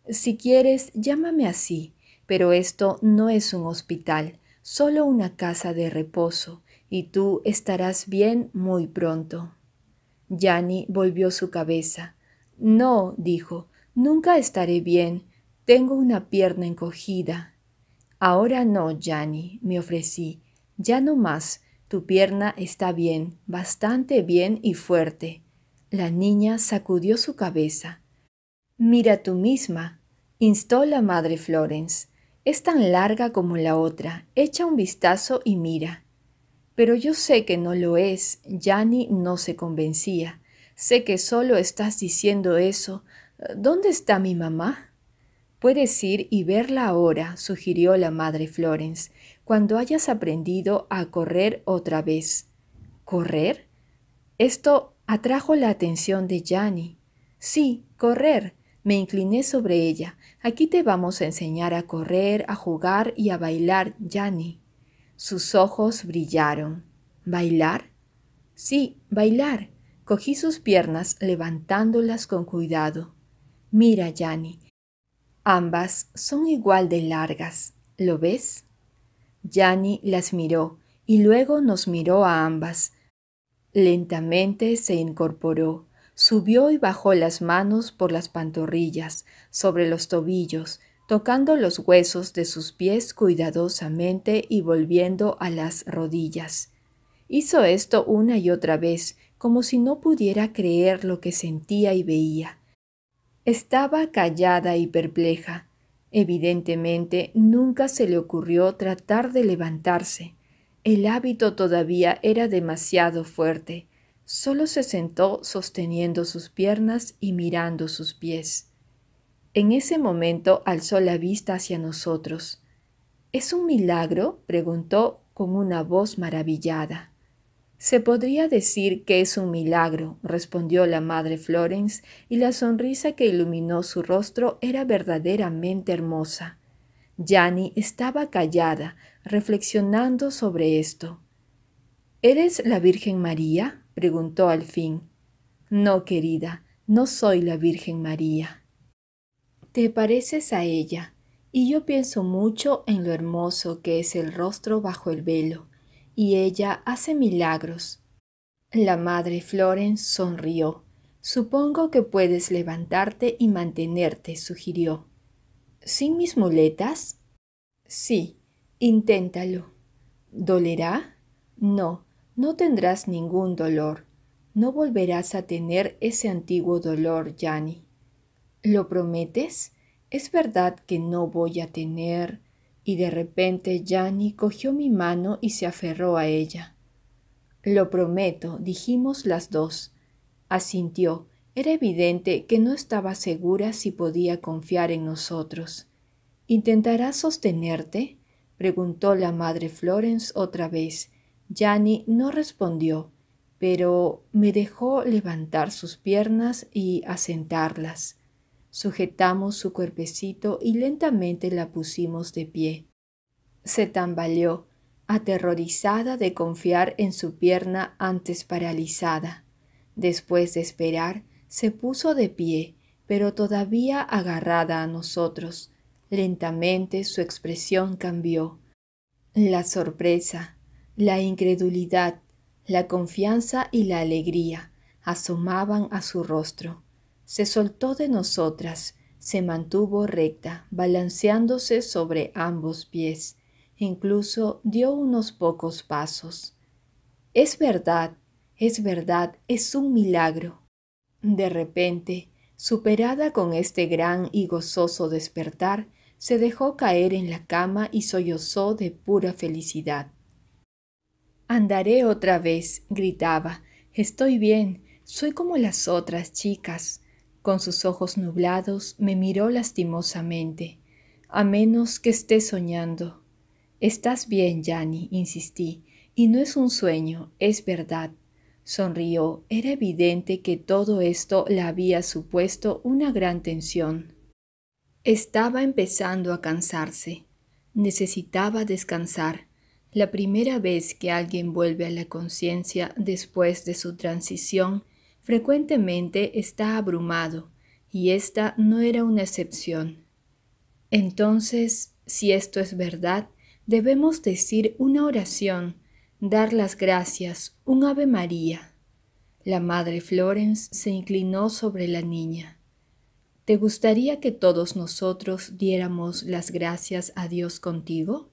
Si quieres, llámame así, pero esto no es un hospital solo una casa de reposo, y tú estarás bien muy pronto. Yani volvió su cabeza. No, dijo, nunca estaré bien. Tengo una pierna encogida. Ahora no, Yani, me ofrecí. Ya no más. Tu pierna está bien, bastante bien y fuerte. La niña sacudió su cabeza. Mira tú misma, instó la madre Florence. Es tan larga como la otra, echa un vistazo y mira. Pero yo sé que no lo es, Yanni no se convencía. Sé que solo estás diciendo eso. ¿Dónde está mi mamá? Puedes ir y verla ahora, sugirió la madre Florence, cuando hayas aprendido a correr otra vez. ¿Correr? Esto atrajo la atención de Yanni. Sí, correr. Me incliné sobre ella. Aquí te vamos a enseñar a correr, a jugar y a bailar, Yani. Sus ojos brillaron. ¿Bailar? Sí, bailar. Cogí sus piernas levantándolas con cuidado. Mira, Yani. Ambas son igual de largas. ¿Lo ves? Yani las miró y luego nos miró a ambas. Lentamente se incorporó. Subió y bajó las manos por las pantorrillas, sobre los tobillos, tocando los huesos de sus pies cuidadosamente y volviendo a las rodillas. Hizo esto una y otra vez, como si no pudiera creer lo que sentía y veía. Estaba callada y perpleja. Evidentemente nunca se le ocurrió tratar de levantarse. El hábito todavía era demasiado fuerte. Sólo se sentó sosteniendo sus piernas y mirando sus pies. En ese momento alzó la vista hacia nosotros. ¿Es un milagro? preguntó con una voz maravillada. Se podría decir que es un milagro, respondió la madre Florence, y la sonrisa que iluminó su rostro era verdaderamente hermosa. Yanni estaba callada, reflexionando sobre esto. ¿Eres la Virgen María? preguntó al fin. No, querida, no soy la Virgen María. Te pareces a ella, y yo pienso mucho en lo hermoso que es el rostro bajo el velo, y ella hace milagros. La madre Florence sonrió. Supongo que puedes levantarte y mantenerte, sugirió. ¿Sin mis muletas? Sí, inténtalo. ¿Dolerá? No, no tendrás ningún dolor, no volverás a tener ese antiguo dolor, Yanni. ¿Lo prometes? Es verdad que no voy a tener. Y de repente Yanni cogió mi mano y se aferró a ella. Lo prometo, dijimos las dos. Asintió. Era evidente que no estaba segura si podía confiar en nosotros. ¿Intentarás sostenerte? preguntó la madre Florence otra vez, Yanni no respondió, pero me dejó levantar sus piernas y asentarlas. Sujetamos su cuerpecito y lentamente la pusimos de pie. Se tambaleó, aterrorizada de confiar en su pierna antes paralizada. Después de esperar, se puso de pie, pero todavía agarrada a nosotros. Lentamente su expresión cambió. La sorpresa, la incredulidad, la confianza y la alegría asomaban a su rostro. Se soltó de nosotras, se mantuvo recta, balanceándose sobre ambos pies. Incluso dio unos pocos pasos. Es verdad, es verdad, es un milagro. De repente, superada con este gran y gozoso despertar, se dejó caer en la cama y sollozó de pura felicidad. Andaré otra vez, gritaba. Estoy bien, soy como las otras chicas. Con sus ojos nublados me miró lastimosamente. A menos que esté soñando. Estás bien, Yanni, insistí, y no es un sueño, es verdad. Sonrió, era evidente que todo esto le había supuesto una gran tensión. Estaba empezando a cansarse. Necesitaba descansar. La primera vez que alguien vuelve a la conciencia después de su transición, frecuentemente está abrumado, y esta no era una excepción. Entonces, si esto es verdad, debemos decir una oración, dar las gracias, un Ave María. La madre Florence se inclinó sobre la niña. ¿Te gustaría que todos nosotros diéramos las gracias a Dios contigo?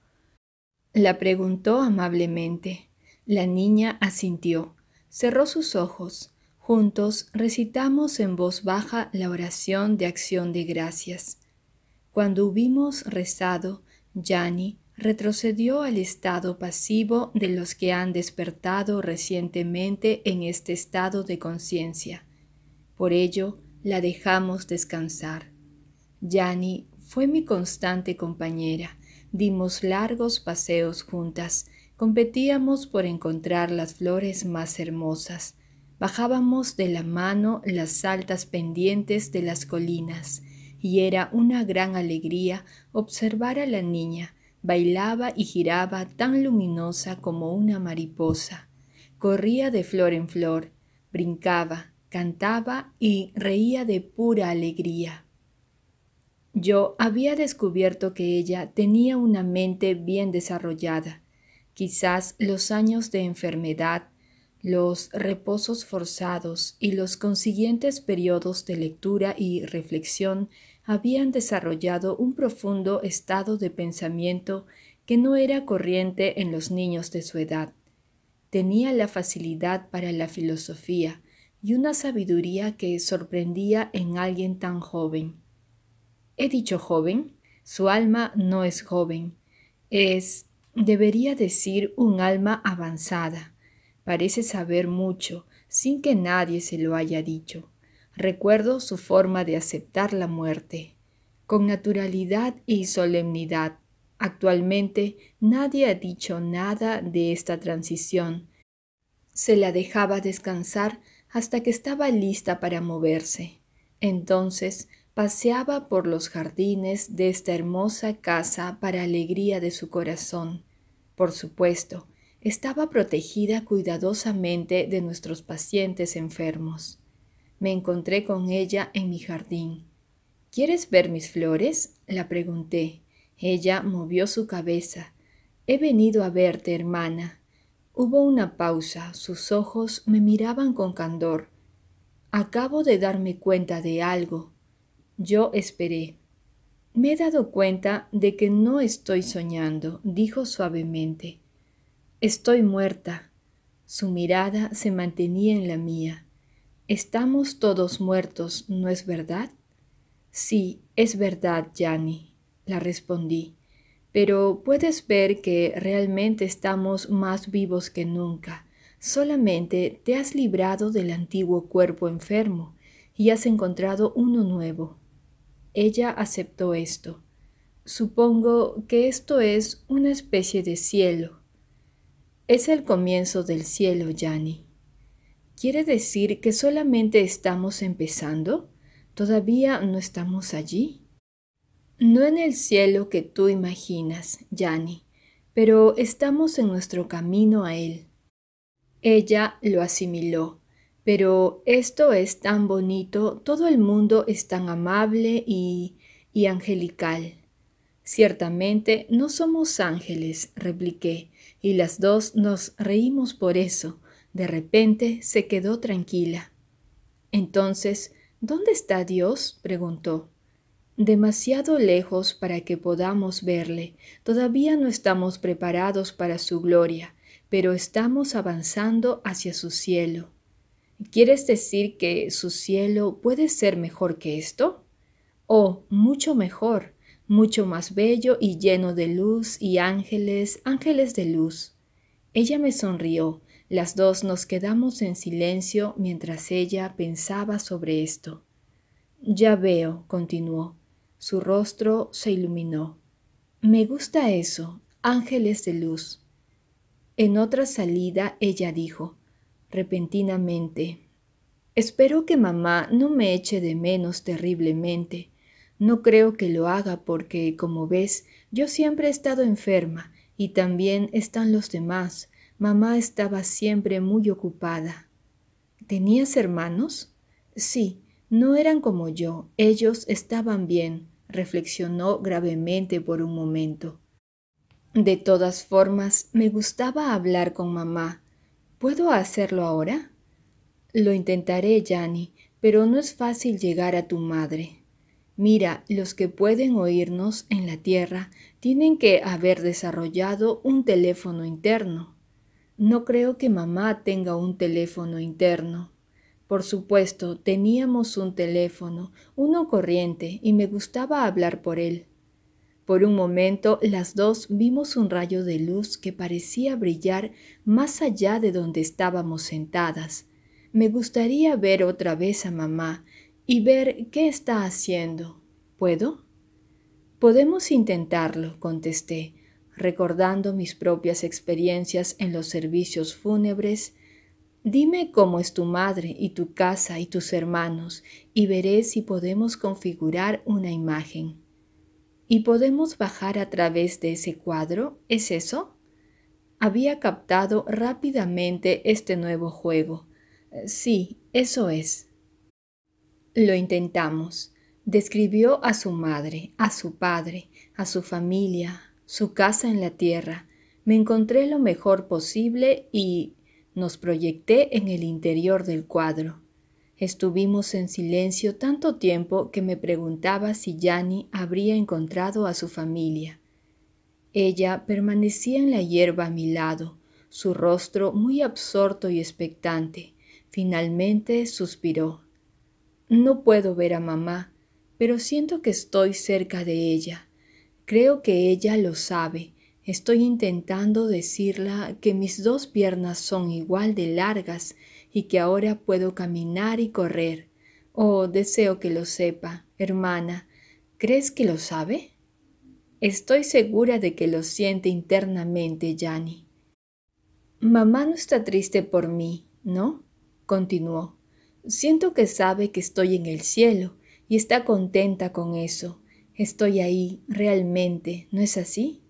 La preguntó amablemente. La niña asintió, cerró sus ojos. Juntos recitamos en voz baja la oración de acción de gracias. Cuando hubimos rezado, Yani retrocedió al estado pasivo de los que han despertado recientemente en este estado de conciencia. Por ello, la dejamos descansar. Yani fue mi constante compañera Dimos largos paseos juntas, competíamos por encontrar las flores más hermosas, bajábamos de la mano las altas pendientes de las colinas, y era una gran alegría observar a la niña, bailaba y giraba tan luminosa como una mariposa, corría de flor en flor, brincaba, cantaba y reía de pura alegría. Yo había descubierto que ella tenía una mente bien desarrollada. Quizás los años de enfermedad, los reposos forzados y los consiguientes periodos de lectura y reflexión habían desarrollado un profundo estado de pensamiento que no era corriente en los niños de su edad. Tenía la facilidad para la filosofía y una sabiduría que sorprendía en alguien tan joven. He dicho joven, su alma no es joven, es, debería decir, un alma avanzada. Parece saber mucho, sin que nadie se lo haya dicho. Recuerdo su forma de aceptar la muerte, con naturalidad y solemnidad. Actualmente nadie ha dicho nada de esta transición. Se la dejaba descansar hasta que estaba lista para moverse. Entonces paseaba por los jardines de esta hermosa casa para alegría de su corazón. Por supuesto, estaba protegida cuidadosamente de nuestros pacientes enfermos. Me encontré con ella en mi jardín. ¿Quieres ver mis flores? la pregunté. Ella movió su cabeza. He venido a verte, hermana. Hubo una pausa. Sus ojos me miraban con candor. Acabo de darme cuenta de algo, yo esperé. Me he dado cuenta de que no estoy soñando, dijo suavemente. Estoy muerta. Su mirada se mantenía en la mía. Estamos todos muertos, ¿no es verdad? Sí, es verdad, Yanni, la respondí, pero puedes ver que realmente estamos más vivos que nunca. Solamente te has librado del antiguo cuerpo enfermo y has encontrado uno nuevo. Ella aceptó esto. Supongo que esto es una especie de cielo. Es el comienzo del cielo, Yanni. ¿Quiere decir que solamente estamos empezando? ¿Todavía no estamos allí? No en el cielo que tú imaginas, Yanni, pero estamos en nuestro camino a él. Ella lo asimiló pero esto es tan bonito, todo el mundo es tan amable y, y angelical. Ciertamente no somos ángeles, repliqué, y las dos nos reímos por eso. De repente se quedó tranquila. Entonces, ¿dónde está Dios? preguntó. Demasiado lejos para que podamos verle. Todavía no estamos preparados para su gloria, pero estamos avanzando hacia su cielo. ¿Quieres decir que su cielo puede ser mejor que esto? Oh, mucho mejor, mucho más bello y lleno de luz y ángeles, ángeles de luz. Ella me sonrió. Las dos nos quedamos en silencio mientras ella pensaba sobre esto. Ya veo, continuó. Su rostro se iluminó. Me gusta eso, ángeles de luz. En otra salida ella dijo, repentinamente. Espero que mamá no me eche de menos terriblemente. No creo que lo haga porque, como ves, yo siempre he estado enferma y también están los demás. Mamá estaba siempre muy ocupada. ¿Tenías hermanos? Sí, no eran como yo, ellos estaban bien, reflexionó gravemente por un momento. De todas formas, me gustaba hablar con mamá. ¿Puedo hacerlo ahora? Lo intentaré, Yanni, pero no es fácil llegar a tu madre. Mira, los que pueden oírnos en la Tierra tienen que haber desarrollado un teléfono interno. No creo que mamá tenga un teléfono interno. Por supuesto, teníamos un teléfono, uno corriente, y me gustaba hablar por él. Por un momento las dos vimos un rayo de luz que parecía brillar más allá de donde estábamos sentadas. Me gustaría ver otra vez a mamá y ver qué está haciendo. ¿Puedo? Podemos intentarlo, contesté, recordando mis propias experiencias en los servicios fúnebres. Dime cómo es tu madre y tu casa y tus hermanos, y veré si podemos configurar una imagen y podemos bajar a través de ese cuadro, ¿es eso? Había captado rápidamente este nuevo juego. Eh, sí, eso es. Lo intentamos. Describió a su madre, a su padre, a su familia, su casa en la tierra. Me encontré lo mejor posible y nos proyecté en el interior del cuadro. Estuvimos en silencio tanto tiempo que me preguntaba si Yanni habría encontrado a su familia. Ella permanecía en la hierba a mi lado, su rostro muy absorto y expectante. Finalmente suspiró. No puedo ver a mamá, pero siento que estoy cerca de ella. Creo que ella lo sabe. Estoy intentando decirla que mis dos piernas son igual de largas y que ahora puedo caminar y correr. Oh, deseo que lo sepa, hermana. ¿Crees que lo sabe? Estoy segura de que lo siente internamente, Jani. Mamá no está triste por mí, ¿no? continuó. Siento que sabe que estoy en el cielo y está contenta con eso. Estoy ahí, realmente, ¿no es así?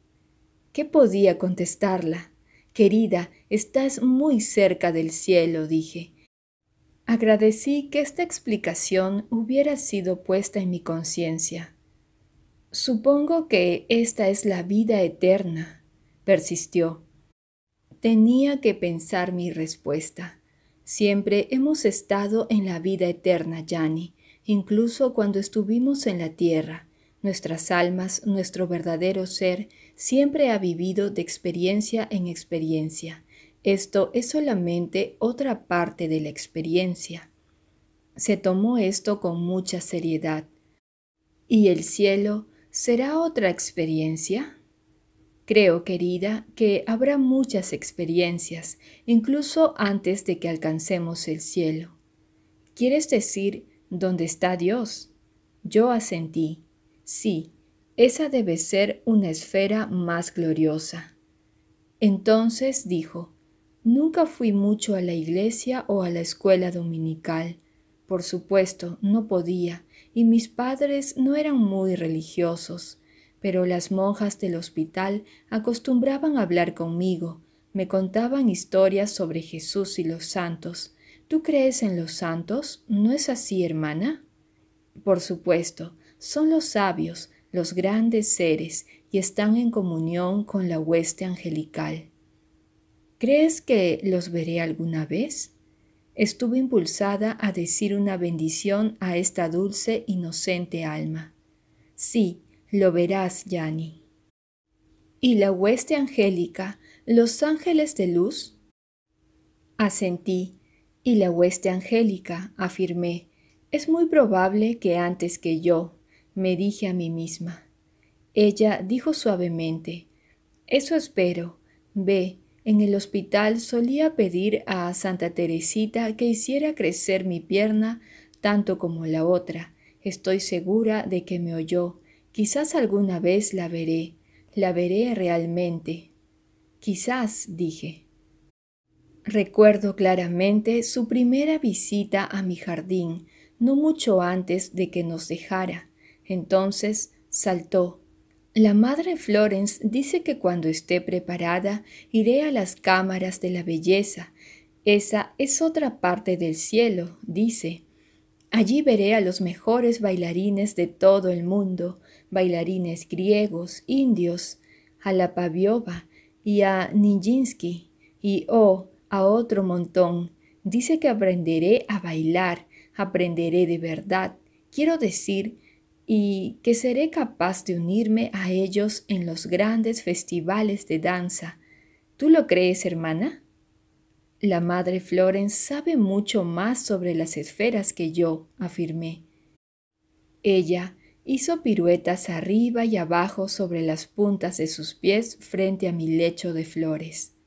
¿Qué podía contestarla? Querida, estás muy cerca del cielo, dije. Agradecí que esta explicación hubiera sido puesta en mi conciencia. Supongo que esta es la vida eterna, persistió. Tenía que pensar mi respuesta. Siempre hemos estado en la vida eterna, Jani, incluso cuando estuvimos en la tierra. Nuestras almas, nuestro verdadero ser, siempre ha vivido de experiencia en experiencia. Esto es solamente otra parte de la experiencia. Se tomó esto con mucha seriedad. ¿Y el cielo será otra experiencia? Creo, querida, que habrá muchas experiencias, incluso antes de que alcancemos el cielo. ¿Quieres decir dónde está Dios? Yo asentí. Sí, esa debe ser una esfera más gloriosa. Entonces dijo, Nunca fui mucho a la iglesia o a la escuela dominical. Por supuesto, no podía, y mis padres no eran muy religiosos, pero las monjas del hospital acostumbraban a hablar conmigo, me contaban historias sobre Jesús y los santos. ¿Tú crees en los santos? ¿No es así, hermana? Por supuesto, son los sabios, los grandes seres, y están en comunión con la hueste angelical. ¿Crees que los veré alguna vez? Estuve impulsada a decir una bendición a esta dulce, inocente alma. Sí, lo verás, Yani. ¿Y la hueste angélica, los ángeles de luz? Asentí, y la hueste angélica, afirmé, es muy probable que antes que yo, me dije a mí misma. Ella dijo suavemente, Eso espero. Ve, en el hospital solía pedir a Santa Teresita que hiciera crecer mi pierna tanto como la otra. Estoy segura de que me oyó. Quizás alguna vez la veré. La veré realmente. Quizás, dije. Recuerdo claramente su primera visita a mi jardín, no mucho antes de que nos dejara. Entonces saltó. La madre Florence dice que cuando esté preparada iré a las cámaras de la belleza. Esa es otra parte del cielo, dice. Allí veré a los mejores bailarines de todo el mundo, bailarines griegos, indios, a la pavioba y a Nijinsky, y oh, a otro montón. Dice que aprenderé a bailar, aprenderé de verdad. Quiero decir, y que seré capaz de unirme a ellos en los grandes festivales de danza. ¿Tú lo crees, hermana? La madre Florence sabe mucho más sobre las esferas que yo, afirmé. Ella hizo piruetas arriba y abajo sobre las puntas de sus pies frente a mi lecho de flores.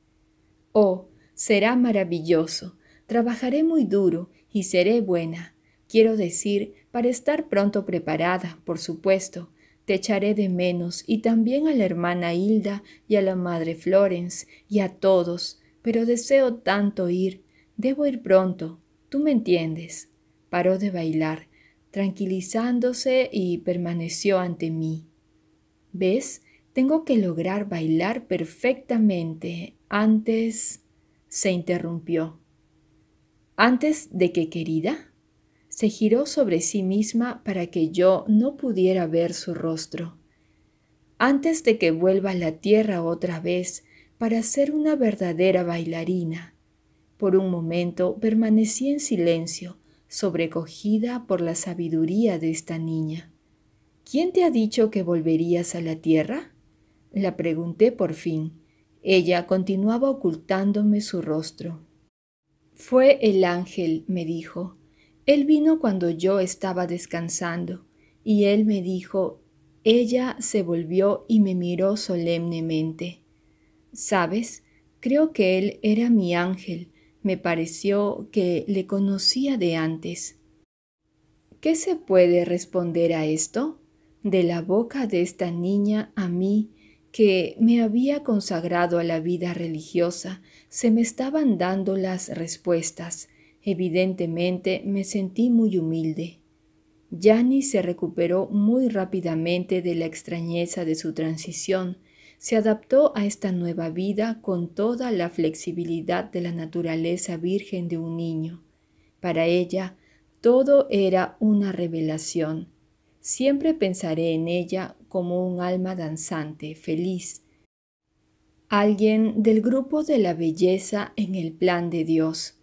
Oh, será maravilloso. Trabajaré muy duro y seré buena. Quiero decir, para estar pronto preparada, por supuesto, te echaré de menos y también a la hermana Hilda y a la madre Florence y a todos, pero deseo tanto ir. Debo ir pronto, tú me entiendes. Paró de bailar, tranquilizándose y permaneció ante mí. ¿Ves? Tengo que lograr bailar perfectamente antes. se interrumpió. ¿Antes de que querida? se giró sobre sí misma para que yo no pudiera ver su rostro. Antes de que vuelva a la tierra otra vez para ser una verdadera bailarina. Por un momento permanecí en silencio, sobrecogida por la sabiduría de esta niña. ¿Quién te ha dicho que volverías a la tierra? La pregunté por fin. Ella continuaba ocultándome su rostro. Fue el ángel, me dijo él vino cuando yo estaba descansando, y él me dijo, ella se volvió y me miró solemnemente. Sabes, creo que él era mi ángel, me pareció que le conocía de antes. ¿Qué se puede responder a esto? De la boca de esta niña a mí, que me había consagrado a la vida religiosa, se me estaban dando las respuestas, Evidentemente me sentí muy humilde. Yanni se recuperó muy rápidamente de la extrañeza de su transición, se adaptó a esta nueva vida con toda la flexibilidad de la naturaleza virgen de un niño. Para ella, todo era una revelación. Siempre pensaré en ella como un alma danzante, feliz. Alguien del grupo de la belleza en el plan de Dios.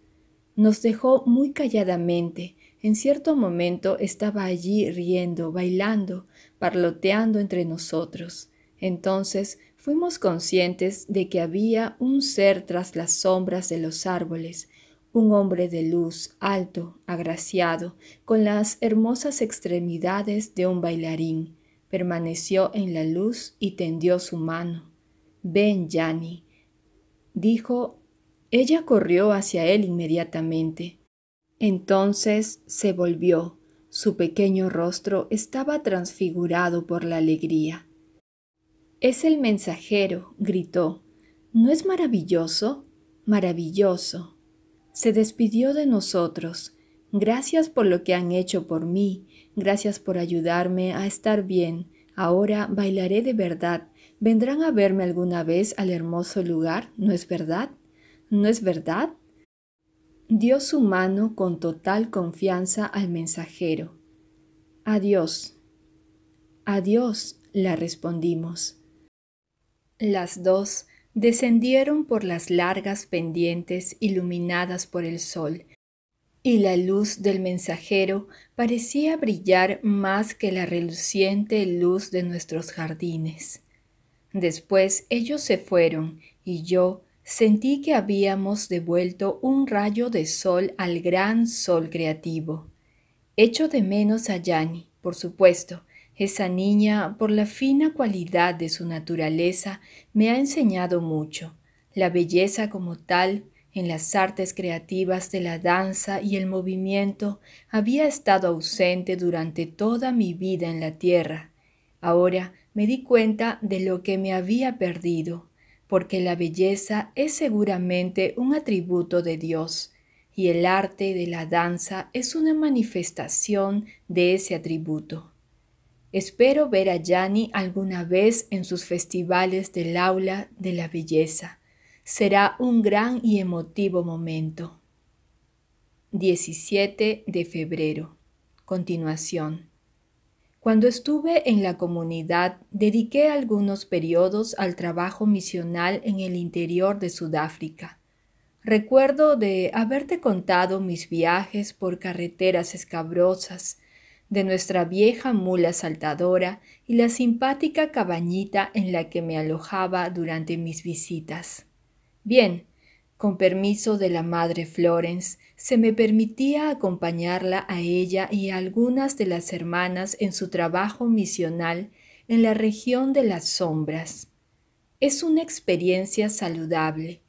Nos dejó muy calladamente. En cierto momento estaba allí riendo, bailando, parloteando entre nosotros. Entonces fuimos conscientes de que había un ser tras las sombras de los árboles, un hombre de luz, alto, agraciado, con las hermosas extremidades de un bailarín. Permaneció en la luz y tendió su mano. Ven, Yanni, dijo ella corrió hacia él inmediatamente. Entonces se volvió. Su pequeño rostro estaba transfigurado por la alegría. Es el mensajero, gritó. ¿No es maravilloso? Maravilloso. Se despidió de nosotros. Gracias por lo que han hecho por mí. Gracias por ayudarme a estar bien. Ahora bailaré de verdad. Vendrán a verme alguna vez al hermoso lugar, ¿no es verdad? ¿No es verdad? Dio su mano con total confianza al mensajero. Adiós. Adiós, la respondimos. Las dos descendieron por las largas pendientes iluminadas por el sol, y la luz del mensajero parecía brillar más que la reluciente luz de nuestros jardines. Después ellos se fueron y yo sentí que habíamos devuelto un rayo de sol al gran sol creativo. Echo de menos a Yani, por supuesto. Esa niña, por la fina cualidad de su naturaleza, me ha enseñado mucho. La belleza como tal, en las artes creativas de la danza y el movimiento, había estado ausente durante toda mi vida en la tierra. Ahora me di cuenta de lo que me había perdido porque la belleza es seguramente un atributo de Dios y el arte de la danza es una manifestación de ese atributo. Espero ver a Yanni alguna vez en sus festivales del aula de la belleza. Será un gran y emotivo momento. 17 de febrero. Continuación. Cuando estuve en la comunidad, dediqué algunos periodos al trabajo misional en el interior de Sudáfrica. Recuerdo de haberte contado mis viajes por carreteras escabrosas, de nuestra vieja mula saltadora y la simpática cabañita en la que me alojaba durante mis visitas. Bien, con permiso de la madre Florence, se me permitía acompañarla a ella y a algunas de las hermanas en su trabajo misional en la región de las sombras. Es una experiencia saludable.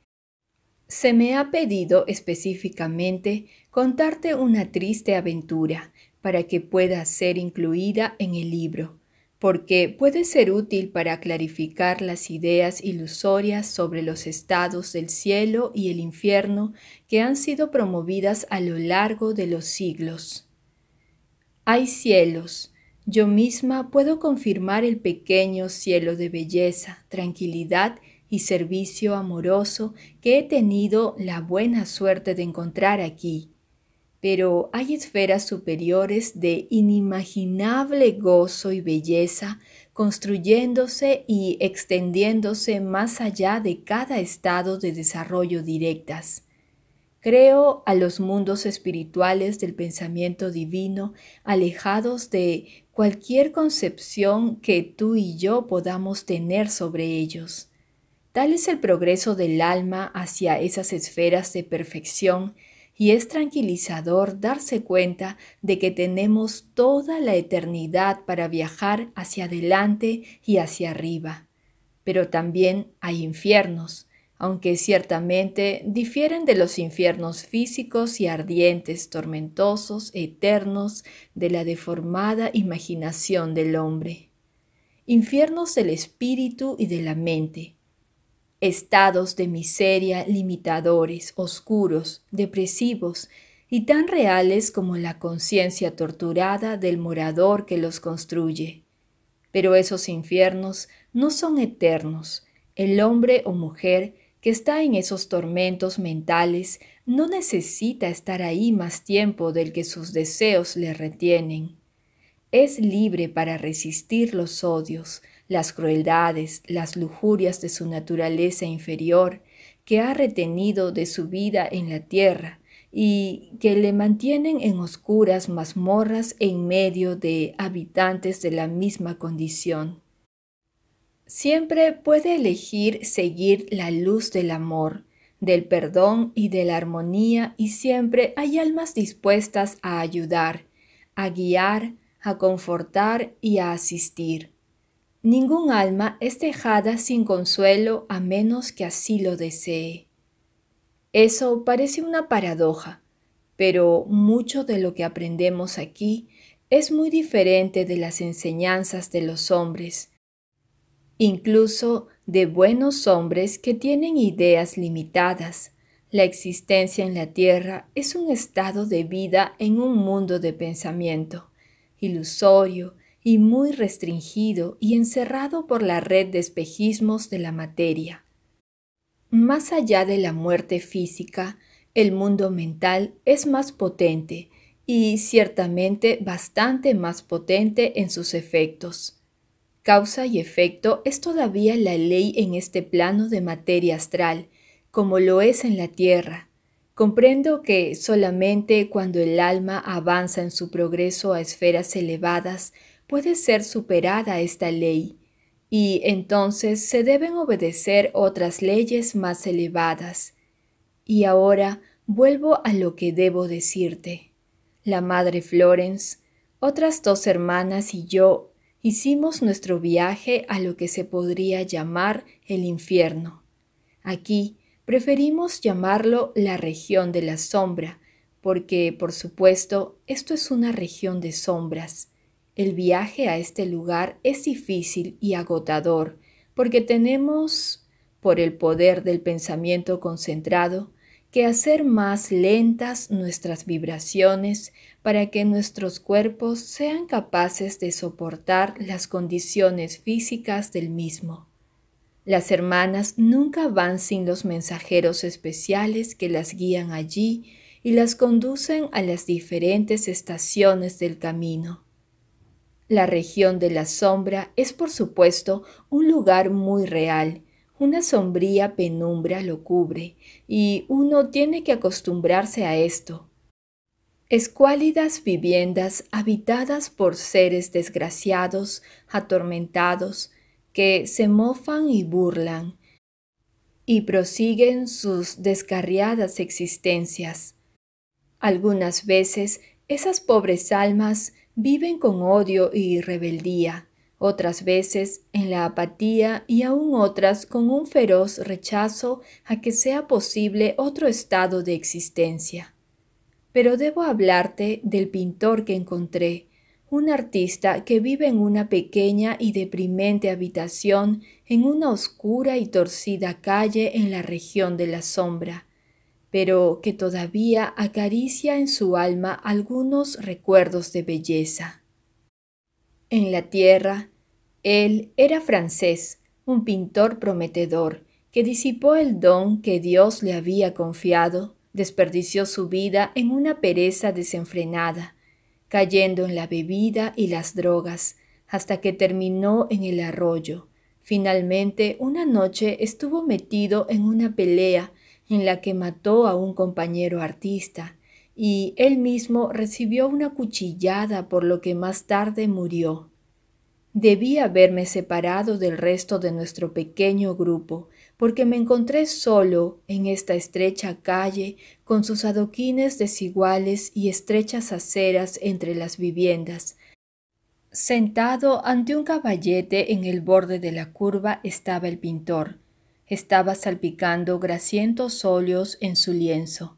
Se me ha pedido específicamente contarte una triste aventura para que pueda ser incluida en el libro, porque puede ser útil para clarificar las ideas ilusorias sobre los estados del cielo y el infierno que han sido promovidas a lo largo de los siglos. Hay cielos. Yo misma puedo confirmar el pequeño cielo de belleza, tranquilidad y servicio amoroso que he tenido la buena suerte de encontrar aquí pero hay esferas superiores de inimaginable gozo y belleza construyéndose y extendiéndose más allá de cada estado de desarrollo directas. Creo a los mundos espirituales del pensamiento divino alejados de cualquier concepción que tú y yo podamos tener sobre ellos. Tal es el progreso del alma hacia esas esferas de perfección y es tranquilizador darse cuenta de que tenemos toda la eternidad para viajar hacia adelante y hacia arriba. Pero también hay infiernos, aunque ciertamente difieren de los infiernos físicos y ardientes, tormentosos, eternos, de la deformada imaginación del hombre. Infiernos del espíritu y de la mente, estados de miseria limitadores, oscuros, depresivos y tan reales como la conciencia torturada del morador que los construye. Pero esos infiernos no son eternos. El hombre o mujer que está en esos tormentos mentales no necesita estar ahí más tiempo del que sus deseos le retienen. Es libre para resistir los odios, las crueldades, las lujurias de su naturaleza inferior que ha retenido de su vida en la tierra y que le mantienen en oscuras mazmorras en medio de habitantes de la misma condición. Siempre puede elegir seguir la luz del amor, del perdón y de la armonía y siempre hay almas dispuestas a ayudar, a guiar, a confortar y a asistir. Ningún alma es dejada sin consuelo a menos que así lo desee. Eso parece una paradoja, pero mucho de lo que aprendemos aquí es muy diferente de las enseñanzas de los hombres, incluso de buenos hombres que tienen ideas limitadas. La existencia en la Tierra es un estado de vida en un mundo de pensamiento, ilusorio, y muy restringido y encerrado por la red de espejismos de la materia. Más allá de la muerte física, el mundo mental es más potente y ciertamente bastante más potente en sus efectos. Causa y efecto es todavía la ley en este plano de materia astral, como lo es en la Tierra. Comprendo que solamente cuando el alma avanza en su progreso a esferas elevadas puede ser superada esta ley, y entonces se deben obedecer otras leyes más elevadas. Y ahora vuelvo a lo que debo decirte. La madre Florence, otras dos hermanas y yo hicimos nuestro viaje a lo que se podría llamar el infierno. Aquí preferimos llamarlo la región de la sombra, porque, por supuesto, esto es una región de sombras. El viaje a este lugar es difícil y agotador porque tenemos, por el poder del pensamiento concentrado, que hacer más lentas nuestras vibraciones para que nuestros cuerpos sean capaces de soportar las condiciones físicas del mismo. Las hermanas nunca van sin los mensajeros especiales que las guían allí y las conducen a las diferentes estaciones del camino. La región de la sombra es por supuesto un lugar muy real. Una sombría penumbra lo cubre y uno tiene que acostumbrarse a esto. Escuálidas viviendas habitadas por seres desgraciados, atormentados, que se mofan y burlan, y prosiguen sus descarriadas existencias. Algunas veces esas pobres almas viven con odio y rebeldía, otras veces en la apatía y aún otras con un feroz rechazo a que sea posible otro estado de existencia. Pero debo hablarte del pintor que encontré, un artista que vive en una pequeña y deprimente habitación en una oscura y torcida calle en la región de la sombra pero que todavía acaricia en su alma algunos recuerdos de belleza. En la tierra, él era francés, un pintor prometedor, que disipó el don que Dios le había confiado, desperdició su vida en una pereza desenfrenada, cayendo en la bebida y las drogas, hasta que terminó en el arroyo. Finalmente, una noche estuvo metido en una pelea en la que mató a un compañero artista, y él mismo recibió una cuchillada por lo que más tarde murió. Debí haberme separado del resto de nuestro pequeño grupo, porque me encontré solo en esta estrecha calle con sus adoquines desiguales y estrechas aceras entre las viviendas. Sentado ante un caballete en el borde de la curva estaba el pintor, estaba salpicando grasientos óleos en su lienzo.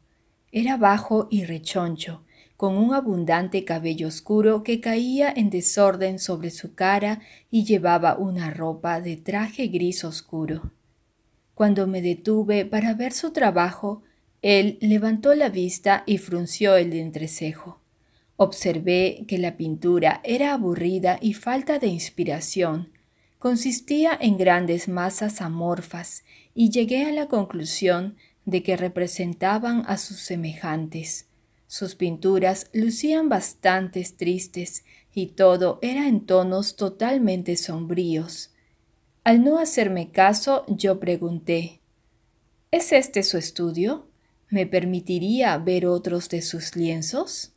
Era bajo y rechoncho, con un abundante cabello oscuro que caía en desorden sobre su cara y llevaba una ropa de traje gris oscuro. Cuando me detuve para ver su trabajo, él levantó la vista y frunció el entrecejo. Observé que la pintura era aburrida y falta de inspiración, consistía en grandes masas amorfas y llegué a la conclusión de que representaban a sus semejantes. Sus pinturas lucían bastante tristes y todo era en tonos totalmente sombríos. Al no hacerme caso, yo pregunté ¿Es este su estudio? ¿Me permitiría ver otros de sus lienzos?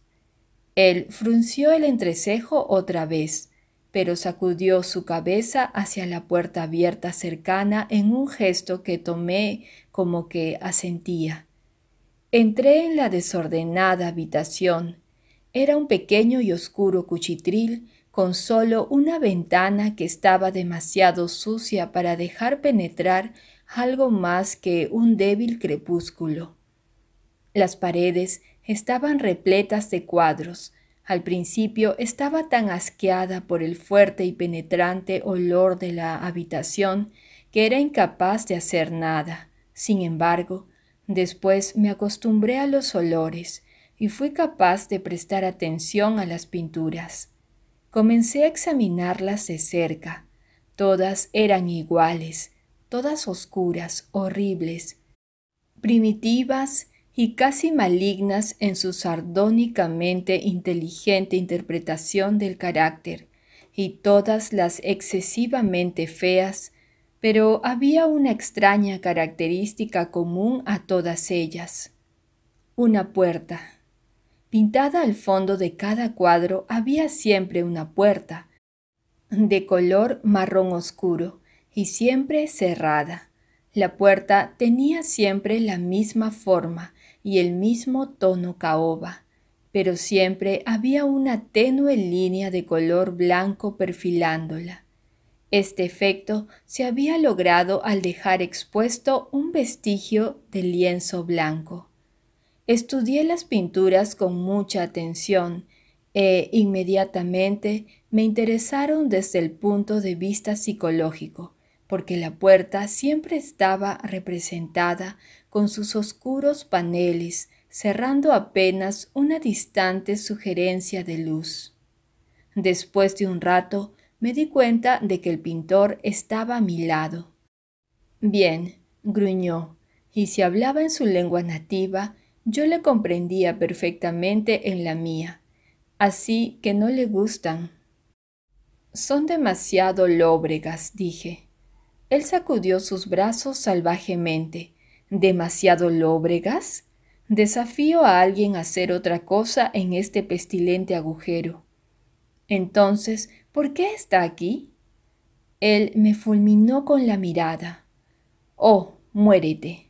Él frunció el entrecejo otra vez pero sacudió su cabeza hacia la puerta abierta cercana en un gesto que tomé como que asentía. Entré en la desordenada habitación. Era un pequeño y oscuro cuchitril con solo una ventana que estaba demasiado sucia para dejar penetrar algo más que un débil crepúsculo. Las paredes estaban repletas de cuadros, al principio estaba tan asqueada por el fuerte y penetrante olor de la habitación que era incapaz de hacer nada. Sin embargo, después me acostumbré a los olores y fui capaz de prestar atención a las pinturas. Comencé a examinarlas de cerca. Todas eran iguales, todas oscuras, horribles, primitivas y casi malignas en su sardónicamente inteligente interpretación del carácter, y todas las excesivamente feas, pero había una extraña característica común a todas ellas. Una puerta. Pintada al fondo de cada cuadro había siempre una puerta, de color marrón oscuro, y siempre cerrada. La puerta tenía siempre la misma forma, y el mismo tono caoba, pero siempre había una tenue línea de color blanco perfilándola. Este efecto se había logrado al dejar expuesto un vestigio de lienzo blanco. Estudié las pinturas con mucha atención e inmediatamente me interesaron desde el punto de vista psicológico, porque la puerta siempre estaba representada con sus oscuros paneles, cerrando apenas una distante sugerencia de luz. Después de un rato me di cuenta de que el pintor estaba a mi lado. Bien, gruñó, y si hablaba en su lengua nativa, yo le comprendía perfectamente en la mía, así que no le gustan. Son demasiado lóbregas, dije. Él sacudió sus brazos salvajemente, demasiado lóbregas? Desafío a alguien a hacer otra cosa en este pestilente agujero. Entonces, ¿por qué está aquí? Él me fulminó con la mirada. Oh, muérete.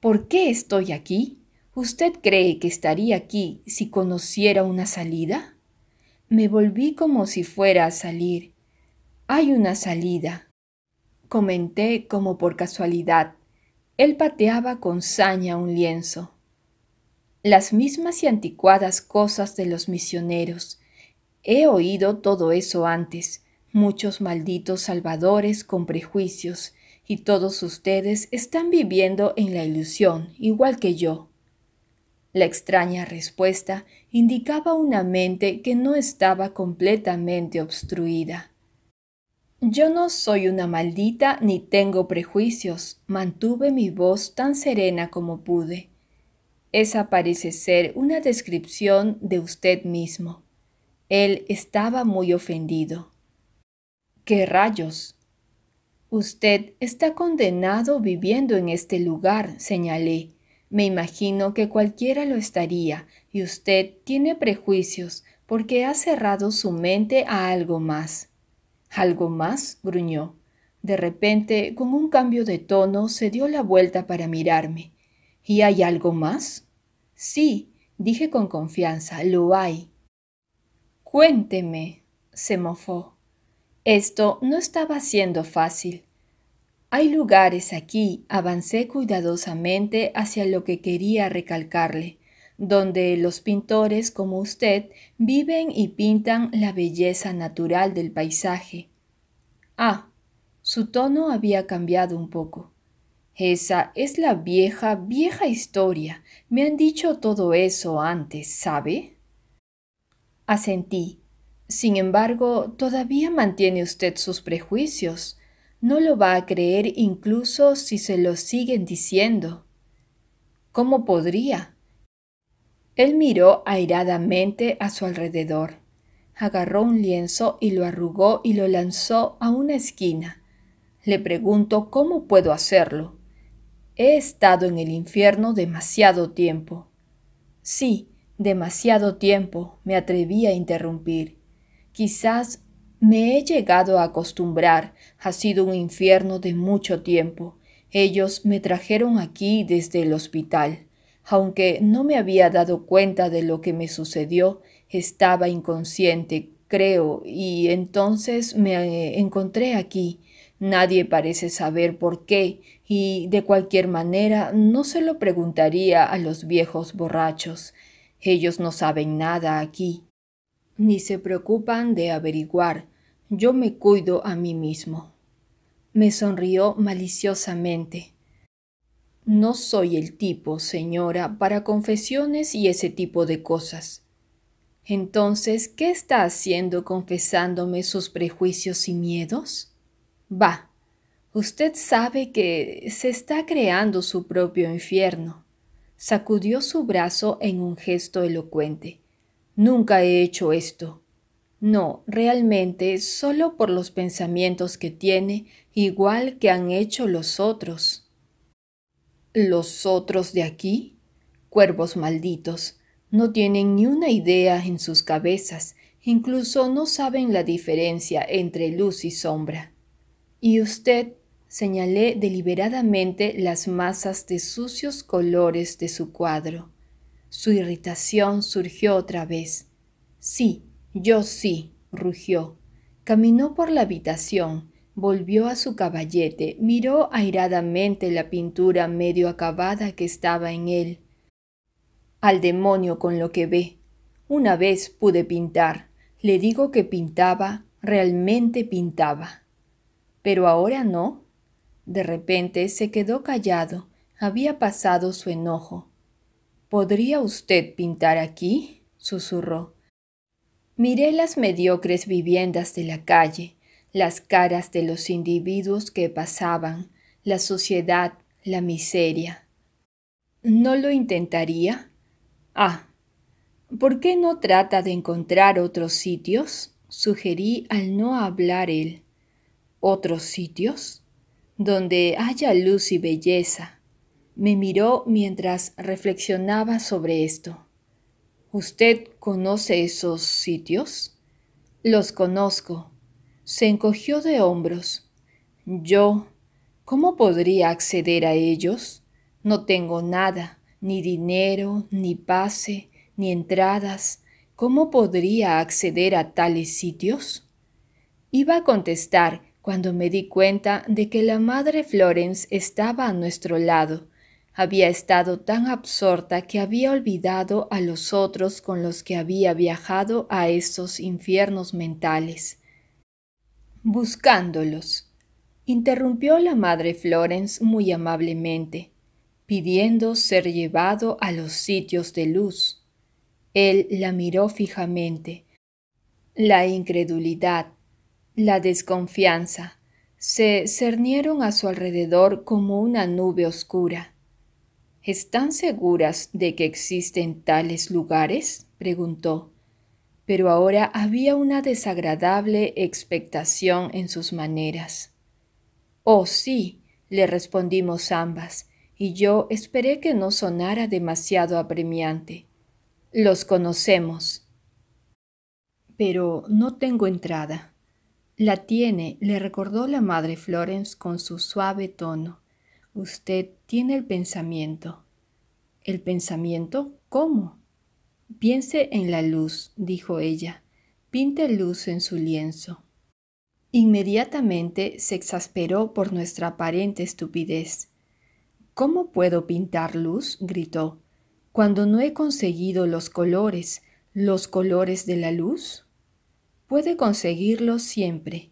¿Por qué estoy aquí? ¿Usted cree que estaría aquí si conociera una salida? Me volví como si fuera a salir. Hay una salida. Comenté como por casualidad. Él pateaba con saña un lienzo. Las mismas y anticuadas cosas de los misioneros. He oído todo eso antes, muchos malditos salvadores con prejuicios, y todos ustedes están viviendo en la ilusión, igual que yo. La extraña respuesta indicaba una mente que no estaba completamente obstruida. Yo no soy una maldita ni tengo prejuicios, mantuve mi voz tan serena como pude. Esa parece ser una descripción de usted mismo. Él estaba muy ofendido. ¿Qué rayos? Usted está condenado viviendo en este lugar, señalé. Me imagino que cualquiera lo estaría, y usted tiene prejuicios porque ha cerrado su mente a algo más. Algo más, gruñó. De repente, con un cambio de tono, se dio la vuelta para mirarme. ¿Y hay algo más? Sí, dije con confianza, lo hay. Cuénteme, se mofó. Esto no estaba siendo fácil. Hay lugares aquí, avancé cuidadosamente hacia lo que quería recalcarle donde los pintores como usted viven y pintan la belleza natural del paisaje. Ah, su tono había cambiado un poco. Esa es la vieja, vieja historia. Me han dicho todo eso antes, ¿sabe? Asentí. Sin embargo, todavía mantiene usted sus prejuicios. No lo va a creer incluso si se lo siguen diciendo. ¿Cómo podría? Él miró airadamente a su alrededor. Agarró un lienzo y lo arrugó y lo lanzó a una esquina. Le pregunto cómo puedo hacerlo. He estado en el infierno demasiado tiempo. Sí, demasiado tiempo, me atreví a interrumpir. Quizás me he llegado a acostumbrar. Ha sido un infierno de mucho tiempo. Ellos me trajeron aquí desde el hospital. Aunque no me había dado cuenta de lo que me sucedió, estaba inconsciente, creo, y entonces me eh, encontré aquí. Nadie parece saber por qué, y de cualquier manera no se lo preguntaría a los viejos borrachos. Ellos no saben nada aquí, ni se preocupan de averiguar. Yo me cuido a mí mismo. Me sonrió maliciosamente. No soy el tipo, señora, para confesiones y ese tipo de cosas. Entonces, ¿qué está haciendo confesándome sus prejuicios y miedos? Va, usted sabe que se está creando su propio infierno. Sacudió su brazo en un gesto elocuente. Nunca he hecho esto. No, realmente, solo por los pensamientos que tiene, igual que han hecho los otros. Los otros de aquí, cuervos malditos, no tienen ni una idea en sus cabezas, incluso no saben la diferencia entre luz y sombra. Y usted, señalé deliberadamente las masas de sucios colores de su cuadro. Su irritación surgió otra vez. Sí, yo sí, rugió. Caminó por la habitación, Volvió a su caballete, miró airadamente la pintura medio acabada que estaba en él. Al demonio con lo que ve. Una vez pude pintar. Le digo que pintaba, realmente pintaba. Pero ahora no. De repente se quedó callado. Había pasado su enojo. ¿Podría usted pintar aquí? susurró. Miré las mediocres viviendas de la calle, las caras de los individuos que pasaban, la sociedad, la miseria. ¿No lo intentaría? Ah, ¿por qué no trata de encontrar otros sitios? sugerí al no hablar él. ¿Otros sitios? Donde haya luz y belleza. Me miró mientras reflexionaba sobre esto. ¿Usted conoce esos sitios? Los conozco se encogió de hombros. Yo, ¿cómo podría acceder a ellos? No tengo nada, ni dinero, ni pase, ni entradas. ¿Cómo podría acceder a tales sitios? Iba a contestar cuando me di cuenta de que la madre Florence estaba a nuestro lado. Había estado tan absorta que había olvidado a los otros con los que había viajado a estos infiernos mentales. Buscándolos, interrumpió la madre Florence muy amablemente, pidiendo ser llevado a los sitios de luz. Él la miró fijamente. La incredulidad, la desconfianza, se cernieron a su alrededor como una nube oscura. ¿Están seguras de que existen tales lugares? preguntó pero ahora había una desagradable expectación en sus maneras. Oh, sí, le respondimos ambas, y yo esperé que no sonara demasiado apremiante. Los conocemos. Pero no tengo entrada. La tiene, le recordó la madre Florence con su suave tono. Usted tiene el pensamiento. ¿El pensamiento? ¿Cómo? Piense en la luz, dijo ella. Pinte luz en su lienzo. Inmediatamente se exasperó por nuestra aparente estupidez. ¿Cómo puedo pintar luz? gritó. Cuando no he conseguido los colores, los colores de la luz. Puede conseguirlo siempre.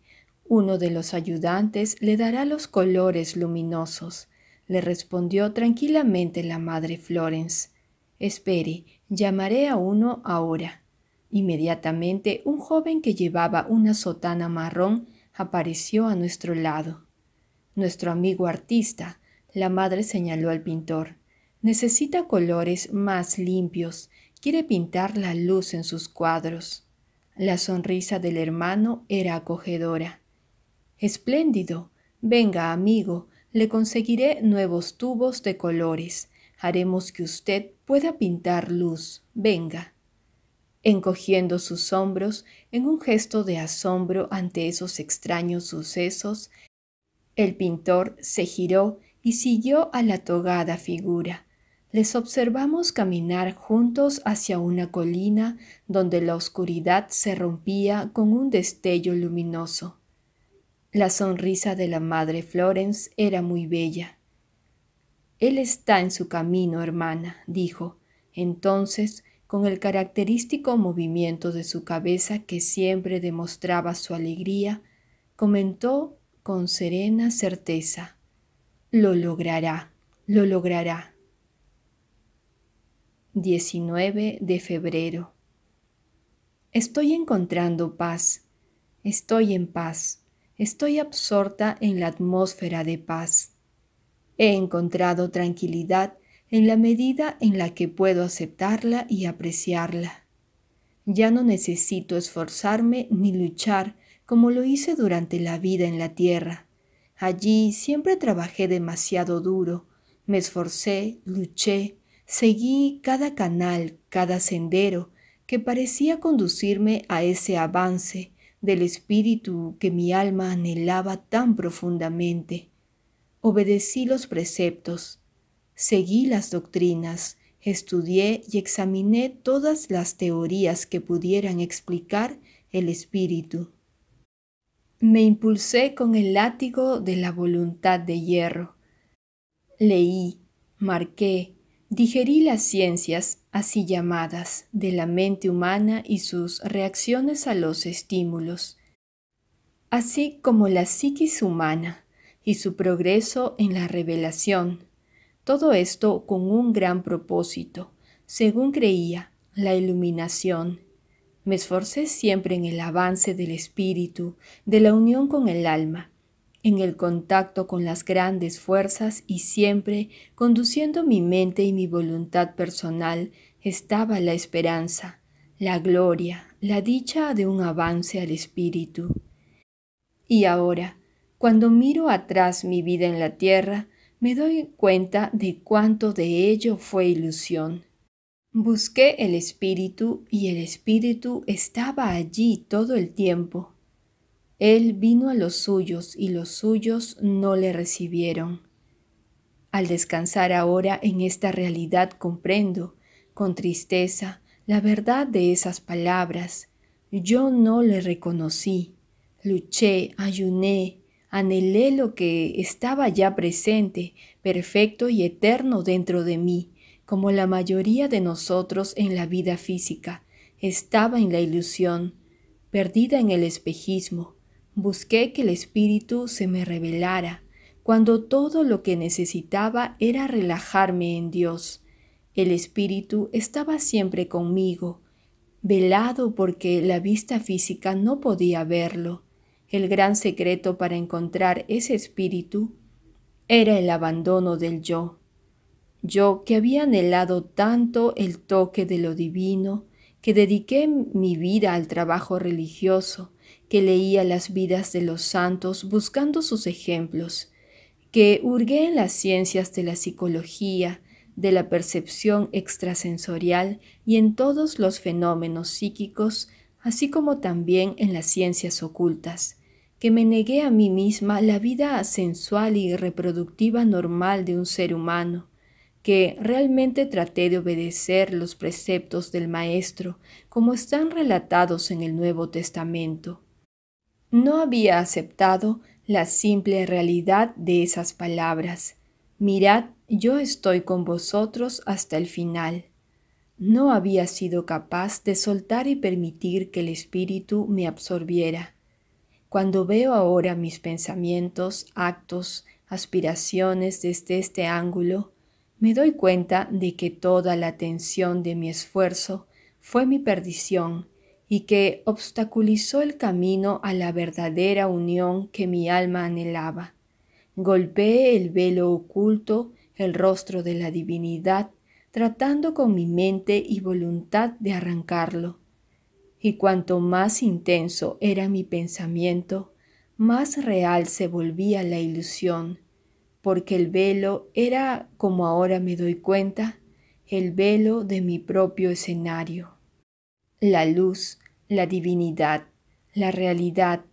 Uno de los ayudantes le dará los colores luminosos, le respondió tranquilamente la madre Florence. Espere, Llamaré a uno ahora. Inmediatamente un joven que llevaba una sotana marrón apareció a nuestro lado. Nuestro amigo artista, la madre señaló al pintor. Necesita colores más limpios, quiere pintar la luz en sus cuadros. La sonrisa del hermano era acogedora. Espléndido. Venga, amigo, le conseguiré nuevos tubos de colores. Haremos que usted pueda pintar luz, venga. Encogiendo sus hombros en un gesto de asombro ante esos extraños sucesos, el pintor se giró y siguió a la togada figura. Les observamos caminar juntos hacia una colina donde la oscuridad se rompía con un destello luminoso. La sonrisa de la madre Florence era muy bella. Él está en su camino, hermana, dijo. Entonces, con el característico movimiento de su cabeza que siempre demostraba su alegría, comentó con serena certeza, Lo logrará, lo logrará. 19 de febrero. Estoy encontrando paz, estoy en paz, estoy absorta en la atmósfera de paz. He encontrado tranquilidad en la medida en la que puedo aceptarla y apreciarla. Ya no necesito esforzarme ni luchar como lo hice durante la vida en la tierra. Allí siempre trabajé demasiado duro, me esforcé, luché, seguí cada canal, cada sendero que parecía conducirme a ese avance del espíritu que mi alma anhelaba tan profundamente obedecí los preceptos, seguí las doctrinas, estudié y examiné todas las teorías que pudieran explicar el espíritu. Me impulsé con el látigo de la voluntad de hierro. Leí, marqué, digerí las ciencias, así llamadas, de la mente humana y sus reacciones a los estímulos, así como la psiquis humana y su progreso en la revelación. Todo esto con un gran propósito, según creía, la iluminación. Me esforcé siempre en el avance del espíritu, de la unión con el alma, en el contacto con las grandes fuerzas y siempre, conduciendo mi mente y mi voluntad personal, estaba la esperanza, la gloria, la dicha de un avance al espíritu. Y ahora, cuando miro atrás mi vida en la tierra, me doy cuenta de cuánto de ello fue ilusión. Busqué el espíritu y el espíritu estaba allí todo el tiempo. Él vino a los suyos y los suyos no le recibieron. Al descansar ahora en esta realidad comprendo, con tristeza, la verdad de esas palabras. Yo no le reconocí. Luché, ayuné, anhelé lo que estaba ya presente, perfecto y eterno dentro de mí, como la mayoría de nosotros en la vida física. Estaba en la ilusión, perdida en el espejismo. Busqué que el espíritu se me revelara, cuando todo lo que necesitaba era relajarme en Dios. El espíritu estaba siempre conmigo, velado porque la vista física no podía verlo el gran secreto para encontrar ese espíritu era el abandono del yo. Yo que había anhelado tanto el toque de lo divino, que dediqué mi vida al trabajo religioso, que leía las vidas de los santos buscando sus ejemplos, que hurgué en las ciencias de la psicología, de la percepción extrasensorial y en todos los fenómenos psíquicos, así como también en las ciencias ocultas, que me negué a mí misma la vida sensual y reproductiva normal de un ser humano, que realmente traté de obedecer los preceptos del Maestro como están relatados en el Nuevo Testamento. No había aceptado la simple realidad de esas palabras. Mirad, yo estoy con vosotros hasta el final. No había sido capaz de soltar y permitir que el espíritu me absorbiera. Cuando veo ahora mis pensamientos, actos, aspiraciones desde este ángulo, me doy cuenta de que toda la tensión de mi esfuerzo fue mi perdición y que obstaculizó el camino a la verdadera unión que mi alma anhelaba. Golpeé el velo oculto, el rostro de la divinidad, tratando con mi mente y voluntad de arrancarlo y cuanto más intenso era mi pensamiento, más real se volvía la ilusión, porque el velo era, como ahora me doy cuenta, el velo de mi propio escenario. La luz, la divinidad, la realidad,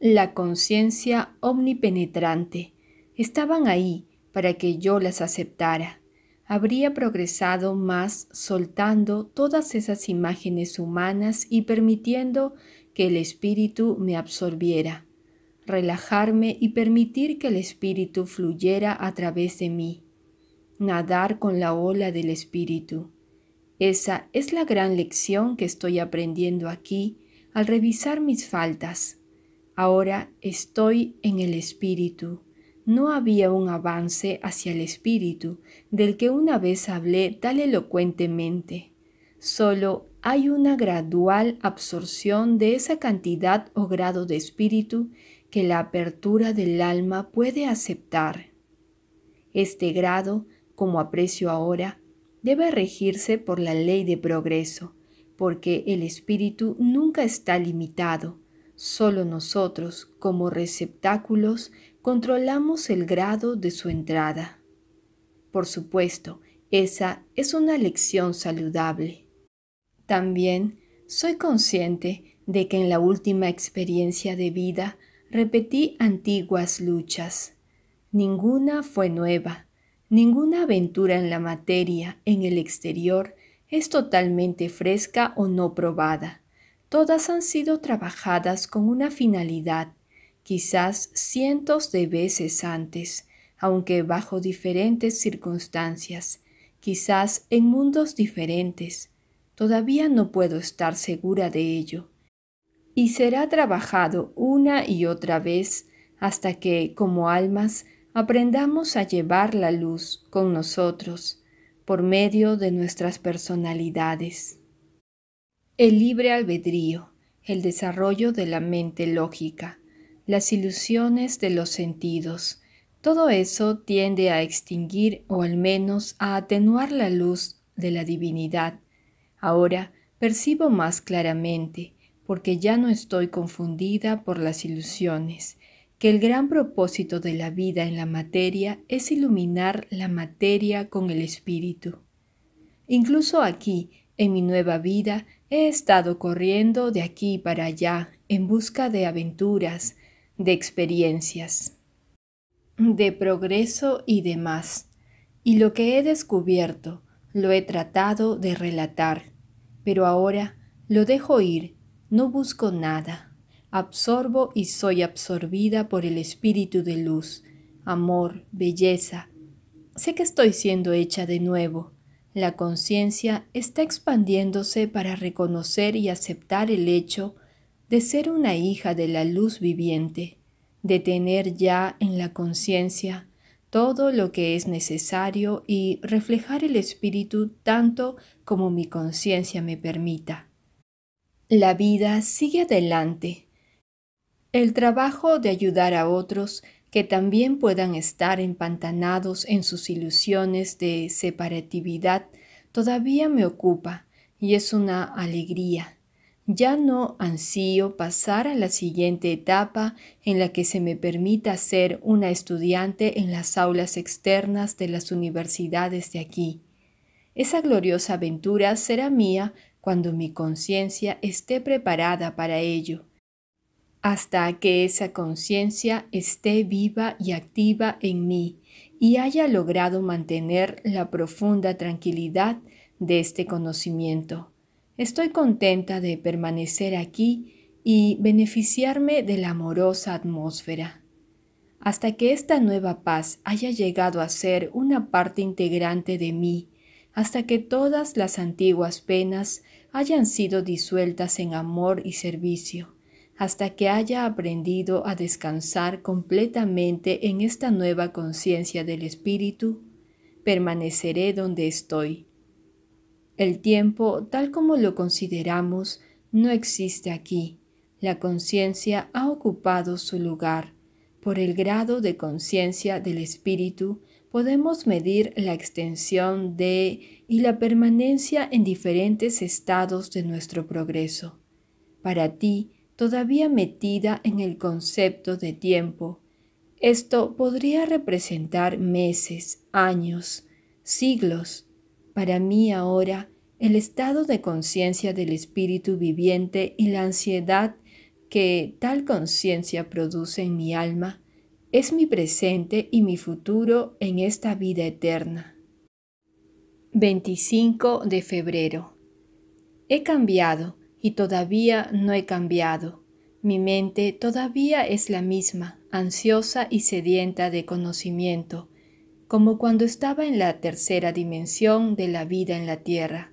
la conciencia omnipenetrante, estaban ahí para que yo las aceptara habría progresado más soltando todas esas imágenes humanas y permitiendo que el espíritu me absorbiera, relajarme y permitir que el espíritu fluyera a través de mí, nadar con la ola del espíritu. Esa es la gran lección que estoy aprendiendo aquí al revisar mis faltas. Ahora estoy en el espíritu no había un avance hacia el espíritu del que una vez hablé tan elocuentemente. Solo hay una gradual absorción de esa cantidad o grado de espíritu que la apertura del alma puede aceptar. Este grado, como aprecio ahora, debe regirse por la ley de progreso, porque el espíritu nunca está limitado, solo nosotros, como receptáculos, controlamos el grado de su entrada. Por supuesto, esa es una lección saludable. También soy consciente de que en la última experiencia de vida repetí antiguas luchas. Ninguna fue nueva. Ninguna aventura en la materia, en el exterior, es totalmente fresca o no probada. Todas han sido trabajadas con una finalidad quizás cientos de veces antes, aunque bajo diferentes circunstancias, quizás en mundos diferentes. Todavía no puedo estar segura de ello. Y será trabajado una y otra vez hasta que, como almas, aprendamos a llevar la luz con nosotros por medio de nuestras personalidades. El libre albedrío, el desarrollo de la mente lógica las ilusiones de los sentidos. Todo eso tiende a extinguir o al menos a atenuar la luz de la divinidad. Ahora percibo más claramente, porque ya no estoy confundida por las ilusiones, que el gran propósito de la vida en la materia es iluminar la materia con el espíritu. Incluso aquí, en mi nueva vida, he estado corriendo de aquí para allá en busca de aventuras, de experiencias, de progreso y demás. Y lo que he descubierto lo he tratado de relatar, pero ahora lo dejo ir, no busco nada. Absorbo y soy absorbida por el espíritu de luz, amor, belleza. Sé que estoy siendo hecha de nuevo. La conciencia está expandiéndose para reconocer y aceptar el hecho de ser una hija de la luz viviente, de tener ya en la conciencia todo lo que es necesario y reflejar el espíritu tanto como mi conciencia me permita. La vida sigue adelante. El trabajo de ayudar a otros que también puedan estar empantanados en sus ilusiones de separatividad todavía me ocupa y es una alegría ya no ansío pasar a la siguiente etapa en la que se me permita ser una estudiante en las aulas externas de las universidades de aquí. Esa gloriosa aventura será mía cuando mi conciencia esté preparada para ello. Hasta que esa conciencia esté viva y activa en mí y haya logrado mantener la profunda tranquilidad de este conocimiento. Estoy contenta de permanecer aquí y beneficiarme de la amorosa atmósfera. Hasta que esta nueva paz haya llegado a ser una parte integrante de mí, hasta que todas las antiguas penas hayan sido disueltas en amor y servicio, hasta que haya aprendido a descansar completamente en esta nueva conciencia del espíritu, permaneceré donde estoy, el tiempo, tal como lo consideramos, no existe aquí. La conciencia ha ocupado su lugar. Por el grado de conciencia del espíritu podemos medir la extensión de y la permanencia en diferentes estados de nuestro progreso. Para ti, todavía metida en el concepto de tiempo, esto podría representar meses, años, siglos, para mí ahora el estado de conciencia del espíritu viviente y la ansiedad que tal conciencia produce en mi alma es mi presente y mi futuro en esta vida eterna. 25 de febrero. He cambiado y todavía no he cambiado. Mi mente todavía es la misma, ansiosa y sedienta de conocimiento, como cuando estaba en la tercera dimensión de la vida en la Tierra,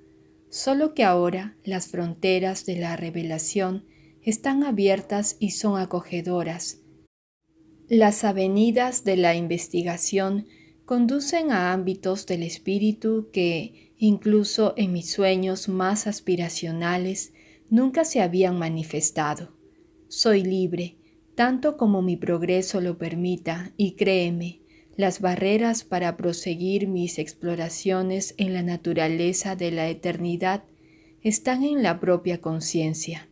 solo que ahora las fronteras de la revelación están abiertas y son acogedoras. Las avenidas de la investigación conducen a ámbitos del espíritu que, incluso en mis sueños más aspiracionales, nunca se habían manifestado. Soy libre, tanto como mi progreso lo permita, y créeme, las barreras para proseguir mis exploraciones en la naturaleza de la eternidad están en la propia conciencia.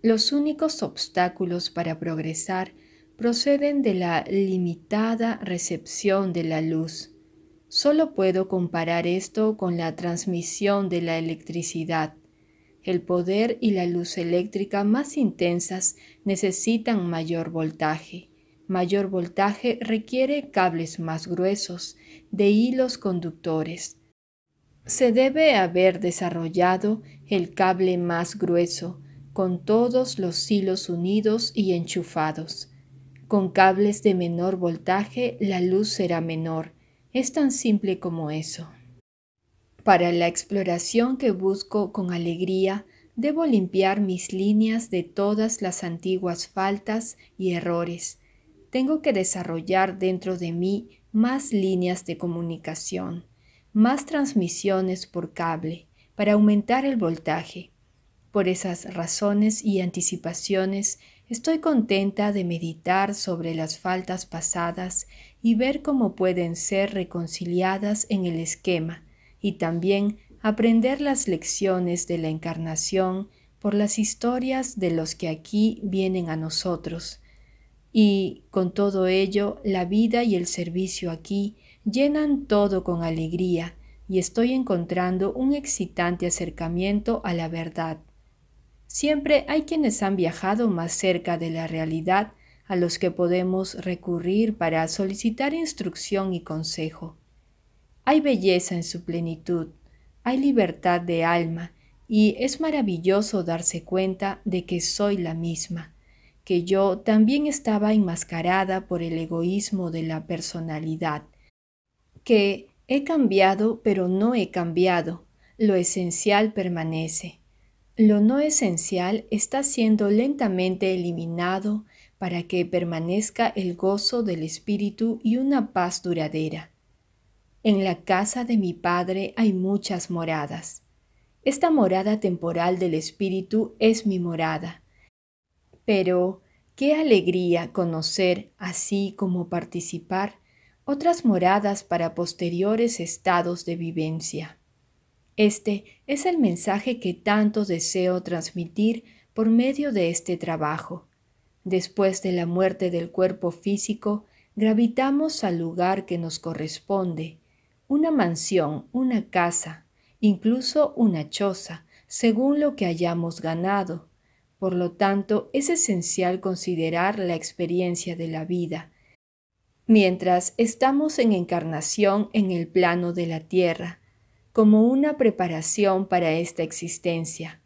Los únicos obstáculos para progresar proceden de la limitada recepción de la luz. Solo puedo comparar esto con la transmisión de la electricidad. El poder y la luz eléctrica más intensas necesitan mayor voltaje mayor voltaje requiere cables más gruesos, de hilos conductores. Se debe haber desarrollado el cable más grueso, con todos los hilos unidos y enchufados. Con cables de menor voltaje la luz será menor. Es tan simple como eso. Para la exploración que busco con alegría, debo limpiar mis líneas de todas las antiguas faltas y errores, tengo que desarrollar dentro de mí más líneas de comunicación, más transmisiones por cable para aumentar el voltaje. Por esas razones y anticipaciones, estoy contenta de meditar sobre las faltas pasadas y ver cómo pueden ser reconciliadas en el esquema y también aprender las lecciones de la encarnación por las historias de los que aquí vienen a nosotros y con todo ello, la vida y el servicio aquí llenan todo con alegría y estoy encontrando un excitante acercamiento a la verdad. Siempre hay quienes han viajado más cerca de la realidad a los que podemos recurrir para solicitar instrucción y consejo. Hay belleza en su plenitud, hay libertad de alma, y es maravilloso darse cuenta de que soy la misma que yo también estaba enmascarada por el egoísmo de la personalidad, que he cambiado pero no he cambiado, lo esencial permanece. Lo no esencial está siendo lentamente eliminado para que permanezca el gozo del espíritu y una paz duradera. En la casa de mi Padre hay muchas moradas. Esta morada temporal del espíritu es mi morada pero qué alegría conocer, así como participar, otras moradas para posteriores estados de vivencia. Este es el mensaje que tanto deseo transmitir por medio de este trabajo. Después de la muerte del cuerpo físico, gravitamos al lugar que nos corresponde, una mansión, una casa, incluso una choza, según lo que hayamos ganado, por lo tanto, es esencial considerar la experiencia de la vida. Mientras estamos en encarnación en el plano de la tierra, como una preparación para esta existencia,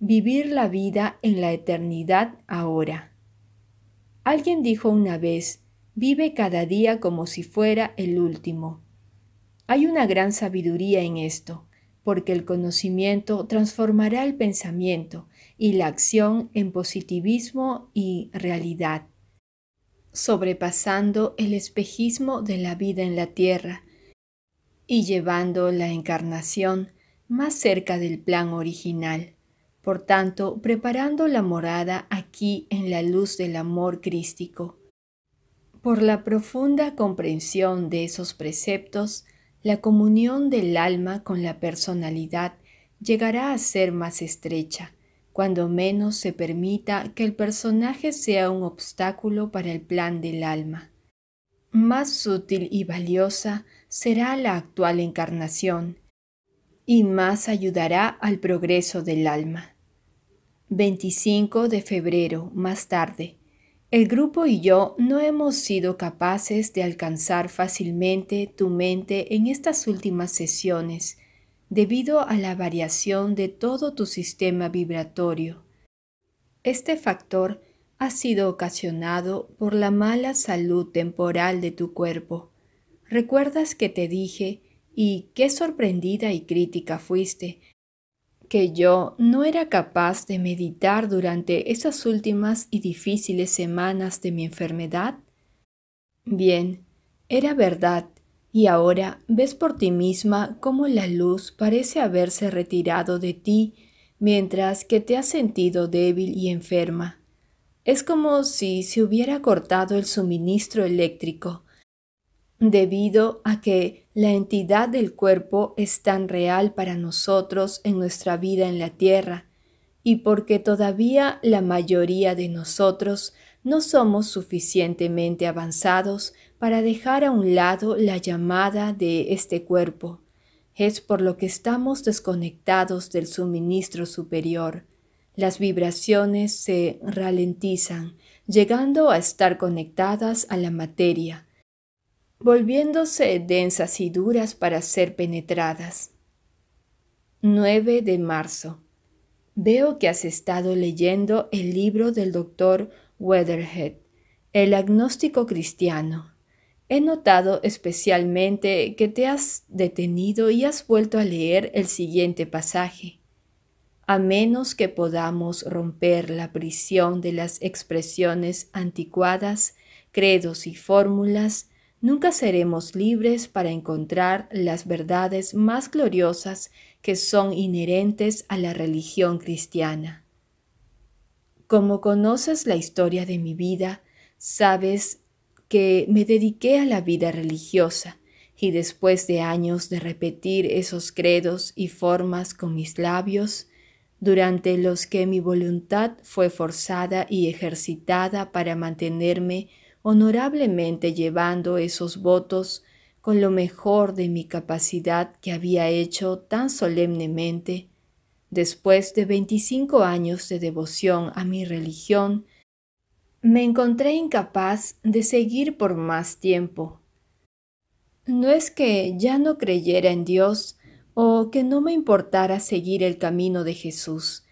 vivir la vida en la eternidad ahora. Alguien dijo una vez, vive cada día como si fuera el último. Hay una gran sabiduría en esto, porque el conocimiento transformará el pensamiento, y la acción en positivismo y realidad, sobrepasando el espejismo de la vida en la Tierra y llevando la encarnación más cerca del plan original, por tanto preparando la morada aquí en la luz del amor crístico. Por la profunda comprensión de esos preceptos, la comunión del alma con la personalidad llegará a ser más estrecha, cuando menos se permita que el personaje sea un obstáculo para el plan del alma. Más útil y valiosa será la actual encarnación, y más ayudará al progreso del alma. 25 de febrero, más tarde. El grupo y yo no hemos sido capaces de alcanzar fácilmente tu mente en estas últimas sesiones, debido a la variación de todo tu sistema vibratorio. Este factor ha sido ocasionado por la mala salud temporal de tu cuerpo. ¿Recuerdas que te dije, y qué sorprendida y crítica fuiste, que yo no era capaz de meditar durante esas últimas y difíciles semanas de mi enfermedad? Bien, era verdad y ahora ves por ti misma cómo la luz parece haberse retirado de ti mientras que te has sentido débil y enferma. Es como si se hubiera cortado el suministro eléctrico, debido a que la entidad del cuerpo es tan real para nosotros en nuestra vida en la Tierra, y porque todavía la mayoría de nosotros no somos suficientemente avanzados para dejar a un lado la llamada de este cuerpo. Es por lo que estamos desconectados del suministro superior. Las vibraciones se ralentizan, llegando a estar conectadas a la materia, volviéndose densas y duras para ser penetradas. 9 de marzo. Veo que has estado leyendo el libro del doctor Weatherhead, El agnóstico cristiano. He notado especialmente que te has detenido y has vuelto a leer el siguiente pasaje. A menos que podamos romper la prisión de las expresiones anticuadas, credos y fórmulas, nunca seremos libres para encontrar las verdades más gloriosas que son inherentes a la religión cristiana. Como conoces la historia de mi vida, sabes que me dediqué a la vida religiosa y después de años de repetir esos credos y formas con mis labios, durante los que mi voluntad fue forzada y ejercitada para mantenerme honorablemente llevando esos votos con lo mejor de mi capacidad que había hecho tan solemnemente, después de veinticinco años de devoción a mi religión, me encontré incapaz de seguir por más tiempo. No es que ya no creyera en Dios o que no me importara seguir el camino de Jesús,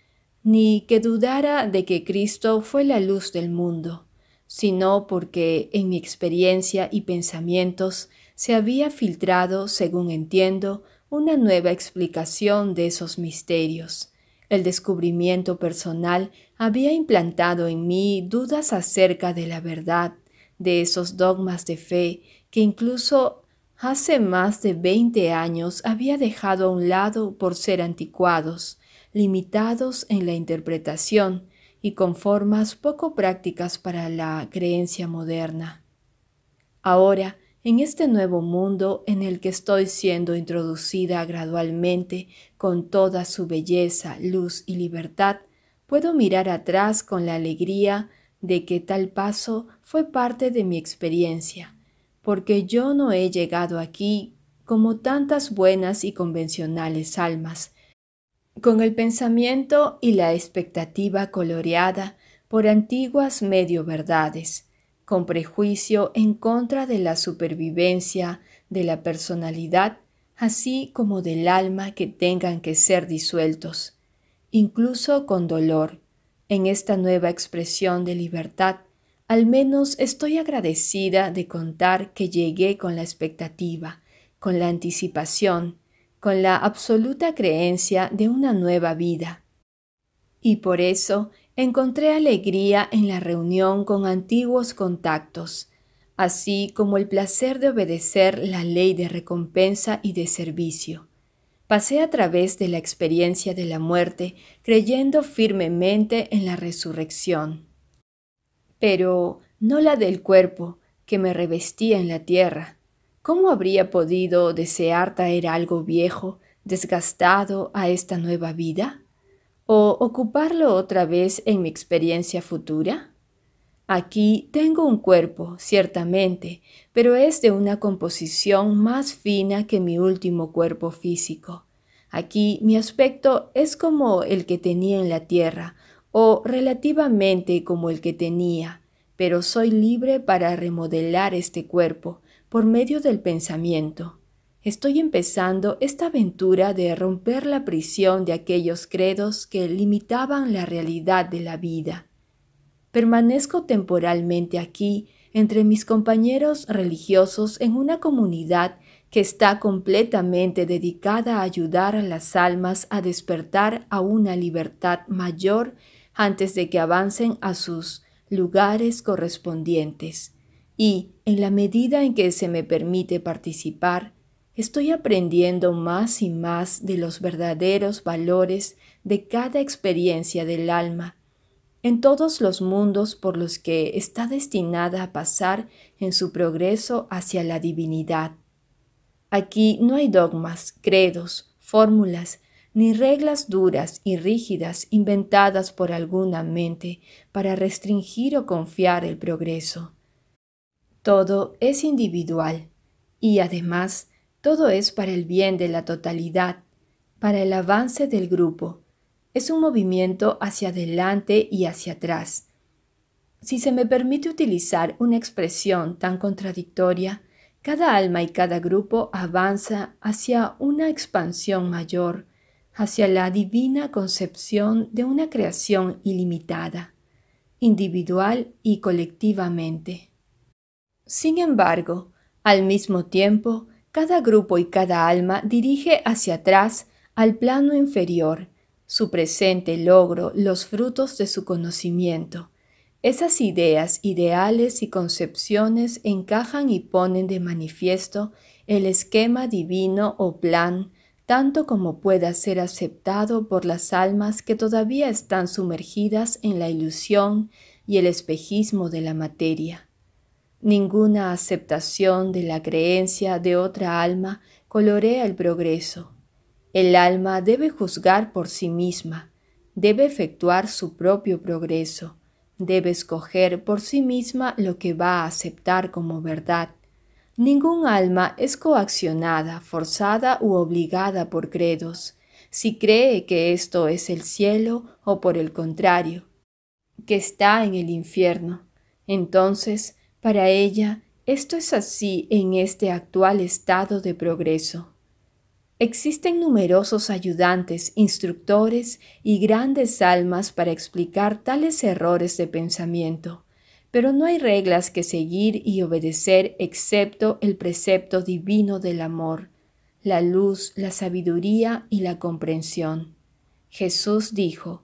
ni que dudara de que Cristo fue la luz del mundo, sino porque en mi experiencia y pensamientos se había filtrado, según entiendo, una nueva explicación de esos misterios, el descubrimiento personal había implantado en mí dudas acerca de la verdad, de esos dogmas de fe que incluso hace más de veinte años había dejado a un lado por ser anticuados, limitados en la interpretación y con formas poco prácticas para la creencia moderna. Ahora, en este nuevo mundo en el que estoy siendo introducida gradualmente con toda su belleza, luz y libertad, puedo mirar atrás con la alegría de que tal paso fue parte de mi experiencia, porque yo no he llegado aquí como tantas buenas y convencionales almas, con el pensamiento y la expectativa coloreada por antiguas medio verdades, con prejuicio en contra de la supervivencia de la personalidad así como del alma que tengan que ser disueltos, incluso con dolor. En esta nueva expresión de libertad, al menos estoy agradecida de contar que llegué con la expectativa, con la anticipación, con la absoluta creencia de una nueva vida. Y por eso encontré alegría en la reunión con antiguos contactos, así como el placer de obedecer la ley de recompensa y de servicio. Pasé a través de la experiencia de la muerte creyendo firmemente en la resurrección, pero no la del cuerpo que me revestía en la tierra. ¿Cómo habría podido desear traer algo viejo, desgastado a esta nueva vida? ¿O ocuparlo otra vez en mi experiencia futura? Aquí tengo un cuerpo, ciertamente, pero es de una composición más fina que mi último cuerpo físico. Aquí mi aspecto es como el que tenía en la tierra, o relativamente como el que tenía, pero soy libre para remodelar este cuerpo por medio del pensamiento. Estoy empezando esta aventura de romper la prisión de aquellos credos que limitaban la realidad de la vida permanezco temporalmente aquí entre mis compañeros religiosos en una comunidad que está completamente dedicada a ayudar a las almas a despertar a una libertad mayor antes de que avancen a sus lugares correspondientes. Y, en la medida en que se me permite participar, estoy aprendiendo más y más de los verdaderos valores de cada experiencia del alma en todos los mundos por los que está destinada a pasar en su progreso hacia la divinidad. Aquí no hay dogmas, credos, fórmulas, ni reglas duras y rígidas inventadas por alguna mente para restringir o confiar el progreso. Todo es individual y además todo es para el bien de la totalidad, para el avance del grupo, es un movimiento hacia adelante y hacia atrás. Si se me permite utilizar una expresión tan contradictoria, cada alma y cada grupo avanza hacia una expansión mayor, hacia la divina concepción de una creación ilimitada, individual y colectivamente. Sin embargo, al mismo tiempo, cada grupo y cada alma dirige hacia atrás al plano inferior, su presente logro, los frutos de su conocimiento. Esas ideas, ideales y concepciones encajan y ponen de manifiesto el esquema divino o plan, tanto como pueda ser aceptado por las almas que todavía están sumergidas en la ilusión y el espejismo de la materia. Ninguna aceptación de la creencia de otra alma colorea el progreso, el alma debe juzgar por sí misma, debe efectuar su propio progreso, debe escoger por sí misma lo que va a aceptar como verdad. Ningún alma es coaccionada, forzada u obligada por credos, si cree que esto es el cielo o por el contrario, que está en el infierno. Entonces, para ella, esto es así en este actual estado de progreso. Existen numerosos ayudantes, instructores y grandes almas para explicar tales errores de pensamiento, pero no hay reglas que seguir y obedecer excepto el precepto divino del amor, la luz, la sabiduría y la comprensión. Jesús dijo,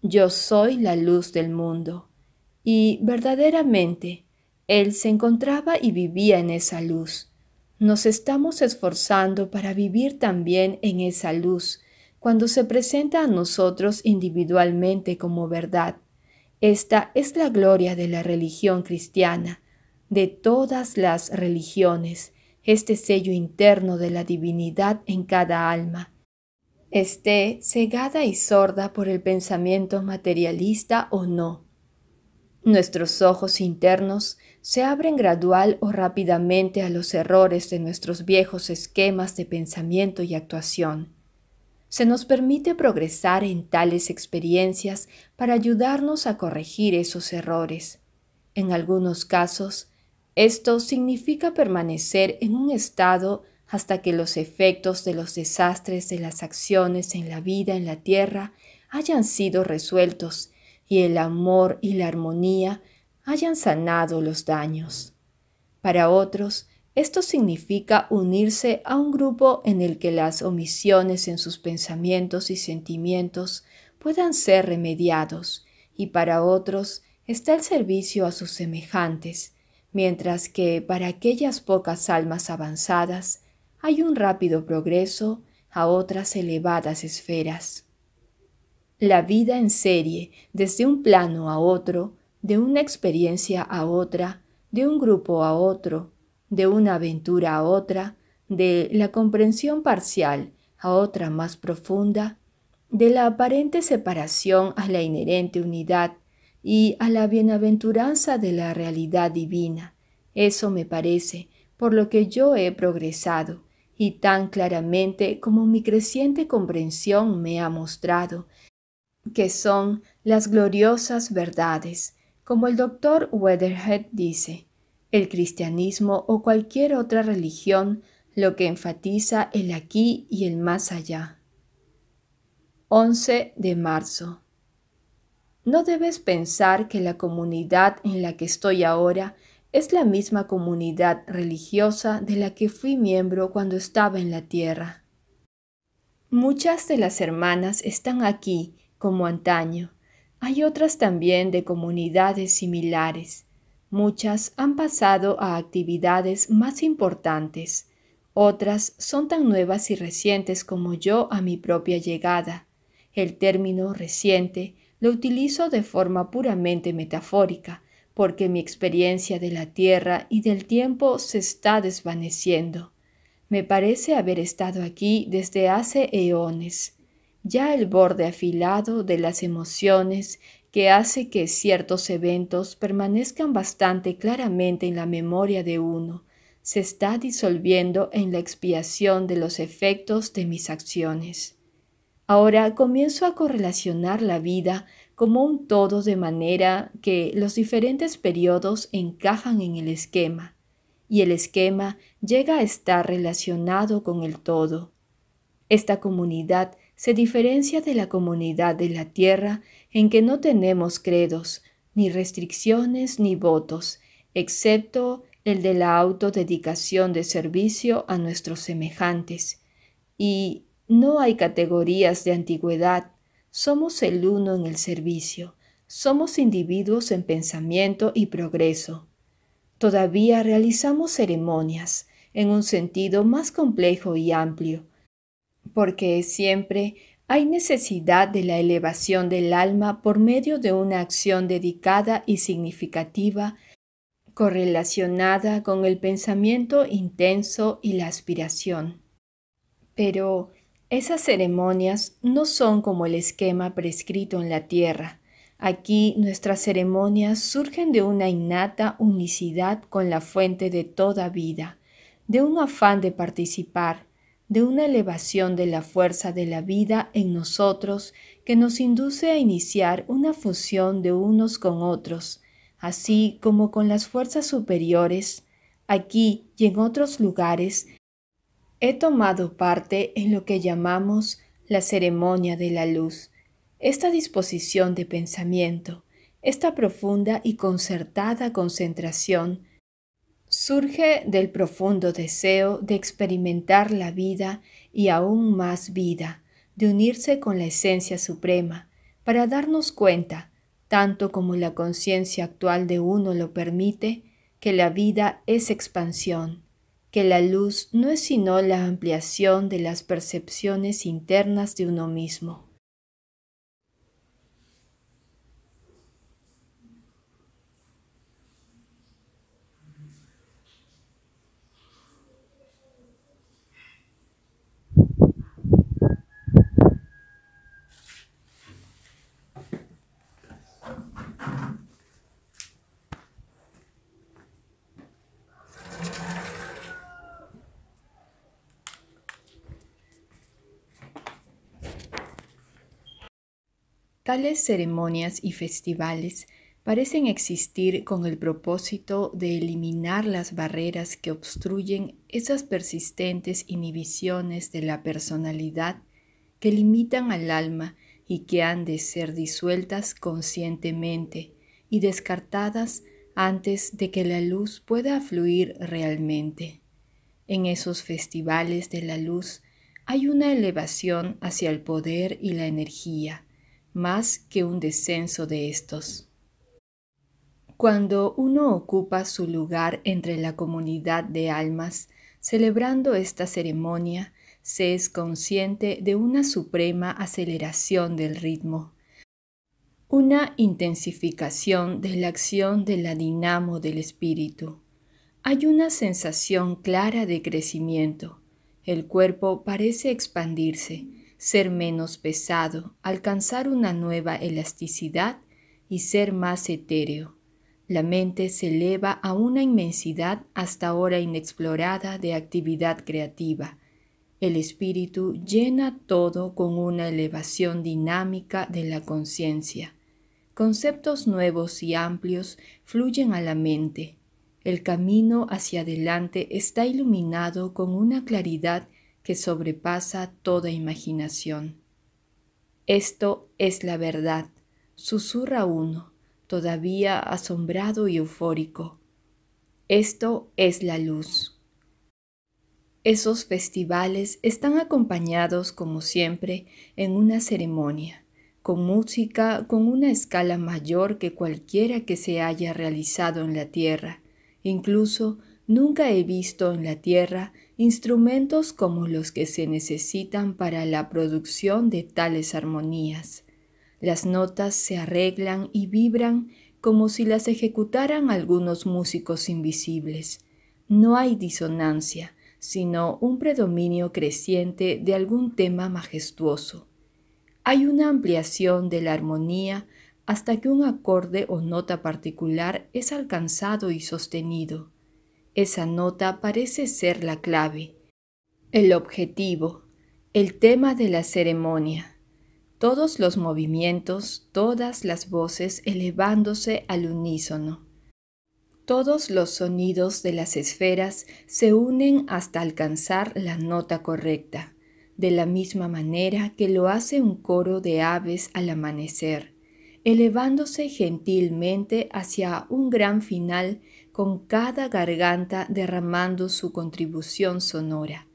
Yo soy la luz del mundo. Y verdaderamente, Él se encontraba y vivía en esa luz nos estamos esforzando para vivir también en esa luz cuando se presenta a nosotros individualmente como verdad. Esta es la gloria de la religión cristiana, de todas las religiones, este sello interno de la divinidad en cada alma. Esté cegada y sorda por el pensamiento materialista o no. Nuestros ojos internos se abren gradual o rápidamente a los errores de nuestros viejos esquemas de pensamiento y actuación. Se nos permite progresar en tales experiencias para ayudarnos a corregir esos errores. En algunos casos, esto significa permanecer en un estado hasta que los efectos de los desastres de las acciones en la vida en la tierra hayan sido resueltos y el amor y la armonía hayan sanado los daños. Para otros, esto significa unirse a un grupo en el que las omisiones en sus pensamientos y sentimientos puedan ser remediados, y para otros está el servicio a sus semejantes, mientras que para aquellas pocas almas avanzadas hay un rápido progreso a otras elevadas esferas. La vida en serie, desde un plano a otro, de una experiencia a otra, de un grupo a otro, de una aventura a otra, de la comprensión parcial a otra más profunda, de la aparente separación a la inherente unidad y a la bienaventuranza de la realidad divina. Eso me parece, por lo que yo he progresado, y tan claramente como mi creciente comprensión me ha mostrado, que son las gloriosas verdades, como el doctor Weatherhead dice, el cristianismo o cualquier otra religión lo que enfatiza el aquí y el más allá. 11 de marzo. No debes pensar que la comunidad en la que estoy ahora es la misma comunidad religiosa de la que fui miembro cuando estaba en la tierra. Muchas de las hermanas están aquí, como antaño, hay otras también de comunidades similares. Muchas han pasado a actividades más importantes. Otras son tan nuevas y recientes como yo a mi propia llegada. El término reciente lo utilizo de forma puramente metafórica, porque mi experiencia de la tierra y del tiempo se está desvaneciendo. Me parece haber estado aquí desde hace eones ya el borde afilado de las emociones que hace que ciertos eventos permanezcan bastante claramente en la memoria de uno, se está disolviendo en la expiación de los efectos de mis acciones. Ahora comienzo a correlacionar la vida como un todo de manera que los diferentes periodos encajan en el esquema, y el esquema llega a estar relacionado con el todo. Esta comunidad se diferencia de la comunidad de la tierra en que no tenemos credos, ni restricciones, ni votos, excepto el de la autodedicación de servicio a nuestros semejantes. Y no hay categorías de antigüedad, somos el uno en el servicio, somos individuos en pensamiento y progreso. Todavía realizamos ceremonias, en un sentido más complejo y amplio, porque siempre hay necesidad de la elevación del alma por medio de una acción dedicada y significativa correlacionada con el pensamiento intenso y la aspiración. Pero esas ceremonias no son como el esquema prescrito en la tierra. Aquí nuestras ceremonias surgen de una innata unicidad con la fuente de toda vida, de un afán de participar, de una elevación de la fuerza de la vida en nosotros que nos induce a iniciar una fusión de unos con otros, así como con las fuerzas superiores, aquí y en otros lugares, he tomado parte en lo que llamamos la ceremonia de la luz. Esta disposición de pensamiento, esta profunda y concertada concentración, surge del profundo deseo de experimentar la vida y aún más vida, de unirse con la esencia suprema, para darnos cuenta, tanto como la conciencia actual de uno lo permite, que la vida es expansión, que la luz no es sino la ampliación de las percepciones internas de uno mismo. Tales ceremonias y festivales parecen existir con el propósito de eliminar las barreras que obstruyen esas persistentes inhibiciones de la personalidad que limitan al alma y que han de ser disueltas conscientemente y descartadas antes de que la luz pueda fluir realmente. En esos festivales de la luz hay una elevación hacia el poder y la energía, más que un descenso de estos. Cuando uno ocupa su lugar entre la comunidad de almas, celebrando esta ceremonia, se es consciente de una suprema aceleración del ritmo, una intensificación de la acción de la dinamo del espíritu. Hay una sensación clara de crecimiento. El cuerpo parece expandirse, ser menos pesado, alcanzar una nueva elasticidad y ser más etéreo. La mente se eleva a una inmensidad hasta ahora inexplorada de actividad creativa. El espíritu llena todo con una elevación dinámica de la conciencia. Conceptos nuevos y amplios fluyen a la mente. El camino hacia adelante está iluminado con una claridad que sobrepasa toda imaginación. Esto es la verdad, susurra uno, todavía asombrado y eufórico. Esto es la luz. Esos festivales están acompañados, como siempre, en una ceremonia, con música con una escala mayor que cualquiera que se haya realizado en la Tierra. Incluso nunca he visto en la Tierra instrumentos como los que se necesitan para la producción de tales armonías. Las notas se arreglan y vibran como si las ejecutaran algunos músicos invisibles. No hay disonancia, sino un predominio creciente de algún tema majestuoso. Hay una ampliación de la armonía hasta que un acorde o nota particular es alcanzado y sostenido. Esa nota parece ser la clave, el objetivo, el tema de la ceremonia, todos los movimientos, todas las voces elevándose al unísono. Todos los sonidos de las esferas se unen hasta alcanzar la nota correcta, de la misma manera que lo hace un coro de aves al amanecer, elevándose gentilmente hacia un gran final con cada garganta derramando su contribución sonora.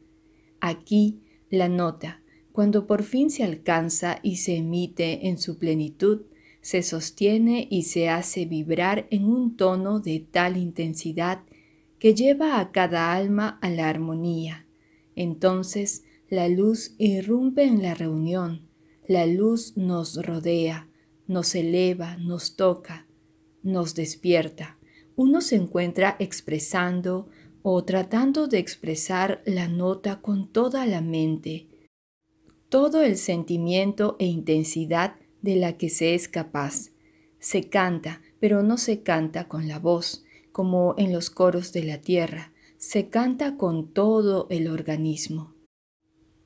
Aquí la nota, cuando por fin se alcanza y se emite en su plenitud, se sostiene y se hace vibrar en un tono de tal intensidad que lleva a cada alma a la armonía. Entonces la luz irrumpe en la reunión, la luz nos rodea, nos eleva, nos toca, nos despierta uno se encuentra expresando o tratando de expresar la nota con toda la mente, todo el sentimiento e intensidad de la que se es capaz. Se canta, pero no se canta con la voz, como en los coros de la tierra, se canta con todo el organismo.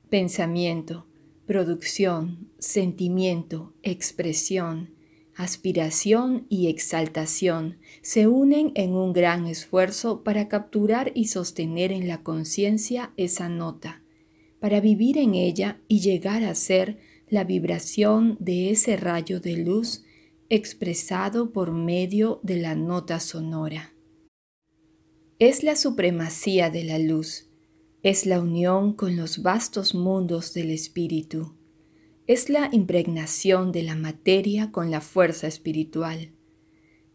Pensamiento, producción, sentimiento, expresión, aspiración y exaltación se unen en un gran esfuerzo para capturar y sostener en la conciencia esa nota, para vivir en ella y llegar a ser la vibración de ese rayo de luz expresado por medio de la nota sonora. Es la supremacía de la luz, es la unión con los vastos mundos del espíritu, es la impregnación de la materia con la fuerza espiritual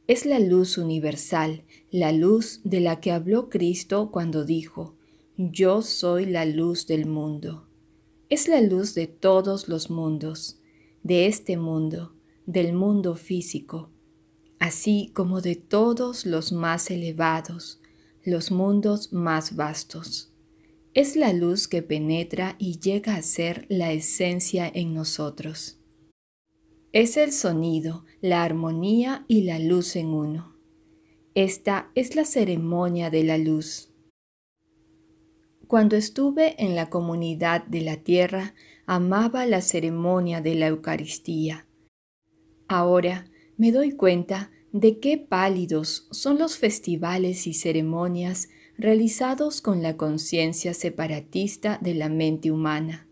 es la luz universal, la luz de la que habló Cristo cuando dijo, Yo soy la luz del mundo. Es la luz de todos los mundos, de este mundo, del mundo físico, así como de todos los más elevados, los mundos más vastos. Es la luz que penetra y llega a ser la esencia en nosotros. Es el sonido, la armonía y la luz en uno. Esta es la ceremonia de la luz. Cuando estuve en la comunidad de la tierra, amaba la ceremonia de la Eucaristía. Ahora me doy cuenta de qué pálidos son los festivales y ceremonias realizados con la conciencia separatista de la mente humana.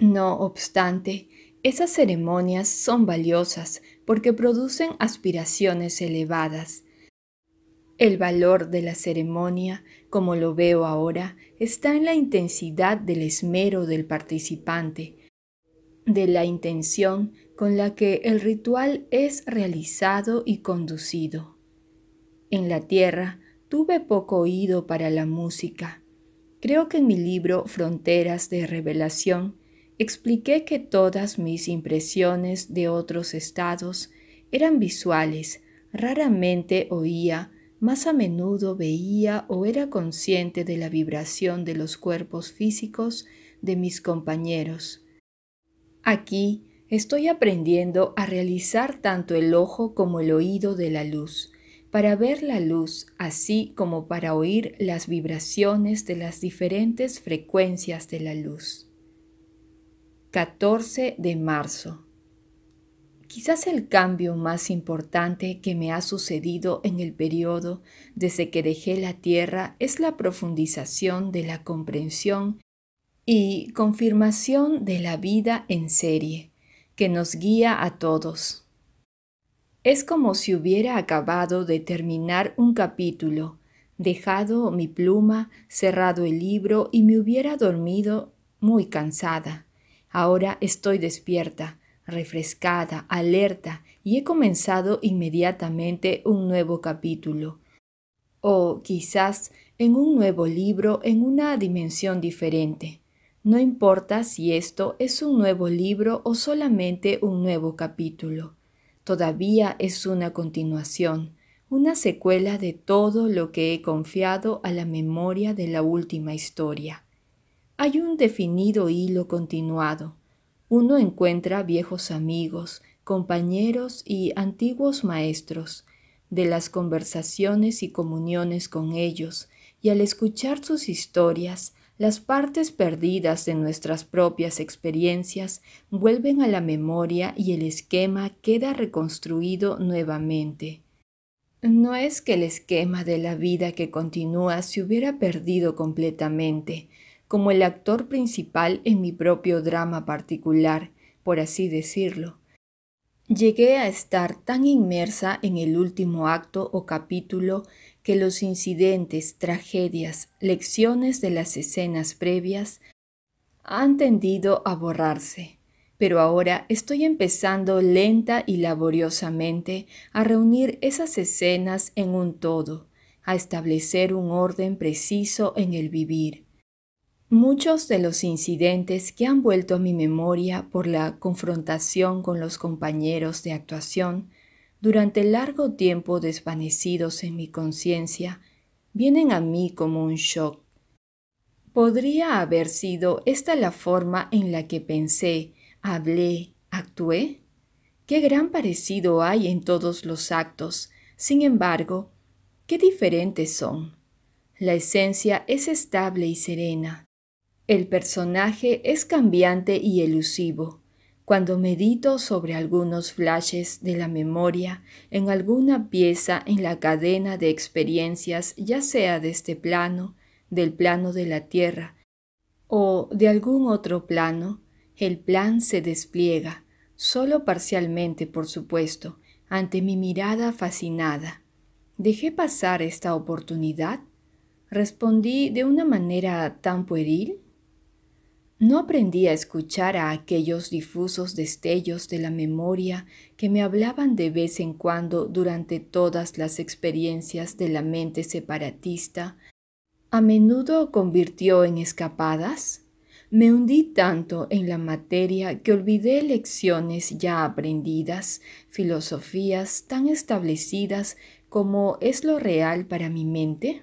No obstante, esas ceremonias son valiosas porque producen aspiraciones elevadas. El valor de la ceremonia, como lo veo ahora, está en la intensidad del esmero del participante, de la intención con la que el ritual es realizado y conducido. En la tierra tuve poco oído para la música. Creo que en mi libro Fronteras de Revelación expliqué que todas mis impresiones de otros estados eran visuales, raramente oía, más a menudo veía o era consciente de la vibración de los cuerpos físicos de mis compañeros. Aquí estoy aprendiendo a realizar tanto el ojo como el oído de la luz, para ver la luz, así como para oír las vibraciones de las diferentes frecuencias de la luz. 14 de marzo. Quizás el cambio más importante que me ha sucedido en el periodo desde que dejé la Tierra es la profundización de la comprensión y confirmación de la vida en serie, que nos guía a todos. Es como si hubiera acabado de terminar un capítulo, dejado mi pluma, cerrado el libro y me hubiera dormido muy cansada. Ahora estoy despierta, refrescada, alerta, y he comenzado inmediatamente un nuevo capítulo. O quizás en un nuevo libro, en una dimensión diferente. No importa si esto es un nuevo libro o solamente un nuevo capítulo. Todavía es una continuación, una secuela de todo lo que he confiado a la memoria de la última historia. Hay un definido hilo continuado. Uno encuentra viejos amigos, compañeros y antiguos maestros. De las conversaciones y comuniones con ellos, y al escuchar sus historias, las partes perdidas de nuestras propias experiencias vuelven a la memoria y el esquema queda reconstruido nuevamente. No es que el esquema de la vida que continúa se hubiera perdido completamente, como el actor principal en mi propio drama particular, por así decirlo. Llegué a estar tan inmersa en el último acto o capítulo que los incidentes, tragedias, lecciones de las escenas previas han tendido a borrarse. Pero ahora estoy empezando lenta y laboriosamente a reunir esas escenas en un todo, a establecer un orden preciso en el vivir. Muchos de los incidentes que han vuelto a mi memoria por la confrontación con los compañeros de actuación durante largo tiempo desvanecidos en mi conciencia vienen a mí como un shock. ¿Podría haber sido esta la forma en la que pensé, hablé, actué? Qué gran parecido hay en todos los actos, sin embargo, qué diferentes son. La esencia es estable y serena, el personaje es cambiante y elusivo. Cuando medito sobre algunos flashes de la memoria en alguna pieza en la cadena de experiencias, ya sea de este plano, del plano de la Tierra o de algún otro plano, el plan se despliega, solo parcialmente, por supuesto, ante mi mirada fascinada. ¿Dejé pasar esta oportunidad? ¿Respondí de una manera tan pueril? No aprendí a escuchar a aquellos difusos destellos de la memoria que me hablaban de vez en cuando durante todas las experiencias de la mente separatista. A menudo convirtió en escapadas. Me hundí tanto en la materia que olvidé lecciones ya aprendidas, filosofías tan establecidas como es lo real para mi mente.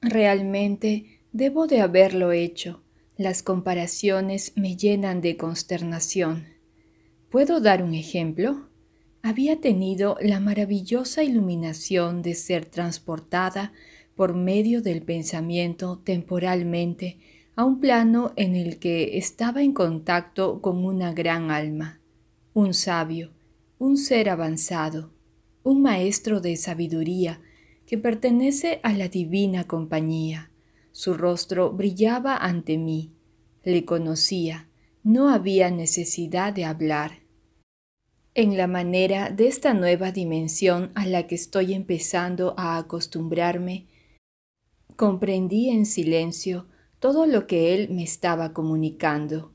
Realmente debo de haberlo hecho las comparaciones me llenan de consternación. ¿Puedo dar un ejemplo? Había tenido la maravillosa iluminación de ser transportada por medio del pensamiento temporalmente a un plano en el que estaba en contacto con una gran alma, un sabio, un ser avanzado, un maestro de sabiduría que pertenece a la divina compañía. Su rostro brillaba ante mí. Le conocía. No había necesidad de hablar. En la manera de esta nueva dimensión a la que estoy empezando a acostumbrarme, comprendí en silencio todo lo que él me estaba comunicando.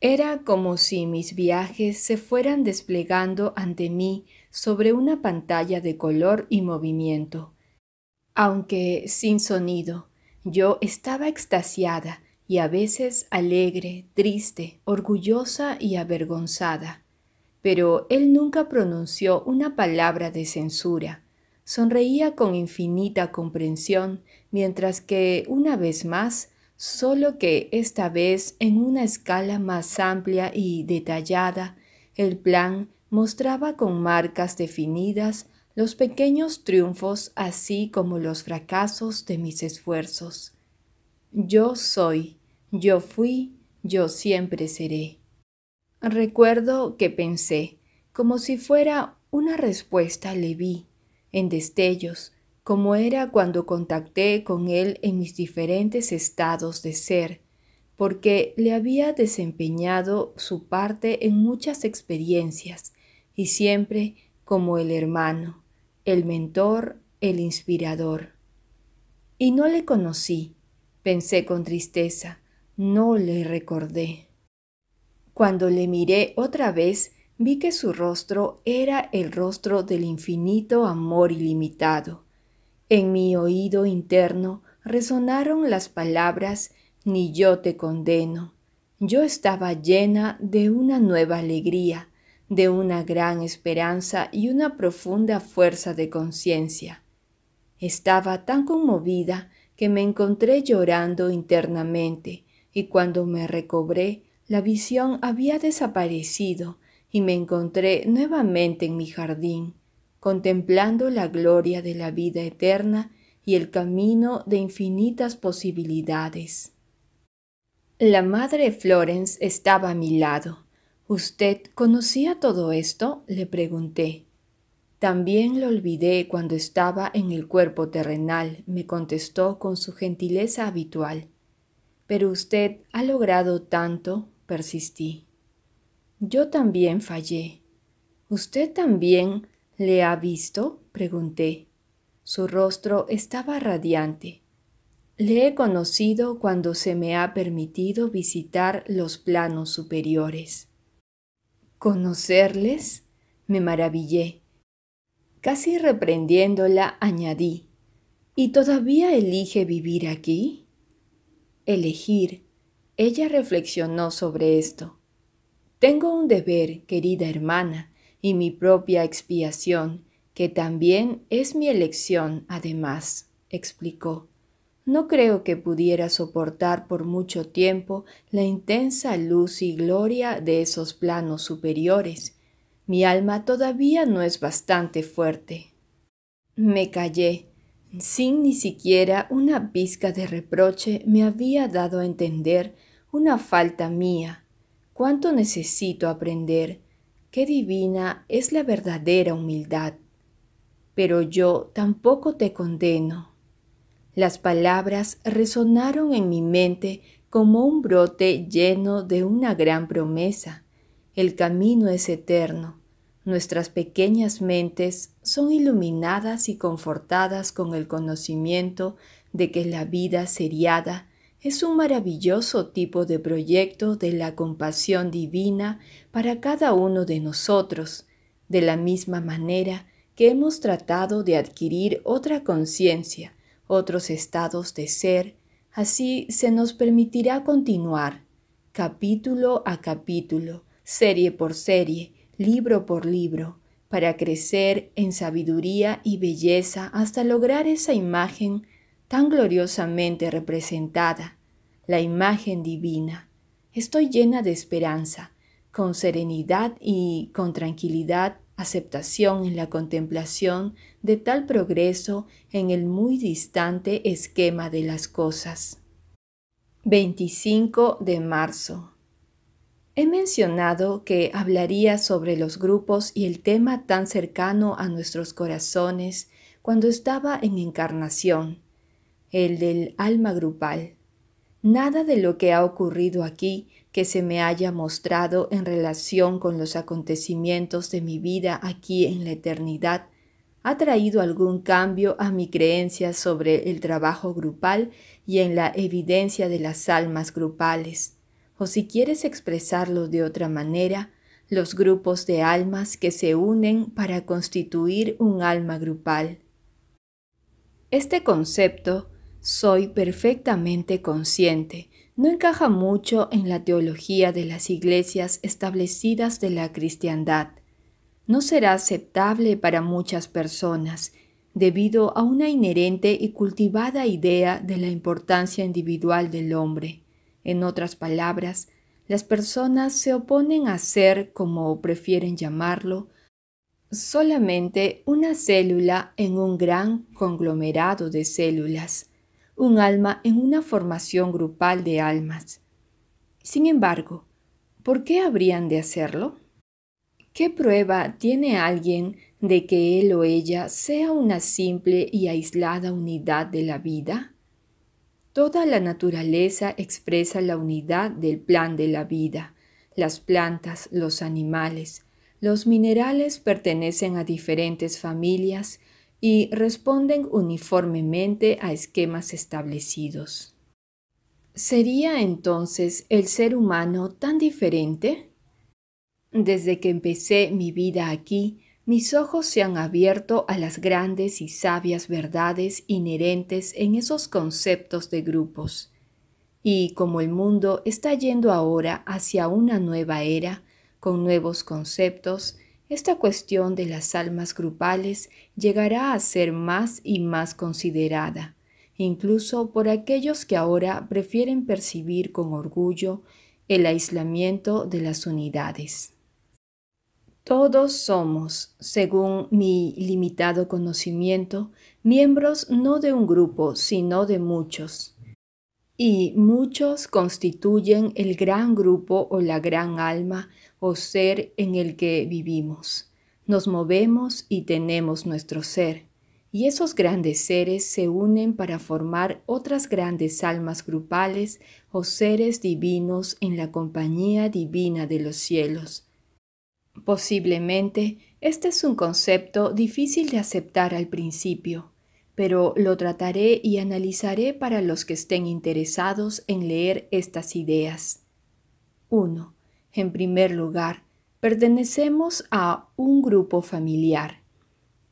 Era como si mis viajes se fueran desplegando ante mí sobre una pantalla de color y movimiento, aunque sin sonido yo estaba extasiada y a veces alegre, triste, orgullosa y avergonzada. Pero él nunca pronunció una palabra de censura. Sonreía con infinita comprensión, mientras que, una vez más, solo que esta vez en una escala más amplia y detallada, el plan mostraba con marcas definidas los pequeños triunfos así como los fracasos de mis esfuerzos. Yo soy, yo fui, yo siempre seré. Recuerdo que pensé, como si fuera una respuesta le vi, en destellos, como era cuando contacté con él en mis diferentes estados de ser, porque le había desempeñado su parte en muchas experiencias, y siempre como el hermano, el mentor, el inspirador. Y no le conocí, pensé con tristeza, no le recordé. Cuando le miré otra vez, vi que su rostro era el rostro del infinito amor ilimitado. En mi oído interno resonaron las palabras Ni yo te condeno. Yo estaba llena de una nueva alegría, de una gran esperanza y una profunda fuerza de conciencia. Estaba tan conmovida que me encontré llorando internamente y cuando me recobré la visión había desaparecido y me encontré nuevamente en mi jardín, contemplando la gloria de la vida eterna y el camino de infinitas posibilidades. La madre Florence estaba a mi lado ¿Usted conocía todo esto? le pregunté. También lo olvidé cuando estaba en el cuerpo terrenal, me contestó con su gentileza habitual. Pero usted ha logrado tanto, persistí. Yo también fallé. ¿Usted también le ha visto? pregunté. Su rostro estaba radiante. Le he conocido cuando se me ha permitido visitar los planos superiores. ¿Conocerles? me maravillé. Casi reprendiéndola, añadí, ¿y todavía elige vivir aquí? Elegir. Ella reflexionó sobre esto. Tengo un deber, querida hermana, y mi propia expiación, que también es mi elección, además, explicó. No creo que pudiera soportar por mucho tiempo la intensa luz y gloria de esos planos superiores. Mi alma todavía no es bastante fuerte. Me callé. Sin ni siquiera una pizca de reproche me había dado a entender una falta mía. Cuánto necesito aprender. Qué divina es la verdadera humildad. Pero yo tampoco te condeno. Las palabras resonaron en mi mente como un brote lleno de una gran promesa. El camino es eterno. Nuestras pequeñas mentes son iluminadas y confortadas con el conocimiento de que la vida seriada es un maravilloso tipo de proyecto de la compasión divina para cada uno de nosotros, de la misma manera que hemos tratado de adquirir otra conciencia otros estados de ser, así se nos permitirá continuar, capítulo a capítulo, serie por serie, libro por libro, para crecer en sabiduría y belleza hasta lograr esa imagen tan gloriosamente representada, la imagen divina. Estoy llena de esperanza, con serenidad y con tranquilidad aceptación en la contemplación de tal progreso en el muy distante esquema de las cosas. 25 de marzo. He mencionado que hablaría sobre los grupos y el tema tan cercano a nuestros corazones cuando estaba en encarnación, el del alma grupal. Nada de lo que ha ocurrido aquí que se me haya mostrado en relación con los acontecimientos de mi vida aquí en la eternidad ha traído algún cambio a mi creencia sobre el trabajo grupal y en la evidencia de las almas grupales. O si quieres expresarlo de otra manera, los grupos de almas que se unen para constituir un alma grupal. Este concepto soy perfectamente consciente no encaja mucho en la teología de las iglesias establecidas de la cristiandad. No será aceptable para muchas personas debido a una inherente y cultivada idea de la importancia individual del hombre. En otras palabras, las personas se oponen a ser, como prefieren llamarlo, solamente una célula en un gran conglomerado de células, un alma en una formación grupal de almas. Sin embargo, ¿por qué habrían de hacerlo? ¿Qué prueba tiene alguien de que él o ella sea una simple y aislada unidad de la vida? Toda la naturaleza expresa la unidad del plan de la vida. Las plantas, los animales, los minerales pertenecen a diferentes familias y responden uniformemente a esquemas establecidos. ¿Sería entonces el ser humano tan diferente? Desde que empecé mi vida aquí, mis ojos se han abierto a las grandes y sabias verdades inherentes en esos conceptos de grupos. Y como el mundo está yendo ahora hacia una nueva era, con nuevos conceptos, esta cuestión de las almas grupales llegará a ser más y más considerada, incluso por aquellos que ahora prefieren percibir con orgullo el aislamiento de las unidades. Todos somos, según mi limitado conocimiento, miembros no de un grupo, sino de muchos. Y muchos constituyen el gran grupo o la gran alma o ser en el que vivimos. Nos movemos y tenemos nuestro ser, y esos grandes seres se unen para formar otras grandes almas grupales o seres divinos en la compañía divina de los cielos. Posiblemente este es un concepto difícil de aceptar al principio, pero lo trataré y analizaré para los que estén interesados en leer estas ideas. 1. En primer lugar, pertenecemos a un grupo familiar.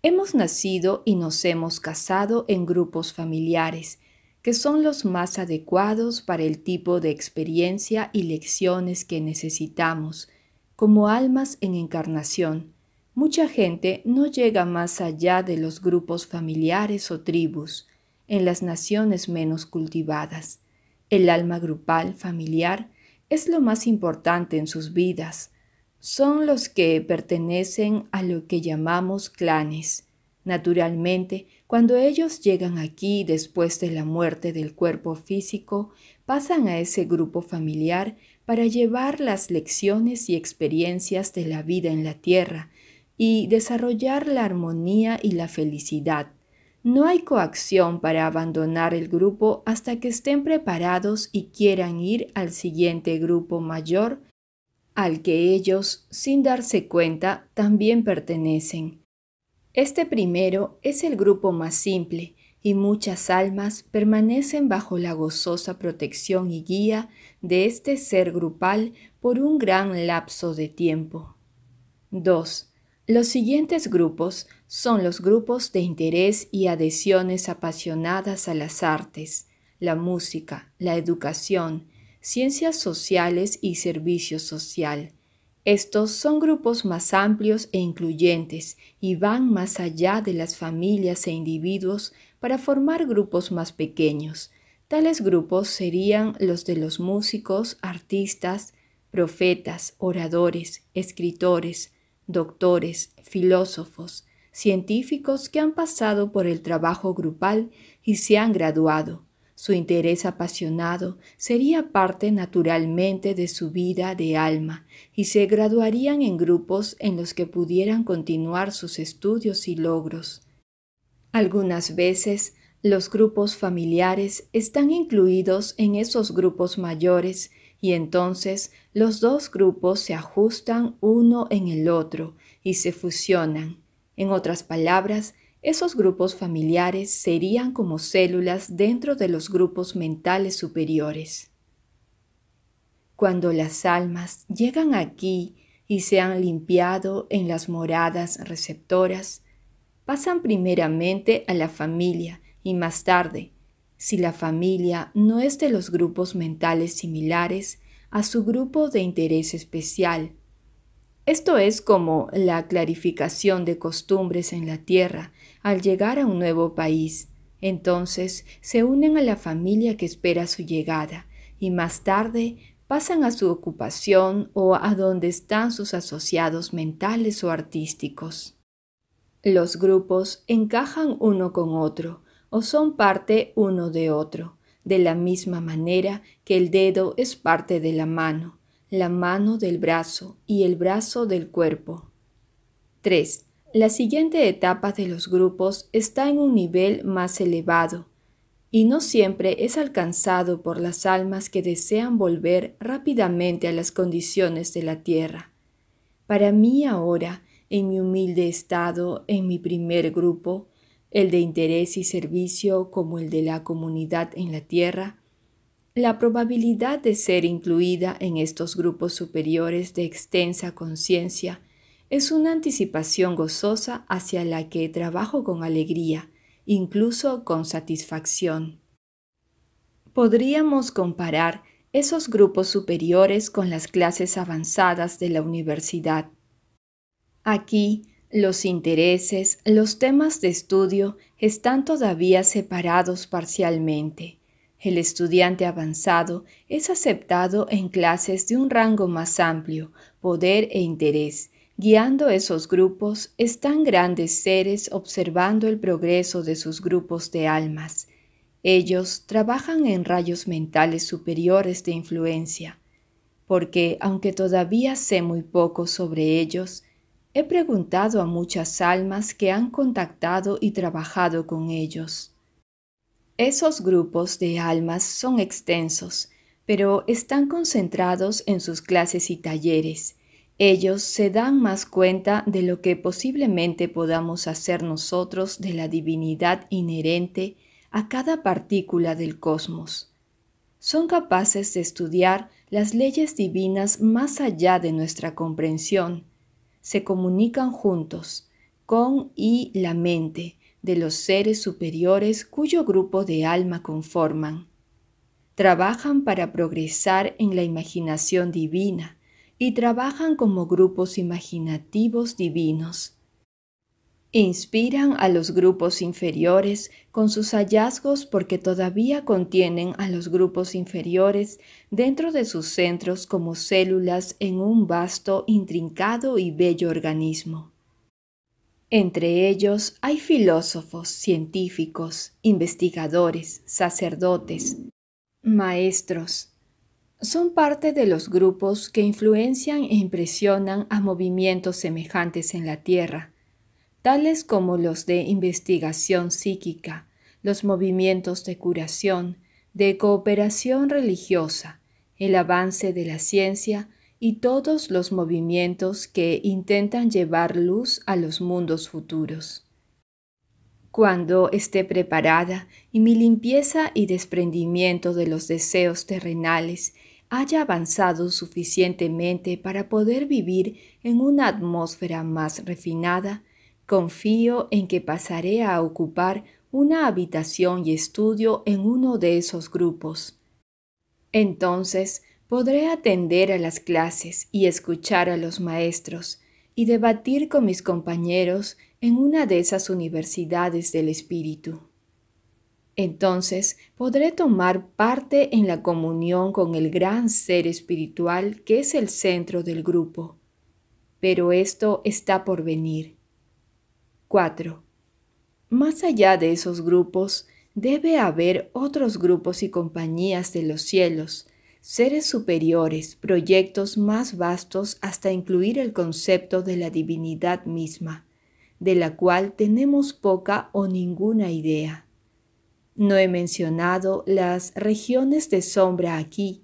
Hemos nacido y nos hemos casado en grupos familiares, que son los más adecuados para el tipo de experiencia y lecciones que necesitamos, como almas en encarnación. Mucha gente no llega más allá de los grupos familiares o tribus, en las naciones menos cultivadas. El alma grupal familiar es lo más importante en sus vidas. Son los que pertenecen a lo que llamamos clanes. Naturalmente, cuando ellos llegan aquí después de la muerte del cuerpo físico, pasan a ese grupo familiar para llevar las lecciones y experiencias de la vida en la tierra y desarrollar la armonía y la felicidad no hay coacción para abandonar el grupo hasta que estén preparados y quieran ir al siguiente grupo mayor, al que ellos, sin darse cuenta, también pertenecen. Este primero es el grupo más simple, y muchas almas permanecen bajo la gozosa protección y guía de este ser grupal por un gran lapso de tiempo. 2. Los siguientes grupos son los grupos de interés y adhesiones apasionadas a las artes, la música, la educación, ciencias sociales y servicio social. Estos son grupos más amplios e incluyentes y van más allá de las familias e individuos para formar grupos más pequeños. Tales grupos serían los de los músicos, artistas, profetas, oradores, escritores, doctores, filósofos, científicos que han pasado por el trabajo grupal y se han graduado. Su interés apasionado sería parte naturalmente de su vida de alma y se graduarían en grupos en los que pudieran continuar sus estudios y logros. Algunas veces los grupos familiares están incluidos en esos grupos mayores y entonces los dos grupos se ajustan uno en el otro y se fusionan. En otras palabras, esos grupos familiares serían como células dentro de los grupos mentales superiores. Cuando las almas llegan aquí y se han limpiado en las moradas receptoras, pasan primeramente a la familia y más tarde si la familia no es de los grupos mentales similares a su grupo de interés especial. Esto es como la clarificación de costumbres en la Tierra al llegar a un nuevo país. Entonces se unen a la familia que espera su llegada y más tarde pasan a su ocupación o a donde están sus asociados mentales o artísticos. Los grupos encajan uno con otro o son parte uno de otro, de la misma manera que el dedo es parte de la mano, la mano del brazo y el brazo del cuerpo. 3. La siguiente etapa de los grupos está en un nivel más elevado, y no siempre es alcanzado por las almas que desean volver rápidamente a las condiciones de la tierra. Para mí ahora, en mi humilde estado, en mi primer grupo, el de interés y servicio como el de la comunidad en la tierra, la probabilidad de ser incluida en estos grupos superiores de extensa conciencia es una anticipación gozosa hacia la que trabajo con alegría, incluso con satisfacción. Podríamos comparar esos grupos superiores con las clases avanzadas de la universidad. Aquí los intereses, los temas de estudio están todavía separados parcialmente. El estudiante avanzado es aceptado en clases de un rango más amplio, poder e interés. Guiando esos grupos están grandes seres observando el progreso de sus grupos de almas. Ellos trabajan en rayos mentales superiores de influencia, porque aunque todavía sé muy poco sobre ellos, He preguntado a muchas almas que han contactado y trabajado con ellos. Esos grupos de almas son extensos, pero están concentrados en sus clases y talleres. Ellos se dan más cuenta de lo que posiblemente podamos hacer nosotros de la divinidad inherente a cada partícula del cosmos. Son capaces de estudiar las leyes divinas más allá de nuestra comprensión se comunican juntos con y la mente de los seres superiores cuyo grupo de alma conforman. Trabajan para progresar en la imaginación divina y trabajan como grupos imaginativos divinos Inspiran a los grupos inferiores con sus hallazgos porque todavía contienen a los grupos inferiores dentro de sus centros como células en un vasto, intrincado y bello organismo. Entre ellos hay filósofos, científicos, investigadores, sacerdotes, maestros. Son parte de los grupos que influencian e impresionan a movimientos semejantes en la Tierra tales como los de investigación psíquica, los movimientos de curación, de cooperación religiosa, el avance de la ciencia y todos los movimientos que intentan llevar luz a los mundos futuros. Cuando esté preparada y mi limpieza y desprendimiento de los deseos terrenales haya avanzado suficientemente para poder vivir en una atmósfera más refinada, Confío en que pasaré a ocupar una habitación y estudio en uno de esos grupos. Entonces podré atender a las clases y escuchar a los maestros y debatir con mis compañeros en una de esas universidades del espíritu. Entonces podré tomar parte en la comunión con el gran ser espiritual que es el centro del grupo. Pero esto está por venir. 4. Más allá de esos grupos, debe haber otros grupos y compañías de los cielos, seres superiores, proyectos más vastos hasta incluir el concepto de la divinidad misma, de la cual tenemos poca o ninguna idea. No he mencionado las regiones de sombra aquí,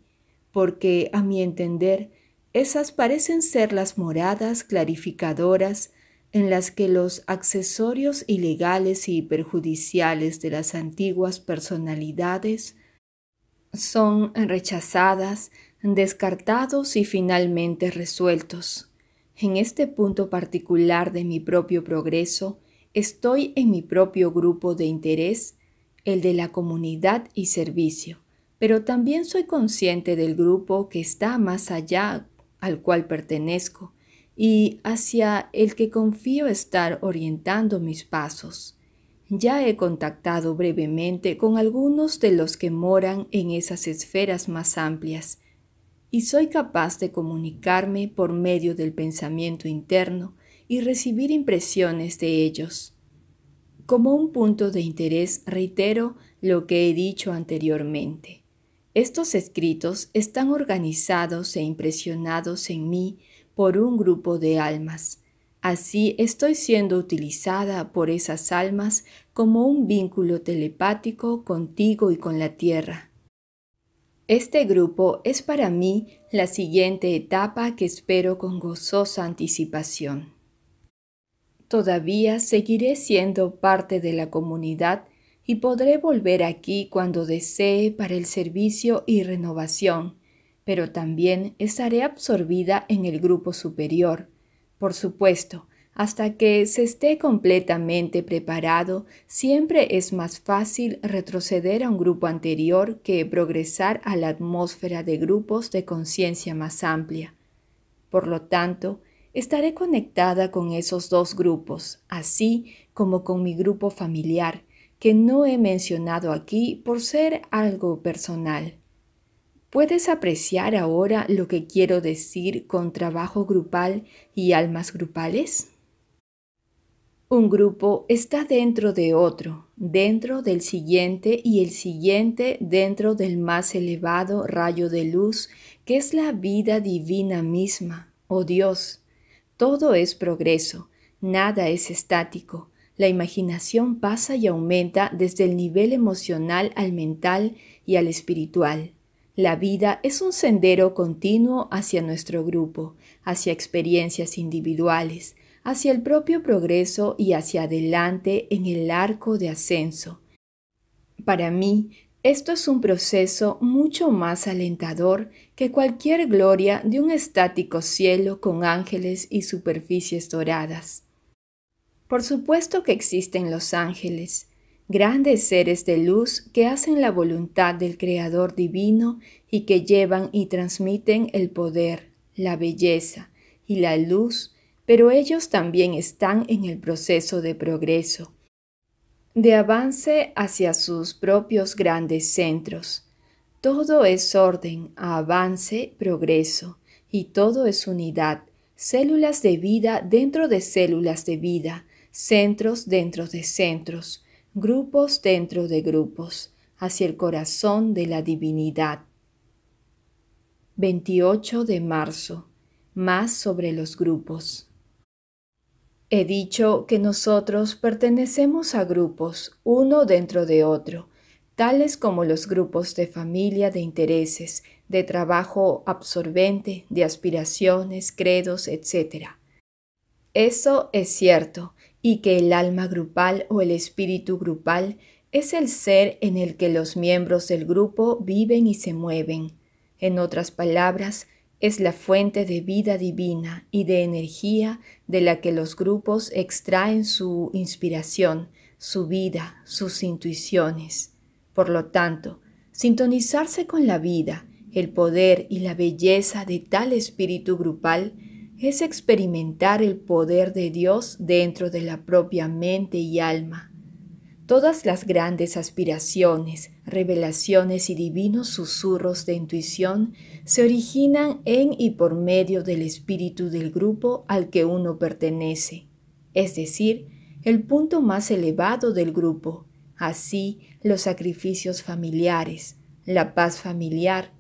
porque, a mi entender, esas parecen ser las moradas clarificadoras en las que los accesorios ilegales y perjudiciales de las antiguas personalidades son rechazadas, descartados y finalmente resueltos. En este punto particular de mi propio progreso, estoy en mi propio grupo de interés, el de la comunidad y servicio, pero también soy consciente del grupo que está más allá al cual pertenezco, y hacia el que confío estar orientando mis pasos. Ya he contactado brevemente con algunos de los que moran en esas esferas más amplias, y soy capaz de comunicarme por medio del pensamiento interno y recibir impresiones de ellos. Como un punto de interés reitero lo que he dicho anteriormente. Estos escritos están organizados e impresionados en mí por un grupo de almas. Así estoy siendo utilizada por esas almas como un vínculo telepático contigo y con la Tierra. Este grupo es para mí la siguiente etapa que espero con gozosa anticipación. Todavía seguiré siendo parte de la comunidad y podré volver aquí cuando desee para el servicio y renovación pero también estaré absorbida en el grupo superior. Por supuesto, hasta que se esté completamente preparado, siempre es más fácil retroceder a un grupo anterior que progresar a la atmósfera de grupos de conciencia más amplia. Por lo tanto, estaré conectada con esos dos grupos, así como con mi grupo familiar, que no he mencionado aquí por ser algo personal. Puedes apreciar ahora lo que quiero decir con trabajo grupal y almas grupales. Un grupo está dentro de otro, dentro del siguiente y el siguiente dentro del más elevado rayo de luz que es la vida divina misma, o oh Dios. Todo es progreso, nada es estático. La imaginación pasa y aumenta desde el nivel emocional al mental y al espiritual. La vida es un sendero continuo hacia nuestro grupo, hacia experiencias individuales, hacia el propio progreso y hacia adelante en el arco de ascenso. Para mí, esto es un proceso mucho más alentador que cualquier gloria de un estático cielo con ángeles y superficies doradas. Por supuesto que existen los ángeles, grandes seres de luz que hacen la voluntad del Creador Divino y que llevan y transmiten el poder, la belleza y la luz, pero ellos también están en el proceso de progreso, de avance hacia sus propios grandes centros. Todo es orden, avance, progreso, y todo es unidad, células de vida dentro de células de vida, centros dentro de centros, grupos dentro de grupos, hacia el corazón de la divinidad. 28 de marzo. Más sobre los grupos. He dicho que nosotros pertenecemos a grupos, uno dentro de otro, tales como los grupos de familia, de intereses, de trabajo absorbente, de aspiraciones, credos, etc. Eso es cierto, y que el alma grupal o el espíritu grupal es el ser en el que los miembros del grupo viven y se mueven. En otras palabras, es la fuente de vida divina y de energía de la que los grupos extraen su inspiración, su vida, sus intuiciones. Por lo tanto, sintonizarse con la vida, el poder y la belleza de tal espíritu grupal es experimentar el poder de Dios dentro de la propia mente y alma. Todas las grandes aspiraciones, revelaciones y divinos susurros de intuición se originan en y por medio del espíritu del grupo al que uno pertenece, es decir, el punto más elevado del grupo. Así, los sacrificios familiares, la paz familiar,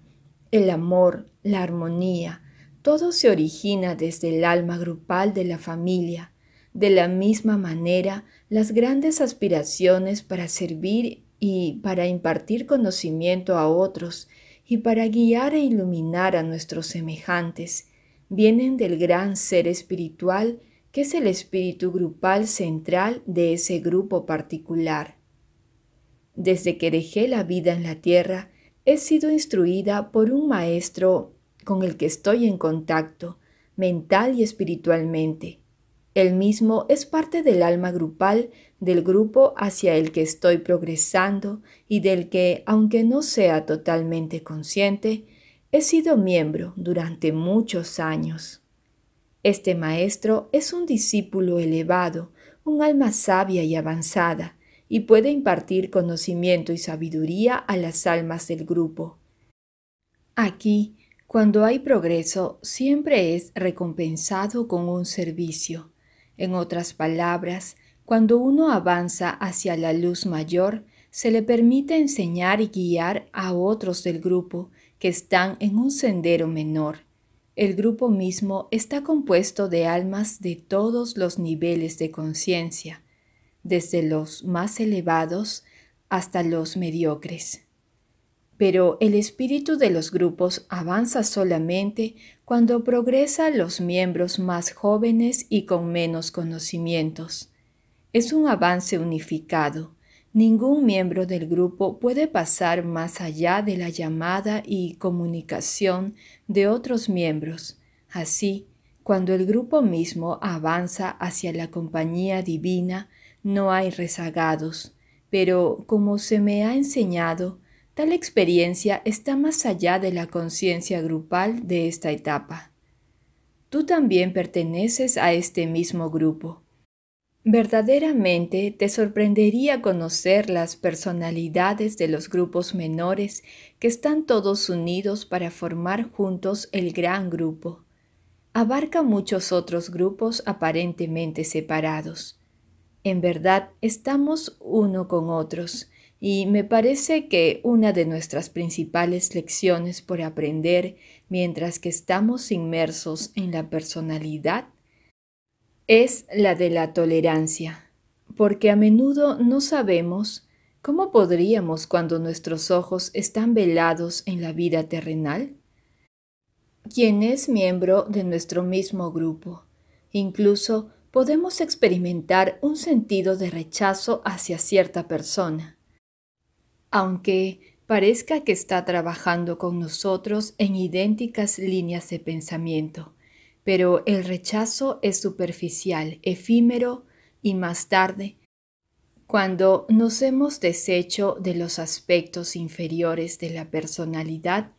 el amor, la armonía, todo se origina desde el alma grupal de la familia. De la misma manera, las grandes aspiraciones para servir y para impartir conocimiento a otros y para guiar e iluminar a nuestros semejantes vienen del gran ser espiritual que es el espíritu grupal central de ese grupo particular. Desde que dejé la vida en la tierra, he sido instruida por un maestro con el que estoy en contacto, mental y espiritualmente. El mismo es parte del alma grupal del grupo hacia el que estoy progresando y del que, aunque no sea totalmente consciente, he sido miembro durante muchos años. Este maestro es un discípulo elevado, un alma sabia y avanzada, y puede impartir conocimiento y sabiduría a las almas del grupo. Aquí, cuando hay progreso, siempre es recompensado con un servicio. En otras palabras, cuando uno avanza hacia la luz mayor, se le permite enseñar y guiar a otros del grupo que están en un sendero menor. El grupo mismo está compuesto de almas de todos los niveles de conciencia, desde los más elevados hasta los mediocres. Pero el espíritu de los grupos avanza solamente cuando progresan los miembros más jóvenes y con menos conocimientos. Es un avance unificado. Ningún miembro del grupo puede pasar más allá de la llamada y comunicación de otros miembros. Así, cuando el grupo mismo avanza hacia la compañía divina, no hay rezagados, pero como se me ha enseñado, Tal experiencia está más allá de la conciencia grupal de esta etapa. Tú también perteneces a este mismo grupo. Verdaderamente te sorprendería conocer las personalidades de los grupos menores que están todos unidos para formar juntos el gran grupo. Abarca muchos otros grupos aparentemente separados. En verdad, estamos uno con otros y me parece que una de nuestras principales lecciones por aprender mientras que estamos inmersos en la personalidad es la de la tolerancia, porque a menudo no sabemos cómo podríamos cuando nuestros ojos están velados en la vida terrenal. Quien es miembro de nuestro mismo grupo, incluso podemos experimentar un sentido de rechazo hacia cierta persona aunque parezca que está trabajando con nosotros en idénticas líneas de pensamiento. Pero el rechazo es superficial, efímero y más tarde, cuando nos hemos deshecho de los aspectos inferiores de la personalidad,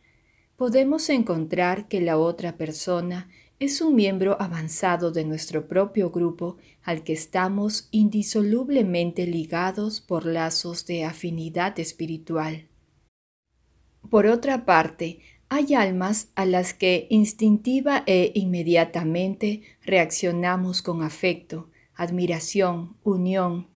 podemos encontrar que la otra persona es un miembro avanzado de nuestro propio grupo al que estamos indisolublemente ligados por lazos de afinidad espiritual. Por otra parte, hay almas a las que instintiva e inmediatamente reaccionamos con afecto, admiración, unión.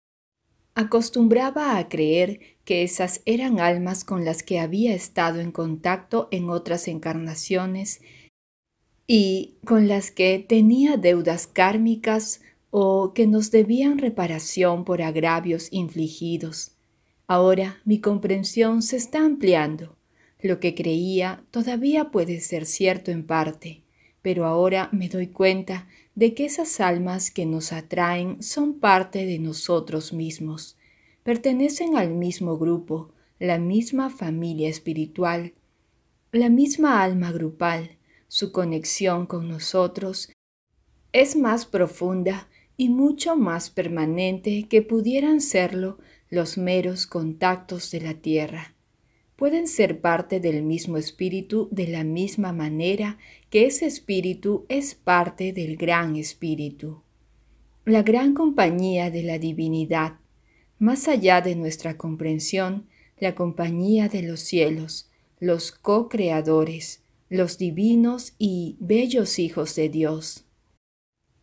Acostumbraba a creer que esas eran almas con las que había estado en contacto en otras encarnaciones y con las que tenía deudas kármicas o que nos debían reparación por agravios infligidos. Ahora mi comprensión se está ampliando. Lo que creía todavía puede ser cierto en parte, pero ahora me doy cuenta de que esas almas que nos atraen son parte de nosotros mismos, pertenecen al mismo grupo, la misma familia espiritual, la misma alma grupal. Su conexión con nosotros es más profunda y mucho más permanente que pudieran serlo los meros contactos de la tierra. Pueden ser parte del mismo espíritu de la misma manera que ese espíritu es parte del gran espíritu. La gran compañía de la divinidad, más allá de nuestra comprensión, la compañía de los cielos, los co-creadores, los divinos y bellos hijos de Dios.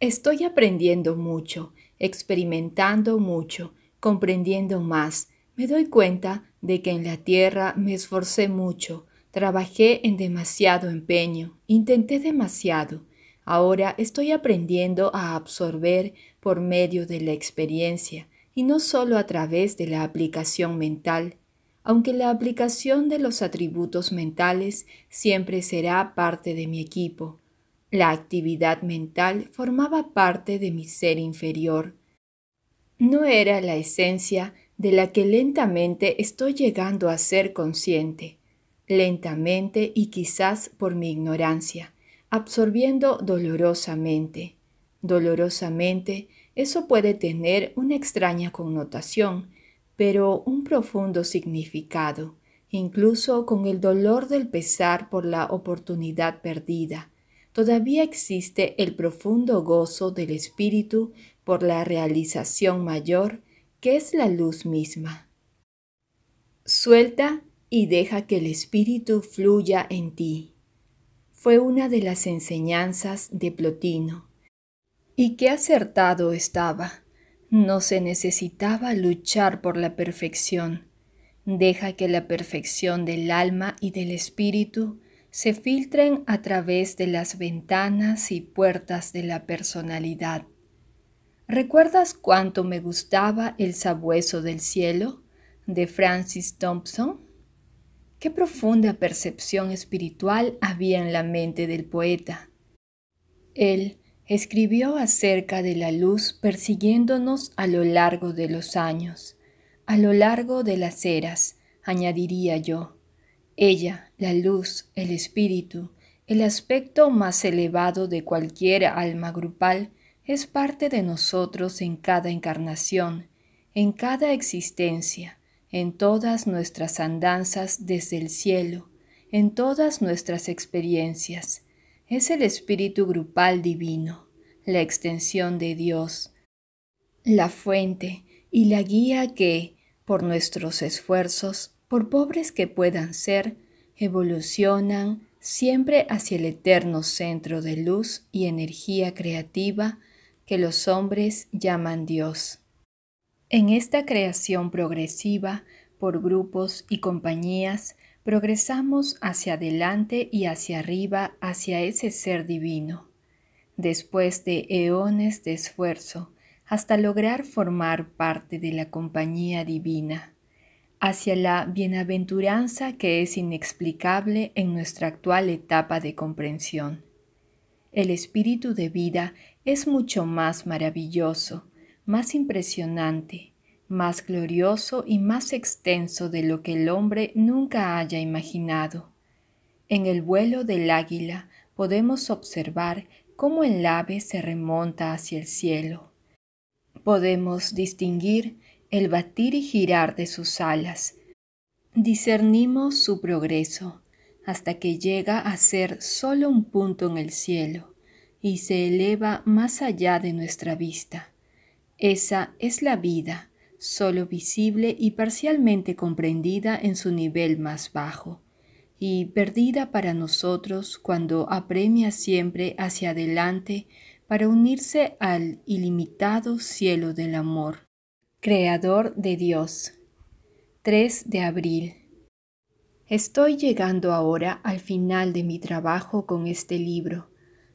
Estoy aprendiendo mucho, experimentando mucho, comprendiendo más. Me doy cuenta de que en la tierra me esforcé mucho, trabajé en demasiado empeño, intenté demasiado. Ahora estoy aprendiendo a absorber por medio de la experiencia y no solo a través de la aplicación mental, aunque la aplicación de los atributos mentales siempre será parte de mi equipo. La actividad mental formaba parte de mi ser inferior. No era la esencia de la que lentamente estoy llegando a ser consciente, lentamente y quizás por mi ignorancia, absorbiendo dolorosamente. Dolorosamente, eso puede tener una extraña connotación, pero un profundo significado, incluso con el dolor del pesar por la oportunidad perdida, todavía existe el profundo gozo del espíritu por la realización mayor que es la luz misma. Suelta y deja que el espíritu fluya en ti. Fue una de las enseñanzas de Plotino. Y qué acertado estaba. No se necesitaba luchar por la perfección. Deja que la perfección del alma y del espíritu se filtren a través de las ventanas y puertas de la personalidad. ¿Recuerdas cuánto me gustaba El sabueso del cielo de Francis Thompson? Qué profunda percepción espiritual había en la mente del poeta. Él escribió acerca de la luz persiguiéndonos a lo largo de los años, a lo largo de las eras, añadiría yo ella, la luz, el espíritu, el aspecto más elevado de cualquier alma grupal, es parte de nosotros en cada encarnación, en cada existencia, en todas nuestras andanzas desde el cielo, en todas nuestras experiencias. Es el espíritu grupal divino, la extensión de Dios, la fuente y la guía que, por nuestros esfuerzos, por pobres que puedan ser, evolucionan siempre hacia el eterno centro de luz y energía creativa que los hombres llaman Dios. En esta creación progresiva, por grupos y compañías, progresamos hacia adelante y hacia arriba hacia ese ser divino. Después de eones de esfuerzo, hasta lograr formar parte de la compañía divina hacia la bienaventuranza que es inexplicable en nuestra actual etapa de comprensión. El espíritu de vida es mucho más maravilloso, más impresionante, más glorioso y más extenso de lo que el hombre nunca haya imaginado. En el vuelo del águila podemos observar cómo el ave se remonta hacia el cielo. Podemos distinguir el batir y girar de sus alas. Discernimos su progreso hasta que llega a ser solo un punto en el cielo y se eleva más allá de nuestra vista. Esa es la vida, solo visible y parcialmente comprendida en su nivel más bajo, y perdida para nosotros cuando apremia siempre hacia adelante para unirse al ilimitado cielo del amor Creador de Dios. 3 de abril. Estoy llegando ahora al final de mi trabajo con este libro.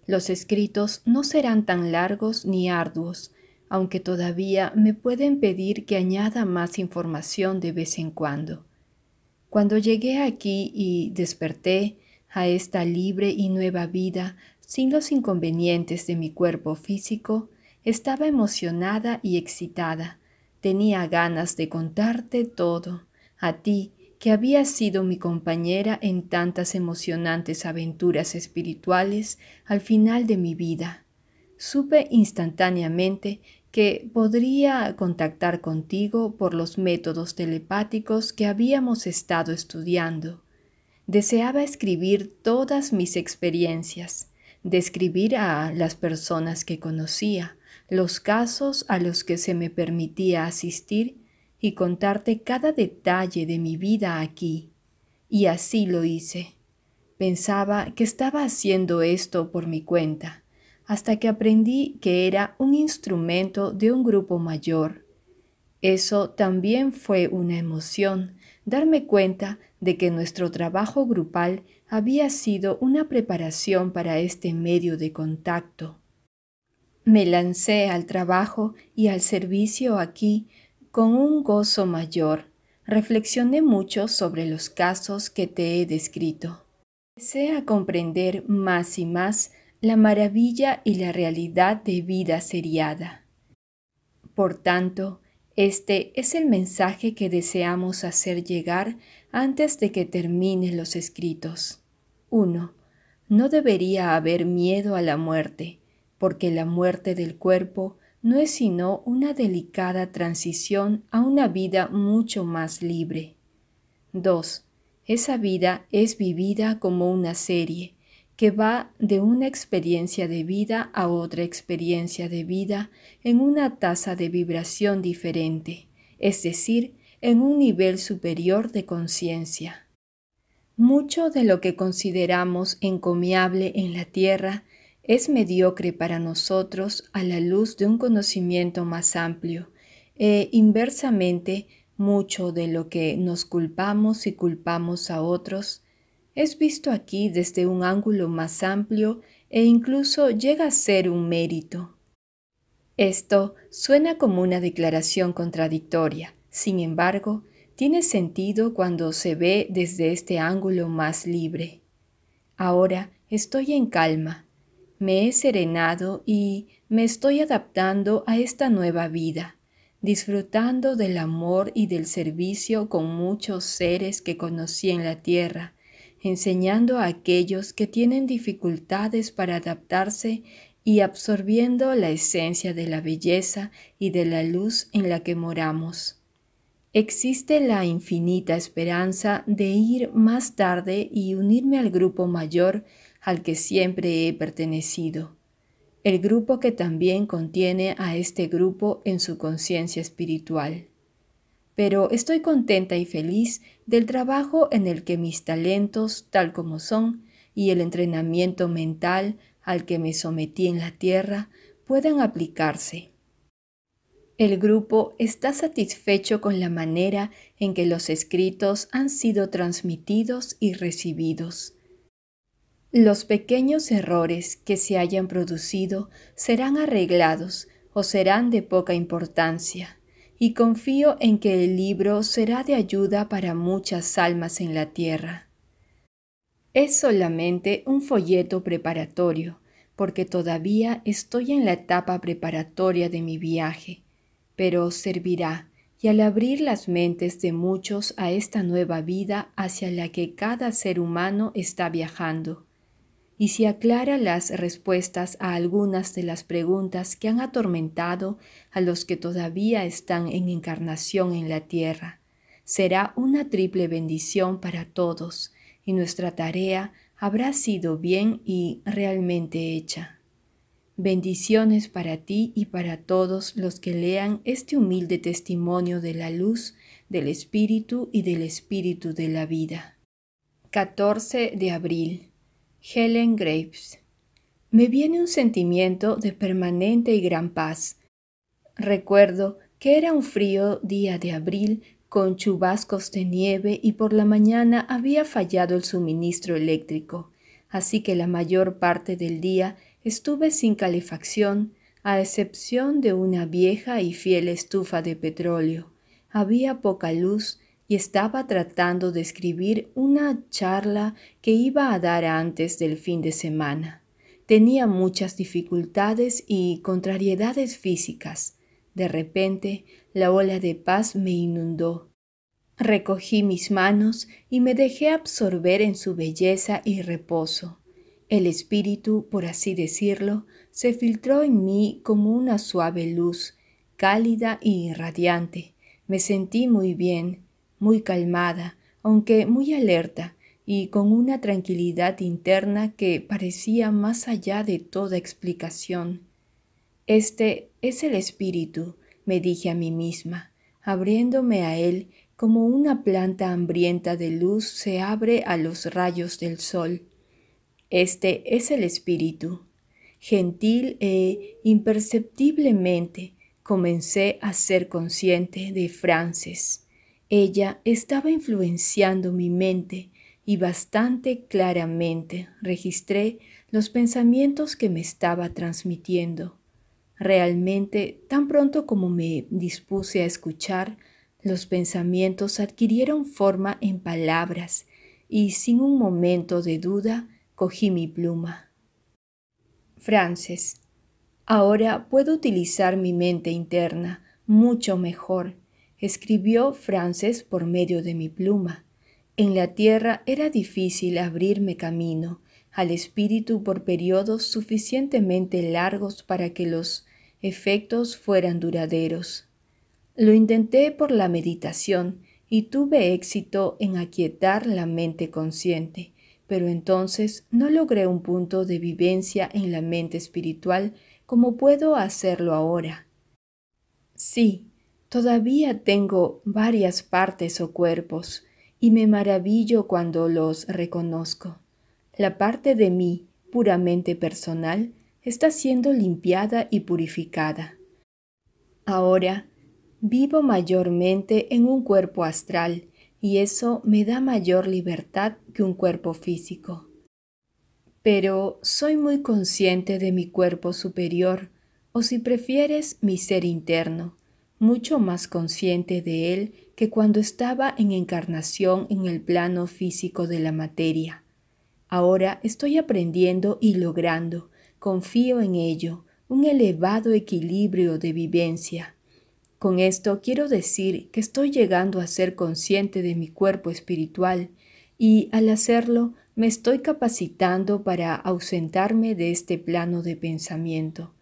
Los escritos no serán tan largos ni arduos, aunque todavía me pueden pedir que añada más información de vez en cuando. Cuando llegué aquí y desperté a esta libre y nueva vida sin los inconvenientes de mi cuerpo físico, estaba emocionada y excitada Tenía ganas de contarte todo, a ti que había sido mi compañera en tantas emocionantes aventuras espirituales al final de mi vida. Supe instantáneamente que podría contactar contigo por los métodos telepáticos que habíamos estado estudiando. Deseaba escribir todas mis experiencias, describir a las personas que conocía, los casos a los que se me permitía asistir y contarte cada detalle de mi vida aquí. Y así lo hice. Pensaba que estaba haciendo esto por mi cuenta, hasta que aprendí que era un instrumento de un grupo mayor. Eso también fue una emoción, darme cuenta de que nuestro trabajo grupal había sido una preparación para este medio de contacto me lancé al trabajo y al servicio aquí con un gozo mayor. Reflexioné mucho sobre los casos que te he descrito. Empecé a comprender más y más la maravilla y la realidad de vida seriada. Por tanto, este es el mensaje que deseamos hacer llegar antes de que terminen los escritos. 1. No debería haber miedo a la muerte porque la muerte del cuerpo no es sino una delicada transición a una vida mucho más libre. 2. Esa vida es vivida como una serie, que va de una experiencia de vida a otra experiencia de vida en una tasa de vibración diferente, es decir, en un nivel superior de conciencia. Mucho de lo que consideramos encomiable en la tierra es mediocre para nosotros a la luz de un conocimiento más amplio e inversamente mucho de lo que nos culpamos y culpamos a otros es visto aquí desde un ángulo más amplio e incluso llega a ser un mérito. Esto suena como una declaración contradictoria, sin embargo, tiene sentido cuando se ve desde este ángulo más libre. Ahora estoy en calma, me he serenado y me estoy adaptando a esta nueva vida, disfrutando del amor y del servicio con muchos seres que conocí en la tierra, enseñando a aquellos que tienen dificultades para adaptarse y absorbiendo la esencia de la belleza y de la luz en la que moramos. Existe la infinita esperanza de ir más tarde y unirme al grupo mayor al que siempre he pertenecido, el grupo que también contiene a este grupo en su conciencia espiritual. Pero estoy contenta y feliz del trabajo en el que mis talentos, tal como son, y el entrenamiento mental al que me sometí en la tierra, puedan aplicarse. El grupo está satisfecho con la manera en que los escritos han sido transmitidos y recibidos. Los pequeños errores que se hayan producido serán arreglados o serán de poca importancia, y confío en que el libro será de ayuda para muchas almas en la tierra. Es solamente un folleto preparatorio, porque todavía estoy en la etapa preparatoria de mi viaje, pero servirá, y al abrir las mentes de muchos a esta nueva vida hacia la que cada ser humano está viajando y si aclara las respuestas a algunas de las preguntas que han atormentado a los que todavía están en encarnación en la tierra. Será una triple bendición para todos y nuestra tarea habrá sido bien y realmente hecha. Bendiciones para ti y para todos los que lean este humilde testimonio de la luz, del Espíritu y del Espíritu de la vida. 14 de abril Helen Graves. Me viene un sentimiento de permanente y gran paz. Recuerdo que era un frío día de abril con chubascos de nieve y por la mañana había fallado el suministro eléctrico, así que la mayor parte del día estuve sin calefacción, a excepción de una vieja y fiel estufa de petróleo. Había poca luz y estaba tratando de escribir una charla que iba a dar antes del fin de semana. Tenía muchas dificultades y contrariedades físicas. De repente, la ola de paz me inundó. Recogí mis manos y me dejé absorber en su belleza y reposo. El espíritu, por así decirlo, se filtró en mí como una suave luz, cálida y radiante. Me sentí muy bien, muy calmada, aunque muy alerta, y con una tranquilidad interna que parecía más allá de toda explicación. Este es el espíritu, me dije a mí misma, abriéndome a él como una planta hambrienta de luz se abre a los rayos del sol. Este es el espíritu. Gentil e imperceptiblemente comencé a ser consciente de Frances. Ella estaba influenciando mi mente y bastante claramente registré los pensamientos que me estaba transmitiendo. Realmente, tan pronto como me dispuse a escuchar, los pensamientos adquirieron forma en palabras y sin un momento de duda cogí mi pluma. Frances, ahora puedo utilizar mi mente interna mucho mejor escribió Frances por medio de mi pluma. En la tierra era difícil abrirme camino al espíritu por periodos suficientemente largos para que los efectos fueran duraderos. Lo intenté por la meditación y tuve éxito en aquietar la mente consciente, pero entonces no logré un punto de vivencia en la mente espiritual como puedo hacerlo ahora. Sí, Todavía tengo varias partes o cuerpos, y me maravillo cuando los reconozco. La parte de mí, puramente personal, está siendo limpiada y purificada. Ahora, vivo mayormente en un cuerpo astral, y eso me da mayor libertad que un cuerpo físico. Pero soy muy consciente de mi cuerpo superior, o si prefieres, mi ser interno mucho más consciente de él que cuando estaba en encarnación en el plano físico de la materia. Ahora estoy aprendiendo y logrando, confío en ello, un elevado equilibrio de vivencia. Con esto quiero decir que estoy llegando a ser consciente de mi cuerpo espiritual y al hacerlo me estoy capacitando para ausentarme de este plano de pensamiento,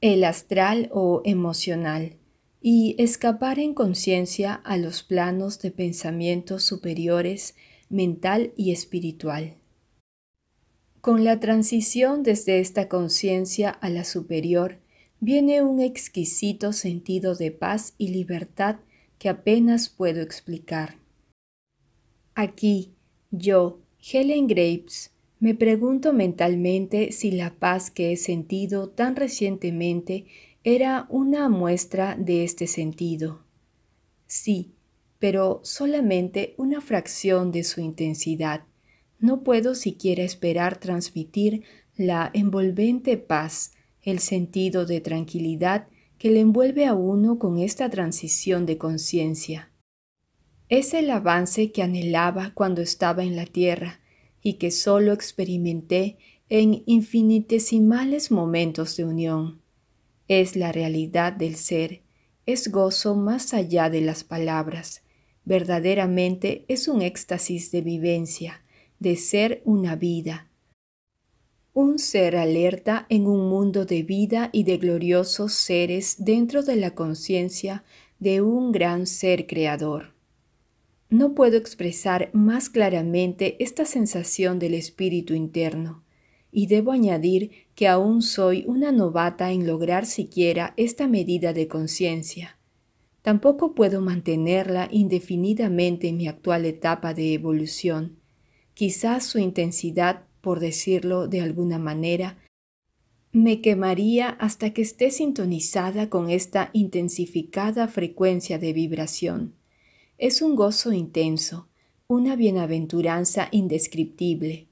el astral o emocional, y escapar en conciencia a los planos de pensamientos superiores mental y espiritual. Con la transición desde esta conciencia a la superior viene un exquisito sentido de paz y libertad que apenas puedo explicar. Aquí, yo, Helen Graves, me pregunto mentalmente si la paz que he sentido tan recientemente era una muestra de este sentido. Sí, pero solamente una fracción de su intensidad. No puedo siquiera esperar transmitir la envolvente paz, el sentido de tranquilidad que le envuelve a uno con esta transición de conciencia. Es el avance que anhelaba cuando estaba en la tierra y que solo experimenté en infinitesimales momentos de unión. Es la realidad del ser, es gozo más allá de las palabras. Verdaderamente es un éxtasis de vivencia, de ser una vida. Un ser alerta en un mundo de vida y de gloriosos seres dentro de la conciencia de un gran ser creador. No puedo expresar más claramente esta sensación del espíritu interno, y debo añadir que aún soy una novata en lograr siquiera esta medida de conciencia. Tampoco puedo mantenerla indefinidamente en mi actual etapa de evolución. Quizás su intensidad, por decirlo de alguna manera, me quemaría hasta que esté sintonizada con esta intensificada frecuencia de vibración. Es un gozo intenso, una bienaventuranza indescriptible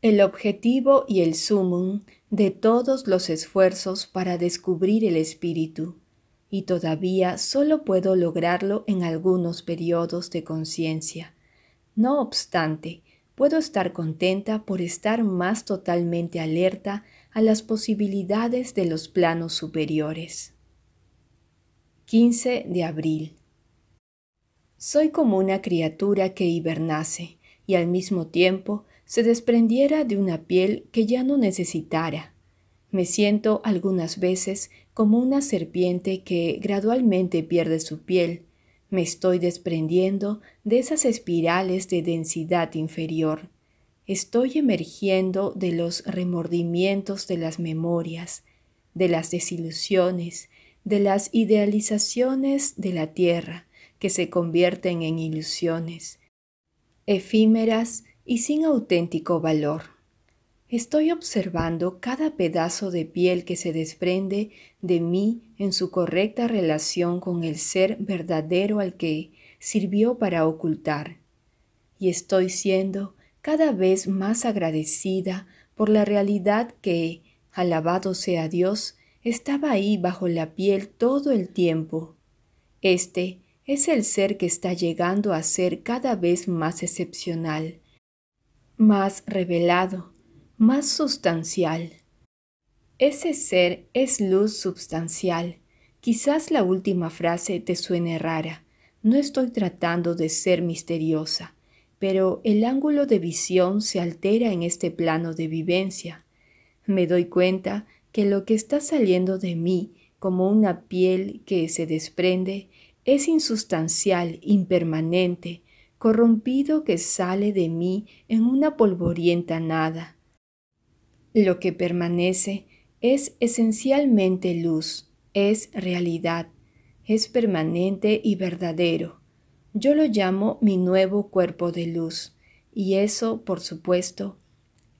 el objetivo y el sumum de todos los esfuerzos para descubrir el espíritu, y todavía solo puedo lograrlo en algunos periodos de conciencia. No obstante, puedo estar contenta por estar más totalmente alerta a las posibilidades de los planos superiores. 15 de abril. Soy como una criatura que hibernace y al mismo tiempo se desprendiera de una piel que ya no necesitara. Me siento algunas veces como una serpiente que gradualmente pierde su piel. Me estoy desprendiendo de esas espirales de densidad inferior. Estoy emergiendo de los remordimientos de las memorias, de las desilusiones, de las idealizaciones de la tierra que se convierten en ilusiones, efímeras y sin auténtico valor. Estoy observando cada pedazo de piel que se desprende de mí en su correcta relación con el ser verdadero al que sirvió para ocultar. Y estoy siendo cada vez más agradecida por la realidad que, alabado sea Dios, estaba ahí bajo la piel todo el tiempo. Este es el ser que está llegando a ser cada vez más excepcional más revelado, más sustancial. Ese ser es luz sustancial. Quizás la última frase te suene rara. No estoy tratando de ser misteriosa, pero el ángulo de visión se altera en este plano de vivencia. Me doy cuenta que lo que está saliendo de mí, como una piel que se desprende, es insustancial, impermanente, corrompido que sale de mí en una polvorienta nada. Lo que permanece es esencialmente luz, es realidad, es permanente y verdadero. Yo lo llamo mi nuevo cuerpo de luz, y eso, por supuesto,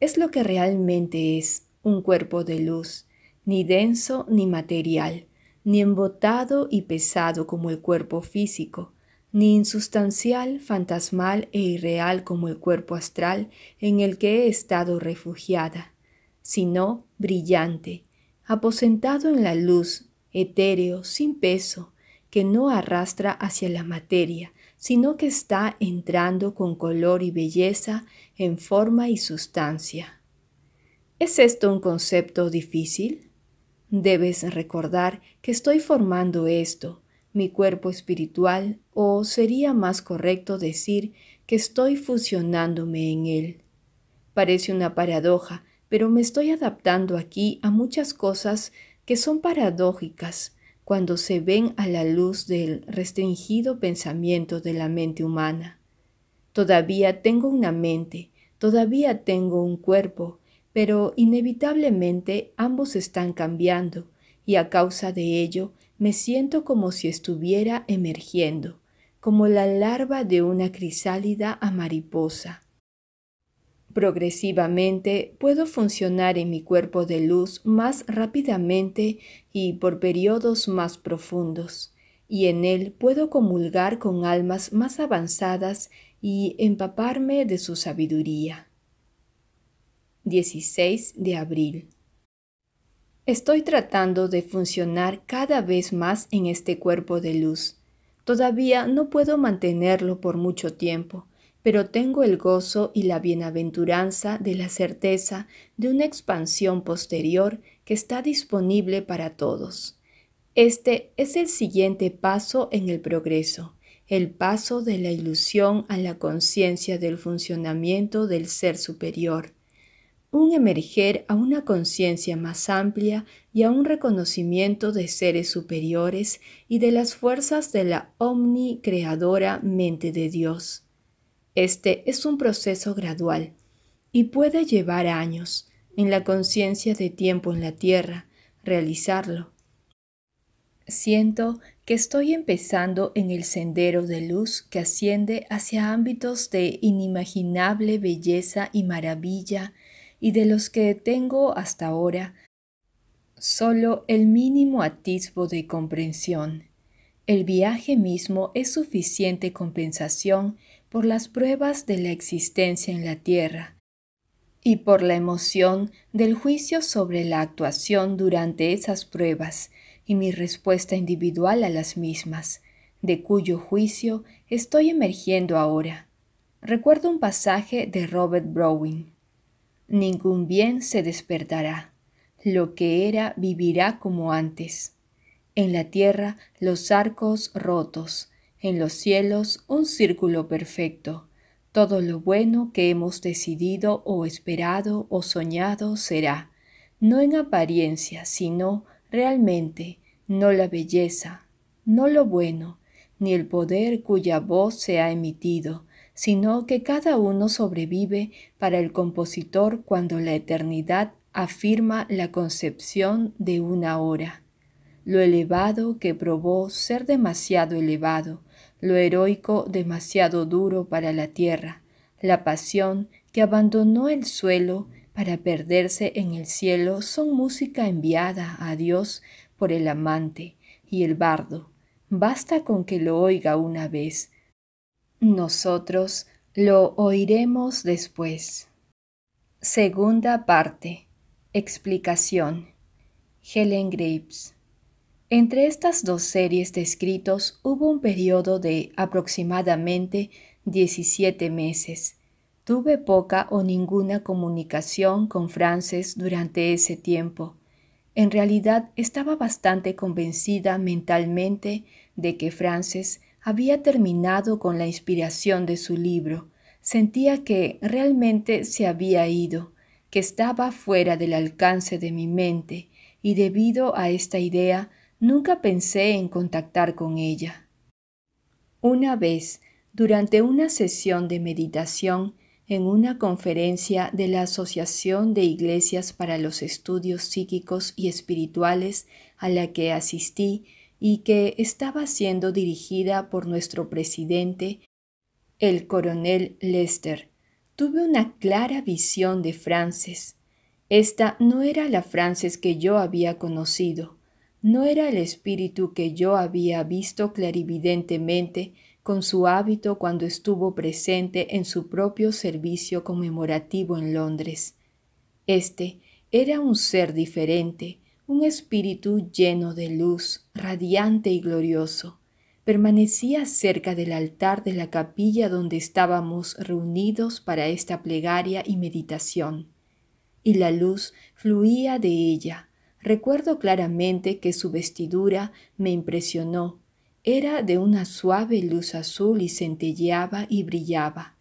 es lo que realmente es un cuerpo de luz, ni denso ni material, ni embotado y pesado como el cuerpo físico, ni insustancial, fantasmal e irreal como el cuerpo astral en el que he estado refugiada, sino brillante, aposentado en la luz, etéreo, sin peso, que no arrastra hacia la materia, sino que está entrando con color y belleza en forma y sustancia. ¿Es esto un concepto difícil? Debes recordar que estoy formando esto, mi cuerpo espiritual o sería más correcto decir que estoy fusionándome en él. Parece una paradoja, pero me estoy adaptando aquí a muchas cosas que son paradójicas cuando se ven a la luz del restringido pensamiento de la mente humana. Todavía tengo una mente, todavía tengo un cuerpo, pero inevitablemente ambos están cambiando y a causa de ello me siento como si estuviera emergiendo, como la larva de una crisálida a mariposa. Progresivamente puedo funcionar en mi cuerpo de luz más rápidamente y por periodos más profundos, y en él puedo comulgar con almas más avanzadas y empaparme de su sabiduría. 16 de abril Estoy tratando de funcionar cada vez más en este cuerpo de luz. Todavía no puedo mantenerlo por mucho tiempo, pero tengo el gozo y la bienaventuranza de la certeza de una expansión posterior que está disponible para todos. Este es el siguiente paso en el progreso, el paso de la ilusión a la conciencia del funcionamiento del ser superior un emerger a una conciencia más amplia y a un reconocimiento de seres superiores y de las fuerzas de la omnicreadora mente de Dios. Este es un proceso gradual y puede llevar años en la conciencia de tiempo en la Tierra realizarlo. Siento que estoy empezando en el sendero de luz que asciende hacia ámbitos de inimaginable belleza y maravilla y de los que tengo hasta ahora solo el mínimo atisbo de comprensión. El viaje mismo es suficiente compensación por las pruebas de la existencia en la tierra y por la emoción del juicio sobre la actuación durante esas pruebas y mi respuesta individual a las mismas, de cuyo juicio estoy emergiendo ahora. Recuerdo un pasaje de Robert Browning ningún bien se despertará. Lo que era vivirá como antes. En la tierra los arcos rotos, en los cielos un círculo perfecto. Todo lo bueno que hemos decidido o esperado o soñado será, no en apariencia, sino realmente, no la belleza, no lo bueno, ni el poder cuya voz se ha emitido, sino que cada uno sobrevive para el compositor cuando la eternidad afirma la concepción de una hora. Lo elevado que probó ser demasiado elevado, lo heroico demasiado duro para la tierra, la pasión que abandonó el suelo para perderse en el cielo son música enviada a Dios por el amante y el bardo. Basta con que lo oiga una vez nosotros lo oiremos después. Segunda parte. Explicación. Helen Graves. Entre estas dos series de escritos hubo un periodo de aproximadamente 17 meses. Tuve poca o ninguna comunicación con Frances durante ese tiempo. En realidad estaba bastante convencida mentalmente de que Frances había terminado con la inspiración de su libro. Sentía que realmente se había ido, que estaba fuera del alcance de mi mente, y debido a esta idea nunca pensé en contactar con ella. Una vez, durante una sesión de meditación en una conferencia de la Asociación de Iglesias para los Estudios Psíquicos y Espirituales a la que asistí, y que estaba siendo dirigida por nuestro presidente, el coronel Lester, tuve una clara visión de Frances. Esta no era la Frances que yo había conocido, no era el espíritu que yo había visto clarividentemente con su hábito cuando estuvo presente en su propio servicio conmemorativo en Londres. Este era un ser diferente, un espíritu lleno de luz, radiante y glorioso, permanecía cerca del altar de la capilla donde estábamos reunidos para esta plegaria y meditación, y la luz fluía de ella. Recuerdo claramente que su vestidura me impresionó. Era de una suave luz azul y centelleaba y brillaba.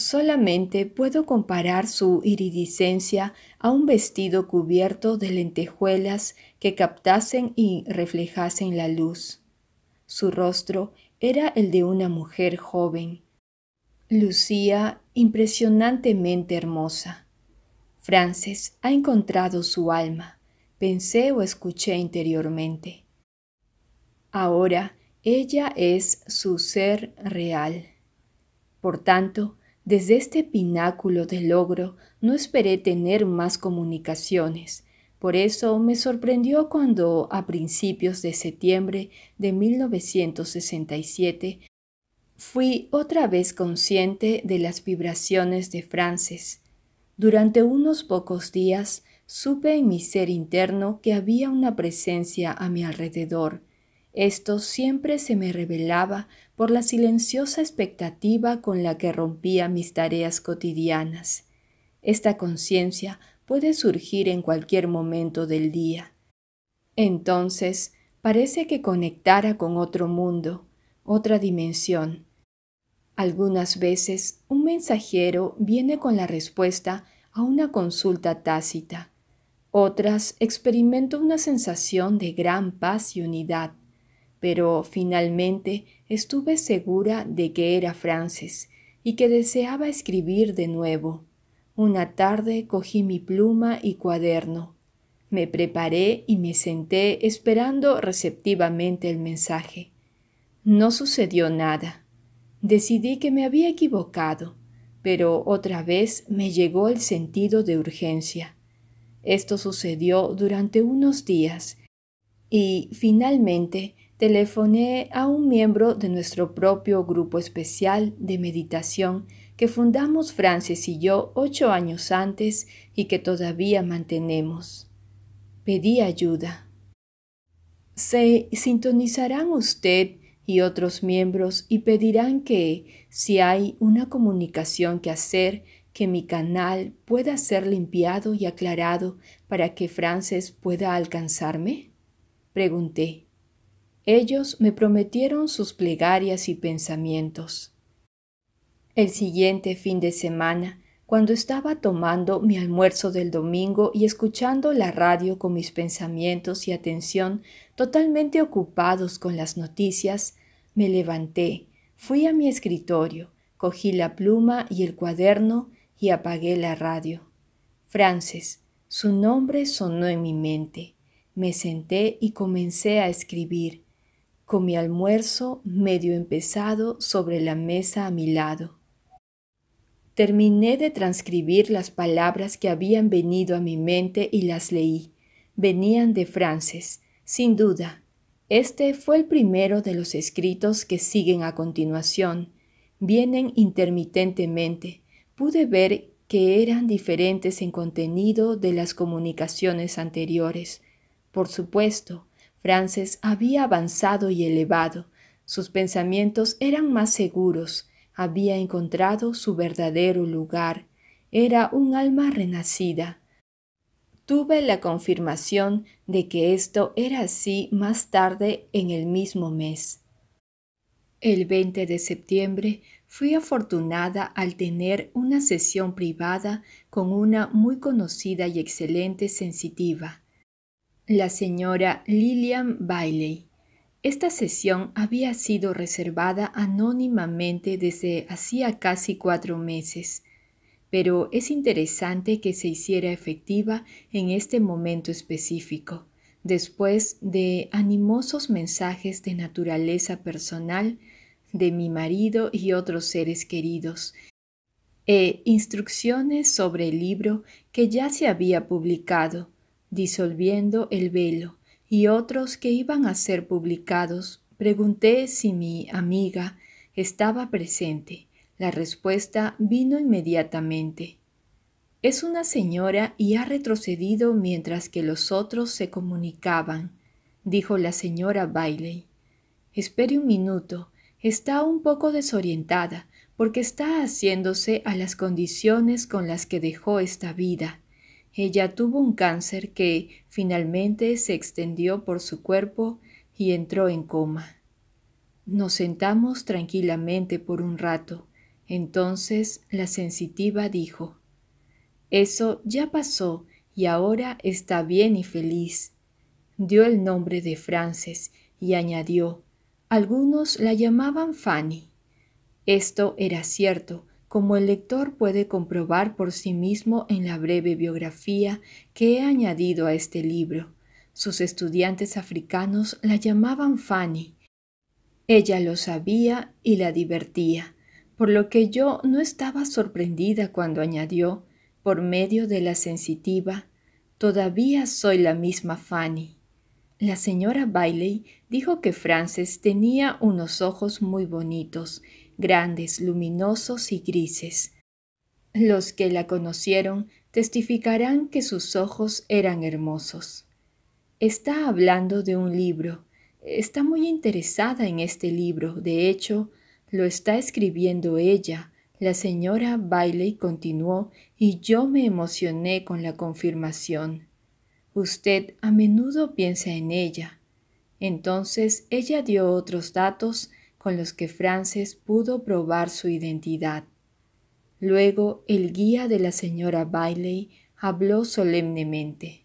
Solamente puedo comparar su iridiscencia a un vestido cubierto de lentejuelas que captasen y reflejasen la luz. Su rostro era el de una mujer joven. Lucía impresionantemente hermosa. Frances ha encontrado su alma, pensé o escuché interiormente. Ahora ella es su ser real. Por tanto, desde este pináculo de logro no esperé tener más comunicaciones. Por eso me sorprendió cuando, a principios de septiembre de 1967, fui otra vez consciente de las vibraciones de Frances. Durante unos pocos días supe en mi ser interno que había una presencia a mi alrededor. Esto siempre se me revelaba por la silenciosa expectativa con la que rompía mis tareas cotidianas. Esta conciencia puede surgir en cualquier momento del día. Entonces, parece que conectara con otro mundo, otra dimensión. Algunas veces un mensajero viene con la respuesta a una consulta tácita. Otras experimento una sensación de gran paz y unidad, pero finalmente estuve segura de que era Frances y que deseaba escribir de nuevo. Una tarde cogí mi pluma y cuaderno. Me preparé y me senté esperando receptivamente el mensaje. No sucedió nada. Decidí que me había equivocado, pero otra vez me llegó el sentido de urgencia. Esto sucedió durante unos días y, finalmente, telefoné a un miembro de nuestro propio grupo especial de meditación que fundamos Frances y yo ocho años antes y que todavía mantenemos. Pedí ayuda. Se sintonizarán usted y otros miembros y pedirán que, si hay una comunicación que hacer, que mi canal pueda ser limpiado y aclarado para que Frances pueda alcanzarme? Pregunté. Ellos me prometieron sus plegarias y pensamientos. El siguiente fin de semana, cuando estaba tomando mi almuerzo del domingo y escuchando la radio con mis pensamientos y atención totalmente ocupados con las noticias, me levanté, fui a mi escritorio, cogí la pluma y el cuaderno y apagué la radio. Frances, su nombre sonó en mi mente. Me senté y comencé a escribir con mi almuerzo medio empezado sobre la mesa a mi lado. Terminé de transcribir las palabras que habían venido a mi mente y las leí. Venían de Frances, sin duda. Este fue el primero de los escritos que siguen a continuación. Vienen intermitentemente. Pude ver que eran diferentes en contenido de las comunicaciones anteriores. Por supuesto, Frances había avanzado y elevado, sus pensamientos eran más seguros, había encontrado su verdadero lugar, era un alma renacida. Tuve la confirmación de que esto era así más tarde en el mismo mes. El 20 de septiembre fui afortunada al tener una sesión privada con una muy conocida y excelente sensitiva la señora Lillian Bailey. Esta sesión había sido reservada anónimamente desde hacía casi cuatro meses, pero es interesante que se hiciera efectiva en este momento específico, después de animosos mensajes de naturaleza personal de mi marido y otros seres queridos, e instrucciones sobre el libro que ya se había publicado, disolviendo el velo, y otros que iban a ser publicados, pregunté si mi amiga estaba presente. La respuesta vino inmediatamente. Es una señora y ha retrocedido mientras que los otros se comunicaban, dijo la señora Bailey. Espere un minuto. Está un poco desorientada porque está haciéndose a las condiciones con las que dejó esta vida. Ella tuvo un cáncer que finalmente se extendió por su cuerpo y entró en coma. Nos sentamos tranquilamente por un rato. Entonces la sensitiva dijo, Eso ya pasó y ahora está bien y feliz. Dio el nombre de Frances y añadió, Algunos la llamaban Fanny. Esto era cierto, como el lector puede comprobar por sí mismo en la breve biografía que he añadido a este libro. Sus estudiantes africanos la llamaban Fanny. Ella lo sabía y la divertía, por lo que yo no estaba sorprendida cuando añadió, por medio de la sensitiva, todavía soy la misma Fanny. La señora Bailey dijo que Frances tenía unos ojos muy bonitos grandes, luminosos y grises. Los que la conocieron testificarán que sus ojos eran hermosos. Está hablando de un libro. Está muy interesada en este libro. De hecho, lo está escribiendo ella. La señora Bailey continuó y yo me emocioné con la confirmación. Usted a menudo piensa en ella. Entonces ella dio otros datos con los que Frances pudo probar su identidad. Luego el guía de la señora Bailey habló solemnemente.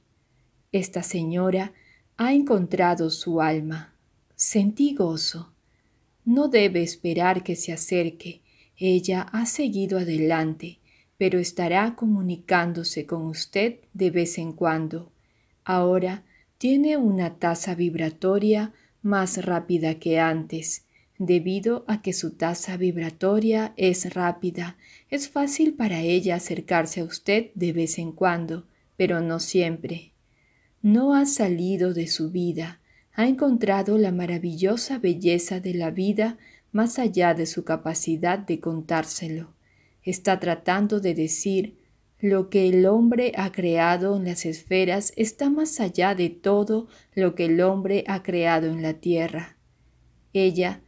Esta señora ha encontrado su alma. Sentí gozo. No debe esperar que se acerque. Ella ha seguido adelante, pero estará comunicándose con usted de vez en cuando. Ahora tiene una tasa vibratoria más rápida que antes debido a que su tasa vibratoria es rápida. Es fácil para ella acercarse a usted de vez en cuando, pero no siempre. No ha salido de su vida, ha encontrado la maravillosa belleza de la vida más allá de su capacidad de contárselo. Está tratando de decir lo que el hombre ha creado en las esferas está más allá de todo lo que el hombre ha creado en la tierra. Ella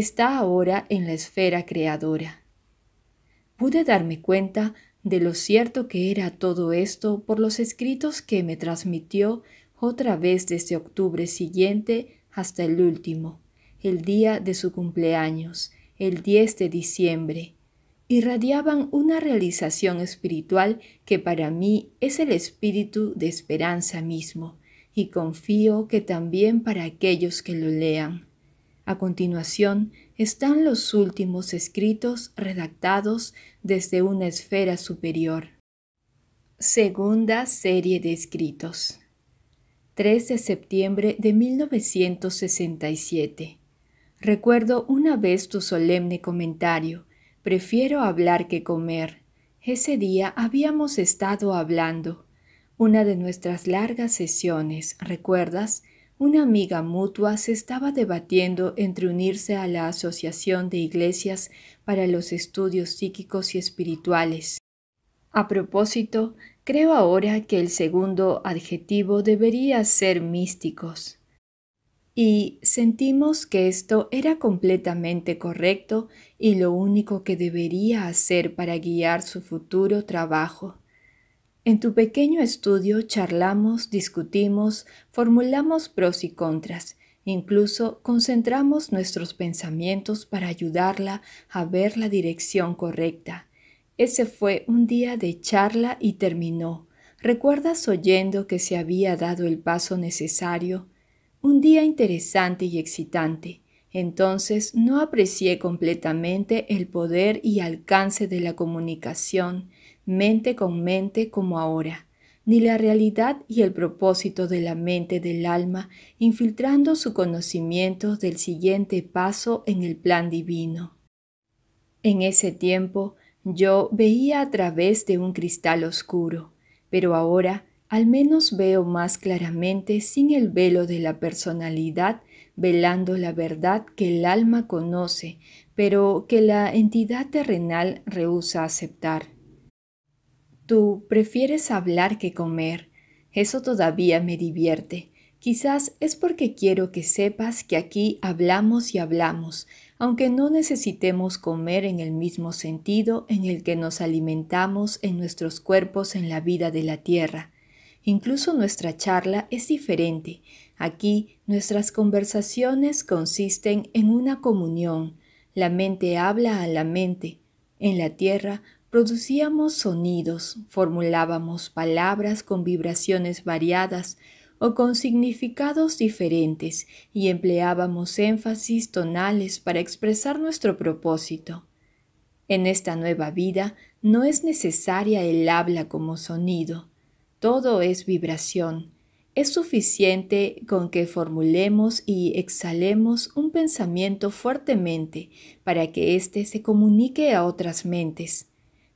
está ahora en la esfera creadora. Pude darme cuenta de lo cierto que era todo esto por los escritos que me transmitió otra vez desde octubre siguiente hasta el último, el día de su cumpleaños, el 10 de diciembre. Irradiaban una realización espiritual que para mí es el espíritu de esperanza mismo, y confío que también para aquellos que lo lean. A continuación están los últimos escritos redactados desde una esfera superior. Segunda serie de escritos. 3 de septiembre de 1967. Recuerdo una vez tu solemne comentario. Prefiero hablar que comer. Ese día habíamos estado hablando. Una de nuestras largas sesiones, ¿recuerdas? una amiga mutua se estaba debatiendo entre unirse a la Asociación de Iglesias para los Estudios Psíquicos y Espirituales. A propósito, creo ahora que el segundo adjetivo debería ser místicos. Y sentimos que esto era completamente correcto y lo único que debería hacer para guiar su futuro trabajo. En tu pequeño estudio charlamos, discutimos, formulamos pros y contras, incluso concentramos nuestros pensamientos para ayudarla a ver la dirección correcta. Ese fue un día de charla y terminó. ¿Recuerdas oyendo que se había dado el paso necesario? Un día interesante y excitante. Entonces no aprecié completamente el poder y alcance de la comunicación, mente con mente como ahora, ni la realidad y el propósito de la mente del alma infiltrando su conocimiento del siguiente paso en el plan divino. En ese tiempo yo veía a través de un cristal oscuro, pero ahora al menos veo más claramente sin el velo de la personalidad, velando la verdad que el alma conoce, pero que la entidad terrenal rehúsa aceptar. Tú prefieres hablar que comer. Eso todavía me divierte. Quizás es porque quiero que sepas que aquí hablamos y hablamos, aunque no necesitemos comer en el mismo sentido en el que nos alimentamos en nuestros cuerpos en la vida de la tierra. Incluso nuestra charla es diferente. Aquí nuestras conversaciones consisten en una comunión. La mente habla a la mente. En la tierra Producíamos sonidos, formulábamos palabras con vibraciones variadas o con significados diferentes y empleábamos énfasis tonales para expresar nuestro propósito. En esta nueva vida no es necesaria el habla como sonido, todo es vibración. Es suficiente con que formulemos y exhalemos un pensamiento fuertemente para que éste se comunique a otras mentes.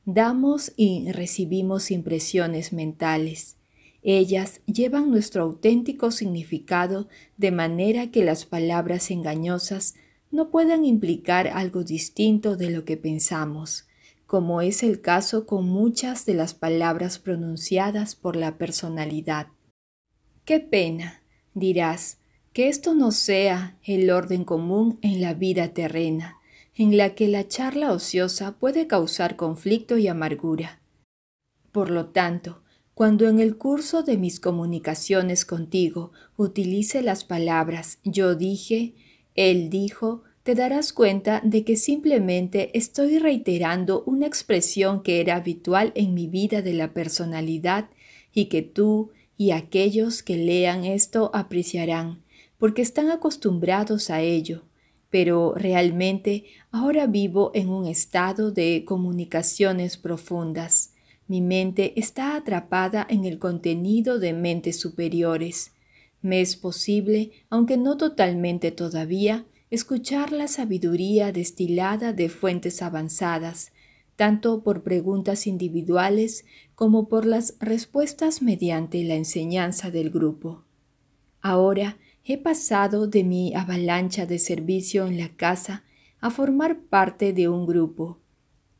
Damos y recibimos impresiones mentales. Ellas llevan nuestro auténtico significado de manera que las palabras engañosas no puedan implicar algo distinto de lo que pensamos, como es el caso con muchas de las palabras pronunciadas por la personalidad. Qué pena, dirás, que esto no sea el orden común en la vida terrena en la que la charla ociosa puede causar conflicto y amargura. Por lo tanto, cuando en el curso de mis comunicaciones contigo utilice las palabras yo dije, él dijo, te darás cuenta de que simplemente estoy reiterando una expresión que era habitual en mi vida de la personalidad y que tú y aquellos que lean esto apreciarán, porque están acostumbrados a ello pero realmente ahora vivo en un estado de comunicaciones profundas. Mi mente está atrapada en el contenido de mentes superiores. Me es posible, aunque no totalmente todavía, escuchar la sabiduría destilada de fuentes avanzadas, tanto por preguntas individuales como por las respuestas mediante la enseñanza del grupo. Ahora He pasado de mi avalancha de servicio en la casa a formar parte de un grupo.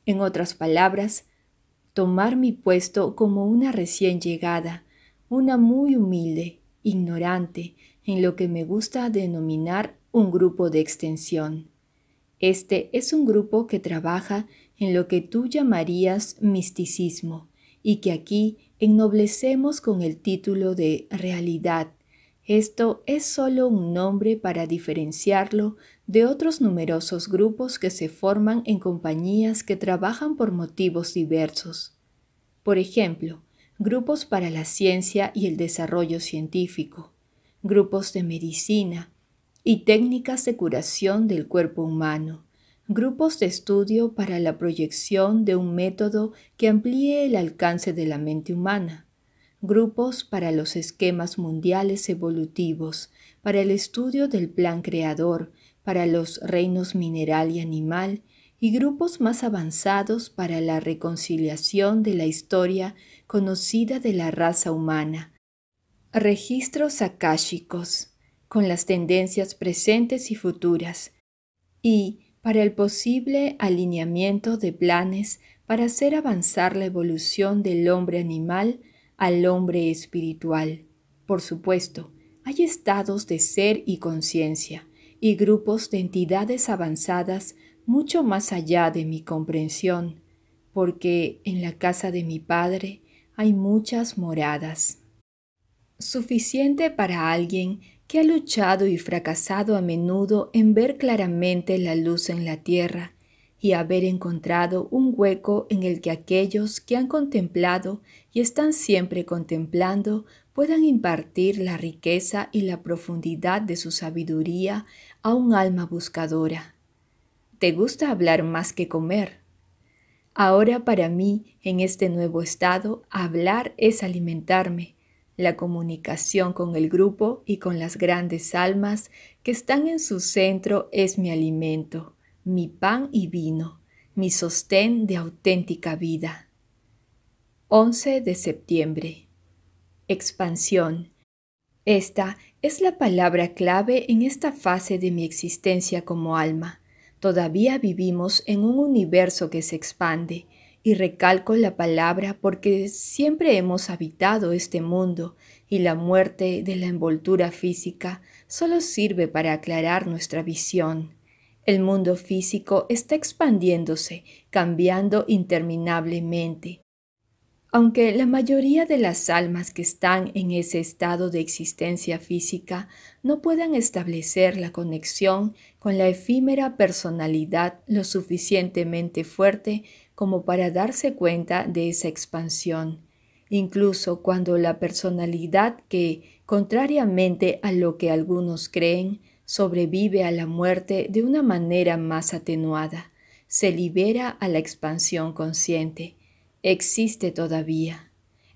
En otras palabras, tomar mi puesto como una recién llegada, una muy humilde, ignorante, en lo que me gusta denominar un grupo de extensión. Este es un grupo que trabaja en lo que tú llamarías misticismo y que aquí ennoblecemos con el título de realidad esto es solo un nombre para diferenciarlo de otros numerosos grupos que se forman en compañías que trabajan por motivos diversos. Por ejemplo, grupos para la ciencia y el desarrollo científico, grupos de medicina y técnicas de curación del cuerpo humano, grupos de estudio para la proyección de un método que amplíe el alcance de la mente humana grupos para los esquemas mundiales evolutivos, para el estudio del plan creador, para los reinos mineral y animal, y grupos más avanzados para la reconciliación de la historia conocida de la raza humana. Registros akáshicos, con las tendencias presentes y futuras, y para el posible alineamiento de planes para hacer avanzar la evolución del hombre animal al hombre espiritual. Por supuesto, hay estados de ser y conciencia y grupos de entidades avanzadas mucho más allá de mi comprensión, porque en la casa de mi padre hay muchas moradas. Suficiente para alguien que ha luchado y fracasado a menudo en ver claramente la luz en la tierra y haber encontrado un hueco en el que aquellos que han contemplado y están siempre contemplando puedan impartir la riqueza y la profundidad de su sabiduría a un alma buscadora. Te gusta hablar más que comer. Ahora para mí, en este nuevo estado, hablar es alimentarme, la comunicación con el grupo y con las grandes almas que están en su centro es mi alimento, mi pan y vino, mi sostén de auténtica vida. 11 de septiembre. Expansión. Esta es la palabra clave en esta fase de mi existencia como alma. Todavía vivimos en un universo que se expande, y recalco la palabra porque siempre hemos habitado este mundo y la muerte de la envoltura física solo sirve para aclarar nuestra visión. El mundo físico está expandiéndose, cambiando interminablemente, aunque la mayoría de las almas que están en ese estado de existencia física no puedan establecer la conexión con la efímera personalidad lo suficientemente fuerte como para darse cuenta de esa expansión, incluso cuando la personalidad que, contrariamente a lo que algunos creen, sobrevive a la muerte de una manera más atenuada, se libera a la expansión consciente existe todavía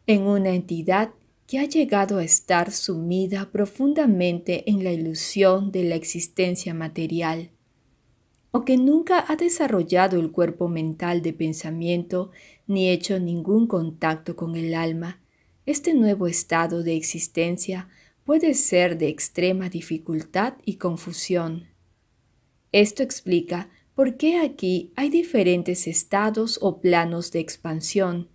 en una entidad que ha llegado a estar sumida profundamente en la ilusión de la existencia material, o que nunca ha desarrollado el cuerpo mental de pensamiento ni hecho ningún contacto con el alma, este nuevo estado de existencia puede ser de extrema dificultad y confusión. Esto explica qué aquí hay diferentes estados o planos de expansión,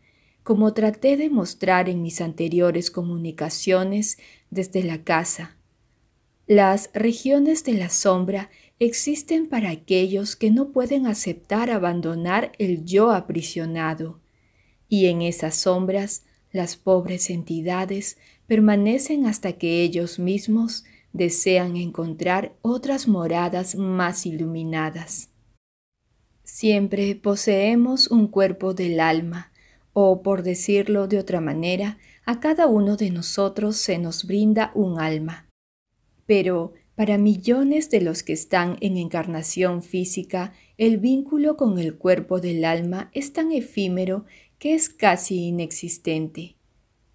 como traté de mostrar en mis anteriores comunicaciones desde la casa. Las regiones de la sombra existen para aquellos que no pueden aceptar abandonar el yo aprisionado, y en esas sombras las pobres entidades permanecen hasta que ellos mismos desean encontrar otras moradas más iluminadas. Siempre poseemos un cuerpo del alma, o por decirlo de otra manera, a cada uno de nosotros se nos brinda un alma. Pero para millones de los que están en encarnación física, el vínculo con el cuerpo del alma es tan efímero que es casi inexistente.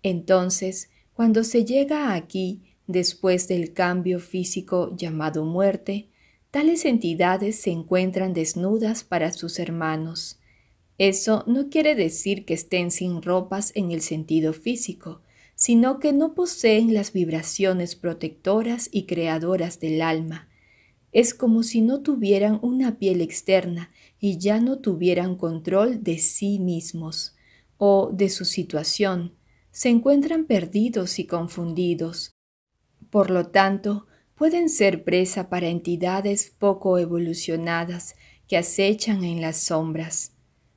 Entonces, cuando se llega aquí, después del cambio físico llamado muerte, Tales entidades se encuentran desnudas para sus hermanos. Eso no quiere decir que estén sin ropas en el sentido físico, sino que no poseen las vibraciones protectoras y creadoras del alma. Es como si no tuvieran una piel externa y ya no tuvieran control de sí mismos o de su situación. Se encuentran perdidos y confundidos. Por lo tanto, pueden ser presa para entidades poco evolucionadas que acechan en las sombras.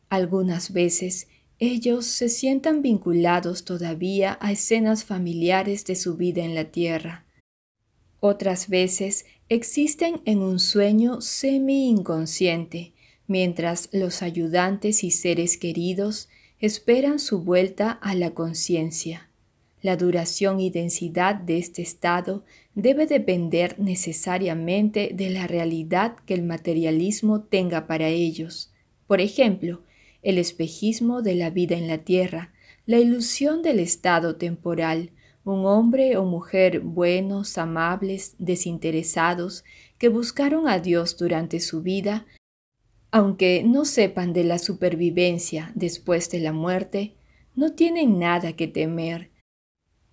Algunas veces ellos se sientan vinculados todavía a escenas familiares de su vida en la Tierra. Otras veces existen en un sueño semi-inconsciente, mientras los ayudantes y seres queridos esperan su vuelta a la conciencia. La duración y densidad de este estado debe depender necesariamente de la realidad que el materialismo tenga para ellos. Por ejemplo, el espejismo de la vida en la tierra, la ilusión del estado temporal, un hombre o mujer buenos, amables, desinteresados, que buscaron a Dios durante su vida, aunque no sepan de la supervivencia después de la muerte, no tienen nada que temer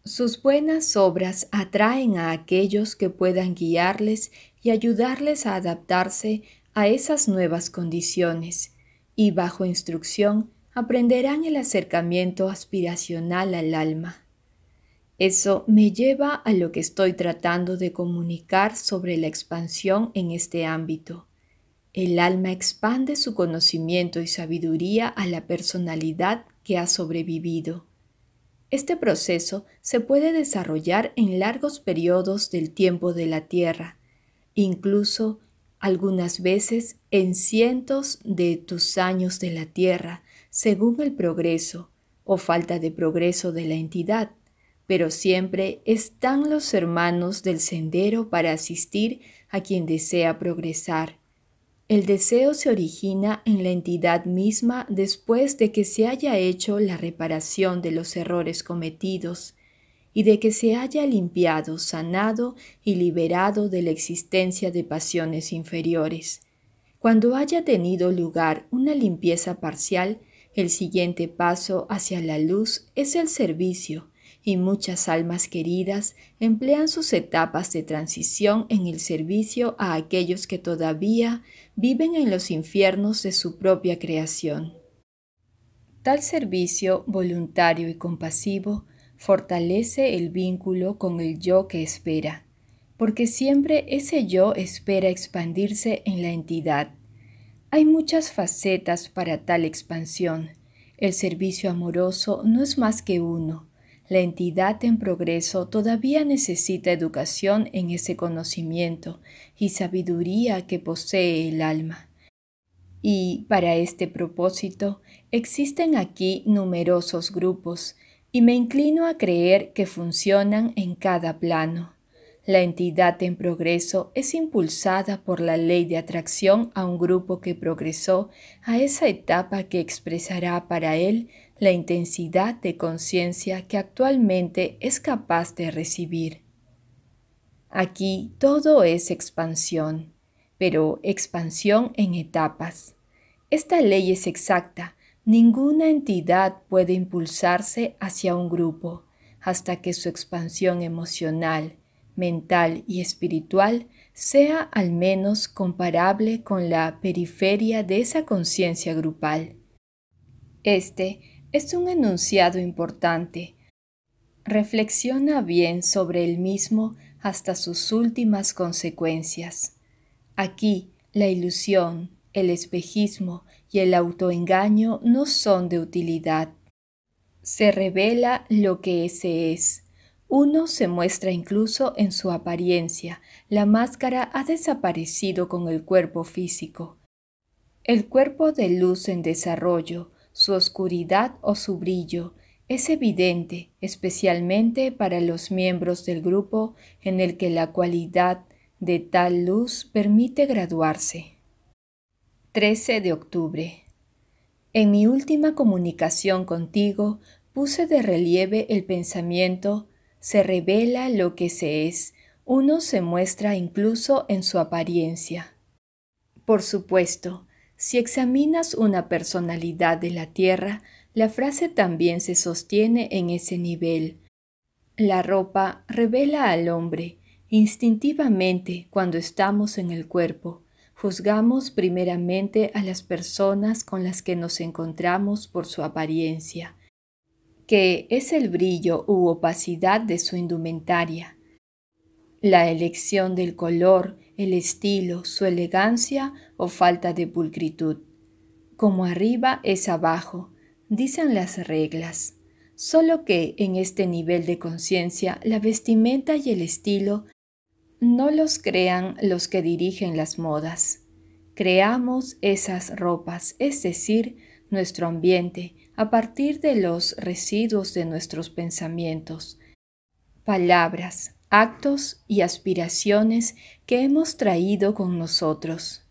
sus buenas obras atraen a aquellos que puedan guiarles y ayudarles a adaptarse a esas nuevas condiciones, y bajo instrucción aprenderán el acercamiento aspiracional al alma. Eso me lleva a lo que estoy tratando de comunicar sobre la expansión en este ámbito. El alma expande su conocimiento y sabiduría a la personalidad que ha sobrevivido este proceso se puede desarrollar en largos periodos del tiempo de la Tierra, incluso algunas veces en cientos de tus años de la Tierra, según el progreso o falta de progreso de la entidad, pero siempre están los hermanos del sendero para asistir a quien desea progresar el deseo se origina en la entidad misma después de que se haya hecho la reparación de los errores cometidos y de que se haya limpiado, sanado y liberado de la existencia de pasiones inferiores. Cuando haya tenido lugar una limpieza parcial, el siguiente paso hacia la luz es el servicio, y muchas almas queridas emplean sus etapas de transición en el servicio a aquellos que todavía viven en los infiernos de su propia creación. Tal servicio voluntario y compasivo fortalece el vínculo con el yo que espera, porque siempre ese yo espera expandirse en la entidad. Hay muchas facetas para tal expansión. El servicio amoroso no es más que uno, la entidad en progreso todavía necesita educación en ese conocimiento y sabiduría que posee el alma. Y para este propósito existen aquí numerosos grupos, y me inclino a creer que funcionan en cada plano. La entidad en progreso es impulsada por la ley de atracción a un grupo que progresó a esa etapa que expresará para él la intensidad de conciencia que actualmente es capaz de recibir. Aquí todo es expansión, pero expansión en etapas. Esta ley es exacta. Ninguna entidad puede impulsarse hacia un grupo hasta que su expansión emocional, mental y espiritual sea al menos comparable con la periferia de esa conciencia grupal. Este es un enunciado importante. Reflexiona bien sobre el mismo hasta sus últimas consecuencias. Aquí, la ilusión, el espejismo y el autoengaño no son de utilidad. Se revela lo que ese es. Uno se muestra incluso en su apariencia. La máscara ha desaparecido con el cuerpo físico. El cuerpo de luz en desarrollo, su oscuridad o su brillo es evidente, especialmente para los miembros del grupo en el que la cualidad de tal luz permite graduarse. 13 de octubre. En mi última comunicación contigo puse de relieve el pensamiento se revela lo que se es, uno se muestra incluso en su apariencia. Por supuesto, si examinas una personalidad de la Tierra, la frase también se sostiene en ese nivel. La ropa revela al hombre. Instintivamente, cuando estamos en el cuerpo, juzgamos primeramente a las personas con las que nos encontramos por su apariencia, que es el brillo u opacidad de su indumentaria. La elección del color, el estilo, su elegancia o falta de pulcritud. Como arriba es abajo, dicen las reglas. Solo que en este nivel de conciencia la vestimenta y el estilo no los crean los que dirigen las modas. Creamos esas ropas, es decir, nuestro ambiente, a partir de los residuos de nuestros pensamientos, palabras, actos y aspiraciones que hemos traído con nosotros.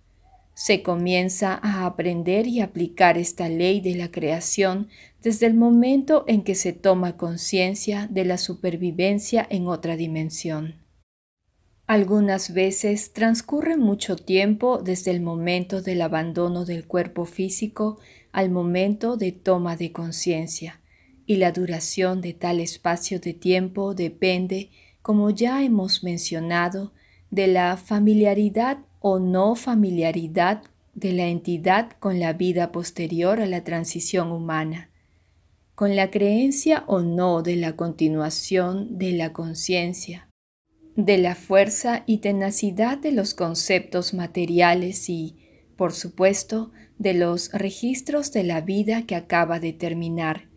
Se comienza a aprender y aplicar esta ley de la creación desde el momento en que se toma conciencia de la supervivencia en otra dimensión. Algunas veces transcurre mucho tiempo desde el momento del abandono del cuerpo físico al momento de toma de conciencia, y la duración de tal espacio de tiempo depende, como ya hemos mencionado, de la familiaridad o no familiaridad de la entidad con la vida posterior a la transición humana, con la creencia o no de la continuación de la conciencia, de la fuerza y tenacidad de los conceptos materiales y, por supuesto, de los registros de la vida que acaba de terminar.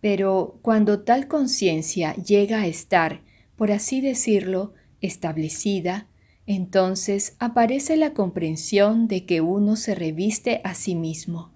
Pero cuando tal conciencia llega a estar, por así decirlo, establecida, entonces aparece la comprensión de que uno se reviste a sí mismo.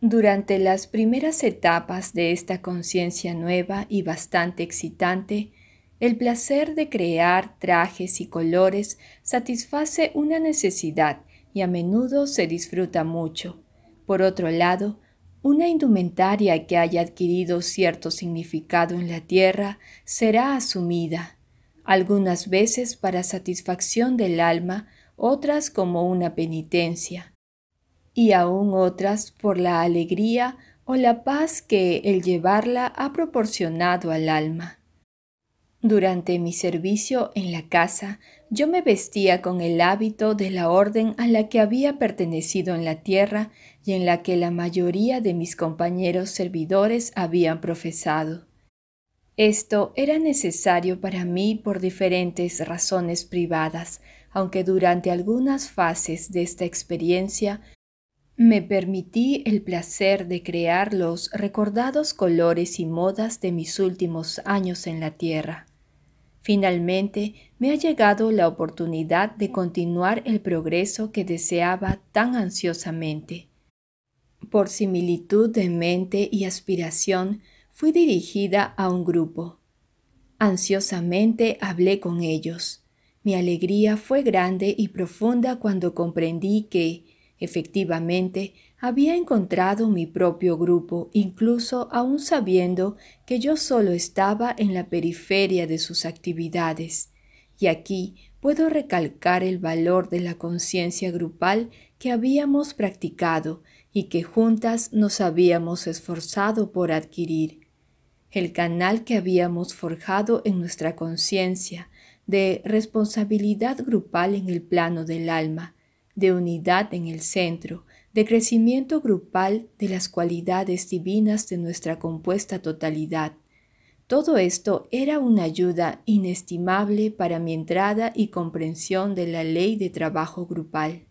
Durante las primeras etapas de esta conciencia nueva y bastante excitante, el placer de crear trajes y colores satisface una necesidad y a menudo se disfruta mucho. Por otro lado, una indumentaria que haya adquirido cierto significado en la tierra será asumida, algunas veces para satisfacción del alma, otras como una penitencia, y aún otras por la alegría o la paz que el llevarla ha proporcionado al alma. Durante mi servicio en la casa, yo me vestía con el hábito de la orden a la que había pertenecido en la tierra y en la que la mayoría de mis compañeros servidores habían profesado. Esto era necesario para mí por diferentes razones privadas, aunque durante algunas fases de esta experiencia me permití el placer de crear los recordados colores y modas de mis últimos años en la Tierra. Finalmente me ha llegado la oportunidad de continuar el progreso que deseaba tan ansiosamente. Por similitud de mente y aspiración, fui dirigida a un grupo. Ansiosamente hablé con ellos. Mi alegría fue grande y profunda cuando comprendí que, efectivamente, había encontrado mi propio grupo, incluso aún sabiendo que yo solo estaba en la periferia de sus actividades. Y aquí puedo recalcar el valor de la conciencia grupal que habíamos practicado y que juntas nos habíamos esforzado por adquirir el canal que habíamos forjado en nuestra conciencia de responsabilidad grupal en el plano del alma, de unidad en el centro, de crecimiento grupal de las cualidades divinas de nuestra compuesta totalidad. Todo esto era una ayuda inestimable para mi entrada y comprensión de la ley de trabajo grupal.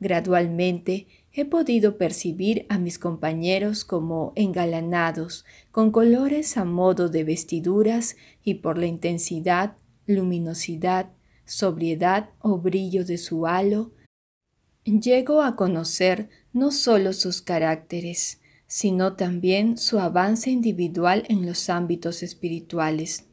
Gradualmente, He podido percibir a mis compañeros como engalanados, con colores a modo de vestiduras y por la intensidad, luminosidad, sobriedad o brillo de su halo, llego a conocer no solo sus caracteres, sino también su avance individual en los ámbitos espirituales.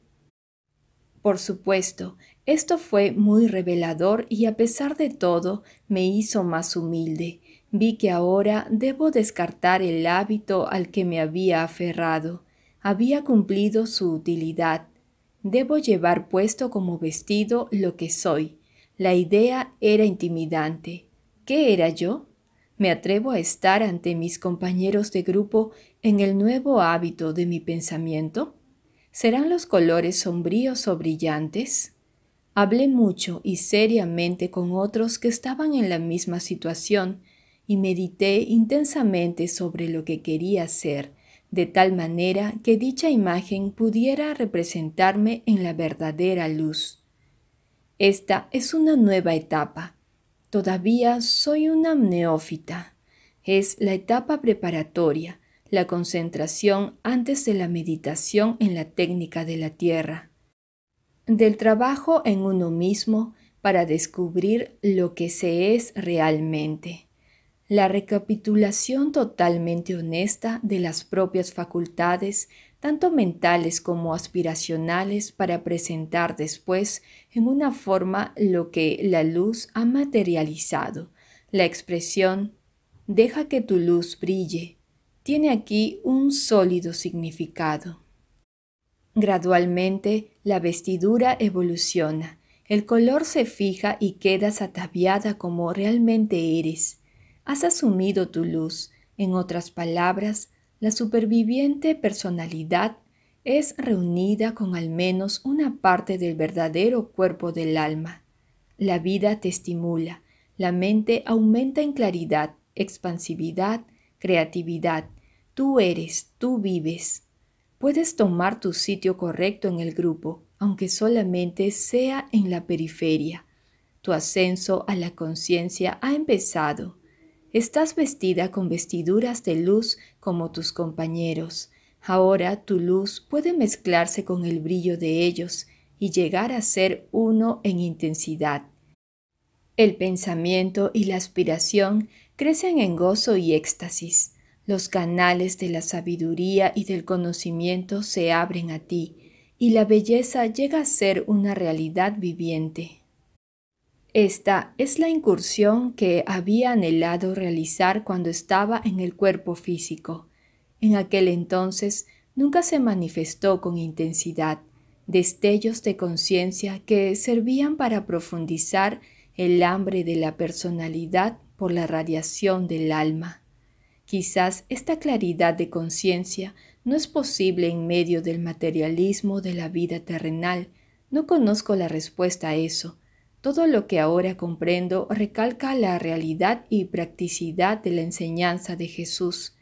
Por supuesto, esto fue muy revelador y a pesar de todo me hizo más humilde, Vi que ahora debo descartar el hábito al que me había aferrado. Había cumplido su utilidad. Debo llevar puesto como vestido lo que soy. La idea era intimidante. ¿Qué era yo? Me atrevo a estar ante mis compañeros de grupo en el nuevo hábito de mi pensamiento. ¿Serán los colores sombríos o brillantes? Hablé mucho y seriamente con otros que estaban en la misma situación y medité intensamente sobre lo que quería ser, de tal manera que dicha imagen pudiera representarme en la verdadera luz. Esta es una nueva etapa. Todavía soy una neófita. Es la etapa preparatoria, la concentración antes de la meditación en la técnica de la tierra. Del trabajo en uno mismo para descubrir lo que se es realmente la recapitulación totalmente honesta de las propias facultades, tanto mentales como aspiracionales, para presentar después en una forma lo que la luz ha materializado. La expresión deja que tu luz brille tiene aquí un sólido significado. Gradualmente la vestidura evoluciona, el color se fija y quedas ataviada como realmente eres has asumido tu luz. En otras palabras, la superviviente personalidad es reunida con al menos una parte del verdadero cuerpo del alma. La vida te estimula, la mente aumenta en claridad, expansividad, creatividad. Tú eres, tú vives. Puedes tomar tu sitio correcto en el grupo, aunque solamente sea en la periferia. Tu ascenso a la conciencia ha empezado. Estás vestida con vestiduras de luz como tus compañeros. Ahora tu luz puede mezclarse con el brillo de ellos y llegar a ser uno en intensidad. El pensamiento y la aspiración crecen en gozo y éxtasis. Los canales de la sabiduría y del conocimiento se abren a ti, y la belleza llega a ser una realidad viviente. Esta es la incursión que había anhelado realizar cuando estaba en el cuerpo físico. En aquel entonces nunca se manifestó con intensidad, destellos de conciencia que servían para profundizar el hambre de la personalidad por la radiación del alma. Quizás esta claridad de conciencia no es posible en medio del materialismo de la vida terrenal. No conozco la respuesta a eso, todo lo que ahora comprendo recalca la realidad y practicidad de la enseñanza de Jesús.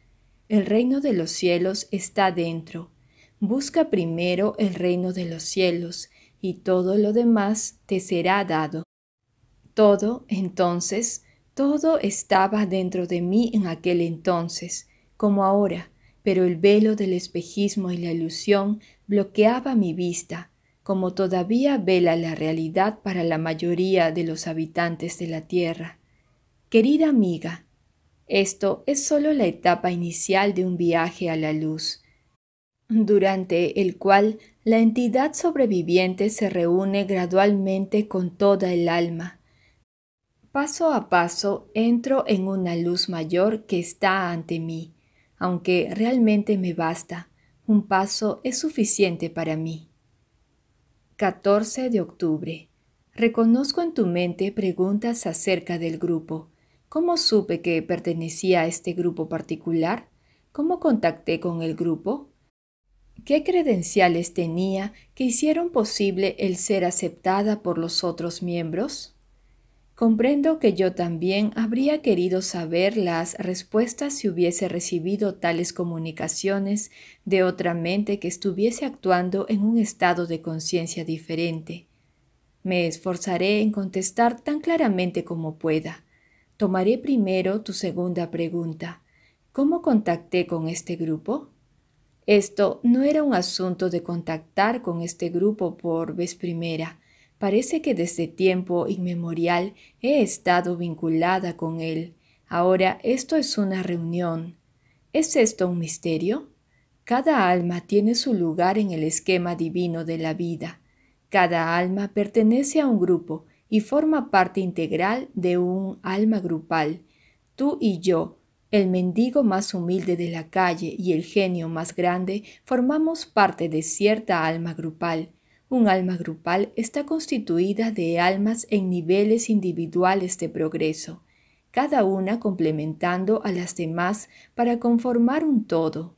El reino de los cielos está dentro. Busca primero el reino de los cielos, y todo lo demás te será dado. Todo, entonces, todo estaba dentro de mí en aquel entonces, como ahora, pero el velo del espejismo y la ilusión bloqueaba mi vista, como todavía vela la realidad para la mayoría de los habitantes de la Tierra. Querida amiga, esto es solo la etapa inicial de un viaje a la luz, durante el cual la entidad sobreviviente se reúne gradualmente con toda el alma. Paso a paso entro en una luz mayor que está ante mí, aunque realmente me basta, un paso es suficiente para mí. 14 de octubre. Reconozco en tu mente preguntas acerca del grupo. ¿Cómo supe que pertenecía a este grupo particular? ¿Cómo contacté con el grupo? ¿Qué credenciales tenía que hicieron posible el ser aceptada por los otros miembros? Comprendo que yo también habría querido saber las respuestas si hubiese recibido tales comunicaciones de otra mente que estuviese actuando en un estado de conciencia diferente. Me esforzaré en contestar tan claramente como pueda. Tomaré primero tu segunda pregunta. ¿Cómo contacté con este grupo? Esto no era un asunto de contactar con este grupo por vez primera Parece que desde tiempo inmemorial he estado vinculada con él. Ahora esto es una reunión. ¿Es esto un misterio? Cada alma tiene su lugar en el esquema divino de la vida. Cada alma pertenece a un grupo y forma parte integral de un alma grupal. Tú y yo, el mendigo más humilde de la calle y el genio más grande, formamos parte de cierta alma grupal. Un alma grupal está constituida de almas en niveles individuales de progreso, cada una complementando a las demás para conformar un todo.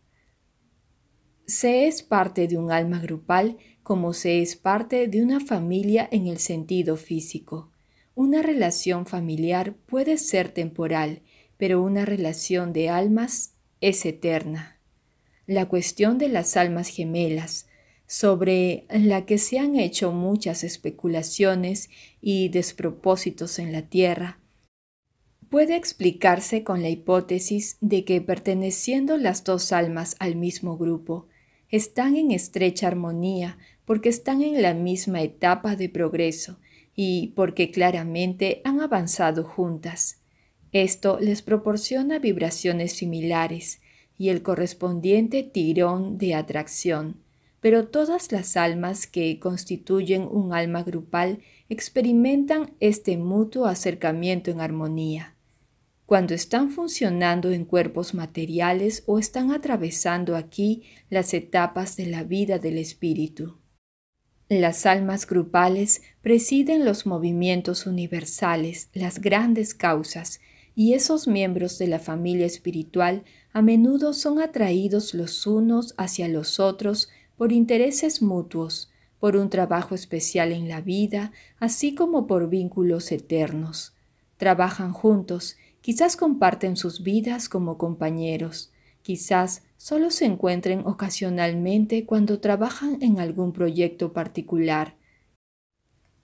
Se es parte de un alma grupal como se es parte de una familia en el sentido físico. Una relación familiar puede ser temporal, pero una relación de almas es eterna. La cuestión de las almas gemelas, sobre la que se han hecho muchas especulaciones y despropósitos en la Tierra, puede explicarse con la hipótesis de que perteneciendo las dos almas al mismo grupo, están en estrecha armonía porque están en la misma etapa de progreso y porque claramente han avanzado juntas. Esto les proporciona vibraciones similares y el correspondiente tirón de atracción pero todas las almas que constituyen un alma grupal experimentan este mutuo acercamiento en armonía. Cuando están funcionando en cuerpos materiales o están atravesando aquí las etapas de la vida del espíritu. Las almas grupales presiden los movimientos universales, las grandes causas, y esos miembros de la familia espiritual a menudo son atraídos los unos hacia los otros por intereses mutuos, por un trabajo especial en la vida, así como por vínculos eternos. Trabajan juntos, quizás comparten sus vidas como compañeros, quizás solo se encuentren ocasionalmente cuando trabajan en algún proyecto particular.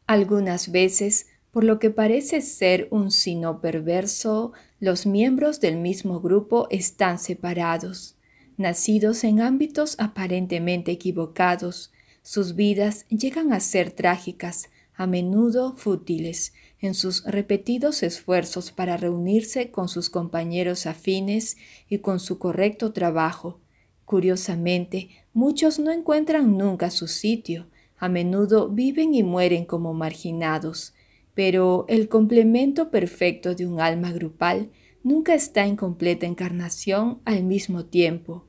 Algunas veces, por lo que parece ser un sino perverso, los miembros del mismo grupo están separados. Nacidos en ámbitos aparentemente equivocados, sus vidas llegan a ser trágicas, a menudo fútiles, en sus repetidos esfuerzos para reunirse con sus compañeros afines y con su correcto trabajo. Curiosamente, muchos no encuentran nunca su sitio, a menudo viven y mueren como marginados, pero el complemento perfecto de un alma grupal nunca está en completa encarnación al mismo tiempo.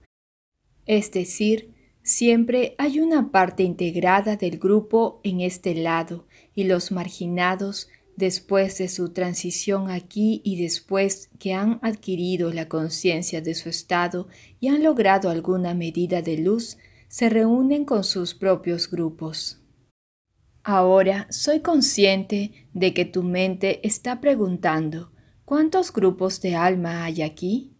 Es decir, siempre hay una parte integrada del grupo en este lado y los marginados después de su transición aquí y después que han adquirido la conciencia de su estado y han logrado alguna medida de luz, se reúnen con sus propios grupos. Ahora soy consciente de que tu mente está preguntando ¿cuántos grupos de alma hay aquí?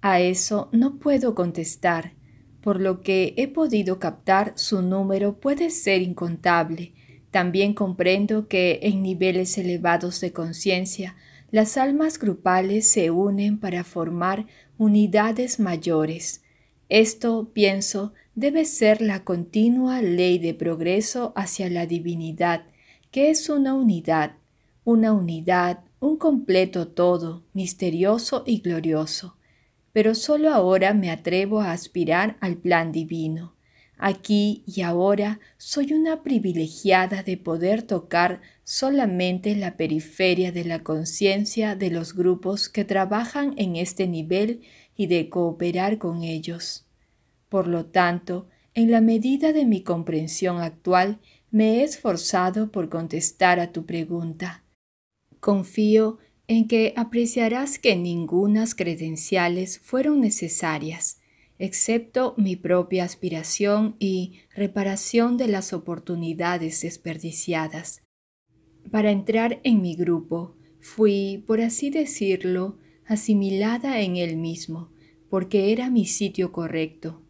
A eso no puedo contestar por lo que he podido captar su número puede ser incontable. También comprendo que en niveles elevados de conciencia, las almas grupales se unen para formar unidades mayores. Esto, pienso, debe ser la continua ley de progreso hacia la divinidad, que es una unidad, una unidad, un completo todo, misterioso y glorioso pero solo ahora me atrevo a aspirar al plan divino. Aquí y ahora soy una privilegiada de poder tocar solamente la periferia de la conciencia de los grupos que trabajan en este nivel y de cooperar con ellos. Por lo tanto, en la medida de mi comprensión actual, me he esforzado por contestar a tu pregunta. Confío en que apreciarás que ningunas credenciales fueron necesarias, excepto mi propia aspiración y reparación de las oportunidades desperdiciadas. Para entrar en mi grupo, fui, por así decirlo, asimilada en él mismo, porque era mi sitio correcto.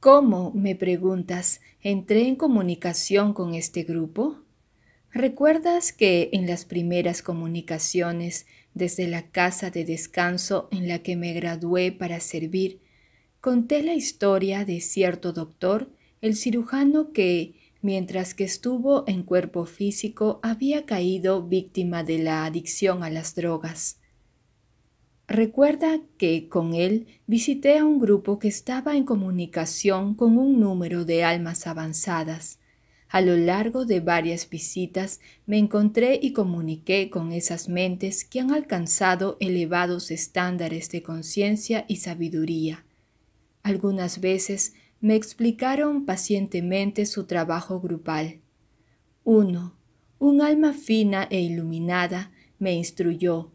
¿Cómo, me preguntas, entré en comunicación con este grupo? ¿Recuerdas que en las primeras comunicaciones desde la casa de descanso en la que me gradué para servir, conté la historia de cierto doctor, el cirujano que, mientras que estuvo en cuerpo físico, había caído víctima de la adicción a las drogas? Recuerda que con él visité a un grupo que estaba en comunicación con un número de almas avanzadas. A lo largo de varias visitas me encontré y comuniqué con esas mentes que han alcanzado elevados estándares de conciencia y sabiduría. Algunas veces me explicaron pacientemente su trabajo grupal. Uno, un alma fina e iluminada, me instruyó.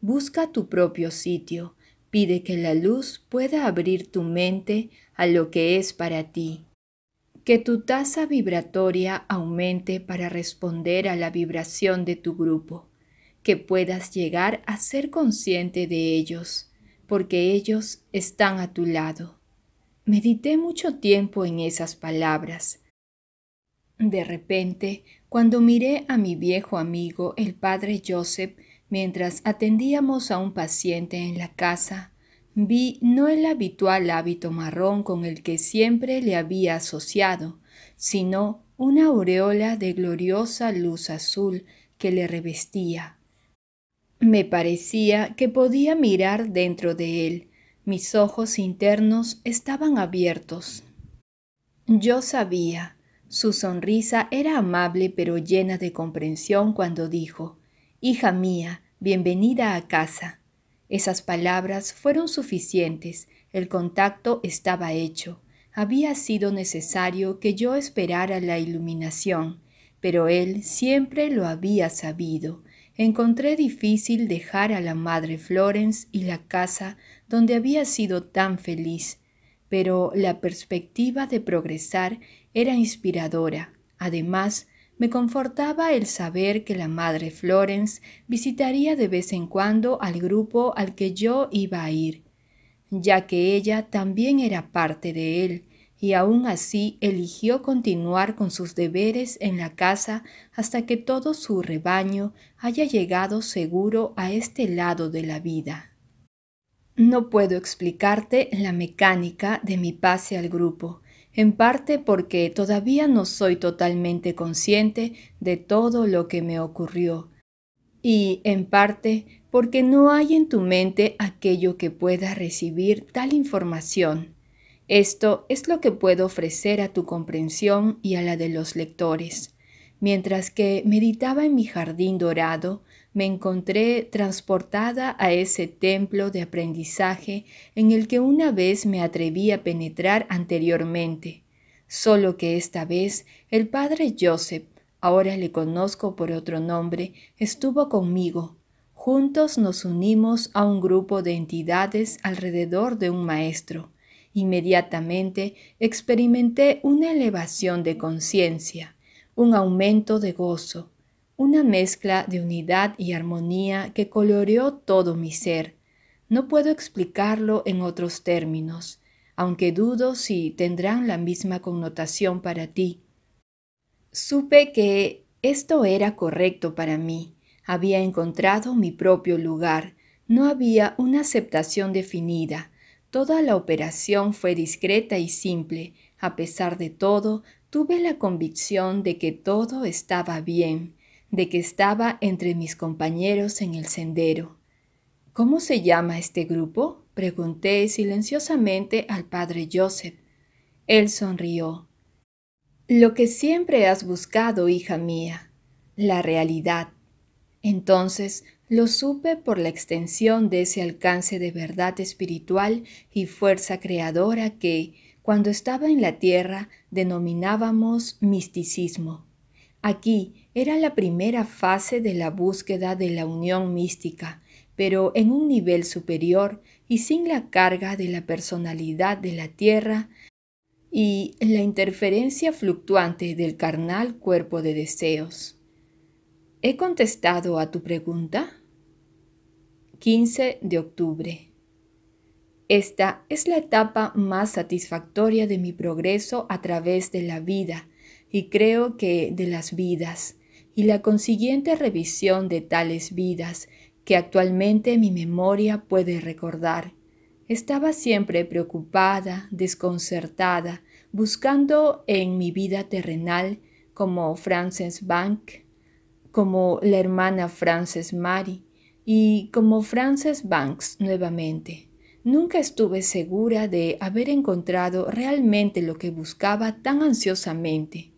Busca tu propio sitio, pide que la luz pueda abrir tu mente a lo que es para ti que tu tasa vibratoria aumente para responder a la vibración de tu grupo, que puedas llegar a ser consciente de ellos, porque ellos están a tu lado. Medité mucho tiempo en esas palabras. De repente, cuando miré a mi viejo amigo, el padre Joseph, mientras atendíamos a un paciente en la casa, Vi no el habitual hábito marrón con el que siempre le había asociado, sino una aureola de gloriosa luz azul que le revestía. Me parecía que podía mirar dentro de él. Mis ojos internos estaban abiertos. Yo sabía. Su sonrisa era amable pero llena de comprensión cuando dijo Hija mía, bienvenida a casa. Esas palabras fueron suficientes, el contacto estaba hecho. Había sido necesario que yo esperara la iluminación, pero él siempre lo había sabido. Encontré difícil dejar a la madre Florence y la casa donde había sido tan feliz, pero la perspectiva de progresar era inspiradora. Además, me confortaba el saber que la madre Florence visitaría de vez en cuando al grupo al que yo iba a ir, ya que ella también era parte de él, y aún así eligió continuar con sus deberes en la casa hasta que todo su rebaño haya llegado seguro a este lado de la vida. No puedo explicarte la mecánica de mi pase al grupo, en parte porque todavía no soy totalmente consciente de todo lo que me ocurrió, y en parte porque no hay en tu mente aquello que pueda recibir tal información. Esto es lo que puedo ofrecer a tu comprensión y a la de los lectores. Mientras que meditaba en mi jardín dorado, me encontré transportada a ese templo de aprendizaje en el que una vez me atreví a penetrar anteriormente, solo que esta vez el padre Joseph, ahora le conozco por otro nombre, estuvo conmigo. Juntos nos unimos a un grupo de entidades alrededor de un maestro. Inmediatamente experimenté una elevación de conciencia, un aumento de gozo, una mezcla de unidad y armonía que coloreó todo mi ser. No puedo explicarlo en otros términos, aunque dudo si tendrán la misma connotación para ti. Supe que esto era correcto para mí. Había encontrado mi propio lugar. No había una aceptación definida. Toda la operación fue discreta y simple. A pesar de todo, tuve la convicción de que todo estaba bien de que estaba entre mis compañeros en el sendero. ¿Cómo se llama este grupo? pregunté silenciosamente al padre Joseph. Él sonrió. Lo que siempre has buscado, hija mía, la realidad. Entonces lo supe por la extensión de ese alcance de verdad espiritual y fuerza creadora que, cuando estaba en la tierra, denominábamos misticismo. Aquí era la primera fase de la búsqueda de la unión mística, pero en un nivel superior y sin la carga de la personalidad de la tierra y la interferencia fluctuante del carnal cuerpo de deseos. ¿He contestado a tu pregunta? 15 de octubre. Esta es la etapa más satisfactoria de mi progreso a través de la vida, y creo que de las vidas y la consiguiente revisión de tales vidas que actualmente mi memoria puede recordar. Estaba siempre preocupada, desconcertada, buscando en mi vida terrenal como Frances Bank, como la hermana Frances Mary y como Frances Banks nuevamente. Nunca estuve segura de haber encontrado realmente lo que buscaba tan ansiosamente.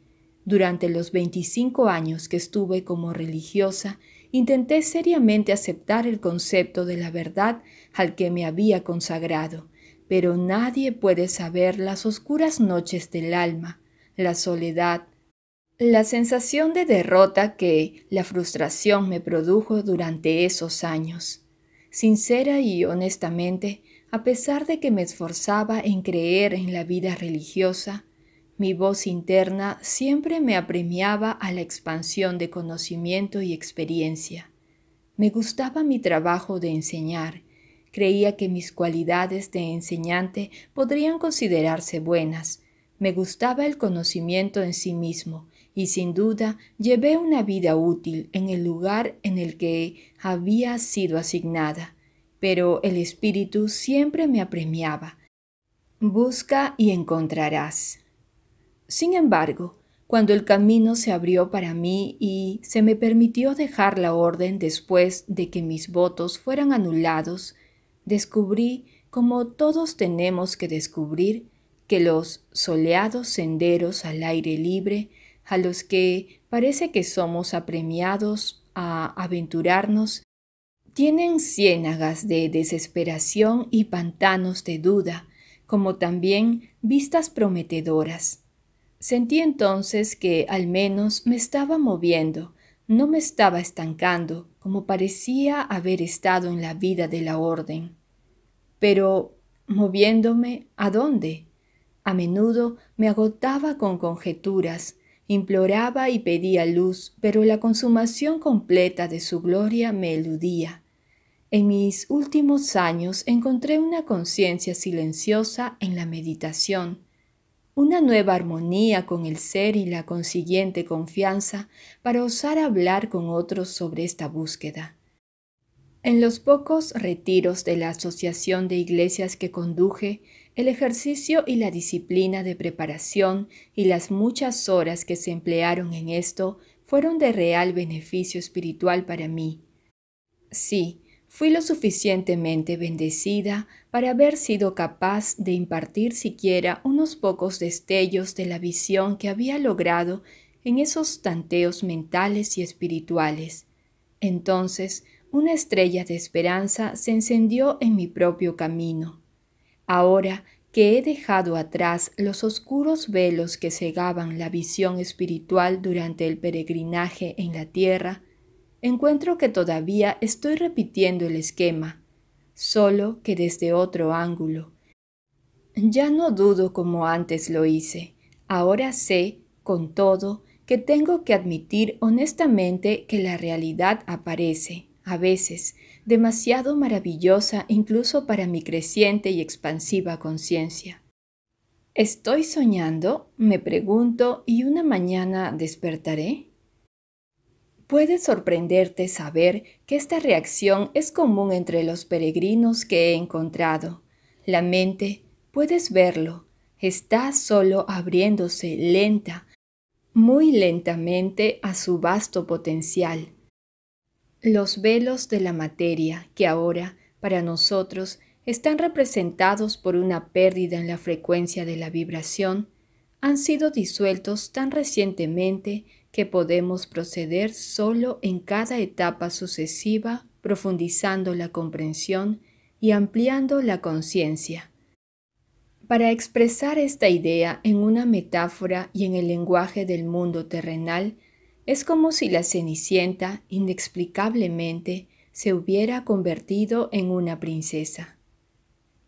Durante los 25 años que estuve como religiosa, intenté seriamente aceptar el concepto de la verdad al que me había consagrado, pero nadie puede saber las oscuras noches del alma, la soledad, la sensación de derrota que la frustración me produjo durante esos años. Sincera y honestamente, a pesar de que me esforzaba en creer en la vida religiosa, mi voz interna siempre me apremiaba a la expansión de conocimiento y experiencia. Me gustaba mi trabajo de enseñar. Creía que mis cualidades de enseñante podrían considerarse buenas. Me gustaba el conocimiento en sí mismo y sin duda llevé una vida útil en el lugar en el que había sido asignada. Pero el espíritu siempre me apremiaba. Busca y encontrarás. Sin embargo, cuando el camino se abrió para mí y se me permitió dejar la orden después de que mis votos fueran anulados, descubrí, como todos tenemos que descubrir, que los soleados senderos al aire libre, a los que parece que somos apremiados a aventurarnos, tienen ciénagas de desesperación y pantanos de duda, como también vistas prometedoras. Sentí entonces que al menos me estaba moviendo, no me estaba estancando, como parecía haber estado en la vida de la orden. Pero, moviéndome, ¿a dónde? A menudo me agotaba con conjeturas, imploraba y pedía luz, pero la consumación completa de su gloria me eludía. En mis últimos años encontré una conciencia silenciosa en la meditación una nueva armonía con el ser y la consiguiente confianza para osar hablar con otros sobre esta búsqueda. En los pocos retiros de la Asociación de Iglesias que conduje, el ejercicio y la disciplina de preparación y las muchas horas que se emplearon en esto fueron de real beneficio espiritual para mí. Sí, Fui lo suficientemente bendecida para haber sido capaz de impartir siquiera unos pocos destellos de la visión que había logrado en esos tanteos mentales y espirituales. Entonces, una estrella de esperanza se encendió en mi propio camino. Ahora que he dejado atrás los oscuros velos que cegaban la visión espiritual durante el peregrinaje en la tierra, encuentro que todavía estoy repitiendo el esquema, solo que desde otro ángulo. Ya no dudo como antes lo hice. Ahora sé, con todo, que tengo que admitir honestamente que la realidad aparece, a veces, demasiado maravillosa incluso para mi creciente y expansiva conciencia. ¿Estoy soñando? me pregunto, y una mañana despertaré. Puede sorprenderte saber que esta reacción es común entre los peregrinos que he encontrado. La mente, puedes verlo, está solo abriéndose lenta, muy lentamente a su vasto potencial. Los velos de la materia que ahora, para nosotros, están representados por una pérdida en la frecuencia de la vibración, han sido disueltos tan recientemente que podemos proceder solo en cada etapa sucesiva, profundizando la comprensión y ampliando la conciencia. Para expresar esta idea en una metáfora y en el lenguaje del mundo terrenal, es como si la Cenicienta, inexplicablemente, se hubiera convertido en una princesa.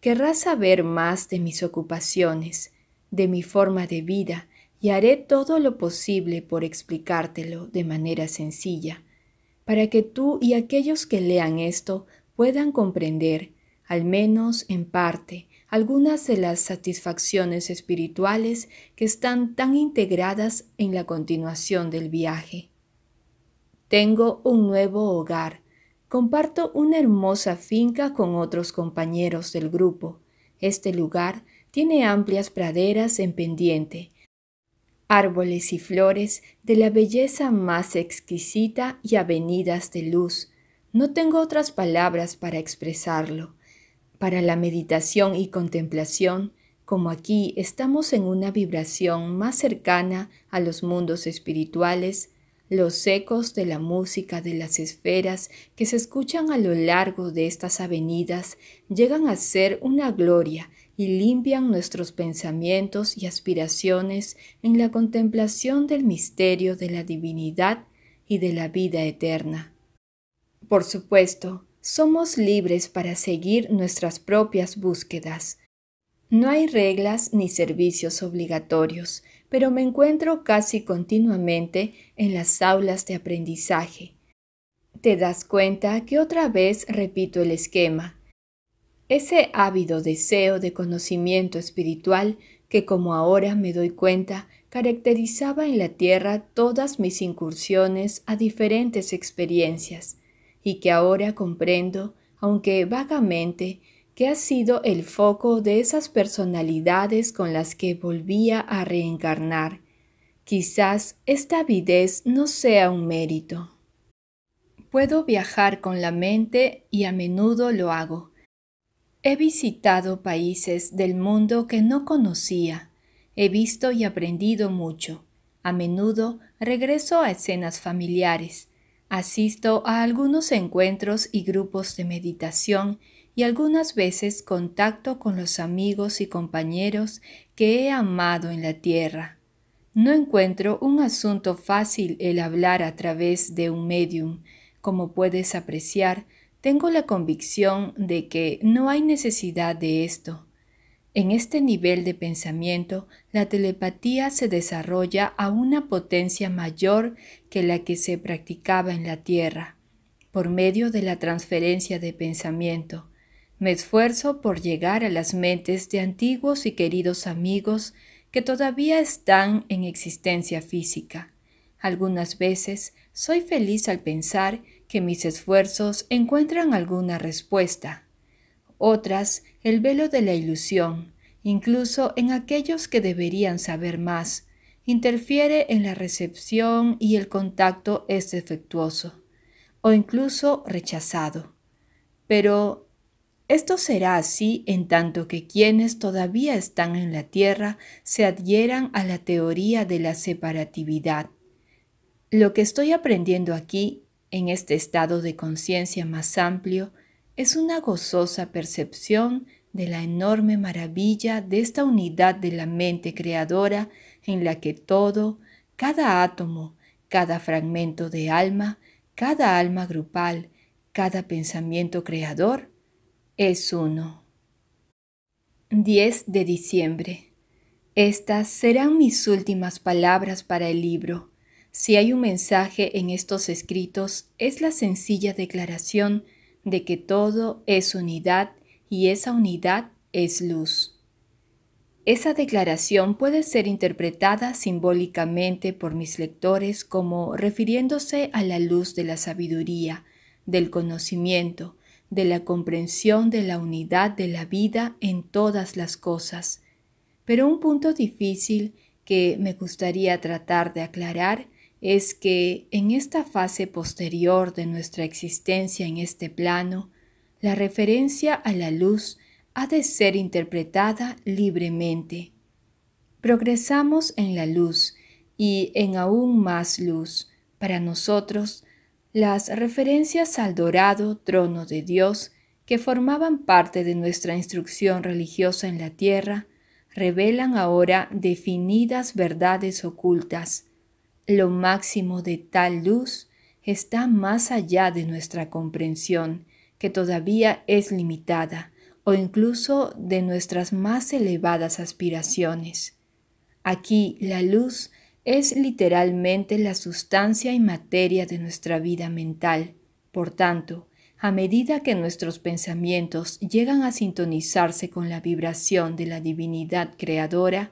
Querrá saber más de mis ocupaciones, de mi forma de vida, y haré todo lo posible por explicártelo de manera sencilla, para que tú y aquellos que lean esto puedan comprender, al menos en parte, algunas de las satisfacciones espirituales que están tan integradas en la continuación del viaje. Tengo un nuevo hogar, comparto una hermosa finca con otros compañeros del grupo. Este lugar tiene amplias praderas en pendiente, árboles y flores de la belleza más exquisita y avenidas de luz. No tengo otras palabras para expresarlo. Para la meditación y contemplación, como aquí estamos en una vibración más cercana a los mundos espirituales, los ecos de la música de las esferas que se escuchan a lo largo de estas avenidas llegan a ser una gloria y limpian nuestros pensamientos y aspiraciones en la contemplación del misterio de la divinidad y de la vida eterna. Por supuesto, somos libres para seguir nuestras propias búsquedas. No hay reglas ni servicios obligatorios, pero me encuentro casi continuamente en las aulas de aprendizaje. Te das cuenta que otra vez repito el esquema, ese ávido deseo de conocimiento espiritual que como ahora me doy cuenta caracterizaba en la tierra todas mis incursiones a diferentes experiencias y que ahora comprendo, aunque vagamente, que ha sido el foco de esas personalidades con las que volvía a reencarnar. Quizás esta avidez no sea un mérito. Puedo viajar con la mente y a menudo lo hago He visitado países del mundo que no conocía. He visto y aprendido mucho. A menudo regreso a escenas familiares. Asisto a algunos encuentros y grupos de meditación y algunas veces contacto con los amigos y compañeros que he amado en la tierra. No encuentro un asunto fácil el hablar a través de un medium. Como puedes apreciar, tengo la convicción de que no hay necesidad de esto. En este nivel de pensamiento, la telepatía se desarrolla a una potencia mayor que la que se practicaba en la Tierra, por medio de la transferencia de pensamiento. Me esfuerzo por llegar a las mentes de antiguos y queridos amigos que todavía están en existencia física. Algunas veces soy feliz al pensar que mis esfuerzos encuentran alguna respuesta. Otras, el velo de la ilusión, incluso en aquellos que deberían saber más, interfiere en la recepción y el contacto es defectuoso, o incluso rechazado. Pero esto será así en tanto que quienes todavía están en la Tierra se adhieran a la teoría de la separatividad. Lo que estoy aprendiendo aquí en este estado de conciencia más amplio es una gozosa percepción de la enorme maravilla de esta unidad de la mente creadora en la que todo, cada átomo, cada fragmento de alma, cada alma grupal, cada pensamiento creador, es uno. 10 de diciembre. Estas serán mis últimas palabras para el libro. Si hay un mensaje en estos escritos, es la sencilla declaración de que todo es unidad y esa unidad es luz. Esa declaración puede ser interpretada simbólicamente por mis lectores como refiriéndose a la luz de la sabiduría, del conocimiento, de la comprensión de la unidad de la vida en todas las cosas. Pero un punto difícil que me gustaría tratar de aclarar es que en esta fase posterior de nuestra existencia en este plano, la referencia a la luz ha de ser interpretada libremente. Progresamos en la luz y en aún más luz. Para nosotros, las referencias al dorado trono de Dios que formaban parte de nuestra instrucción religiosa en la tierra revelan ahora definidas verdades ocultas lo máximo de tal luz está más allá de nuestra comprensión, que todavía es limitada, o incluso de nuestras más elevadas aspiraciones. Aquí la luz es literalmente la sustancia y materia de nuestra vida mental. Por tanto, a medida que nuestros pensamientos llegan a sintonizarse con la vibración de la divinidad creadora,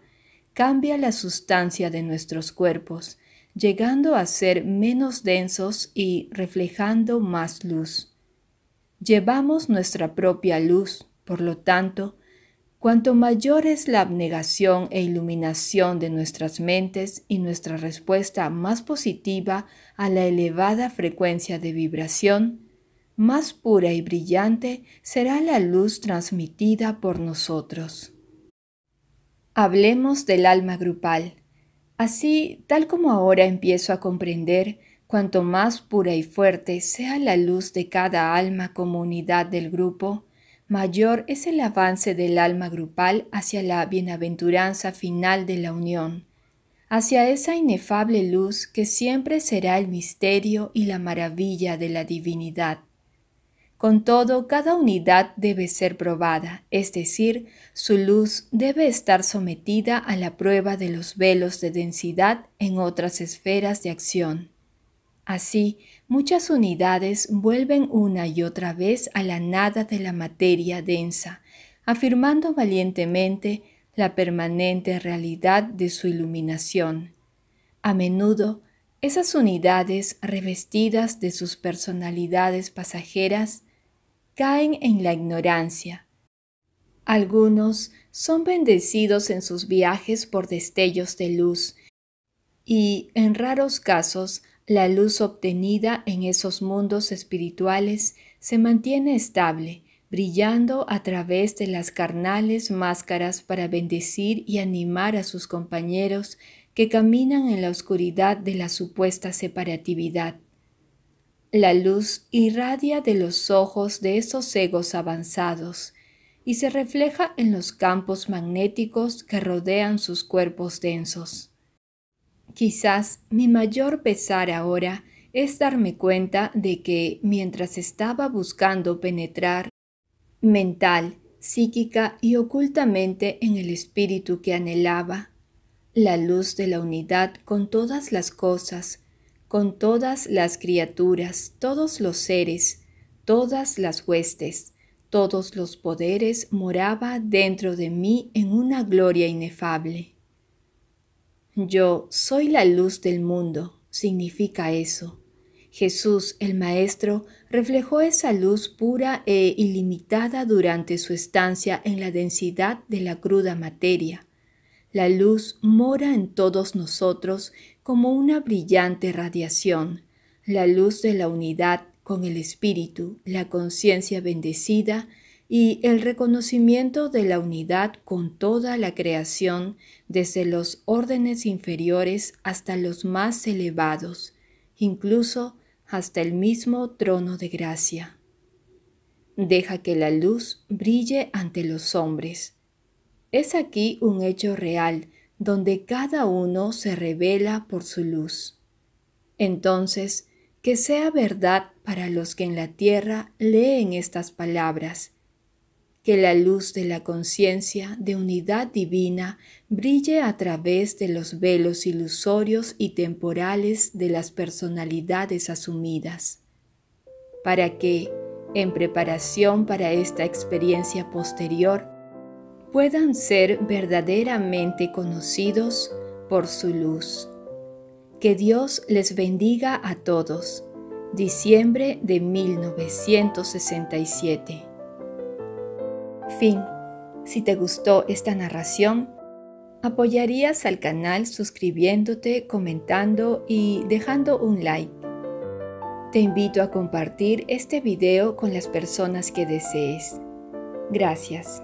cambia la sustancia de nuestros cuerpos, llegando a ser menos densos y reflejando más luz. Llevamos nuestra propia luz, por lo tanto, cuanto mayor es la abnegación e iluminación de nuestras mentes y nuestra respuesta más positiva a la elevada frecuencia de vibración, más pura y brillante será la luz transmitida por nosotros. Hablemos del alma grupal. Así, tal como ahora empiezo a comprender, cuanto más pura y fuerte sea la luz de cada alma como unidad del grupo, mayor es el avance del alma grupal hacia la bienaventuranza final de la unión, hacia esa inefable luz que siempre será el misterio y la maravilla de la divinidad. Con todo, cada unidad debe ser probada, es decir, su luz debe estar sometida a la prueba de los velos de densidad en otras esferas de acción. Así, muchas unidades vuelven una y otra vez a la nada de la materia densa, afirmando valientemente la permanente realidad de su iluminación. A menudo, esas unidades revestidas de sus personalidades pasajeras caen en la ignorancia. Algunos son bendecidos en sus viajes por destellos de luz, y en raros casos la luz obtenida en esos mundos espirituales se mantiene estable, brillando a través de las carnales máscaras para bendecir y animar a sus compañeros que caminan en la oscuridad de la supuesta separatividad. La luz irradia de los ojos de esos egos avanzados y se refleja en los campos magnéticos que rodean sus cuerpos densos. Quizás mi mayor pesar ahora es darme cuenta de que mientras estaba buscando penetrar mental, psíquica y ocultamente en el espíritu que anhelaba, la luz de la unidad con todas las cosas, con todas las criaturas, todos los seres, todas las huestes, todos los poderes moraba dentro de mí en una gloria inefable. Yo soy la luz del mundo, significa eso. Jesús el Maestro reflejó esa luz pura e ilimitada durante su estancia en la densidad de la cruda materia. La luz mora en todos nosotros como una brillante radiación, la luz de la unidad con el espíritu, la conciencia bendecida y el reconocimiento de la unidad con toda la creación, desde los órdenes inferiores hasta los más elevados, incluso hasta el mismo trono de gracia. Deja que la luz brille ante los hombres. Es aquí un hecho real donde cada uno se revela por su luz. Entonces, que sea verdad para los que en la tierra leen estas palabras, que la luz de la conciencia de unidad divina brille a través de los velos ilusorios y temporales de las personalidades asumidas, para que, en preparación para esta experiencia posterior, puedan ser verdaderamente conocidos por su luz. Que Dios les bendiga a todos. Diciembre de 1967. Fin. Si te gustó esta narración, apoyarías al canal suscribiéndote, comentando y dejando un like. Te invito a compartir este video con las personas que desees. Gracias.